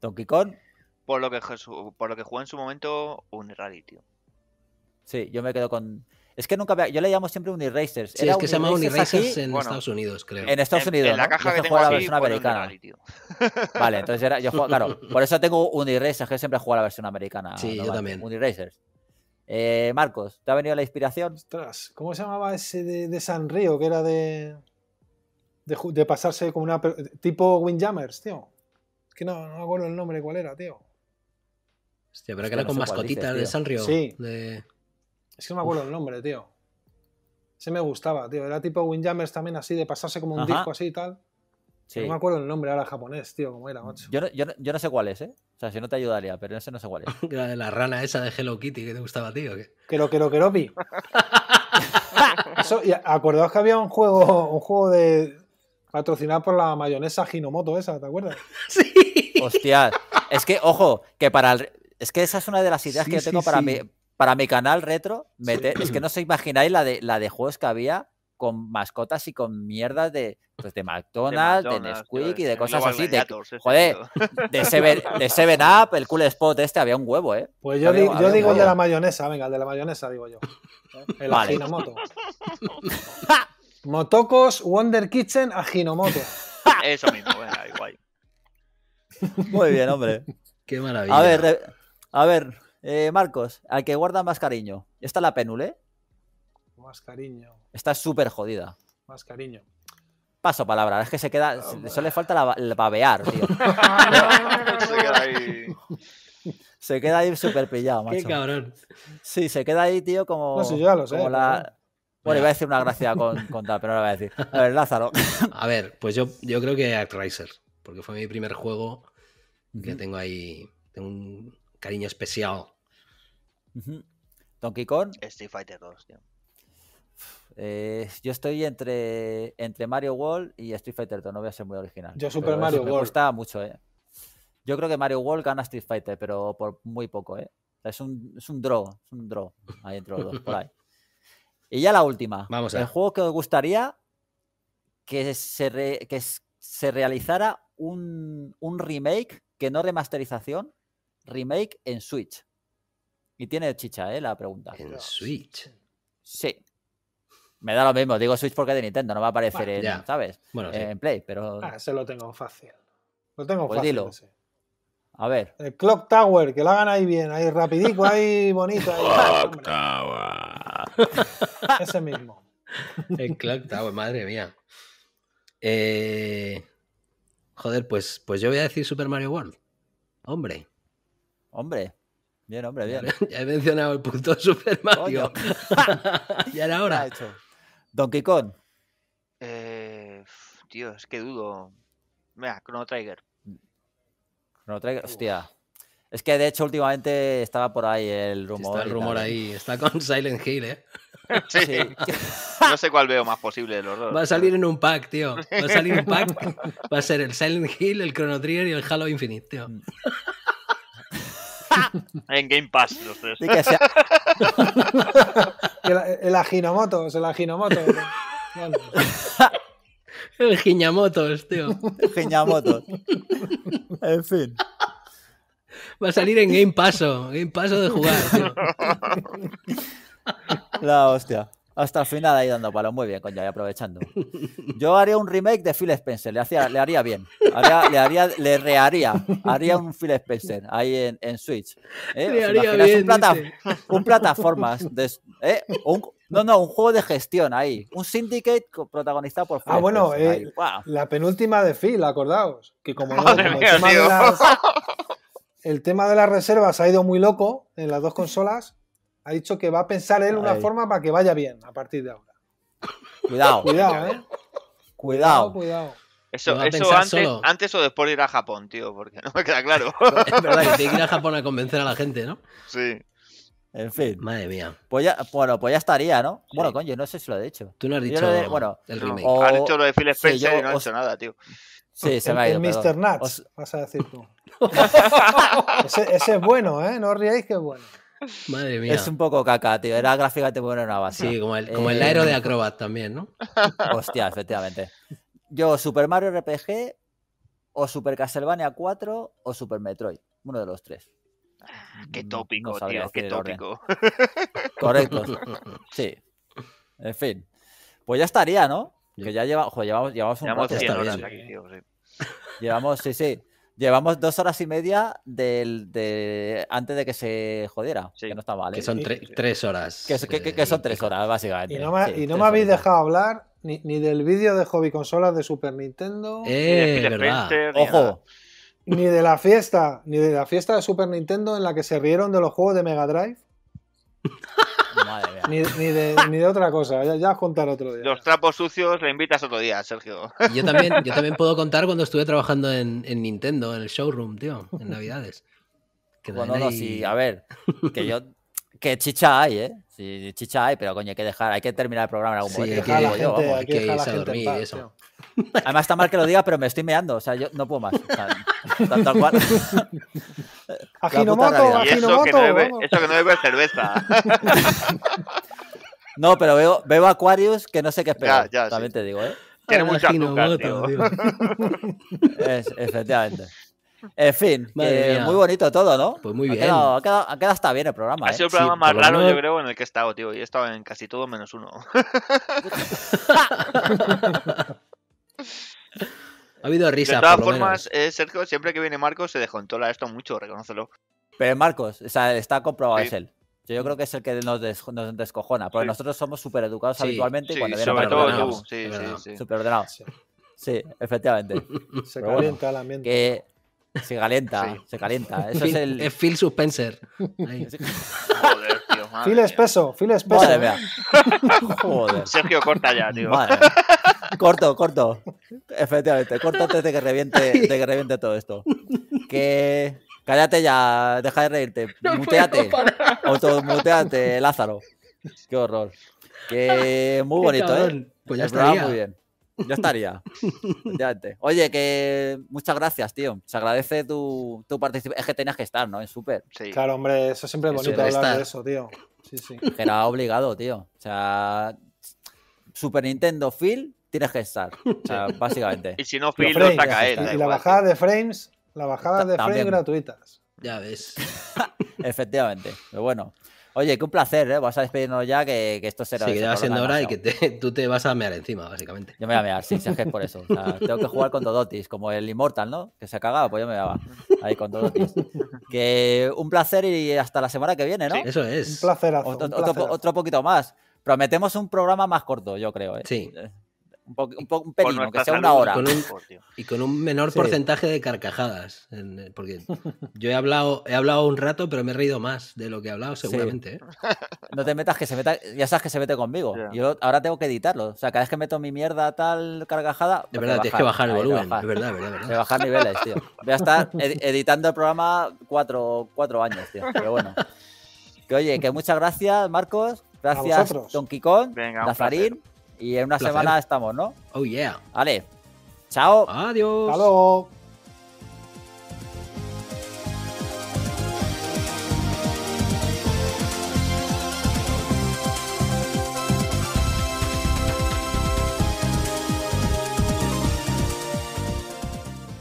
Donkey Kong. Por lo que, por lo que jugó en su momento, un tío. Sí, yo me quedo con, es que nunca había, yo le llamo siempre Uniracers. Sí, es que se llama Uniracers en Estados Unidos, creo. En Estados Unidos. En, la caja que tengo la versión americana. tío. [LAUGHS] [LAUGHS] Vale, entonces era, yo claro, por eso tengo Uniracers, que siempre juega la versión americana. Sí, yo también. Uniracers. Eh, Marcos, ¿te ha venido la inspiración? Ostras, ¿cómo se llamaba ese de, de San Río? Que era de, de, pasarse como una. tipo Windjammers, tío. Es que no, no me acuerdo el nombre, ¿cuál era, tío? Hostia, pero que era con mascotitas de Sanrio. Sí. De... Es que no me acuerdo el nombre, tío. Ese me gustaba, tío. Era tipo Windjammers también así, de pasarse como un disco así y tal. Sí. No me acuerdo el nombre ahora japonés, tío, como era, macho. Yo no, sé cuál es, ¿eh? O sea, si no te ayudaría, pero ese no sé cuál es. [LAUGHS] Era de la rana esa de Hello Kitty que te gustaba, tío. Que lo que lo que vi. que había un juego, un juego de patrocinado por la mayonesa Hinomoto esa, ¿te acuerdas? [LAUGHS] Sí. Hostia, es que ojo, que para es que esa es una de las ideas que yo tengo para mí para mi canal retro, es que no os imagináis la de, la de juegos que había con mascotas y con mierdas de, pues de McDonald's, de, Nesquik y de cosas así. De, joder, [LAUGHS] de Seven, Up, el Cool Spot este, había un huevo, ¿eh? Pues yo, digo el de la mayonesa, venga, el de la mayonesa digo yo. [LAUGHS] El Ajinomoto. [LAUGHS] Motocos, Wonder Kitchen, Ajinomoto. Eso mismo, venga, igual. Muy bien, hombre. Qué maravilla. A ver, a ver, eh, Marcos, al que guarda más cariño. Esta es la penule. Más cariño. Está es súper jodida. Más cariño. Paso palabra, es que se queda. eso le falta la, el babear, tío. [LAUGHS] se queda ahí. Se queda ahí súper pillado, macho. Qué cabrón. Sí, se queda ahí, tío, como. No sé. Bueno, iba a decir una gracia con, tal, pero no la voy a decir. A ver, Lázaro. [LAUGHS] A ver, pues yo, yo creo que Riser porque fue mi primer juego que tengo ahí. Tengo un cariño especial Donkey Kong. Street Fighter 2, eh, yo estoy entre, entre Mario World y Street Fighter 2, no voy a ser muy original. Yo Super Mario World. Me gustaba mucho, eh. Yo creo que Mario World gana Street Fighter, pero por muy poco, eh. Es un, draw, es un draw ahí entre los dos, Y ya la última. Vamos El juego que os gustaría que se, se realizara un, un remake, que no remasterización, remake en Switch. Y tiene chicha, ¿eh? La pregunta. el Switch. Sí. Me da lo mismo, digo Switch porque de Nintendo, no va a aparecer en, ¿sabes? Eh, en Play, pero. Ah, se lo tengo fácil. Lo tengo pues fácil. Dilo. A ver. El Clock Tower, que lo hagan ahí bien, ahí rapidico, ahí bonito. Clock [LAUGHS] Tower. Ese mismo. El Clock Tower, madre mía. Eh, joder, pues, pues yo voy a decir Super Mario World. Hombre. Hombre. Bien, hombre, bien. [LAUGHS] Ya he mencionado el punto de Super Mario. [LAUGHS] ya era Donkey Kong. Eh, tío, es que dudo. Mira, Chrono Trigger. Chrono Trigger, hostia. Es que de hecho últimamente estaba por ahí el rumor. el rumor ahí, está con [LAUGHS] Silent Hill, ¿eh? Sí. No sé cuál veo más posible de los dos. Va a salir en un pack, tío. Va a salir en un pack. Va a ser el Silent Hill, el Chrono Trigger y el Halo Infinite, tío. Mm. [LAUGHS] en Game Pass, los tres. [LAUGHS] el, el el Aginomotos. [LAUGHS] El Giñamotos, tío. El Giñamotos. en fin. Va a salir en Game Paso. Game Paso de jugar, tío. La hostia hasta el final ahí dando palo, Muy bien, coño, ya aprovechando. Yo haría un remake de Phil Spencer, le, hacía, le haría bien. le haría, le reharía. Haría un Phil Spencer ahí en, Switch. ¿Eh? un, plata, un, plataformas. ¿eh? no, no, un juego de gestión ahí. Un Syndicate protagonizado por ah, Phil Ah, bueno, eh, la penúltima de Phil, acordaos. Que como, [LAUGHS] el tema de las reservas ha ido muy loco en las dos consolas ha dicho que va a pensar él una forma para que vaya bien a partir de ahora. Cuidado. Cuidado, ¿eh? Cuidado. Cuidado. Eso, eso antes, o después de ir a Japón, tío, porque no me queda claro. [LAUGHS] es verdad que tiene que ir a Japón a convencer a la gente, ¿no? Sí. En fin. Madre mía. Pues ya, bueno, pues ya estaría, ¿no? Bueno, coño, no sé si lo ha dicho. Tú no has dicho bueno, el remake. dicho lo de Phil Spencer y no ha hecho nada, tío. Sí, se me ha ido. El Mr. Nuts, vas a decir tú. [LAUGHS] ese, es bueno, ¿eh? No os riáis que es bueno. Madre mía. Es un poco caca, tío. Era gráfica te pone una base. Sí, como el, como el eh, aero de Acrobat también, ¿no? Hostia, efectivamente. Yo, Super Mario RPG, o Super Castlevania 4, o Super Metroid. Uno de los tres. Ah, qué mm, tópico, tío, qué tópico. [LAUGHS] Correcto. Sí. En fin. Pues ya estaría, ¿no? Que ya lleva, llevamos, llevamos un llevamos rato. Llevamos, sí, sí. Llevamos dos horas y media del, antes de que se jodiera, que no está vale Que son tres horas. Que, son tres horas, básicamente. Y no me, habéis dejado hablar ni, del vídeo de hobby consolas de Super Nintendo. Eh, Ojo. Ni de la fiesta, ni de la fiesta de Super Nintendo en la que se rieron de los juegos de Mega Drive. Madre mía. Ni, de, otra cosa, ya, ya contar otro día. Los trapos sucios le invitas otro día, Sergio. Yo también, yo también puedo [LAUGHS] contar cuando estuve trabajando en, Nintendo, en el showroom, tío, en Navidades. Que bueno, no, a ver, que yo que chicha hay, ¿eh? Sí, chicha hay, pero coño, hay que dejar, hay que terminar el programa en algún momento. Sí, hay que, yo, que, irse a dormir eso. [LAUGHS] Además, está mal que lo diga, pero me estoy meando. O sea, yo no puedo más. tanto [LAUGHS] al cual. [LAUGHS] Ajinomoto, ajinomoto. eso que, no bebe, cerveza. No, pero veo, Aquarius que no sé qué esperar. Ya, ya, también te digo, ¿eh? Tenemos. efectivamente. En fin, [LAUGHS] eh, muy bonito todo, ¿no? Pues muy bien. Ha quedado, ha hasta bien el programa. Ha ¿eh? sido el programa más raro, yo creo, en el que he estado, tío. Y he estado en casi todo menos uno. [LAUGHS] ha habido risa, De todas formas, eh, Sergio, siempre que viene Marcos se descontrola esto mucho, reconócelo. Pero Marcos, o sea, está comprobado, es él. Yo creo que es el que nos, descojona, porque nosotros somos súper educados habitualmente y cuando viene sobre todo tú. Sí, sí, sí. Súper ordenados. Sí, efectivamente. [LAUGHS] Se calienta el ambiente. Que se calienta, se calienta. Eso es el. Phil Suspenser. Joder, tío, Phil espeso, Phil espeso. Madre mía. Joder. Sergio, corta ya, tío. Corto, corto. Efectivamente, corto antes de que reviente, de que reviente todo esto. Que. Cállate ya, deja de reírte. [LAUGHS] No muteate. Automuteate, Lázaro. Qué horror. qué muy bonito, ¿eh? Pues ya está. Muy bien. Yo estaría. Oye, que muchas gracias, tío. Se agradece tu, tu participación. Es que tenías que estar, ¿no? Es súper. Sí. Claro, hombre, eso siempre es bonito hablar de eso, tío. Sí, sí. Que era obligado, tío. O sea, Super Nintendo Phil, tienes que estar. O sea, básicamente. Y si no, Phil no saca él. Y la bajada de frames, la bajada de frames gratuitas. Ya ves. [LAUGHS] Efectivamente. Pero bueno. Oye, qué un placer, ¿eh? Vas a despedirnos ya, que, esto será. Sí, ya va siendo hora y que tú te vas a mear encima, básicamente. Yo me voy a mear, sí, si es que es por eso. O sea, [LAUGHS] tengo que jugar con Dodotis, como el Immortal, ¿no? Que se cagado, pues yo me daba ahí con Dodotis. Que un placer y hasta la semana que viene, ¿no? eso es. Un, placer. otro, otro, poquito más. Prometemos un programa más corto, yo creo. ¿eh? Sí. Eh, un, poco un, pelín, aunque sea una hora. y con un menor porcentaje de carcajadas, eh, porque yo he hablado, he hablado un rato, pero me he reído más de lo que he hablado seguramente. ¿eh? No te metas que se meta, ya sabes que se mete conmigo. Yo ahora tengo que editarlo, o sea, cada vez que meto mi mierda tal carcajada... Pues de verdad, tienes que bajar el volumen, es verdad, verdad, verdad. De bajar niveles, tío. Voy a estar [LAUGHS] editando el programa cuatro, años, tío, pero bueno. Que oye, que muchas gracias, Marcos. Gracias, Don Quicón, Venga, y en una semana estamos, ¿no? Oh, yeah. Vale. Chao. Adiós. Hasta